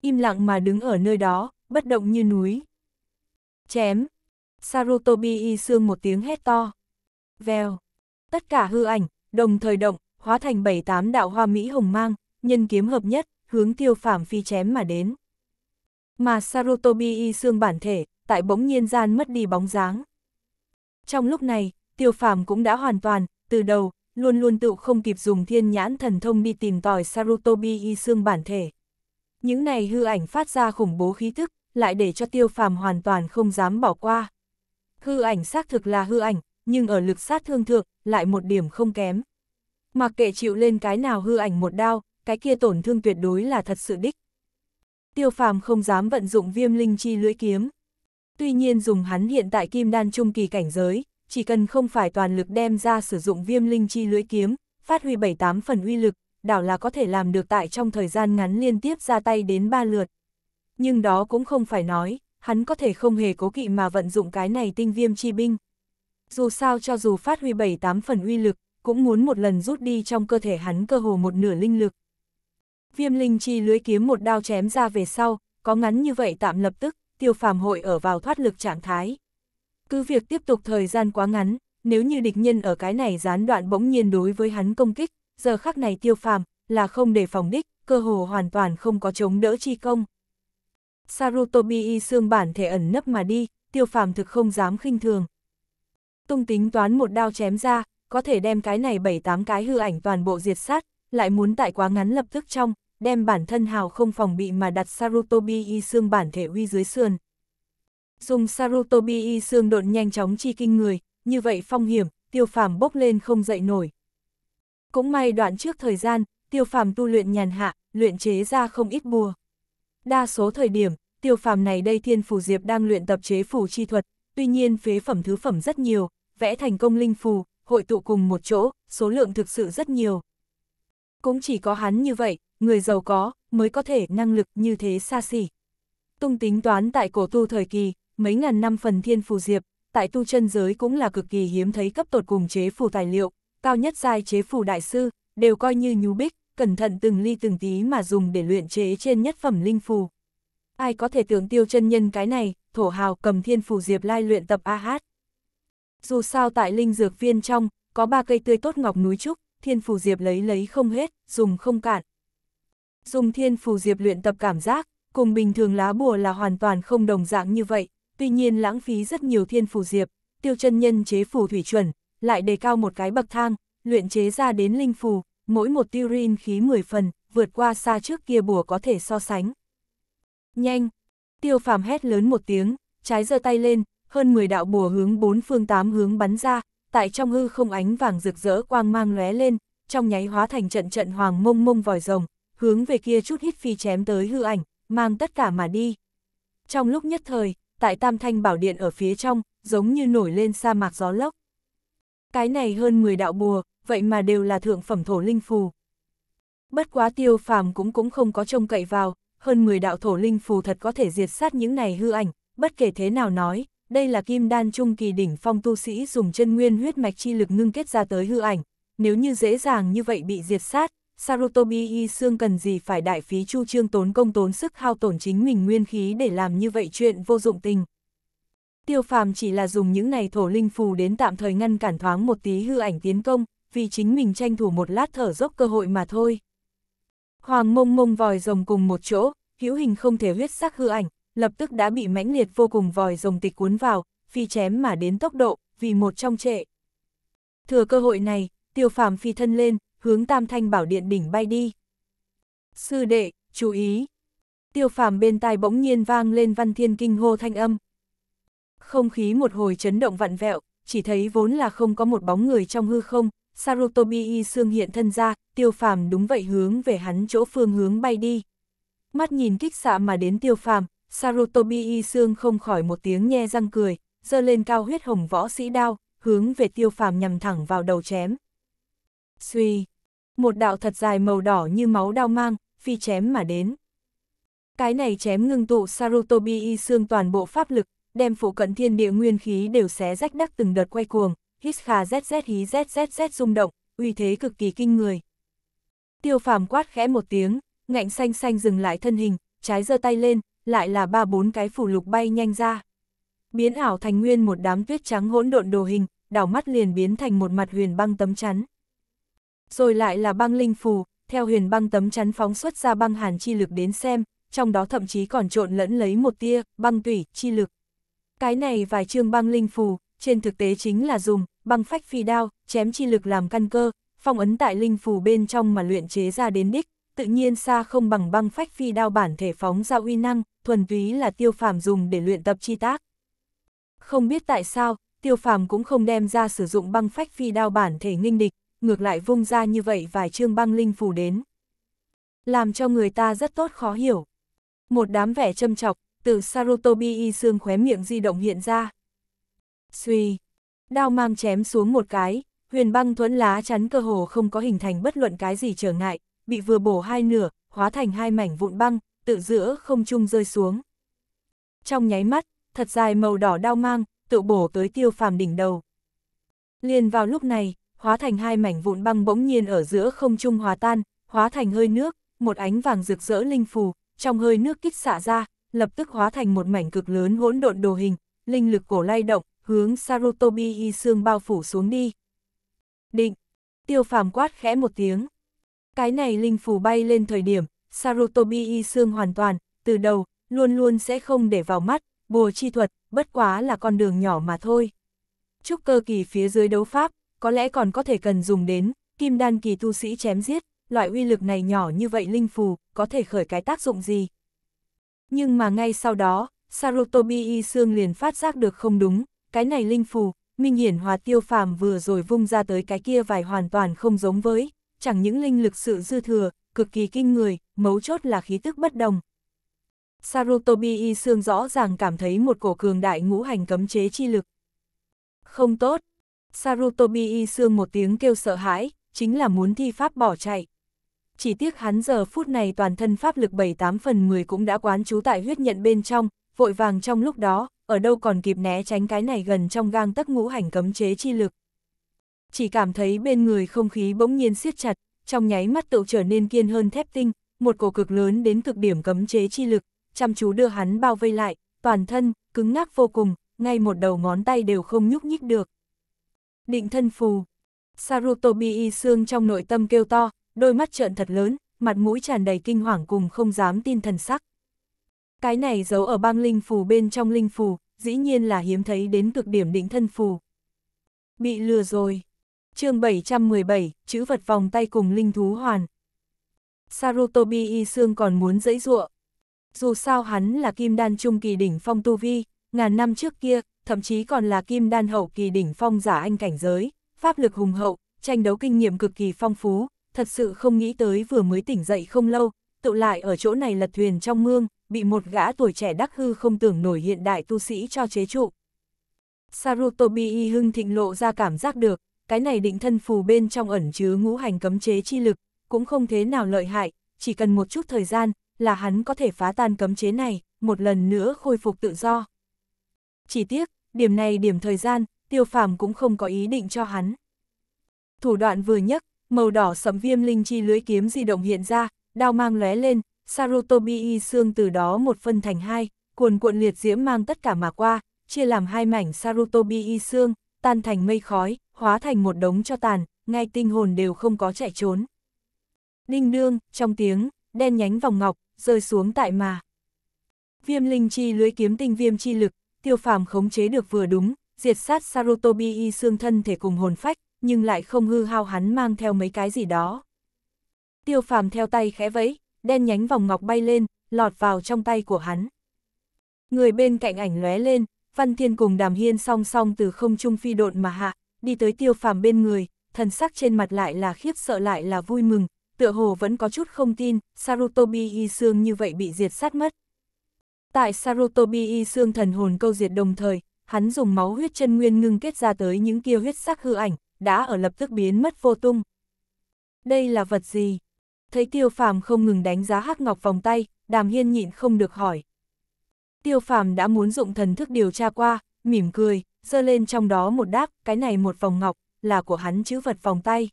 im lặng mà đứng ở nơi đó, bất động như núi. Chém! Sarutobi y xương một tiếng hét to. Vèo! Tất cả hư ảnh, đồng thời động, hóa thành bảy tám đạo hoa Mỹ hồng mang, nhân kiếm hợp nhất, hướng tiêu phạm phi chém mà đến. Mà Sarutobi y xương bản thể, tại bỗng nhiên gian mất đi bóng dáng. Trong lúc này, tiêu phàm cũng đã hoàn toàn, từ đầu, luôn luôn tự không kịp dùng thiên nhãn thần thông đi tìm tòi Sarutobi y xương bản thể những này hư ảnh phát ra khủng bố khí thức, lại để cho tiêu phàm hoàn toàn không dám bỏ qua. Hư ảnh xác thực là hư ảnh, nhưng ở lực sát thương thượng, lại một điểm không kém. Mặc kệ chịu lên cái nào hư ảnh một đao, cái kia tổn thương tuyệt đối là thật sự đích. Tiêu phàm không dám vận dụng viêm linh chi lưỡi kiếm. Tuy nhiên dùng hắn hiện tại kim đan trung kỳ cảnh giới, chỉ cần không phải toàn lực đem ra sử dụng viêm linh chi lưỡi kiếm, phát huy 78 phần uy lực, đảo là có thể làm được tại trong thời gian ngắn liên tiếp ra tay đến ba lượt. Nhưng đó cũng không phải nói, hắn có thể không hề cố kỵ mà vận dụng cái này tinh viêm chi binh. Dù sao cho dù phát huy 7-8 phần uy lực, cũng muốn một lần rút đi trong cơ thể hắn cơ hồ một nửa linh lực. Viêm linh chi lưới kiếm một đao chém ra về sau, có ngắn như vậy tạm lập tức, tiêu phàm hội ở vào thoát lực trạng thái. Cứ việc tiếp tục thời gian quá ngắn, nếu như địch nhân ở cái này gián đoạn bỗng nhiên đối với hắn công kích, giờ khắc này tiêu phàm, là không để phòng đích, cơ hồ hoàn toàn không có chống đỡ chi công. Sarutobi y xương bản thể ẩn nấp mà đi, tiêu phàm thực không dám khinh thường. Tung tính toán một đao chém ra, có thể đem cái này bảy tám cái hư ảnh toàn bộ diệt sát, lại muốn tại quá ngắn lập tức trong, đem bản thân hào không phòng bị mà đặt Sarutobi y xương bản thể uy dưới sườn. Dùng Sarutobi y xương độn nhanh chóng chi kinh người, như vậy phong hiểm, tiêu phàm bốc lên không dậy nổi, cũng may đoạn trước thời gian, tiêu phàm tu luyện nhàn hạ, luyện chế ra không ít bùa. Đa số thời điểm, tiêu phàm này đây thiên phù diệp đang luyện tập chế phù chi thuật, tuy nhiên phế phẩm thứ phẩm rất nhiều, vẽ thành công linh phù, hội tụ cùng một chỗ, số lượng thực sự rất nhiều. Cũng chỉ có hắn như vậy, người giàu có, mới có thể năng lực như thế xa xỉ. Tung tính toán tại cổ tu thời kỳ, mấy ngàn năm phần thiên phù diệp, tại tu chân giới cũng là cực kỳ hiếm thấy cấp tột cùng chế phù tài liệu, cao nhất giai chế phù đại sư, đều coi như nhú bích, cẩn thận từng ly từng tí mà dùng để luyện chế trên nhất phẩm linh phù. Ai có thể tưởng tiêu chân nhân cái này, thổ hào cầm thiên phù diệp lai luyện tập AH. Dù sao tại linh dược viên trong, có ba cây tươi tốt ngọc núi trúc, thiên phù diệp lấy lấy không hết, dùng không cạn. Dùng thiên phù diệp luyện tập cảm giác, cùng bình thường lá bùa là hoàn toàn không đồng dạng như vậy, tuy nhiên lãng phí rất nhiều thiên phù diệp, tiêu chân nhân chế phù thủy chuẩn, lại đề cao một cái bậc thang, luyện chế ra đến linh phù, mỗi một tiêu rin khí 10 phần, vượt qua xa trước kia bùa có thể so sánh. Nhanh! Tiêu phàm hét lớn một tiếng, trái giơ tay lên, hơn 10 đạo bùa hướng bốn phương tám hướng bắn ra, tại trong hư không ánh vàng rực rỡ quang mang lóe lên, trong nháy hóa thành trận trận hoàng mông mông vòi rồng, hướng về kia chút hít phi chém tới hư ảnh, mang tất cả mà đi. Trong lúc nhất thời, tại Tam Thanh Bảo Điện ở phía trong, giống như nổi lên sa mạc gió lốc. Cái này hơn 10 đạo bùa, vậy mà đều là thượng phẩm thổ linh phù. Bất quá tiêu phàm cũng cũng không có trông cậy vào, hơn 10 đạo thổ linh phù thật có thể diệt sát những này hư ảnh, bất kể thế nào nói, đây là kim đan trung kỳ đỉnh phong tu sĩ dùng chân nguyên huyết mạch chi lực ngưng kết ra tới hư ảnh, nếu như dễ dàng như vậy bị diệt sát, Sarutobi Y xương cần gì phải đại phí chu trương tốn công tốn sức hao tổn chính mình nguyên khí để làm như vậy chuyện vô dụng tình, Tiêu phàm chỉ là dùng những này thổ linh phù đến tạm thời ngăn cản thoáng một tí hư ảnh tiến công, vì chính mình tranh thủ một lát thở dốc cơ hội mà thôi. Hoàng mông mông vòi rồng cùng một chỗ, hữu hình không thể huyết sắc hư ảnh, lập tức đã bị mãnh liệt vô cùng vòi rồng tịch cuốn vào, phi chém mà đến tốc độ, vì một trong trệ. Thừa cơ hội này, tiêu phàm phi thân lên, hướng tam thanh bảo điện đỉnh bay đi. Sư đệ, chú ý. Tiêu phàm bên tai bỗng nhiên vang lên văn thiên kinh hô thanh âm, không khí một hồi chấn động vặn vẹo, chỉ thấy vốn là không có một bóng người trong hư không, Sarutobi y xương hiện thân ra, tiêu phàm đúng vậy hướng về hắn chỗ phương hướng bay đi. Mắt nhìn kích xạ mà đến tiêu phàm, Sarutobi y xương không khỏi một tiếng nhe răng cười, giơ lên cao huyết hồng võ sĩ đao, hướng về tiêu phàm nhằm thẳng vào đầu chém. Suy, một đạo thật dài màu đỏ như máu đao mang, phi chém mà đến. Cái này chém ngưng tụ Sarutobi y xương toàn bộ pháp lực, đem phủ cận thiên địa nguyên khí đều xé rách đắc từng đợt quay cuồng, hít khà zz hí zz rung động, uy thế cực kỳ kinh người. Tiêu phàm quát khẽ một tiếng, ngạnh xanh xanh dừng lại thân hình, trái giơ tay lên, lại là ba bốn cái phủ lục bay nhanh ra. Biến ảo thành nguyên một đám tuyết trắng hỗn độn đồ hình, đảo mắt liền biến thành một mặt huyền băng tấm chắn. Rồi lại là băng linh phù, theo huyền băng tấm chắn phóng xuất ra băng hàn chi lực đến xem, trong đó thậm chí còn trộn lẫn lấy một tia băng tủy chi lực. Cái này vài chương băng linh phù, trên thực tế chính là dùng băng phách phi đao, chém chi lực làm căn cơ, phong ấn tại linh phù bên trong mà luyện chế ra đến đích, tự nhiên xa không bằng băng phách phi đao bản thể phóng ra uy năng, thuần túy là tiêu phàm dùng để luyện tập chi tác. Không biết tại sao, tiêu phàm cũng không đem ra sử dụng băng phách phi đao bản thể nghinh địch, ngược lại vung ra như vậy vài chương băng linh phù đến. Làm cho người ta rất tốt khó hiểu. Một đám vẻ châm chọc, từ Sarutobi y xương khóe miệng di động hiện ra. Xuy, đao mang chém xuống một cái, huyền băng thuẫn lá chắn cơ hồ không có hình thành bất luận cái gì trở ngại, bị vừa bổ hai nửa, hóa thành hai mảnh vụn băng, tự giữa không trung rơi xuống. Trong nháy mắt, thật dài màu đỏ đao mang, tự bổ tới tiêu phàm đỉnh đầu. Liền vào lúc này, hóa thành hai mảnh vụn băng bỗng nhiên ở giữa không trung hòa tan, hóa thành hơi nước, một ánh vàng rực rỡ linh phù, trong hơi nước kích xả ra, lập tức hóa thành một mảnh cực lớn hỗn độn đồ hình, linh lực cổ lay động, hướng Sarutobi y xương bao phủ xuống đi. Định! Tiêu phàm quát khẽ một tiếng. Cái này linh phù bay lên thời điểm, Sarutobi y xương hoàn toàn, từ đầu, luôn luôn sẽ không để vào mắt, bùa chi thuật, bất quá là con đường nhỏ mà thôi. Trúc cơ kỳ phía dưới đấu pháp, có lẽ còn có thể cần dùng đến, kim đan kỳ tu sĩ chém giết, loại uy lực này nhỏ như vậy linh phù, có thể khởi cái tác dụng gì, nhưng mà ngay sau đó, Sarutobi Y Sương liền phát giác được không đúng, cái này linh phù, minh hiển hòa tiêu phàm vừa rồi vung ra tới cái kia vài hoàn toàn không giống với, chẳng những linh lực sự dư thừa, cực kỳ kinh người, mấu chốt là khí tức bất đồng. Sarutobi Y Sương rõ ràng cảm thấy một cổ cường đại ngũ hành cấm chế chi lực. Không tốt, Sarutobi Y Sương một tiếng kêu sợ hãi, chính là muốn thi pháp bỏ chạy, chỉ tiếc hắn giờ phút này toàn thân pháp lực 7-8 phần 10 cũng đã quán trú tại huyết nhận bên trong, vội vàng trong lúc đó, ở đâu còn kịp né tránh cái này gần trong gang tấc ngũ hành cấm chế chi lực. Chỉ cảm thấy bên người không khí bỗng nhiên siết chặt, trong nháy mắt tựu trở nên kiên hơn thép tinh, một cổ cực lớn đến cực điểm cấm chế chi lực, chăm chú đưa hắn bao vây lại, toàn thân, cứng ngắc vô cùng, ngay một đầu ngón tay đều không nhúc nhích được. Định thân phù Sarutobi y xương trong nội tâm kêu to, đôi mắt trợn thật lớn, mặt mũi tràn đầy kinh hoàng cùng không dám tin thần sắc. Cái này giấu ở băng linh phù bên trong linh phù, dĩ nhiên là hiếm thấy đến cực điểm định thân phù. Bị lừa rồi. chương 717, chữ vật vòng tay cùng linh thú hoàn. Sarutobi y xương còn muốn dẫy dụa. Dù sao hắn là kim đan trung kỳ đỉnh phong tu vi, ngàn năm trước kia, thậm chí còn là kim đan hậu kỳ đỉnh phong giả anh cảnh giới, pháp lực hùng hậu, tranh đấu kinh nghiệm cực kỳ phong phú, thật sự không nghĩ tới vừa mới tỉnh dậy không lâu, tự lại ở chỗ này lật thuyền trong mương, bị một gã tuổi trẻ đắc hư không tưởng nổi hiện đại tu sĩ cho chế trụ. Sarutobi hưng thịnh lộ ra cảm giác được, cái này định thân phù bên trong ẩn chứa ngũ hành cấm chế chi lực, cũng không thế nào lợi hại, chỉ cần một chút thời gian là hắn có thể phá tan cấm chế này, một lần nữa khôi phục tự do. Chỉ tiếc, điểm này điểm thời gian, tiêu phàm cũng không có ý định cho hắn. Thủ đoạn vừa nhất màu đỏ sẫm viêm linh chi lưới kiếm di động hiện ra, đao mang lóe lên, Sarutobi y xương từ đó một phân thành hai, cuồn cuộn liệt diễm mang tất cả mà qua, chia làm hai mảnh Sarutobi y xương, tan thành mây khói, hóa thành một đống cho tàn, ngay tinh hồn đều không có chạy trốn. Đinh đương, trong tiếng, đen nhánh vòng ngọc, rơi xuống tại mà. Viêm linh chi lưới kiếm tinh viêm chi lực, tiêu phàm khống chế được vừa đúng, diệt sát Sarutobi y xương thân thể cùng hồn phách, nhưng lại không hư hao hắn mang theo mấy cái gì đó. Tiêu phàm theo tay khẽ vẫy, đen nhánh vòng ngọc bay lên, lọt vào trong tay của hắn. Người bên cạnh ảnh lóe lên, Văn Thiên cùng Đàm Hiên song song từ không trung phi độn mà hạ, đi tới tiêu phàm bên người, thần sắc trên mặt lại là khiếp sợ lại là vui mừng, tựa hồ vẫn có chút không tin, Sarutobi y xương như vậy bị diệt sát mất. Tại Sarutobi y xương thần hồn câu diệt đồng thời, hắn dùng máu huyết chân nguyên ngưng kết ra tới những kia huyết sắc hư ảnh, đã ở lập tức biến mất vô tung. Đây là vật gì? Thấy tiêu phàm không ngừng đánh giá hắc ngọc vòng tay, đàm hiên nhịn không được hỏi. Tiêu phàm đã muốn dụng thần thức điều tra qua, mỉm cười, giơ lên trong đó một đáp, cái này một vòng ngọc, là của hắn chữ vật vòng tay.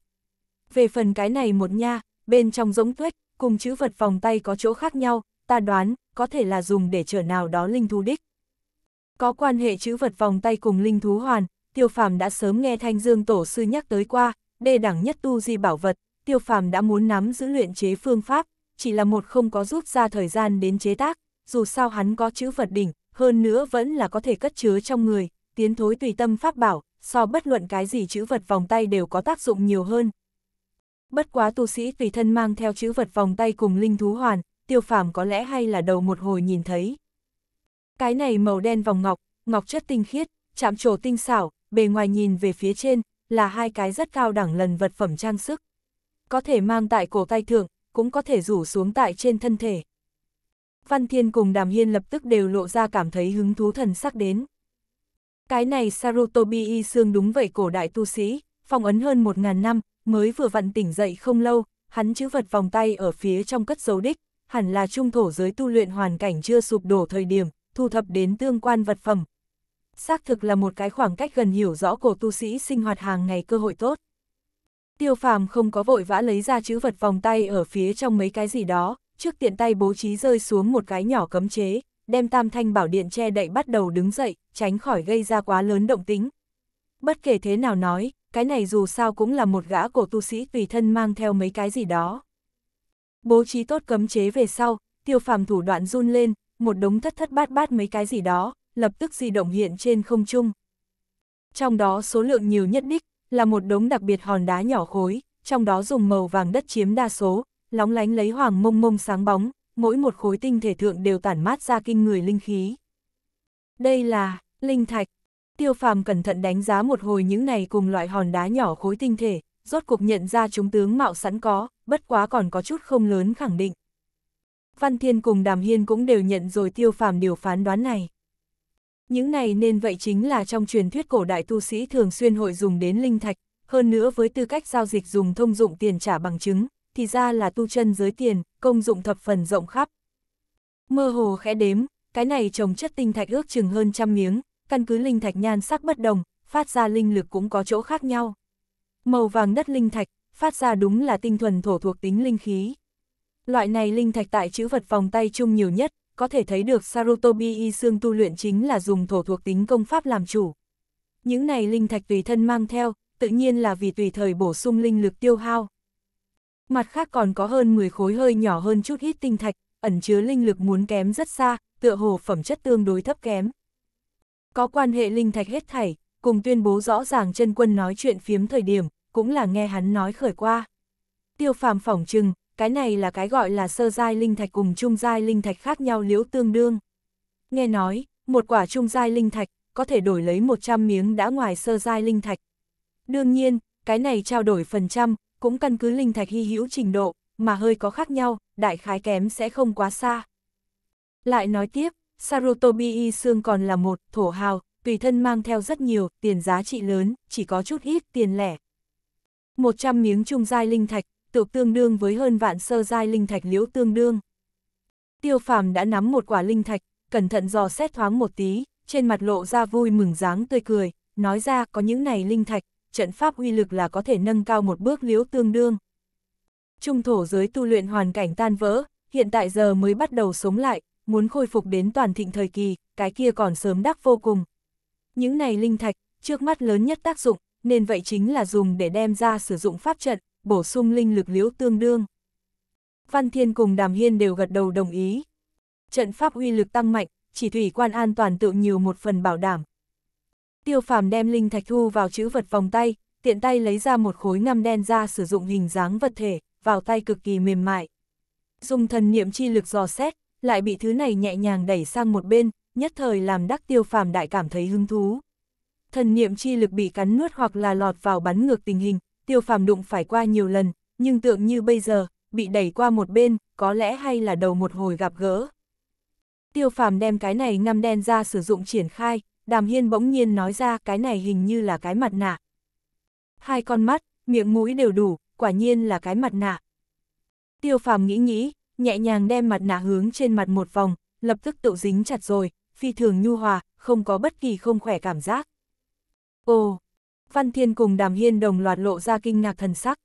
Về phần cái này một nha, bên trong giống tuyết, cùng chữ vật vòng tay có chỗ khác nhau, ta đoán, có thể là dùng để trở nào đó linh thú đích. Có quan hệ chữ vật vòng tay cùng linh thú hoàn, Tiêu Phàm đã sớm nghe Thanh Dương Tổ sư nhắc tới qua, đề đẳng nhất tu di bảo vật, Tiêu Phàm đã muốn nắm giữ luyện chế phương pháp, chỉ là một không có rút ra thời gian đến chế tác, dù sao hắn có chữ vật đỉnh, hơn nữa vẫn là có thể cất chứa trong người, tiến thối tùy tâm pháp bảo, so bất luận cái gì chữ vật vòng tay đều có tác dụng nhiều hơn. Bất quá tu sĩ tùy thân mang theo chữ vật vòng tay cùng linh thú hoàn, tiêu phàm có lẽ hay là đầu một hồi nhìn thấy. Cái này màu đen vòng ngọc, ngọc chất tinh khiết, chạm trổ tinh xảo, bề ngoài nhìn về phía trên, là hai cái rất cao đẳng lần vật phẩm trang sức. Có thể mang tại cổ tay thượng, cũng có thể rủ xuống tại trên thân thể. Văn Thiên cùng Đàm Hiên lập tức đều lộ ra cảm thấy hứng thú thần sắc đến. Cái này Sarutobi y xương đúng vậy cổ đại tu sĩ, phong ấn hơn một ngàn năm, mới vừa vặn tỉnh dậy không lâu, hắn chữ vật vòng tay ở phía trong cất dấu đích, hẳn là trung thổ giới tu luyện hoàn cảnh chưa sụp đổ thời điểm, thu thập đến tương quan vật phẩm, xác thực là một cái khoảng cách gần hiểu rõ cổ tu sĩ sinh hoạt hàng ngày cơ hội tốt. Tiêu phàm không có vội vã lấy ra chữ vật vòng tay ở phía trong mấy cái gì đó, trước tiện tay bố trí rơi xuống một cái nhỏ cấm chế, đem tam thanh bảo điện che đậy bắt đầu đứng dậy, tránh khỏi gây ra quá lớn động tính. Bất kể thế nào nói, cái này dù sao cũng là một gã cổ tu sĩ tùy thân mang theo mấy cái gì đó. Bố trí tốt cấm chế về sau, tiêu phàm thủ đoạn run lên, một đống thất thất bát bát mấy cái gì đó, lập tức di động hiện trên không trung. Trong đó số lượng nhiều nhất đích, là một đống đặc biệt hòn đá nhỏ khối, trong đó dùng màu vàng đất chiếm đa số, lóng lánh lấy hoàng mông mông sáng bóng, mỗi một khối tinh thể thượng đều tản mát ra kinh người linh khí. Đây là linh thạch. Tiêu phàm cẩn thận đánh giá một hồi những này cùng loại hòn đá nhỏ khối tinh thể, rốt cuộc nhận ra chúng tướng mạo sẵn có, bất quá còn có chút không lớn khẳng định. Văn Thiên cùng Đàm Hiên cũng đều nhận rồi tiêu phàm điều phán đoán này. Những này nên vậy chính là trong truyền thuyết cổ đại tu sĩ thường xuyên hội dùng đến linh thạch, hơn nữa với tư cách giao dịch dùng thông dụng tiền trả bằng chứng, thì ra là tu chân giới tiền, công dụng thập phần rộng khắp. Mơ hồ khẽ đếm, cái này trồng chất tinh thạch ước chừng hơn trăm miếng, căn cứ linh thạch nhan sắc bất đồng, phát ra linh lực cũng có chỗ khác nhau. Màu vàng đất linh thạch, phát ra đúng là tinh thuần thổ thuộc tính linh khí. Loại này linh thạch tại chữ vật vòng tay chung nhiều nhất, có thể thấy được Sarutobi y Sương tu luyện chính là dùng thổ thuộc tính công pháp làm chủ. Những này linh thạch tùy thân mang theo, tự nhiên là vì tùy thời bổ sung linh lực tiêu hao. Mặt khác còn có hơn 10 khối hơi nhỏ hơn chút ít tinh thạch, ẩn chứa linh lực muốn kém rất xa, tựa hồ phẩm chất tương đối thấp kém. Có quan hệ linh thạch hết thảy, cùng tuyên bố rõ ràng chân quân nói chuyện phiếm thời điểm, cũng là nghe hắn nói khởi qua. Tiêu phàm phỏng chừng, cái này là cái gọi là sơ giai linh thạch cùng trung giai linh thạch khác nhau liễu tương đương. Nghe nói, một quả trung giai linh thạch có thể đổi lấy 100 miếng đã ngoài sơ giai linh thạch. Đương nhiên, cái này trao đổi phần trăm cũng căn cứ linh thạch hy hữu trình độ, mà hơi có khác nhau, đại khái kém sẽ không quá xa. Lại nói tiếp, Sarutobi Y xương còn là một thổ hào, tùy thân mang theo rất nhiều, tiền giá trị lớn, chỉ có chút ít tiền lẻ. 100 miếng trung giai linh thạch tược tương đương với hơn vạn sơ giai linh thạch liễu tương đương. Tiêu phàm đã nắm một quả linh thạch, cẩn thận dò xét thoáng một tí, trên mặt lộ ra vui mừng dáng tươi cười, nói ra có những này linh thạch, trận pháp uy lực là có thể nâng cao một bước liễu tương đương. Trung thổ giới tu luyện hoàn cảnh tan vỡ, hiện tại giờ mới bắt đầu sống lại, muốn khôi phục đến toàn thịnh thời kỳ, cái kia còn sớm đắc vô cùng. Những này linh thạch, trước mắt lớn nhất tác dụng, nên vậy chính là dùng để đem ra sử dụng pháp trận, bổ sung linh lực liễu tương đương. Văn Thiên cùng Đàm Hiên đều gật đầu đồng ý. Trận pháp uy lực tăng mạnh, chỉ thủy quan an toàn tự nhiều một phần bảo đảm. Tiêu phàm đem linh thạch thu vào chữ vật vòng tay, tiện tay lấy ra một khối ngăm đen ra sử dụng hình dáng vật thể, vào tay cực kỳ mềm mại. Dùng thần niệm chi lực dò xét, lại bị thứ này nhẹ nhàng đẩy sang một bên, nhất thời làm đắc tiêu phàm đại cảm thấy hứng thú. Thần niệm chi lực bị cắn nuốt hoặc là lọt vào bắn ngược tình hình, tiêu phàm đụng phải qua nhiều lần, nhưng tượng như bây giờ, bị đẩy qua một bên, có lẽ hay là đầu một hồi gặp gỡ. Tiêu phàm đem cái này ngăm đen ra sử dụng triển khai, đàm hiên bỗng nhiên nói ra cái này hình như là cái mặt nạ. Hai con mắt, miệng mũi đều đủ, quả nhiên là cái mặt nạ. Tiêu phàm nghĩ nghĩ, nhẹ nhàng đem mặt nạ hướng trên mặt một vòng, lập tức tự dính chặt rồi, phi thường nhu hòa, không có bất kỳ không khỏe cảm giác. Ồ, Văn Thiên cùng Đàm Hiên đồng loạt lộ ra kinh ngạc thần sắc.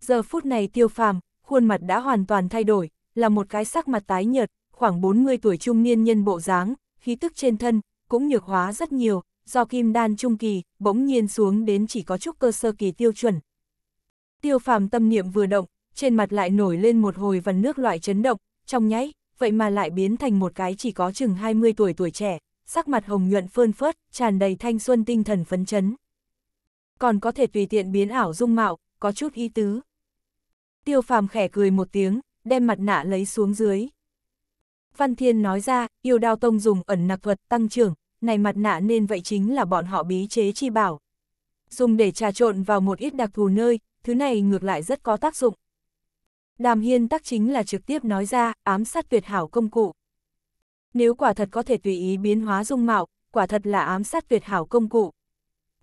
Giờ phút này tiêu phàm, khuôn mặt đã hoàn toàn thay đổi, là một cái sắc mặt tái nhợt, khoảng 40 tuổi trung niên nhân bộ dáng, khí tức trên thân, cũng nhược hóa rất nhiều, do kim đan trung kỳ, bỗng nhiên xuống đến chỉ có chút cơ sơ kỳ tiêu chuẩn. Tiêu phàm tâm niệm vừa động, trên mặt lại nổi lên một hồi vần nước loại chấn động, trong nháy, vậy mà lại biến thành một cái chỉ có chừng 20 tuổi tuổi trẻ, sắc mặt hồng nhuận phơn phớt, tràn đầy thanh xuân tinh thần phấn chấn còn có thể tùy tiện biến ảo dung mạo, có chút ý tứ. Tiêu phàm khẽ cười một tiếng, đem mặt nạ lấy xuống dưới. Văn Thiên nói ra, yêu đao tông dùng ẩn nặc thuật tăng trưởng, này mặt nạ nên vậy chính là bọn họ bí chế chi bảo. Dùng để trà trộn vào một ít đặc thù nơi, thứ này ngược lại rất có tác dụng. Đàm Hiên tắc chính là trực tiếp nói ra, ám sát tuyệt hảo công cụ. Nếu quả thật có thể tùy ý biến hóa dung mạo, quả thật là ám sát tuyệt hảo công cụ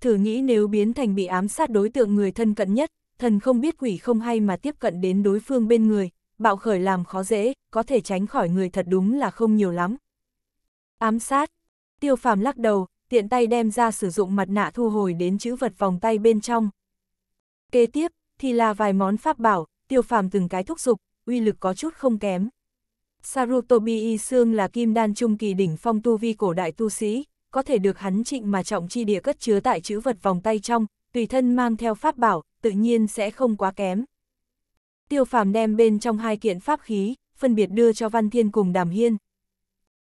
thử nghĩ nếu biến thành bị ám sát đối tượng người thân cận nhất, thần không biết quỷ không hay mà tiếp cận đến đối phương bên người, bạo khởi làm khó dễ, có thể tránh khỏi người thật đúng là không nhiều lắm. Ám sát. Tiêu phàm lắc đầu, tiện tay đem ra sử dụng mặt nạ thu hồi đến chữ vật vòng tay bên trong. Kế tiếp, thì là vài món pháp bảo, tiêu phàm từng cái thúc dục uy lực có chút không kém. Sarutobi Y Sương là kim đan trung kỳ đỉnh phong tu vi cổ đại tu sĩ, có thể được hắn trịnh mà trọng chi địa cất chứa tại chữ vật vòng tay trong, tùy thân mang theo pháp bảo, tự nhiên sẽ không quá kém. Tiêu phàm đem bên trong hai kiện pháp khí, phân biệt đưa cho Văn Thiên cùng Đàm Hiên.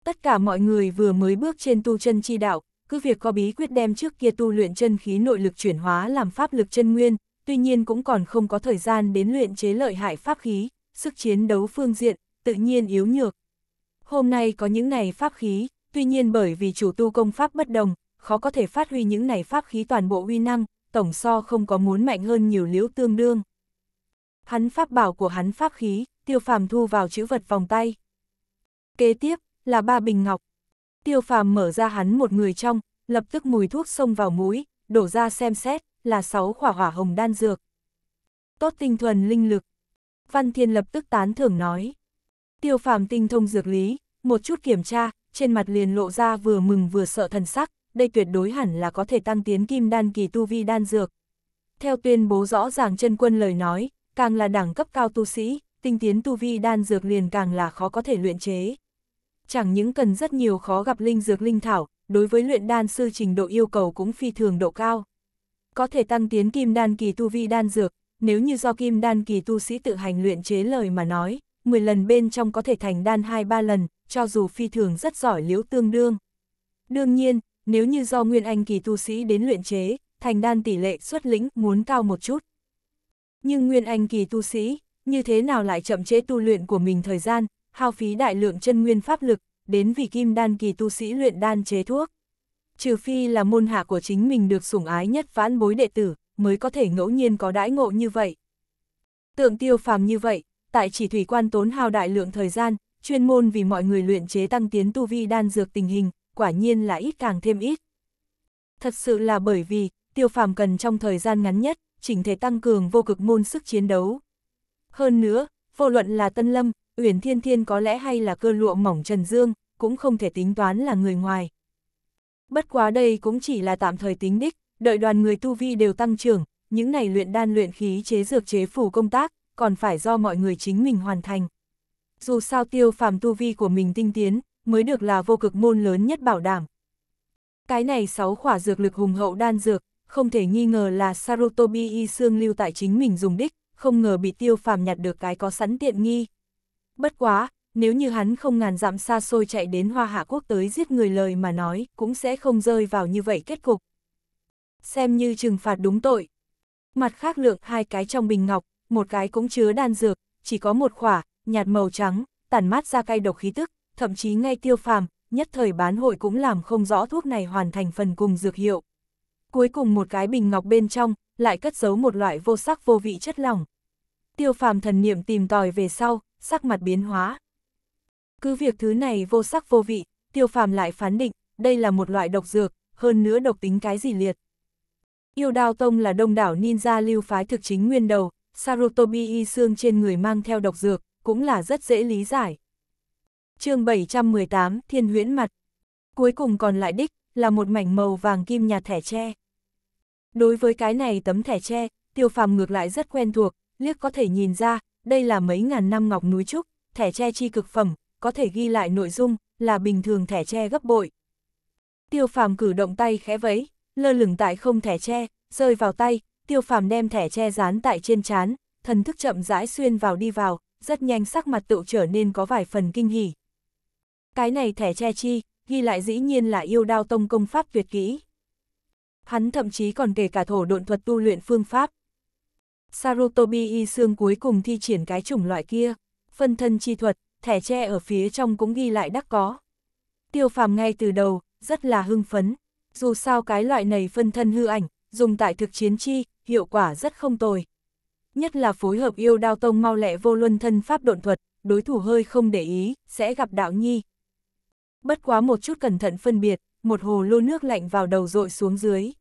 Tất cả mọi người vừa mới bước trên tu chân chi đạo, cứ việc có bí quyết đem trước kia tu luyện chân khí nội lực chuyển hóa làm pháp lực chân nguyên, tuy nhiên cũng còn không có thời gian đến luyện chế lợi hại pháp khí, sức chiến đấu phương diện, tự nhiên yếu nhược. Hôm nay có những này pháp khí, tuy nhiên bởi vì chủ tu công pháp bất đồng, khó có thể phát huy những này pháp khí toàn bộ uy năng, tổng so không có muốn mạnh hơn nhiều liễu tương đương. Hắn pháp bảo của hắn pháp khí, tiêu phàm thu vào chữ vật vòng tay. Kế tiếp, là ba bình ngọc. Tiêu phàm mở ra hắn một người trong, lập tức mùi thuốc xông vào mũi, đổ ra xem xét, là sáu khỏa hỏa hồng đan dược. Tốt tinh thuần linh lực. Văn Thiên lập tức tán thưởng nói. Tiêu phàm tinh thông dược lý, một chút kiểm tra, trên mặt liền lộ ra vừa mừng vừa sợ thần sắc, đây tuyệt đối hẳn là có thể tăng tiến kim đan kỳ tu vi đan dược. Theo tuyên bố rõ ràng chân quân lời nói, càng là đẳng cấp cao tu sĩ, tinh tiến tu vi đan dược liền càng là khó có thể luyện chế. Chẳng những cần rất nhiều khó gặp linh dược linh thảo, đối với luyện đan sư trình độ yêu cầu cũng phi thường độ cao. Có thể tăng tiến kim đan kỳ tu vi đan dược, nếu như do kim đan kỳ tu sĩ tự hành luyện chế lời mà nói, 10 lần bên trong có thể thành đan 2-3 lần, cho dù phi thường rất giỏi liễu tương đương. Đương nhiên, nếu như do nguyên anh kỳ tu sĩ đến luyện chế, thành đan tỷ lệ xuất lĩnh muốn cao một chút. Nhưng nguyên anh kỳ tu sĩ, như thế nào lại chậm chế tu luyện của mình thời gian, hao phí đại lượng chân nguyên pháp lực, đến vì kim đan kỳ tu sĩ luyện đan chế thuốc. Trừ phi là môn hạ của chính mình được sủng ái nhất vãn bối đệ tử, mới có thể ngẫu nhiên có đãi ngộ như vậy. Tượng tiêu phàm như vậy, tại chỉ thủy quan tốn hao đại lượng thời gian, chuyên môn vì mọi người luyện chế tăng tiến tu vi đan dược tình hình, quả nhiên là ít càng thêm ít. Thật sự là bởi vì, tiêu phàm cần trong thời gian ngắn nhất, chỉnh thể tăng cường vô cực môn sức chiến đấu. Hơn nữa, vô luận là Tân Lâm, Uyển Thiên Thiên có lẽ hay là cơ lụa mỏng Trần Dương, cũng không thể tính toán là người ngoài. Bất quá đây cũng chỉ là tạm thời tính đích, đợi đoàn người tu vi đều tăng trưởng, những này luyện đan luyện khí chế dược chế phủ công tác, còn phải do mọi người chính mình hoàn thành dù sao tiêu phàm tu vi của mình tinh tiến, mới được là vô cực môn lớn nhất bảo đảm. Cái này sáu khỏa dược lực hùng hậu đan dược, không thể nghi ngờ là Sarutobi y xương lưu tại chính mình dùng đích, không ngờ bị tiêu phàm nhặt được cái có sẵn tiện nghi. Bất quá, nếu như hắn không ngàn dặm xa xôi chạy đến Hoa Hạ Quốc tới giết người lời mà nói, cũng sẽ không rơi vào như vậy kết cục. Xem như trừng phạt đúng tội. Mặt khác lượng hai cái trong bình ngọc, một cái cũng chứa đan dược, chỉ có một khỏa, nhạt màu trắng, tản mát ra cay độc khí tức, thậm chí ngay tiêu phàm, nhất thời bán hội cũng làm không rõ thuốc này hoàn thành phần cùng dược hiệu. Cuối cùng một cái bình ngọc bên trong, lại cất giấu một loại vô sắc vô vị chất lỏng. Tiêu phàm thần niệm tìm tòi về sau, sắc mặt biến hóa. Cứ việc thứ này vô sắc vô vị, tiêu phàm lại phán định, đây là một loại độc dược, hơn nữa độc tính cái gì liệt. Yêu Đao Tông là đông đảo ninja lưu phái thực chính nguyên đầu, Sarutobi y xương trên người mang theo độc dược, cũng là rất dễ lý giải. chương 718 Thiên huyễn mặt Cuối cùng còn lại đích, là một mảnh màu vàng kim nhà thẻ tre. Đối với cái này tấm thẻ tre, tiêu phàm ngược lại rất quen thuộc, liếc có thể nhìn ra, đây là mấy ngàn năm ngọc núi trúc, thẻ tre chi cực phẩm, có thể ghi lại nội dung, là bình thường thẻ tre gấp bội. Tiêu phàm cử động tay khẽ vẫy, lơ lửng tại không thẻ tre, rơi vào tay, tiêu phàm đem thẻ tre dán tại trên chán, thần thức chậm rãi xuyên vào đi vào, rất nhanh sắc mặt tựu trở nên có vài phần kinh hỉ. Cái này thẻ che chi, ghi lại dĩ nhiên là yêu đao tông công pháp tuyệt kỹ. Hắn thậm chí còn kể cả thổ độn thuật tu luyện phương pháp. Sarutobi y xương cuối cùng thi triển cái chủng loại kia, phân thân chi thuật, thẻ che ở phía trong cũng ghi lại đắc có. Tiêu phàm ngay từ đầu, rất là hưng phấn, dù sao cái loại này phân thân hư ảnh, dùng tại thực chiến chi, hiệu quả rất không tồi nhất là phối hợp yêu đao tông mau lẹ vô luân thân pháp độn thuật, đối thủ hơi không để ý, sẽ gặp đạo nhi. Bất quá một chút cẩn thận phân biệt, một hồ lô nước lạnh vào đầu dội xuống dưới.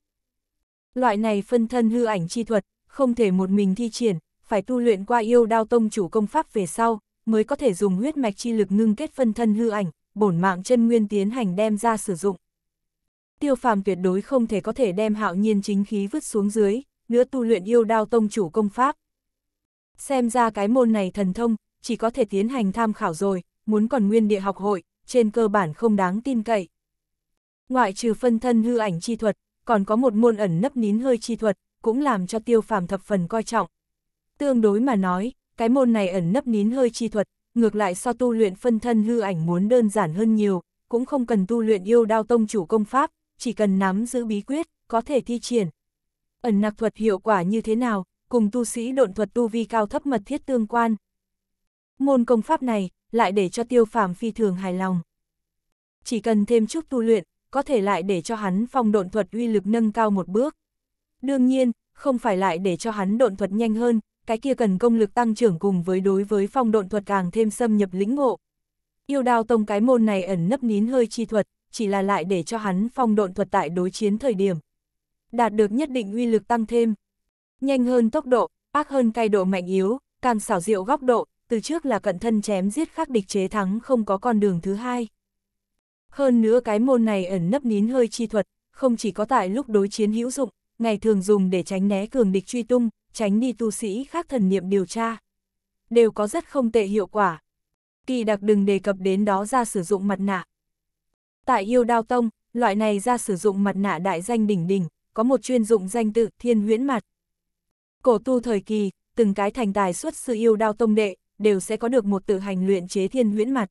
Loại này phân thân hư ảnh chi thuật, không thể một mình thi triển, phải tu luyện qua yêu đao tông chủ công pháp về sau, mới có thể dùng huyết mạch chi lực ngưng kết phân thân hư ảnh, bổn mạng chân nguyên tiến hành đem ra sử dụng. Tiêu phàm tuyệt đối không thể có thể đem hạo nhiên chính khí vứt xuống dưới, nữa tu luyện yêu đao tông chủ công pháp xem ra cái môn này thần thông, chỉ có thể tiến hành tham khảo rồi, muốn còn nguyên địa học hội, trên cơ bản không đáng tin cậy. Ngoại trừ phân thân hư ảnh chi thuật, còn có một môn ẩn nấp nín hơi chi thuật, cũng làm cho tiêu phàm thập phần coi trọng. Tương đối mà nói, cái môn này ẩn nấp nín hơi chi thuật, ngược lại so tu luyện phân thân hư ảnh muốn đơn giản hơn nhiều, cũng không cần tu luyện yêu đao tông chủ công pháp, chỉ cần nắm giữ bí quyết, có thể thi triển. Ẩn nặc thuật hiệu quả như thế nào, cùng tu sĩ độn thuật tu vi cao thấp mật thiết tương quan. Môn công pháp này lại để cho tiêu phàm phi thường hài lòng. Chỉ cần thêm chút tu luyện, có thể lại để cho hắn phong độn thuật uy lực nâng cao một bước. Đương nhiên, không phải lại để cho hắn độn thuật nhanh hơn, cái kia cần công lực tăng trưởng cùng với đối với phong độn thuật càng thêm xâm nhập lĩnh ngộ. Yêu đào tông cái môn này ẩn nấp nín hơi chi thuật, chỉ là lại để cho hắn phong độn thuật tại đối chiến thời điểm. Đạt được nhất định uy lực tăng thêm. Nhanh hơn tốc độ, ác hơn cay độ mạnh yếu, càng xảo diệu góc độ, từ trước là cận thân chém giết khắc địch chế thắng không có con đường thứ hai. Hơn nữa cái môn này ẩn nấp nín hơi chi thuật, không chỉ có tại lúc đối chiến hữu dụng, ngày thường dùng để tránh né cường địch truy tung, tránh đi tu sĩ khác thần niệm điều tra. Đều có rất không tệ hiệu quả. Kỳ đặc đừng đề cập đến đó ra sử dụng mặt nạ. Tại yêu đao tông, loại này ra sử dụng mặt nạ đại danh đỉnh đỉnh, có một chuyên dụng danh tự thiên huyễn mặt, Cổ tu thời kỳ, từng cái thành tài xuất sư yêu đao tông đệ, đều sẽ có được một tự hành luyện chế thiên huyễn mặt.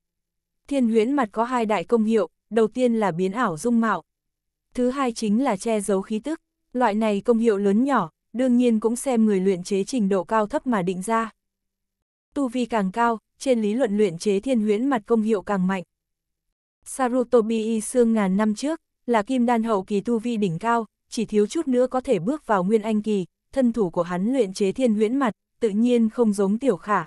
Thiên huyễn mặt có hai đại công hiệu, đầu tiên là biến ảo dung mạo. Thứ hai chính là che giấu khí tức, loại này công hiệu lớn nhỏ, đương nhiên cũng xem người luyện chế trình độ cao thấp mà định ra. Tu vi càng cao, trên lý luận luyện chế thiên huyễn mặt công hiệu càng mạnh. Sarutobi y xương ngàn năm trước, là kim đan hậu kỳ tu vi đỉnh cao, chỉ thiếu chút nữa có thể bước vào nguyên anh kỳ, thân thủ của hắn luyện chế thiên huyễn mặt, tự nhiên không giống tiểu khả.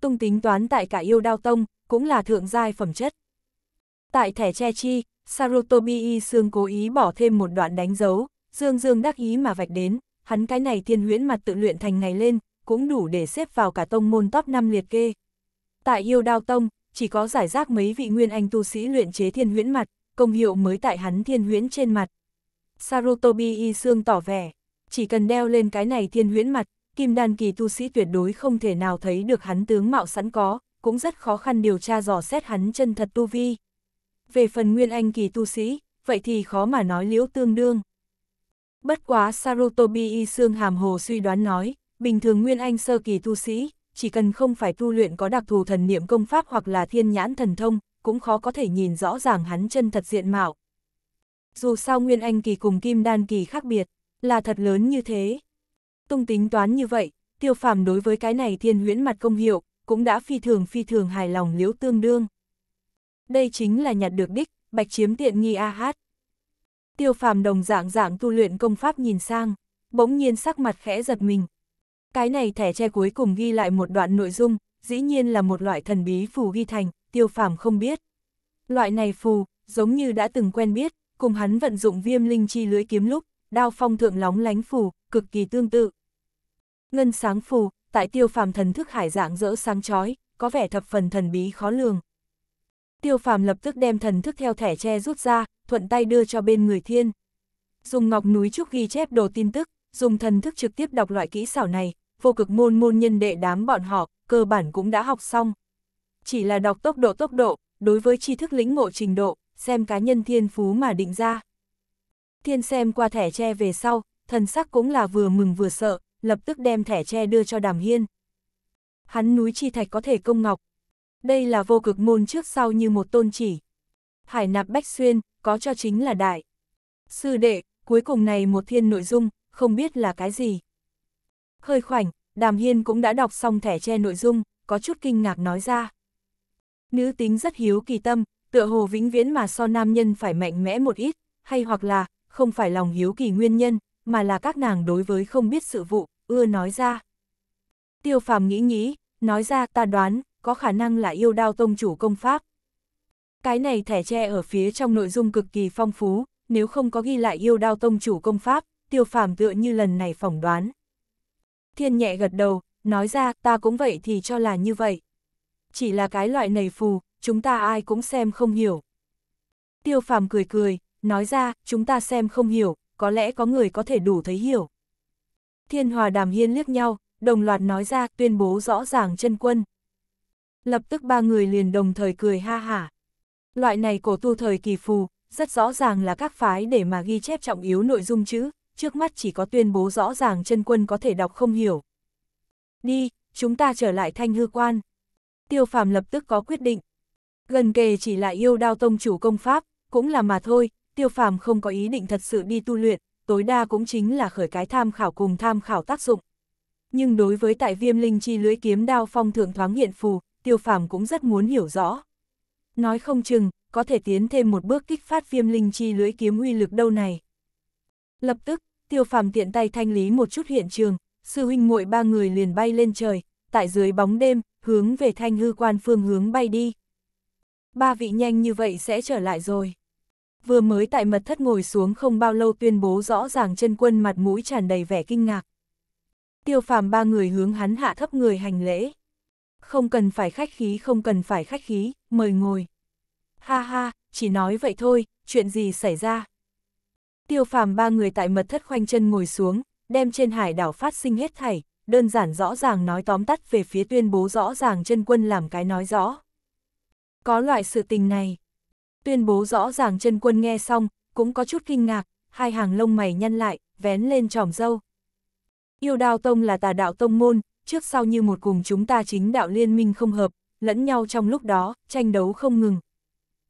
Tung tính toán tại cả yêu đao tông, cũng là thượng giai phẩm chất. Tại thẻ che chi, Sarutobi y xương cố ý bỏ thêm một đoạn đánh dấu, dương dương đắc ý mà vạch đến, hắn cái này thiên huyễn mặt tự luyện thành ngày lên, cũng đủ để xếp vào cả tông môn top 5 liệt kê. Tại yêu đao tông, chỉ có giải rác mấy vị nguyên anh tu sĩ luyện chế thiên huyễn mặt, công hiệu mới tại hắn thiên huyễn trên mặt. Sarutobi y xương tỏ vẻ, chỉ cần đeo lên cái này thiên huyễn mặt, kim đan kỳ tu sĩ tuyệt đối không thể nào thấy được hắn tướng mạo sẵn có, cũng rất khó khăn điều tra dò xét hắn chân thật tu vi. Về phần nguyên anh kỳ tu sĩ, vậy thì khó mà nói liễu tương đương. Bất quá Sarutobi y xương hàm hồ suy đoán nói, bình thường nguyên anh sơ kỳ tu sĩ, chỉ cần không phải tu luyện có đặc thù thần niệm công pháp hoặc là thiên nhãn thần thông, cũng khó có thể nhìn rõ ràng hắn chân thật diện mạo. Dù sao nguyên anh kỳ cùng kim đan kỳ khác biệt, là thật lớn như thế. Tung tính toán như vậy, tiêu phàm đối với cái này thiên huyễn mặt công hiệu, cũng đã phi thường phi thường hài lòng liễu tương đương. Đây chính là nhặt được đích, bạch chiếm tiện nghi a hát. Tiêu phàm đồng dạng dạng tu luyện công pháp nhìn sang, bỗng nhiên sắc mặt khẽ giật mình. Cái này thẻ che cuối cùng ghi lại một đoạn nội dung, dĩ nhiên là một loại thần bí phù ghi thành, tiêu phàm không biết. Loại này phù, giống như đã từng quen biết, cùng hắn vận dụng viêm linh chi lưới kiếm lúc, đao phong thượng lóng lánh phù, cực kỳ tương tự. Ngân sáng phù, tại tiêu phàm thần thức hải dạng rỡ sáng chói, có vẻ thập phần thần bí khó lường. Tiêu phàm lập tức đem thần thức theo thẻ tre rút ra, thuận tay đưa cho bên người thiên. Dùng ngọc núi trúc ghi chép đồ tin tức, dùng thần thức trực tiếp đọc loại kỹ xảo này, vô cực môn môn nhân đệ đám bọn họ, cơ bản cũng đã học xong. Chỉ là đọc tốc độ tốc độ, đối với tri thức lĩnh ngộ trình độ, xem cá nhân thiên phú mà định ra. Thiên xem qua thẻ tre về sau, thần sắc cũng là vừa mừng vừa sợ, lập tức đem thẻ tre đưa cho Đàm Hiên. Hắn núi chi thạch có thể công ngọc. Đây là vô cực môn trước sau như một tôn chỉ. Hải nạp bách xuyên, có cho chính là đại. Sư đệ, cuối cùng này một thiên nội dung, không biết là cái gì. Hơi khoảnh, Đàm Hiên cũng đã đọc xong thẻ tre nội dung, có chút kinh ngạc nói ra. Nữ tính rất hiếu kỳ tâm, tựa hồ vĩnh viễn mà so nam nhân phải mạnh mẽ một ít, hay hoặc là, không phải lòng hiếu kỳ nguyên nhân, mà là các nàng đối với không biết sự vụ, ưa nói ra. Tiêu phàm nghĩ nghĩ, nói ra ta đoán, có khả năng là yêu đao tông chủ công pháp. Cái này thẻ tre ở phía trong nội dung cực kỳ phong phú, nếu không có ghi lại yêu đao tông chủ công pháp, tiêu phàm tựa như lần này phỏng đoán. Thiên nhẹ gật đầu, nói ra ta cũng vậy thì cho là như vậy. Chỉ là cái loại nầy phù, chúng ta ai cũng xem không hiểu. Tiêu phàm cười cười, nói ra, chúng ta xem không hiểu, có lẽ có người có thể đủ thấy hiểu. Thiên Hòa Đàm Hiên liếc nhau, đồng loạt nói ra, tuyên bố rõ ràng chân quân. Lập tức ba người liền đồng thời cười ha hả. Loại này cổ tu thời kỳ phù, rất rõ ràng là các phái để mà ghi chép trọng yếu nội dung chữ, trước mắt chỉ có tuyên bố rõ ràng chân quân có thể đọc không hiểu. Đi, chúng ta trở lại thanh hư quan. Tiêu phàm lập tức có quyết định. Gần kề chỉ là yêu đao tông chủ công pháp, cũng là mà thôi, tiêu phàm không có ý định thật sự đi tu luyện, tối đa cũng chính là khởi cái tham khảo cùng tham khảo tác dụng. Nhưng đối với tại viêm linh chi lưỡi kiếm đao phong thượng thoáng hiện phù, tiêu phàm cũng rất muốn hiểu rõ. Nói không chừng, có thể tiến thêm một bước kích phát viêm linh chi lưỡi kiếm uy lực đâu này. Lập tức, tiêu phàm tiện tay thanh lý một chút hiện trường, sư huynh muội ba người liền bay lên trời, tại dưới bóng đêm, hướng về thanh hư quan phương hướng bay đi. Ba vị nhanh như vậy sẽ trở lại rồi vừa mới tại mật thất ngồi xuống không bao lâu tuyên bố rõ ràng chân quân mặt mũi tràn đầy vẻ kinh ngạc. Tiêu phàm ba người hướng hắn hạ thấp người hành lễ. Không cần phải khách khí, không cần phải khách khí, mời ngồi. Ha ha, chỉ nói vậy thôi, chuyện gì xảy ra? Tiêu phàm ba người tại mật thất khoanh chân ngồi xuống, đem trên hải đảo phát sinh hết thảy, đơn giản rõ ràng nói tóm tắt về phía tuyên bố rõ ràng chân quân làm cái nói rõ. Có loại sự tình này, Tuyên bố rõ ràng chân quân nghe xong, cũng có chút kinh ngạc, hai hàng lông mày nhăn lại, vén lên tròm dâu. Yêu đao tông là tà đạo tông môn, trước sau như một cùng chúng ta chính đạo liên minh không hợp, lẫn nhau trong lúc đó, tranh đấu không ngừng.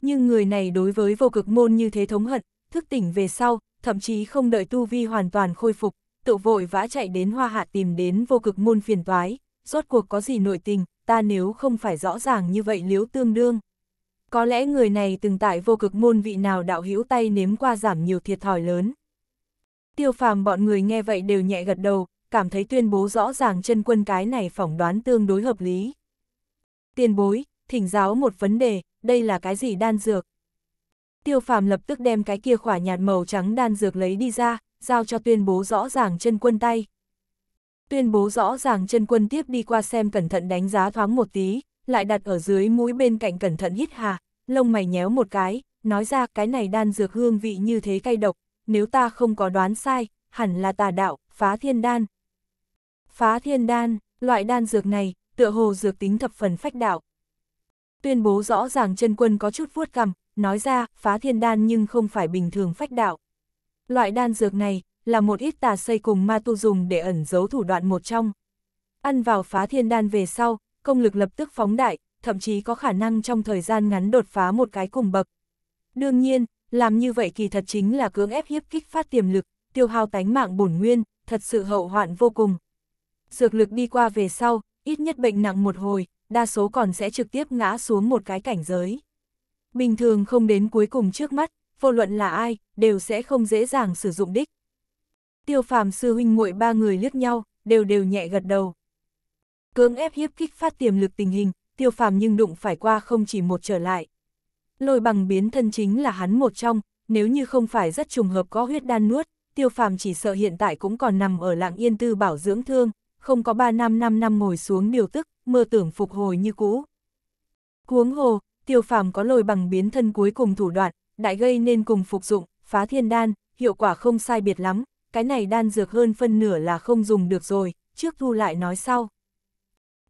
Nhưng người này đối với vô cực môn như thế thống hận, thức tỉnh về sau, thậm chí không đợi tu vi hoàn toàn khôi phục, tự vội vã chạy đến hoa hạ tìm đến vô cực môn phiền toái, rốt cuộc có gì nội tình, ta nếu không phải rõ ràng như vậy liếu tương đương có lẽ người này từng tại vô cực môn vị nào đạo hữu tay nếm qua giảm nhiều thiệt thòi lớn. Tiêu phàm bọn người nghe vậy đều nhẹ gật đầu, cảm thấy tuyên bố rõ ràng chân quân cái này phỏng đoán tương đối hợp lý. Tiên bối, thỉnh giáo một vấn đề, đây là cái gì đan dược? Tiêu phàm lập tức đem cái kia khỏa nhạt màu trắng đan dược lấy đi ra, giao cho tuyên bố rõ ràng chân quân tay. Tuyên bố rõ ràng chân quân tiếp đi qua xem cẩn thận đánh giá thoáng một tí, lại đặt ở dưới mũi bên cạnh cẩn thận hít hà, lông mày nhéo một cái, nói ra cái này đan dược hương vị như thế cay độc, nếu ta không có đoán sai, hẳn là tà đạo, phá thiên đan. Phá thiên đan, loại đan dược này, tựa hồ dược tính thập phần phách đạo. Tuyên bố rõ ràng chân quân có chút vuốt cằm, nói ra, phá thiên đan nhưng không phải bình thường phách đạo. Loại đan dược này, là một ít tà xây cùng ma tu dùng để ẩn giấu thủ đoạn một trong. Ăn vào phá thiên đan về sau, công lực lập tức phóng đại, thậm chí có khả năng trong thời gian ngắn đột phá một cái cùng bậc. Đương nhiên, làm như vậy kỳ thật chính là cưỡng ép hiếp kích phát tiềm lực, tiêu hao tánh mạng bổn nguyên, thật sự hậu hoạn vô cùng. Dược lực đi qua về sau, ít nhất bệnh nặng một hồi, đa số còn sẽ trực tiếp ngã xuống một cái cảnh giới. Bình thường không đến cuối cùng trước mắt, vô luận là ai, đều sẽ không dễ dàng sử dụng đích. Tiêu phàm sư huynh muội ba người liếc nhau, đều đều nhẹ gật đầu. Cưỡng ép hiếp kích phát tiềm lực tình hình, tiêu phàm nhưng đụng phải qua không chỉ một trở lại. Lôi bằng biến thân chính là hắn một trong, nếu như không phải rất trùng hợp có huyết đan nuốt, tiêu phàm chỉ sợ hiện tại cũng còn nằm ở lạng yên tư bảo dưỡng thương, không có 3 năm 5 năm ngồi xuống điều tức, mơ tưởng phục hồi như cũ. Cuống hồ, tiêu phàm có lôi bằng biến thân cuối cùng thủ đoạn, đại gây nên cùng phục dụng, phá thiên đan, hiệu quả không sai biệt lắm, cái này đan dược hơn phân nửa là không dùng được rồi, trước thu lại nói sau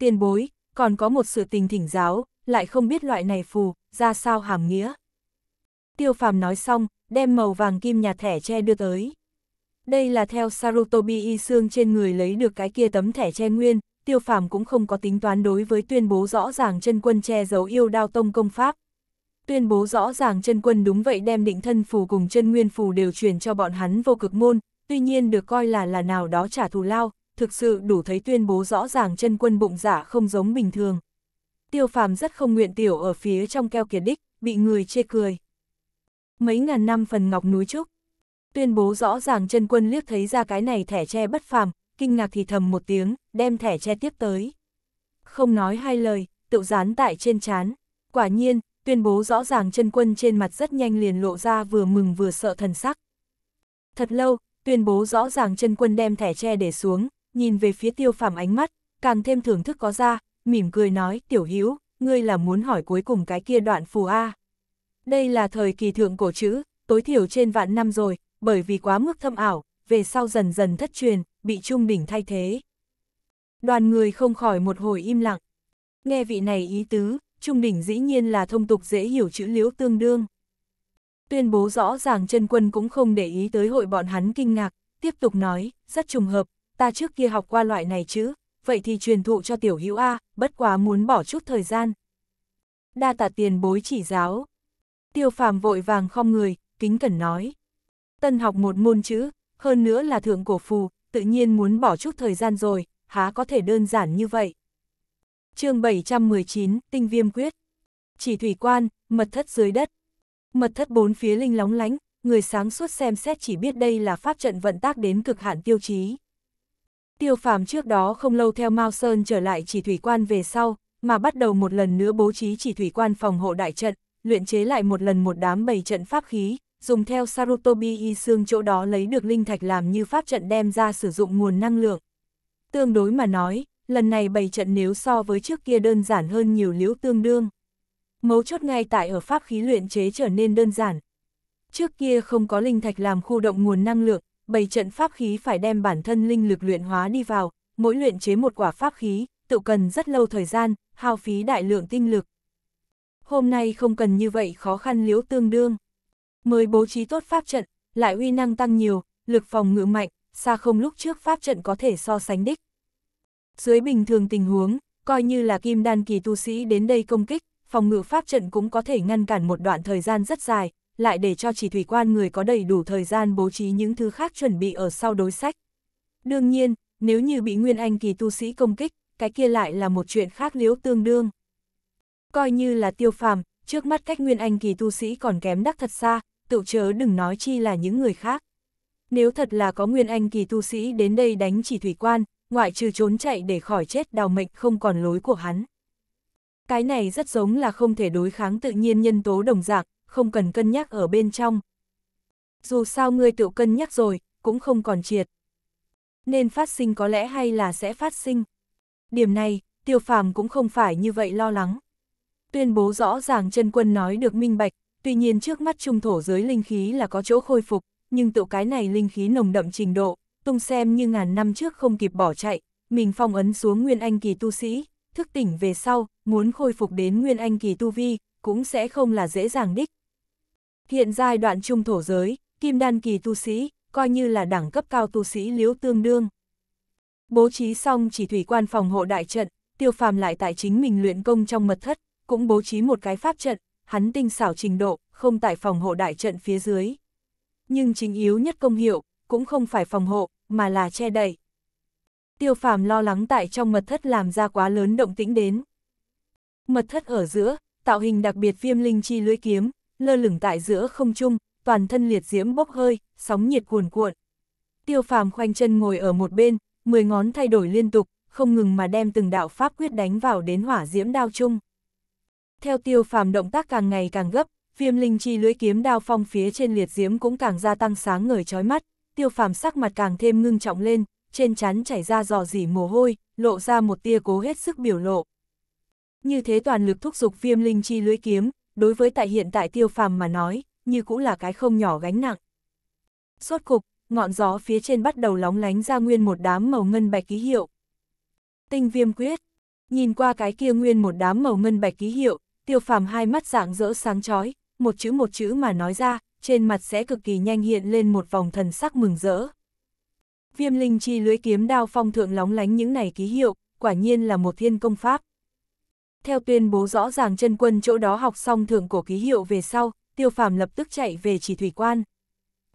tiền bối, còn có một sự tình thỉnh giáo, lại không biết loại này phù, ra sao hàm nghĩa. Tiêu phàm nói xong, đem màu vàng kim nhà thẻ tre đưa tới. Đây là theo Sarutobi y xương trên người lấy được cái kia tấm thẻ tre nguyên, tiêu phàm cũng không có tính toán đối với tuyên bố rõ ràng chân quân che giấu yêu đao tông công pháp. Tuyên bố rõ ràng chân quân đúng vậy đem định thân phù cùng chân nguyên phù đều truyền cho bọn hắn vô cực môn, tuy nhiên được coi là là nào đó trả thù lao, thực sự đủ thấy tuyên bố rõ ràng chân quân bụng giả dạ không giống bình thường. Tiêu phàm rất không nguyện tiểu ở phía trong keo kiệt đích, bị người chê cười. Mấy ngàn năm phần ngọc núi trúc. Tuyên bố rõ ràng chân quân liếc thấy ra cái này thẻ tre bất phàm, kinh ngạc thì thầm một tiếng, đem thẻ tre tiếp tới. Không nói hai lời, tự dán tại trên chán. Quả nhiên, tuyên bố rõ ràng chân quân trên mặt rất nhanh liền lộ ra vừa mừng vừa sợ thần sắc. Thật lâu, tuyên bố rõ ràng chân quân đem thẻ tre để xuống, nhìn về phía tiêu phàm ánh mắt, càng thêm thưởng thức có ra, mỉm cười nói, tiểu hữu ngươi là muốn hỏi cuối cùng cái kia đoạn phù A. Đây là thời kỳ thượng cổ chữ, tối thiểu trên vạn năm rồi, bởi vì quá mức thâm ảo, về sau dần dần thất truyền, bị trung đỉnh thay thế. Đoàn người không khỏi một hồi im lặng. Nghe vị này ý tứ, trung đỉnh dĩ nhiên là thông tục dễ hiểu chữ liễu tương đương. Tuyên bố rõ ràng chân quân cũng không để ý tới hội bọn hắn kinh ngạc, tiếp tục nói, rất trùng hợp, ta trước kia học qua loại này chứ, vậy thì truyền thụ cho tiểu hữu A, bất quá muốn bỏ chút thời gian. Đa tạ tiền bối chỉ giáo. Tiêu phàm vội vàng không người, kính cẩn nói. Tân học một môn chữ, hơn nữa là thượng cổ phù, tự nhiên muốn bỏ chút thời gian rồi, há có thể đơn giản như vậy. chương 719, Tinh Viêm Quyết. Chỉ thủy quan, mật thất dưới đất. Mật thất bốn phía linh lóng lánh, người sáng suốt xem xét chỉ biết đây là pháp trận vận tác đến cực hạn tiêu chí. Tiêu phàm trước đó không lâu theo Mao Sơn trở lại chỉ thủy quan về sau, mà bắt đầu một lần nữa bố trí chỉ thủy quan phòng hộ đại trận, luyện chế lại một lần một đám bầy trận pháp khí, dùng theo Sarutobi y xương chỗ đó lấy được linh thạch làm như pháp trận đem ra sử dụng nguồn năng lượng. Tương đối mà nói, lần này bày trận nếu so với trước kia đơn giản hơn nhiều liễu tương đương. Mấu chốt ngay tại ở pháp khí luyện chế trở nên đơn giản. Trước kia không có linh thạch làm khu động nguồn năng lượng, bảy trận pháp khí phải đem bản thân linh lực luyện hóa đi vào, mỗi luyện chế một quả pháp khí, tự cần rất lâu thời gian, hao phí đại lượng tinh lực. Hôm nay không cần như vậy khó khăn liễu tương đương. Mới bố trí tốt pháp trận, lại uy năng tăng nhiều, lực phòng ngự mạnh, xa không lúc trước pháp trận có thể so sánh đích. Dưới bình thường tình huống, coi như là kim đan kỳ tu sĩ đến đây công kích, phòng ngự pháp trận cũng có thể ngăn cản một đoạn thời gian rất dài, lại để cho chỉ thủy quan người có đầy đủ thời gian bố trí những thứ khác chuẩn bị ở sau đối sách. Đương nhiên, nếu như bị Nguyên Anh kỳ tu sĩ công kích, cái kia lại là một chuyện khác liếu tương đương. Coi như là tiêu phàm, trước mắt cách Nguyên Anh kỳ tu sĩ còn kém đắc thật xa, tự chớ đừng nói chi là những người khác. Nếu thật là có Nguyên Anh kỳ tu sĩ đến đây đánh chỉ thủy quan, ngoại trừ trốn chạy để khỏi chết đào mệnh không còn lối của hắn. Cái này rất giống là không thể đối kháng tự nhiên nhân tố đồng dạng, không cần cân nhắc ở bên trong. Dù sao ngươi tự cân nhắc rồi, cũng không còn triệt. Nên phát sinh có lẽ hay là sẽ phát sinh. Điểm này, tiêu phàm cũng không phải như vậy lo lắng. Tuyên bố rõ ràng chân quân nói được minh bạch, tuy nhiên trước mắt trung thổ giới linh khí là có chỗ khôi phục, nhưng tự cái này linh khí nồng đậm trình độ, tung xem như ngàn năm trước không kịp bỏ chạy, mình phong ấn xuống nguyên anh kỳ tu sĩ, thức tỉnh về sau, muốn khôi phục đến nguyên anh kỳ tu vi, cũng sẽ không là dễ dàng đích, Hiện giai đoạn trung thổ giới, kim đan kỳ tu sĩ, coi như là đẳng cấp cao tu sĩ liễu tương đương. Bố trí xong chỉ thủy quan phòng hộ đại trận, tiêu phàm lại tại chính mình luyện công trong mật thất, cũng bố trí một cái pháp trận, hắn tinh xảo trình độ, không tại phòng hộ đại trận phía dưới. Nhưng chính yếu nhất công hiệu, cũng không phải phòng hộ, mà là che đậy. Tiêu phàm lo lắng tại trong mật thất làm ra quá lớn động tĩnh đến. Mật thất ở giữa, tạo hình đặc biệt viêm linh chi lưỡi kiếm, lơ lửng tại giữa không trung, toàn thân liệt diễm bốc hơi, sóng nhiệt cuồn cuộn. Tiêu phàm khoanh chân ngồi ở một bên, mười ngón thay đổi liên tục, không ngừng mà đem từng đạo pháp quyết đánh vào đến hỏa diễm đao chung. Theo tiêu phàm động tác càng ngày càng gấp, viêm linh chi lưỡi kiếm đao phong phía trên liệt diễm cũng càng gia tăng sáng ngời chói mắt, tiêu phàm sắc mặt càng thêm ngưng trọng lên, trên chắn chảy ra giò dỉ mồ hôi, lộ ra một tia cố hết sức biểu lộ. Như thế toàn lực thúc giục viêm linh chi lưới kiếm, đối với tại hiện tại tiêu phàm mà nói, như cũng là cái không nhỏ gánh nặng. Sốt cục, ngọn gió phía trên bắt đầu lóng lánh ra nguyên một đám màu ngân bạch ký hiệu. Tinh viêm quyết, nhìn qua cái kia nguyên một đám màu ngân bạch ký hiệu, tiêu phàm hai mắt dạng rỡ sáng chói một chữ một chữ mà nói ra, trên mặt sẽ cực kỳ nhanh hiện lên một vòng thần sắc mừng rỡ. Viêm linh chi lưới kiếm đao phong thượng lóng lánh những này ký hiệu, quả nhiên là một thiên công pháp. Theo tuyên bố rõ ràng chân quân chỗ đó học xong thưởng cổ ký hiệu về sau, tiêu phàm lập tức chạy về chỉ thủy quan.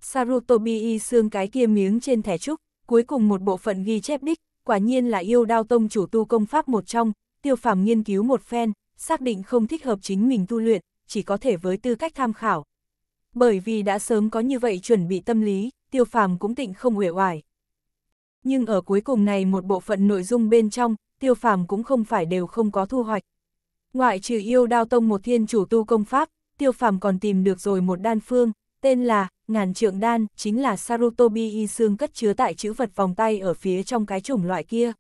Sarutobi y xương cái kia miếng trên thẻ trúc, cuối cùng một bộ phận ghi chép đích, quả nhiên là yêu đao tông chủ tu công pháp một trong, tiêu phàm nghiên cứu một phen, xác định không thích hợp chính mình tu luyện, chỉ có thể với tư cách tham khảo. Bởi vì đã sớm có như vậy chuẩn bị tâm lý, tiêu phàm cũng tịnh không uể oải. Nhưng ở cuối cùng này một bộ phận nội dung bên trong, tiêu phàm cũng không phải đều không có thu hoạch. Ngoại trừ yêu đao tông một thiên chủ tu công pháp, tiêu phàm còn tìm được rồi một đan phương, tên là ngàn trượng đan, chính là Sarutobi y xương cất chứa tại chữ vật vòng tay ở phía trong cái chủng loại kia.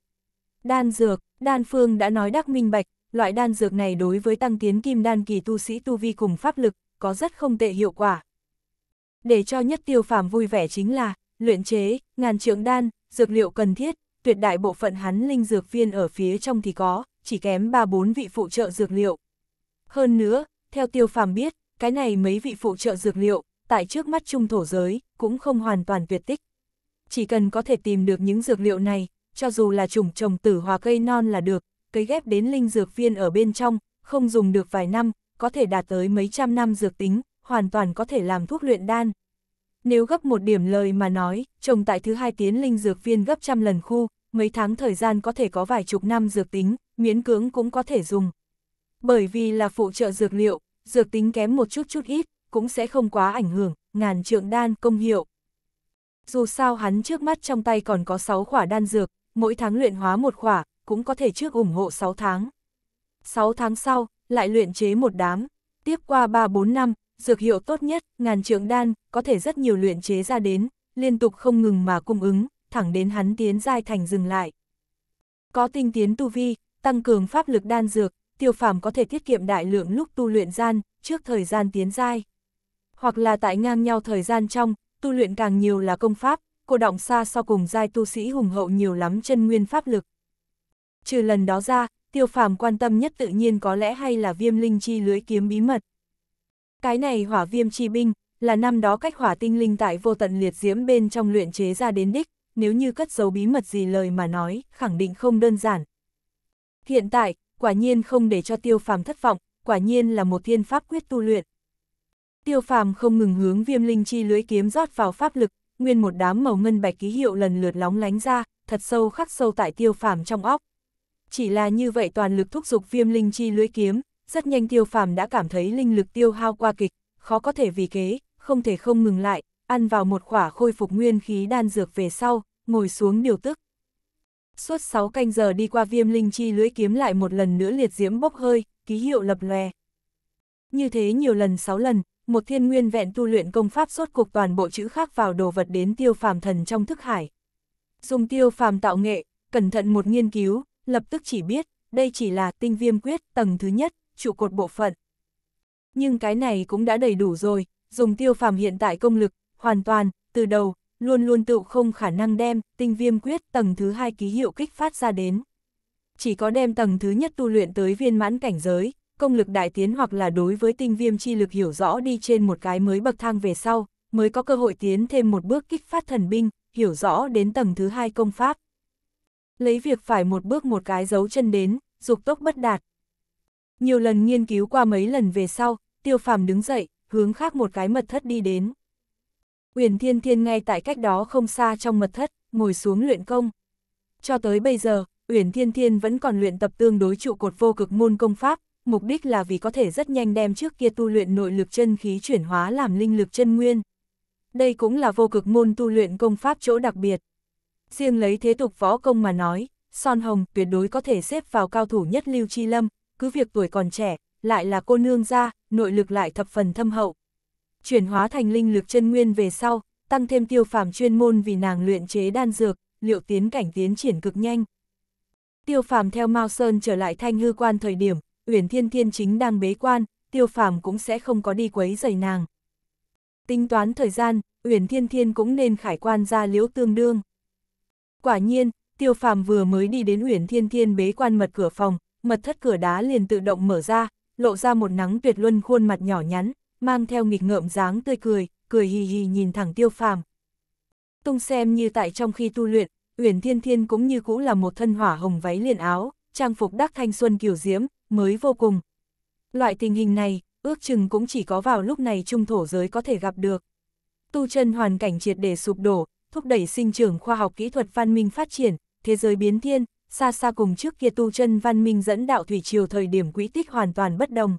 Đan dược, đan phương đã nói đắc minh bạch, loại đan dược này đối với tăng tiến kim đan kỳ tu sĩ tu vi cùng pháp lực, có rất không tệ hiệu quả. Để cho nhất tiêu phàm vui vẻ chính là, luyện chế, ngàn trượng đan, dược liệu cần thiết, tuyệt đại bộ phận hắn linh dược viên ở phía trong thì có, chỉ kém ba bốn vị phụ trợ dược liệu. Hơn nữa, theo tiêu phàm biết, cái này mấy vị phụ trợ dược liệu, tại trước mắt trung thổ giới, cũng không hoàn toàn tuyệt tích. Chỉ cần có thể tìm được những dược liệu này, cho dù là chủng trồng tử hòa cây non là được, cây ghép đến linh dược viên ở bên trong, không dùng được vài năm, có thể đạt tới mấy trăm năm dược tính, hoàn toàn có thể làm thuốc luyện đan. Nếu gấp một điểm lời mà nói, trồng tại thứ hai tiến linh dược viên gấp trăm lần khu, mấy tháng thời gian có thể có vài chục năm dược tính, miễn cứng cũng có thể dùng. Bởi vì là phụ trợ dược liệu, dược tính kém một chút chút ít, cũng sẽ không quá ảnh hưởng, ngàn trượng đan công hiệu. Dù sao hắn trước mắt trong tay còn có 6 khỏa đan dược, mỗi tháng luyện hóa một khỏa, cũng có thể trước ủng hộ 6 tháng. 6 tháng sau, lại luyện chế một đám, tiếp qua 3-4 năm, dược hiệu tốt nhất, ngàn trượng đan, có thể rất nhiều luyện chế ra đến, liên tục không ngừng mà cung ứng, thẳng đến hắn tiến giai thành dừng lại. Có tinh tiến tu vi, tăng cường pháp lực đan dược, tiêu phàm có thể tiết kiệm đại lượng lúc tu luyện gian, trước thời gian tiến giai. Hoặc là tại ngang nhau thời gian trong, tu luyện càng nhiều là công pháp, cô động xa so cùng giai tu sĩ hùng hậu nhiều lắm chân nguyên pháp lực. Trừ lần đó ra, tiêu phàm quan tâm nhất tự nhiên có lẽ hay là viêm linh chi lưới kiếm bí mật. Cái này hỏa viêm chi binh, là năm đó cách hỏa tinh linh tại vô tận liệt diễm bên trong luyện chế ra đến đích, nếu như cất giấu bí mật gì lời mà nói, khẳng định không đơn giản, Hiện tại, quả nhiên không để cho tiêu phàm thất vọng, quả nhiên là một thiên pháp quyết tu luyện. Tiêu phàm không ngừng hướng viêm linh chi lưới kiếm rót vào pháp lực, nguyên một đám màu ngân bạch ký hiệu lần lượt lóng lánh ra, thật sâu khắc sâu tại tiêu phàm trong óc. Chỉ là như vậy toàn lực thúc giục viêm linh chi lưới kiếm, rất nhanh tiêu phàm đã cảm thấy linh lực tiêu hao qua kịch, khó có thể vì kế, không thể không ngừng lại, ăn vào một quả khôi phục nguyên khí đan dược về sau, ngồi xuống điều tức. Suốt 6 canh giờ đi qua viêm linh chi lưỡi kiếm lại một lần nữa liệt diễm bốc hơi, ký hiệu lập lòe. Như thế nhiều lần 6 lần, một thiên nguyên vẹn tu luyện công pháp suốt cuộc toàn bộ chữ khác vào đồ vật đến tiêu phàm thần trong thức hải. Dùng tiêu phàm tạo nghệ, cẩn thận một nghiên cứu, lập tức chỉ biết, đây chỉ là tinh viêm quyết tầng thứ nhất, trụ cột bộ phận. Nhưng cái này cũng đã đầy đủ rồi, dùng tiêu phàm hiện tại công lực, hoàn toàn, từ đầu, luôn luôn tự không khả năng đem tinh viêm quyết tầng thứ hai ký hiệu kích phát ra đến. Chỉ có đem tầng thứ nhất tu luyện tới viên mãn cảnh giới, công lực đại tiến hoặc là đối với tinh viêm chi lực hiểu rõ đi trên một cái mới bậc thang về sau, mới có cơ hội tiến thêm một bước kích phát thần binh, hiểu rõ đến tầng thứ hai công pháp. Lấy việc phải một bước một cái dấu chân đến, dục tốc bất đạt. Nhiều lần nghiên cứu qua mấy lần về sau, tiêu phàm đứng dậy, hướng khác một cái mật thất đi đến. Uyển Thiên Thiên ngay tại cách đó không xa trong mật thất, ngồi xuống luyện công. Cho tới bây giờ, Uyển Thiên Thiên vẫn còn luyện tập tương đối trụ cột vô cực môn công pháp, mục đích là vì có thể rất nhanh đem trước kia tu luyện nội lực chân khí chuyển hóa làm linh lực chân nguyên. Đây cũng là vô cực môn tu luyện công pháp chỗ đặc biệt. Riêng lấy thế tục võ công mà nói, Son Hồng tuyệt đối có thể xếp vào cao thủ nhất Lưu Chi Lâm, cứ việc tuổi còn trẻ, lại là cô nương gia, nội lực lại thập phần thâm hậu, chuyển hóa thành linh lực chân nguyên về sau, tăng thêm tiêu phàm chuyên môn vì nàng luyện chế đan dược, liệu tiến cảnh tiến triển cực nhanh. Tiêu phàm theo Mao Sơn trở lại thanh hư quan thời điểm, Uyển Thiên Thiên chính đang bế quan, tiêu phàm cũng sẽ không có đi quấy giày nàng. Tính toán thời gian, Uyển Thiên Thiên cũng nên khải quan ra liễu tương đương. Quả nhiên, tiêu phàm vừa mới đi đến Uyển Thiên Thiên bế quan mật cửa phòng, mật thất cửa đá liền tự động mở ra, lộ ra một nắng tuyệt luân khuôn mặt nhỏ nhắn, mang theo nghịch ngợm dáng tươi cười, cười hì hì nhìn thẳng tiêu phàm. tông xem như tại trong khi tu luyện, Uyển Thiên Thiên cũng như cũ là một thân hỏa hồng váy liền áo, trang phục đắc thanh xuân kiểu diễm, mới vô cùng. Loại tình hình này, ước chừng cũng chỉ có vào lúc này trung thổ giới có thể gặp được. Tu chân hoàn cảnh triệt để sụp đổ, thúc đẩy sinh trưởng khoa học kỹ thuật văn minh phát triển, thế giới biến thiên, xa xa cùng trước kia tu chân văn minh dẫn đạo thủy triều thời điểm quỹ tích hoàn toàn bất đồng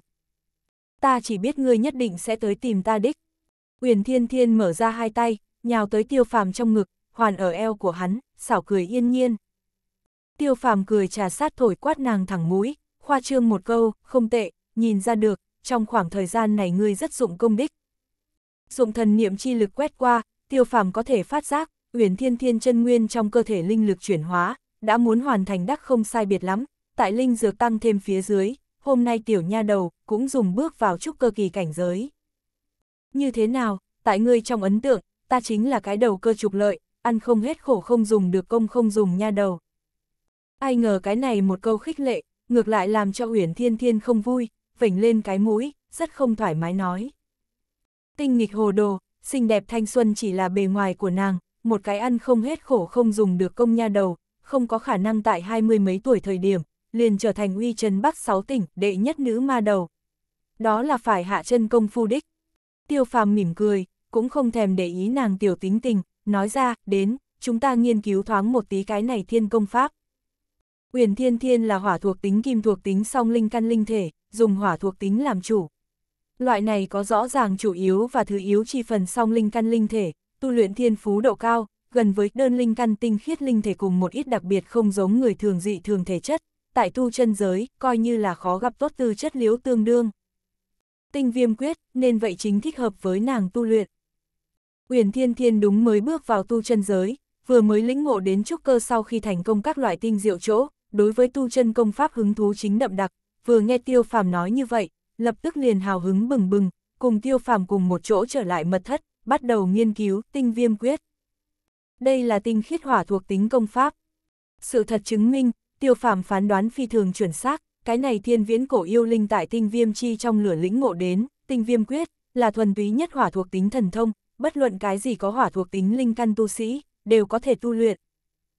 ta chỉ biết ngươi nhất định sẽ tới tìm ta đích. Uyển Thiên Thiên mở ra hai tay, nhào tới tiêu phàm trong ngực, hoàn ở eo của hắn, xảo cười yên nhiên. Tiêu phàm cười trà sát thổi quát nàng thẳng mũi, khoa trương một câu, không tệ, nhìn ra được, trong khoảng thời gian này ngươi rất dụng công đích. Dụng thần niệm chi lực quét qua, tiêu phàm có thể phát giác, uyển thiên thiên chân nguyên trong cơ thể linh lực chuyển hóa, đã muốn hoàn thành đắc không sai biệt lắm, tại linh dược tăng thêm phía dưới, hôm nay tiểu nha đầu cũng dùng bước vào trúc cơ kỳ cảnh giới. Như thế nào, tại ngươi trong ấn tượng, ta chính là cái đầu cơ trục lợi, ăn không hết khổ không dùng được công không dùng nha đầu. Ai ngờ cái này một câu khích lệ, ngược lại làm cho Uyển Thiên Thiên không vui, vểnh lên cái mũi, rất không thoải mái nói. Tinh nghịch hồ đồ, xinh đẹp thanh xuân chỉ là bề ngoài của nàng, một cái ăn không hết khổ không dùng được công nha đầu, không có khả năng tại hai mươi mấy tuổi thời điểm, liền trở thành uy chân Bắc sáu tỉnh, đệ nhất nữ ma đầu. Đó là phải hạ chân công phu đích. Tiêu phàm mỉm cười, cũng không thèm để ý nàng tiểu tính tình, nói ra, đến, chúng ta nghiên cứu thoáng một tí cái này thiên công pháp. Uyển thiên thiên là hỏa thuộc tính kim thuộc tính song linh căn linh thể, dùng hỏa thuộc tính làm chủ. Loại này có rõ ràng chủ yếu và thứ yếu chi phần song linh căn linh thể, tu luyện thiên phú độ cao, gần với đơn linh căn tinh khiết linh thể cùng một ít đặc biệt không giống người thường dị thường thể chất tại tu chân giới, coi như là khó gặp tốt tư chất liếu tương đương. Tinh viêm quyết, nên vậy chính thích hợp với nàng tu luyện. Uyển Thiên Thiên đúng mới bước vào tu chân giới, vừa mới lĩnh ngộ đến trúc cơ sau khi thành công các loại tinh diệu chỗ, đối với tu chân công pháp hứng thú chính đậm đặc, vừa nghe Tiêu Phàm nói như vậy, lập tức liền hào hứng bừng bừng, cùng Tiêu Phàm cùng một chỗ trở lại mật thất, bắt đầu nghiên cứu tinh viêm quyết. Đây là tinh khiết hỏa thuộc tính công pháp. Sự thật chứng minh, tiêu phàm phán đoán phi thường chuẩn xác, cái này thiên viễn cổ yêu linh tại tinh viêm chi trong lửa lĩnh ngộ đến, tinh viêm quyết, là thuần túy nhất hỏa thuộc tính thần thông, bất luận cái gì có hỏa thuộc tính linh căn tu sĩ, đều có thể tu luyện.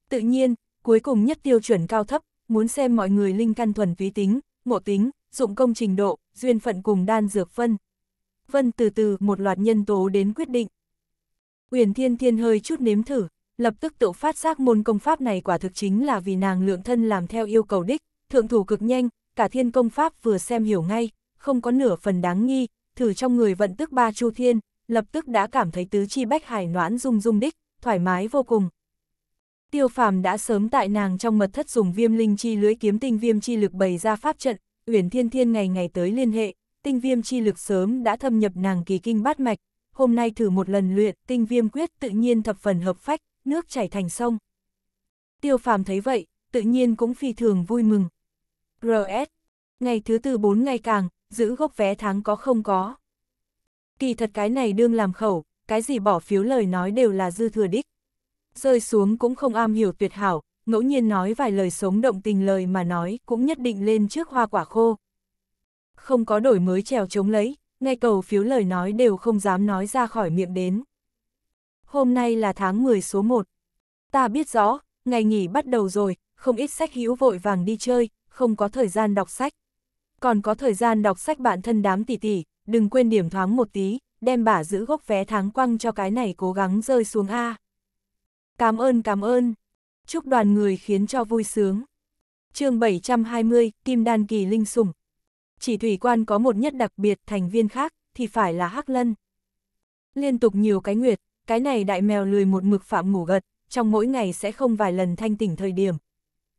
Tự nhiên, cuối cùng nhất tiêu chuẩn cao thấp, muốn xem mọi người linh căn thuần túy tính, ngộ tính, dụng công trình độ, duyên phận cùng đan dược phân. Vân từ từ một loạt nhân tố đến quyết định. Uyển Thiên Thiên hơi chút nếm thử, lập tức tự phát giác môn công pháp này quả thực chính là vì nàng lượng thân làm theo yêu cầu đích, thượng thủ cực nhanh, cả thiên công pháp vừa xem hiểu ngay, không có nửa phần đáng nghi, thử trong người vận tức ba chu thiên, lập tức đã cảm thấy tứ chi bách hải noãn rung rung đích, thoải mái vô cùng. Tiêu phàm đã sớm tại nàng trong mật thất dùng viêm linh chi lưới kiếm tinh viêm chi lực bày ra pháp trận, uyển thiên thiên ngày ngày tới liên hệ, tinh viêm chi lực sớm đã thâm nhập nàng kỳ kinh bát mạch, hôm nay thử một lần luyện tinh viêm quyết tự nhiên thập phần hợp phách, nước chảy thành sông. Tiêu phàm thấy vậy, tự nhiên cũng phi thường vui mừng. RS. Ngày thứ tư bốn ngày càng, giữ gốc vé tháng có không có. Kỳ thật cái này đương làm khẩu, cái gì bỏ phiếu lời nói đều là dư thừa đích. Rơi xuống cũng không am hiểu tuyệt hảo, ngẫu nhiên nói vài lời sống động tình lời mà nói cũng nhất định lên trước hoa quả khô. Không có đổi mới trèo chống lấy, ngay cầu phiếu lời nói đều không dám nói ra khỏi miệng đến hôm nay là tháng 10 số 1. Ta biết rõ, ngày nghỉ bắt đầu rồi, không ít sách hữu vội vàng đi chơi, không có thời gian đọc sách. Còn có thời gian đọc sách bạn thân đám tỷ tỷ, đừng quên điểm thoáng một tí, đem bả giữ gốc vé tháng quăng cho cái này cố gắng rơi xuống A. Cảm ơn cảm ơn. Chúc đoàn người khiến cho vui sướng. chương 720, Kim Đan Kỳ Linh sùng. Chỉ thủy quan có một nhất đặc biệt thành viên khác, thì phải là Hắc Lân. Liên tục nhiều cái nguyệt, cái này đại mèo lười một mực phạm ngủ gật, trong mỗi ngày sẽ không vài lần thanh tỉnh thời điểm.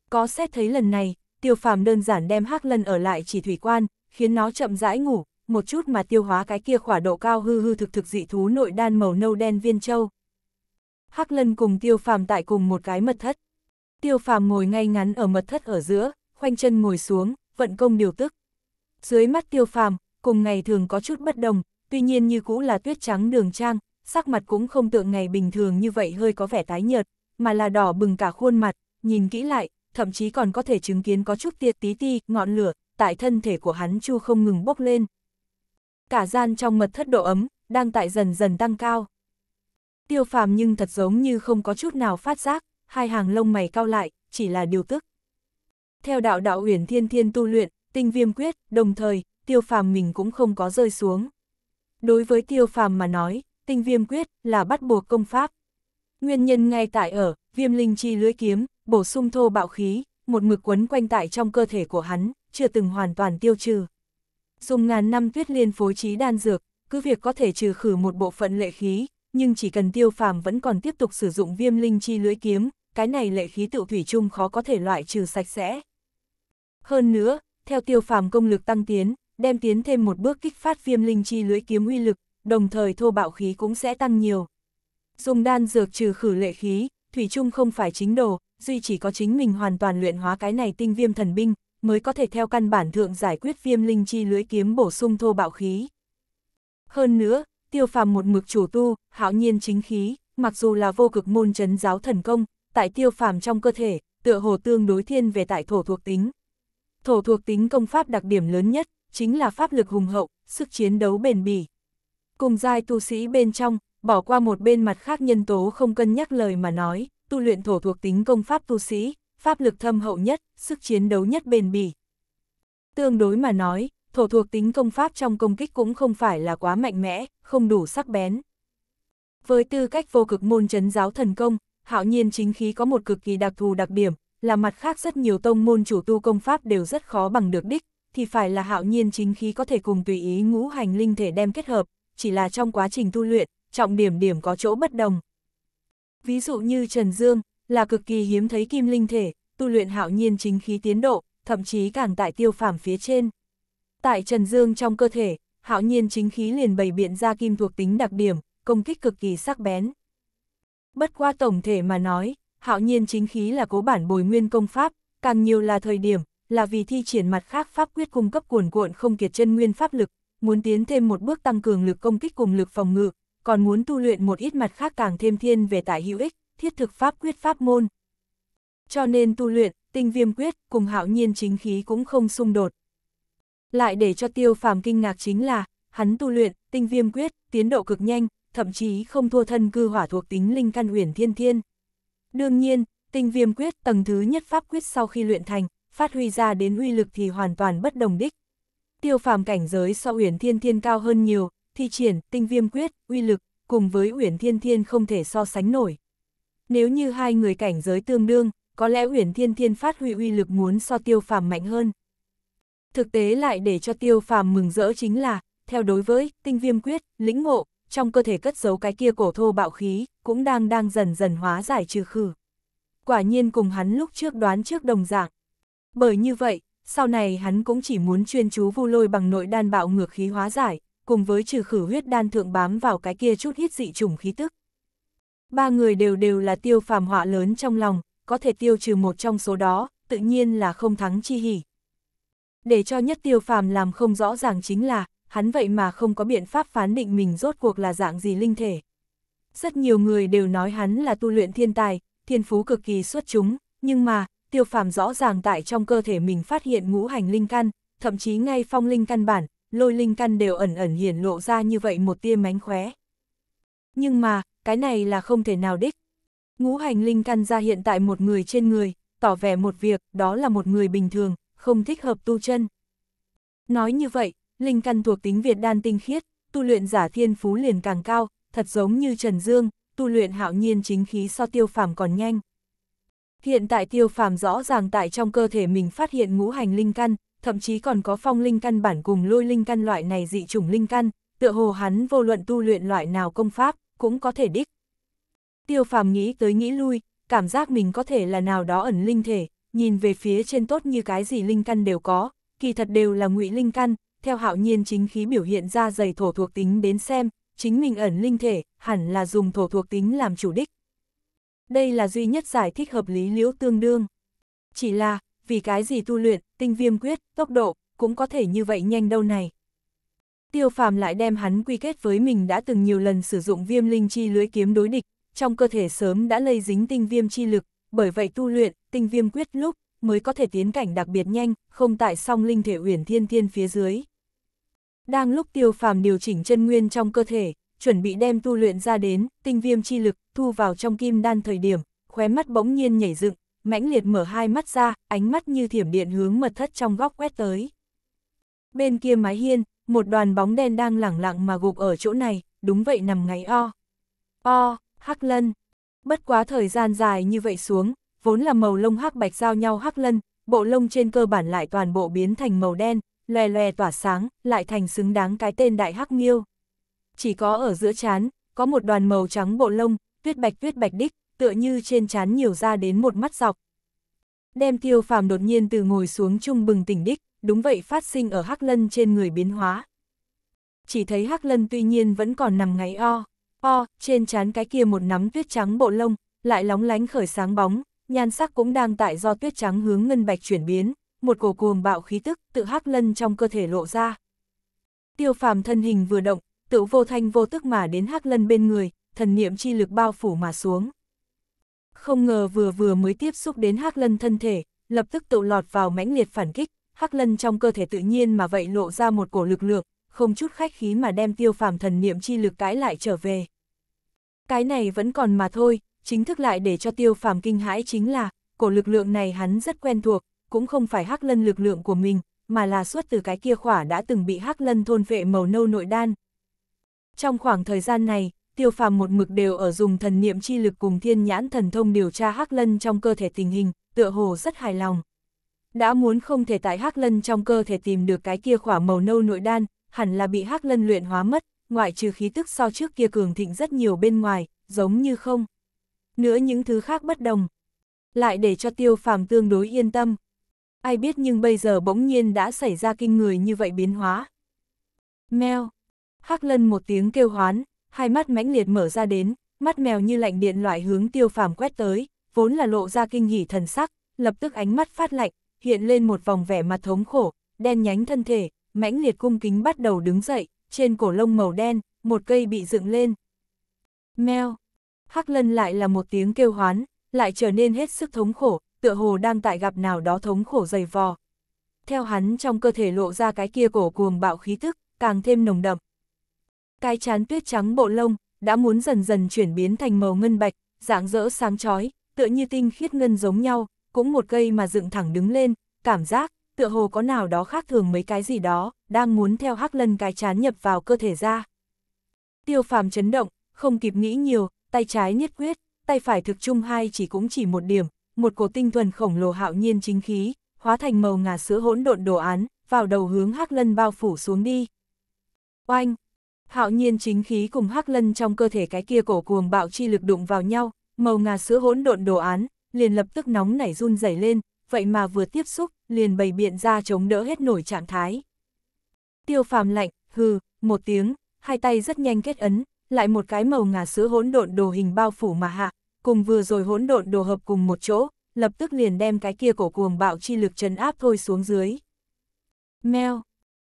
Có xét thấy lần này, tiêu phàm đơn giản đem hắc lân ở lại chỉ thủy quan, khiến nó chậm rãi ngủ, một chút mà tiêu hóa cái kia khỏa độ cao hư hư thực thực dị thú nội đan màu nâu đen viên châu. Hắc lân cùng tiêu phàm tại cùng một cái mật thất. Tiêu phàm ngồi ngay ngắn ở mật thất ở giữa, khoanh chân ngồi xuống, vận công điều tức. Dưới mắt tiêu phàm, cùng ngày thường có chút bất đồng, tuy nhiên như cũ là tuyết trắng đường trang, sắc mặt cũng không tượng ngày bình thường như vậy hơi có vẻ tái nhợt, mà là đỏ bừng cả khuôn mặt, nhìn kỹ lại, thậm chí còn có thể chứng kiến có chút tiệt tí ti, ngọn lửa, tại thân thể của hắn chu không ngừng bốc lên. Cả gian trong mật thất độ ấm, đang tại dần dần tăng cao. Tiêu phàm nhưng thật giống như không có chút nào phát giác, hai hàng lông mày cao lại, chỉ là điều tức. Theo đạo đạo uyển thiên thiên tu luyện, tinh viêm quyết, đồng thời, tiêu phàm mình cũng không có rơi xuống. Đối với tiêu phàm mà nói, tinh viêm quyết là bắt buộc công pháp. Nguyên nhân ngay tại ở, viêm linh chi lưỡi kiếm, bổ sung thô bạo khí, một mực quấn quanh tại trong cơ thể của hắn, chưa từng hoàn toàn tiêu trừ. Dùng ngàn năm tuyết liên phối trí đan dược, cứ việc có thể trừ khử một bộ phận lệ khí, nhưng chỉ cần tiêu phàm vẫn còn tiếp tục sử dụng viêm linh chi lưỡi kiếm, cái này lệ khí tự thủy chung khó có thể loại trừ sạch sẽ. Hơn nữa, theo tiêu phàm công lực tăng tiến, đem tiến thêm một bước kích phát viêm linh chi lưỡi kiếm uy lực, đồng thời thô bạo khí cũng sẽ tăng nhiều. Dùng đan dược trừ khử lệ khí, Thủy chung không phải chính đồ, duy chỉ có chính mình hoàn toàn luyện hóa cái này tinh viêm thần binh, mới có thể theo căn bản thượng giải quyết viêm linh chi lưỡi kiếm bổ sung thô bạo khí. Hơn nữa, tiêu phàm một mực chủ tu, hạo nhiên chính khí, mặc dù là vô cực môn chấn giáo thần công, tại tiêu phàm trong cơ thể, tựa hồ tương đối thiên về tại thổ thuộc tính. Thổ thuộc tính công pháp đặc điểm lớn nhất, chính là pháp lực hùng hậu, sức chiến đấu bền bỉ, Cùng giai tu sĩ bên trong, bỏ qua một bên mặt khác nhân tố không cân nhắc lời mà nói, tu luyện thổ thuộc tính công pháp tu sĩ, pháp lực thâm hậu nhất, sức chiến đấu nhất bền bỉ. Tương đối mà nói, thổ thuộc tính công pháp trong công kích cũng không phải là quá mạnh mẽ, không đủ sắc bén. Với tư cách vô cực môn chấn giáo thần công, hạo nhiên chính khí có một cực kỳ đặc thù đặc điểm, là mặt khác rất nhiều tông môn chủ tu công pháp đều rất khó bằng được đích, thì phải là hạo nhiên chính khí có thể cùng tùy ý ngũ hành linh thể đem kết hợp, chỉ là trong quá trình tu luyện, trọng điểm điểm có chỗ bất đồng. Ví dụ như Trần Dương, là cực kỳ hiếm thấy kim linh thể, tu luyện hạo nhiên chính khí tiến độ, thậm chí càng tại tiêu phàm phía trên. Tại Trần Dương trong cơ thể, hạo nhiên chính khí liền bày biện ra kim thuộc tính đặc điểm, công kích cực kỳ sắc bén. Bất qua tổng thể mà nói, hạo nhiên chính khí là cố bản bồi nguyên công pháp, càng nhiều là thời điểm, là vì thi triển mặt khác pháp quyết cung cấp cuồn cuộn không kiệt chân nguyên pháp lực, muốn tiến thêm một bước tăng cường lực công kích cùng lực phòng ngự, còn muốn tu luyện một ít mặt khác càng thêm thiên về tại hữu ích, thiết thực pháp quyết pháp môn. Cho nên tu luyện, tinh viêm quyết cùng hạo nhiên chính khí cũng không xung đột. Lại để cho tiêu phàm kinh ngạc chính là, hắn tu luyện, tinh viêm quyết, tiến độ cực nhanh, thậm chí không thua thân cư hỏa thuộc tính linh căn uyển thiên thiên. Đương nhiên, tinh viêm quyết tầng thứ nhất pháp quyết sau khi luyện thành, phát huy ra đến uy lực thì hoàn toàn bất đồng đích tiêu phàm cảnh giới so Uyển Thiên Thiên cao hơn nhiều, thi triển, tinh viêm quyết, uy lực, cùng với Uyển Thiên Thiên không thể so sánh nổi. Nếu như hai người cảnh giới tương đương, có lẽ Uyển Thiên Thiên phát huy uy lực muốn so tiêu phàm mạnh hơn. Thực tế lại để cho tiêu phàm mừng rỡ chính là, theo đối với tinh viêm quyết, lĩnh ngộ, trong cơ thể cất giấu cái kia cổ thô bạo khí, cũng đang đang dần dần hóa giải trừ khử. Quả nhiên cùng hắn lúc trước đoán trước đồng dạng. Bởi như vậy, sau này hắn cũng chỉ muốn chuyên chú vu lôi bằng nội đan bạo ngược khí hóa giải, cùng với trừ khử huyết đan thượng bám vào cái kia chút hít dị trùng khí tức. Ba người đều đều là tiêu phàm họa lớn trong lòng, có thể tiêu trừ một trong số đó, tự nhiên là không thắng chi hỉ. Để cho nhất tiêu phàm làm không rõ ràng chính là, hắn vậy mà không có biện pháp phán định mình rốt cuộc là dạng gì linh thể. Rất nhiều người đều nói hắn là tu luyện thiên tài, thiên phú cực kỳ xuất chúng, nhưng mà, tiêu phàm rõ ràng tại trong cơ thể mình phát hiện ngũ hành linh căn, thậm chí ngay phong linh căn bản, lôi linh căn đều ẩn ẩn hiển lộ ra như vậy một tia mánh khóe. Nhưng mà, cái này là không thể nào đích. Ngũ hành linh căn ra hiện tại một người trên người, tỏ vẻ một việc, đó là một người bình thường, không thích hợp tu chân. Nói như vậy, linh căn thuộc tính Việt đan tinh khiết, tu luyện giả thiên phú liền càng cao, thật giống như Trần Dương, tu luyện hạo nhiên chính khí so tiêu phàm còn nhanh. Hiện tại tiêu phàm rõ ràng tại trong cơ thể mình phát hiện ngũ hành linh căn, thậm chí còn có phong linh căn bản cùng lôi linh căn loại này dị chủng linh căn, tựa hồ hắn vô luận tu luyện loại nào công pháp, cũng có thể đích. Tiêu phàm nghĩ tới nghĩ lui, cảm giác mình có thể là nào đó ẩn linh thể, nhìn về phía trên tốt như cái gì linh căn đều có, kỳ thật đều là ngụy linh căn, theo hạo nhiên chính khí biểu hiện ra dày thổ thuộc tính đến xem, chính mình ẩn linh thể, hẳn là dùng thổ thuộc tính làm chủ đích, đây là duy nhất giải thích hợp lý liễu tương đương. Chỉ là, vì cái gì tu luyện, tinh viêm quyết, tốc độ, cũng có thể như vậy nhanh đâu này. Tiêu phàm lại đem hắn quy kết với mình đã từng nhiều lần sử dụng viêm linh chi lưới kiếm đối địch, trong cơ thể sớm đã lây dính tinh viêm chi lực, bởi vậy tu luyện, tinh viêm quyết lúc, mới có thể tiến cảnh đặc biệt nhanh, không tại song linh thể uyển thiên thiên phía dưới. Đang lúc tiêu phàm điều chỉnh chân nguyên trong cơ thể, chuẩn bị đem tu luyện ra đến, tinh viêm chi lực, thu vào trong kim đan thời điểm, khóe mắt bỗng nhiên nhảy dựng, mãnh liệt mở hai mắt ra, ánh mắt như thiểm điện hướng mật thất trong góc quét tới. Bên kia mái hiên, một đoàn bóng đen đang lẳng lặng mà gục ở chỗ này, đúng vậy nằm ngáy o. O, hắc lân. Bất quá thời gian dài như vậy xuống, vốn là màu lông hắc bạch giao nhau hắc lân, bộ lông trên cơ bản lại toàn bộ biến thành màu đen, lòe lòe tỏa sáng, lại thành xứng đáng cái tên đại hắc miêu chỉ có ở giữa chán, có một đoàn màu trắng bộ lông, tuyết bạch tuyết bạch đích, tựa như trên chán nhiều ra đến một mắt dọc. Đem tiêu phàm đột nhiên từ ngồi xuống chung bừng tỉnh đích, đúng vậy phát sinh ở Hắc Lân trên người biến hóa. Chỉ thấy Hắc Lân tuy nhiên vẫn còn nằm ngáy o, o, trên chán cái kia một nắm tuyết trắng bộ lông, lại lóng lánh khởi sáng bóng, nhan sắc cũng đang tại do tuyết trắng hướng ngân bạch chuyển biến, một cổ cuồng bạo khí tức tự Hắc Lân trong cơ thể lộ ra. Tiêu phàm thân hình vừa động, tự vô thanh vô tức mà đến hắc lân bên người, thần niệm chi lực bao phủ mà xuống. Không ngờ vừa vừa mới tiếp xúc đến hắc lân thân thể, lập tức tự lọt vào mãnh liệt phản kích, hắc lân trong cơ thể tự nhiên mà vậy lộ ra một cổ lực lượng, không chút khách khí mà đem tiêu phàm thần niệm chi lực cãi lại trở về. Cái này vẫn còn mà thôi, chính thức lại để cho tiêu phàm kinh hãi chính là, cổ lực lượng này hắn rất quen thuộc, cũng không phải hắc lân lực lượng của mình, mà là xuất từ cái kia khỏa đã từng bị hắc lân thôn vệ màu nâu nội đan, trong khoảng thời gian này, tiêu phàm một mực đều ở dùng thần niệm chi lực cùng thiên nhãn thần thông điều tra hắc lân trong cơ thể tình hình, tựa hồ rất hài lòng. Đã muốn không thể tại hắc lân trong cơ thể tìm được cái kia khỏa màu nâu nội đan, hẳn là bị hắc lân luyện hóa mất, ngoại trừ khí tức so trước kia cường thịnh rất nhiều bên ngoài, giống như không. Nữa những thứ khác bất đồng, lại để cho tiêu phàm tương đối yên tâm. Ai biết nhưng bây giờ bỗng nhiên đã xảy ra kinh người như vậy biến hóa. Mèo Hắc lân một tiếng kêu hoán, hai mắt mãnh liệt mở ra đến, mắt mèo như lạnh điện loại hướng tiêu phàm quét tới, vốn là lộ ra kinh hỉ thần sắc, lập tức ánh mắt phát lạnh, hiện lên một vòng vẻ mặt thống khổ, đen nhánh thân thể, mãnh liệt cung kính bắt đầu đứng dậy, trên cổ lông màu đen, một cây bị dựng lên. Mèo! Hắc lân lại là một tiếng kêu hoán, lại trở nên hết sức thống khổ, tựa hồ đang tại gặp nào đó thống khổ dày vò. Theo hắn trong cơ thể lộ ra cái kia cổ cuồng bạo khí thức, càng thêm nồng đậm, cái chán tuyết trắng bộ lông, đã muốn dần dần chuyển biến thành màu ngân bạch, dạng dỡ sáng chói, tựa như tinh khiết ngân giống nhau, cũng một cây mà dựng thẳng đứng lên, cảm giác, tựa hồ có nào đó khác thường mấy cái gì đó, đang muốn theo hắc lân cái chán nhập vào cơ thể ra. Tiêu phàm chấn động, không kịp nghĩ nhiều, tay trái nhất quyết, tay phải thực chung hai chỉ cũng chỉ một điểm, một cổ tinh thuần khổng lồ hạo nhiên chính khí, hóa thành màu ngà sữa hỗn độn đồ án, vào đầu hướng hắc lân bao phủ xuống đi. Oanh, Hạo nhiên chính khí cùng hắc lân trong cơ thể cái kia cổ cuồng bạo chi lực đụng vào nhau, màu ngà sữa hỗn độn đồ án, liền lập tức nóng nảy run rẩy lên, vậy mà vừa tiếp xúc, liền bày biện ra chống đỡ hết nổi trạng thái. Tiêu phàm lạnh, hừ, một tiếng, hai tay rất nhanh kết ấn, lại một cái màu ngà sữa hỗn độn đồ hình bao phủ mà hạ, cùng vừa rồi hỗn độn đồ hợp cùng một chỗ, lập tức liền đem cái kia cổ cuồng bạo chi lực trấn áp thôi xuống dưới. Meo.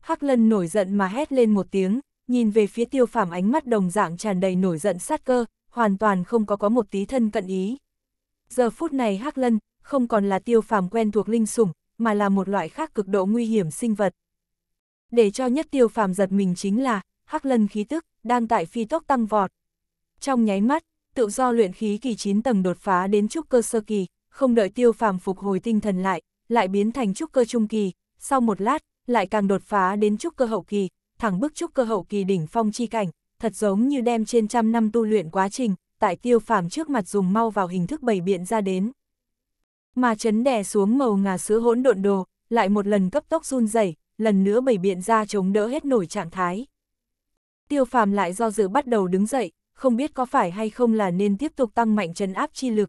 Hắc Lân nổi giận mà hét lên một tiếng, nhìn về phía tiêu phàm ánh mắt đồng dạng tràn đầy nổi giận sát cơ, hoàn toàn không có có một tí thân cận ý. Giờ phút này Hắc Lân, không còn là tiêu phàm quen thuộc linh sủng, mà là một loại khác cực độ nguy hiểm sinh vật. Để cho nhất tiêu phàm giật mình chính là, Hắc Lân khí tức, đang tại phi tốc tăng vọt. Trong nháy mắt, tự do luyện khí kỳ 9 tầng đột phá đến trúc cơ sơ kỳ, không đợi tiêu phàm phục hồi tinh thần lại, lại biến thành trúc cơ trung kỳ, sau một lát, lại càng đột phá đến trúc cơ hậu kỳ, thẳng bức trúc cơ hậu kỳ đỉnh phong chi cảnh, thật giống như đem trên trăm năm tu luyện quá trình, tại tiêu phàm trước mặt dùng mau vào hình thức bày biện ra đến. Mà chấn đè xuống màu ngà sữa hỗn độn đồ, lại một lần cấp tốc run rẩy, lần nữa bày biện ra chống đỡ hết nổi trạng thái. Tiêu phàm lại do dự bắt đầu đứng dậy, không biết có phải hay không là nên tiếp tục tăng mạnh chân áp chi lực.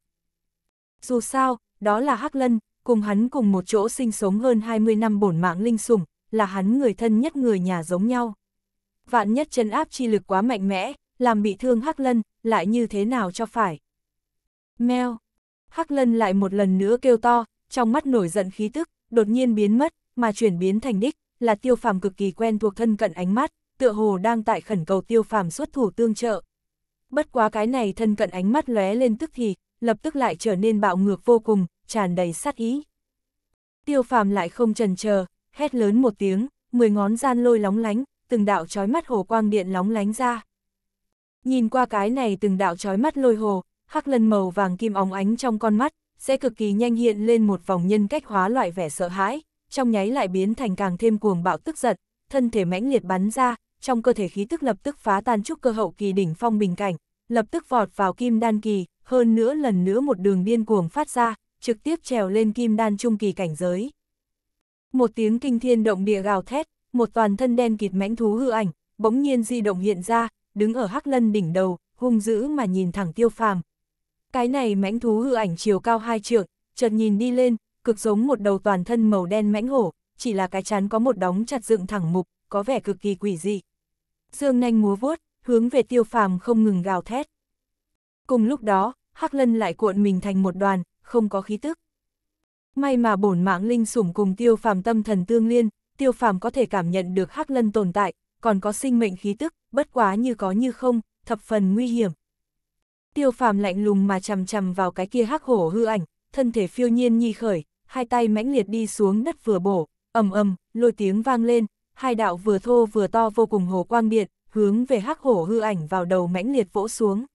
Dù sao, đó là Hắc Lân, cùng hắn cùng một chỗ sinh sống hơn 20 năm bổn mạng linh sủng, là hắn người thân nhất người nhà giống nhau. Vạn nhất chân áp chi lực quá mạnh mẽ, làm bị thương Hắc Lân, lại như thế nào cho phải. Mèo! Hắc Lân lại một lần nữa kêu to, trong mắt nổi giận khí tức, đột nhiên biến mất, mà chuyển biến thành đích, là tiêu phàm cực kỳ quen thuộc thân cận ánh mắt, tựa hồ đang tại khẩn cầu tiêu phàm xuất thủ tương trợ. Bất quá cái này thân cận ánh mắt lóe lên tức thì, lập tức lại trở nên bạo ngược vô cùng, tràn đầy sát ý. Tiêu phàm lại không trần chờ hét lớn một tiếng, mười ngón gian lôi lóng lánh, từng đạo chói mắt hồ quang điện lóng lánh ra. Nhìn qua cái này từng đạo chói mắt lôi hồ, hắc lân màu vàng kim óng ánh trong con mắt, sẽ cực kỳ nhanh hiện lên một vòng nhân cách hóa loại vẻ sợ hãi, trong nháy lại biến thành càng thêm cuồng bạo tức giận, thân thể mãnh liệt bắn ra, trong cơ thể khí tức lập tức phá tan trúc cơ hậu kỳ đỉnh phong bình cảnh, lập tức vọt vào kim đan kỳ, hơn nữa lần nữa một đường điên cuồng phát ra, trực tiếp trèo lên kim đan trung kỳ cảnh giới. Một tiếng kinh thiên động địa gào thét, một toàn thân đen kịt mãnh thú hư ảnh, bỗng nhiên di động hiện ra, đứng ở hắc lân đỉnh đầu, hung dữ mà nhìn thẳng tiêu phàm. Cái này mãnh thú hư ảnh chiều cao hai trượng, chợt nhìn đi lên, cực giống một đầu toàn thân màu đen mãnh hổ, chỉ là cái chán có một đóng chặt dựng thẳng mục, có vẻ cực kỳ quỷ dị. Dương nanh múa vuốt, hướng về tiêu phàm không ngừng gào thét. Cùng lúc đó, hắc lân lại cuộn mình thành một đoàn, không có khí tức. May mà bổn mạng linh sủng cùng tiêu phàm tâm thần tương liên, tiêu phàm có thể cảm nhận được hắc lân tồn tại, còn có sinh mệnh khí tức, bất quá như có như không, thập phần nguy hiểm. Tiêu phàm lạnh lùng mà chầm chầm vào cái kia hắc hổ hư ảnh, thân thể phiêu nhiên nhi khởi, hai tay mãnh liệt đi xuống đất vừa bổ, ầm ầm, lôi tiếng vang lên, hai đạo vừa thô vừa to vô cùng hồ quang điện, hướng về hắc hổ hư ảnh vào đầu mãnh liệt vỗ xuống.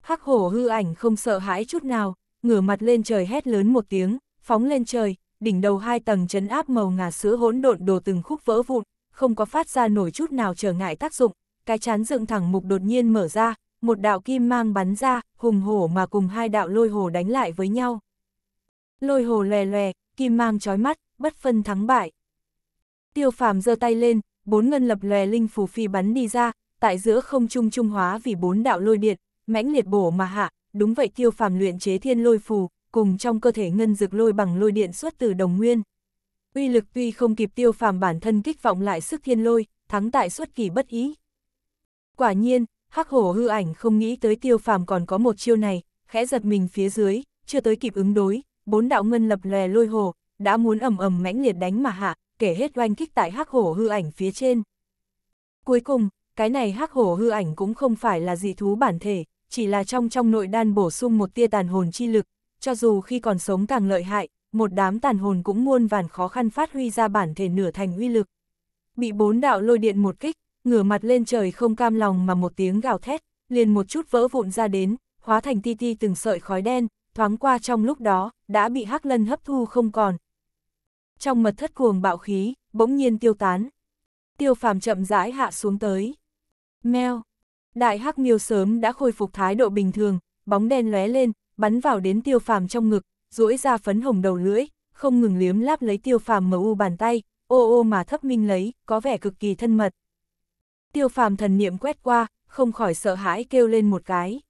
Hắc hổ hư ảnh không sợ hãi chút nào, ngửa mặt lên trời hét lớn một tiếng, phóng lên trời, đỉnh đầu hai tầng chấn áp màu ngà sữa hỗn độn đồ từng khúc vỡ vụn, không có phát ra nổi chút nào trở ngại tác dụng, cái chán dựng thẳng mục đột nhiên mở ra, một đạo kim mang bắn ra, hùng hổ mà cùng hai đạo lôi hồ đánh lại với nhau. Lôi hồ lè lè, kim mang chói mắt, bất phân thắng bại. Tiêu phàm giơ tay lên, bốn ngân lập lè linh phù phi bắn đi ra, tại giữa không trung trung hóa vì bốn đạo lôi điện, mãnh liệt bổ mà hạ, đúng vậy tiêu phàm luyện chế thiên lôi phù, cùng trong cơ thể ngân dược lôi bằng lôi điện xuất từ đồng nguyên. Uy lực tuy không kịp tiêu phàm bản thân kích vọng lại sức thiên lôi, thắng tại xuất kỳ bất ý. Quả nhiên, hắc hổ hư ảnh không nghĩ tới tiêu phàm còn có một chiêu này, khẽ giật mình phía dưới, chưa tới kịp ứng đối, bốn đạo ngân lập lè lôi hồ, đã muốn ầm ầm mãnh liệt đánh mà hạ, kể hết oanh kích tại hắc hổ hư ảnh phía trên. Cuối cùng, cái này hắc hổ hư ảnh cũng không phải là dị thú bản thể, chỉ là trong trong nội đan bổ sung một tia tàn hồn chi lực, cho dù khi còn sống càng lợi hại, một đám tàn hồn cũng muôn vàn khó khăn phát huy ra bản thể nửa thành uy lực. Bị bốn đạo lôi điện một kích, ngửa mặt lên trời không cam lòng mà một tiếng gào thét, liền một chút vỡ vụn ra đến, hóa thành ti ti từng sợi khói đen, thoáng qua trong lúc đó, đã bị hắc lân hấp thu không còn. Trong mật thất cuồng bạo khí, bỗng nhiên tiêu tán. Tiêu phàm chậm rãi hạ xuống tới. Meo. Đại hắc miêu sớm đã khôi phục thái độ bình thường, bóng đen lóe lên, bắn vào đến tiêu phàm trong ngực, duỗi ra phấn hồng đầu lưỡi, không ngừng liếm láp lấy tiêu phàm mờ u bàn tay, ô ô mà thấp minh lấy, có vẻ cực kỳ thân mật. Tiêu phàm thần niệm quét qua, không khỏi sợ hãi kêu lên một cái.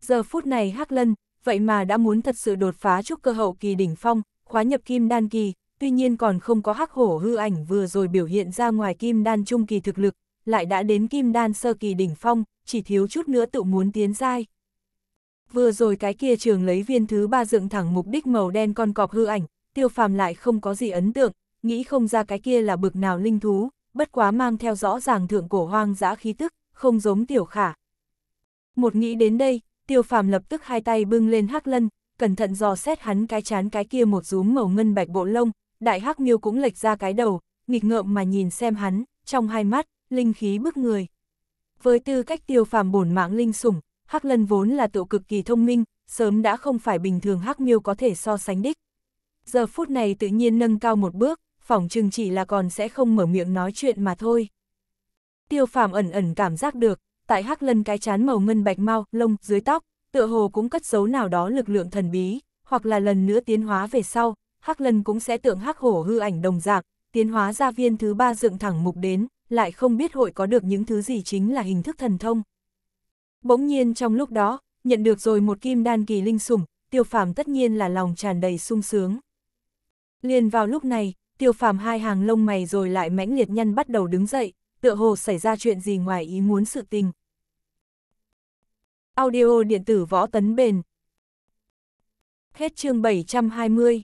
Giờ phút này Hắc Lân, vậy mà đã muốn thật sự đột phá trúc cơ hậu kỳ đỉnh phong, khóa nhập kim đan kỳ, tuy nhiên còn không có hắc hổ hư ảnh vừa rồi biểu hiện ra ngoài kim đan trung kỳ thực lực, lại đã đến kim đan sơ kỳ đỉnh phong, chỉ thiếu chút nữa tự muốn tiến giai vừa rồi cái kia trường lấy viên thứ ba dựng thẳng mục đích màu đen con cọp hư ảnh, tiêu phàm lại không có gì ấn tượng, nghĩ không ra cái kia là bực nào linh thú, bất quá mang theo rõ ràng thượng cổ hoang dã khí tức, không giống tiểu khả. Một nghĩ đến đây, tiêu phàm lập tức hai tay bưng lên hắc lân, cẩn thận dò xét hắn cái chán cái kia một rúm màu ngân bạch bộ lông, đại hắc miêu cũng lệch ra cái đầu, nghịch ngợm mà nhìn xem hắn, trong hai mắt, linh khí bức người. Với tư cách tiêu phàm bổn mạng linh sủng, Hắc Lân vốn là tựu cực kỳ thông minh, sớm đã không phải bình thường Hắc Miêu có thể so sánh đích. Giờ phút này tự nhiên nâng cao một bước, phỏng chừng chỉ là còn sẽ không mở miệng nói chuyện mà thôi. Tiêu phàm ẩn ẩn cảm giác được, tại Hắc Lân cái chán màu ngân bạch mau, lông, dưới tóc, tựa hồ cũng cất dấu nào đó lực lượng thần bí, hoặc là lần nữa tiến hóa về sau, Hắc Lân cũng sẽ tượng Hắc Hổ hư ảnh đồng dạng, tiến hóa ra viên thứ ba dựng thẳng mục đến, lại không biết hội có được những thứ gì chính là hình thức thần thông. Bỗng nhiên trong lúc đó, nhận được rồi một kim đan kỳ linh sủng, tiêu phàm tất nhiên là lòng tràn đầy sung sướng. Liền vào lúc này, tiêu phàm hai hàng lông mày rồi lại mãnh liệt nhăn bắt đầu đứng dậy, tựa hồ xảy ra chuyện gì ngoài ý muốn sự tình. Audio điện tử võ tấn bền. Hết chương 720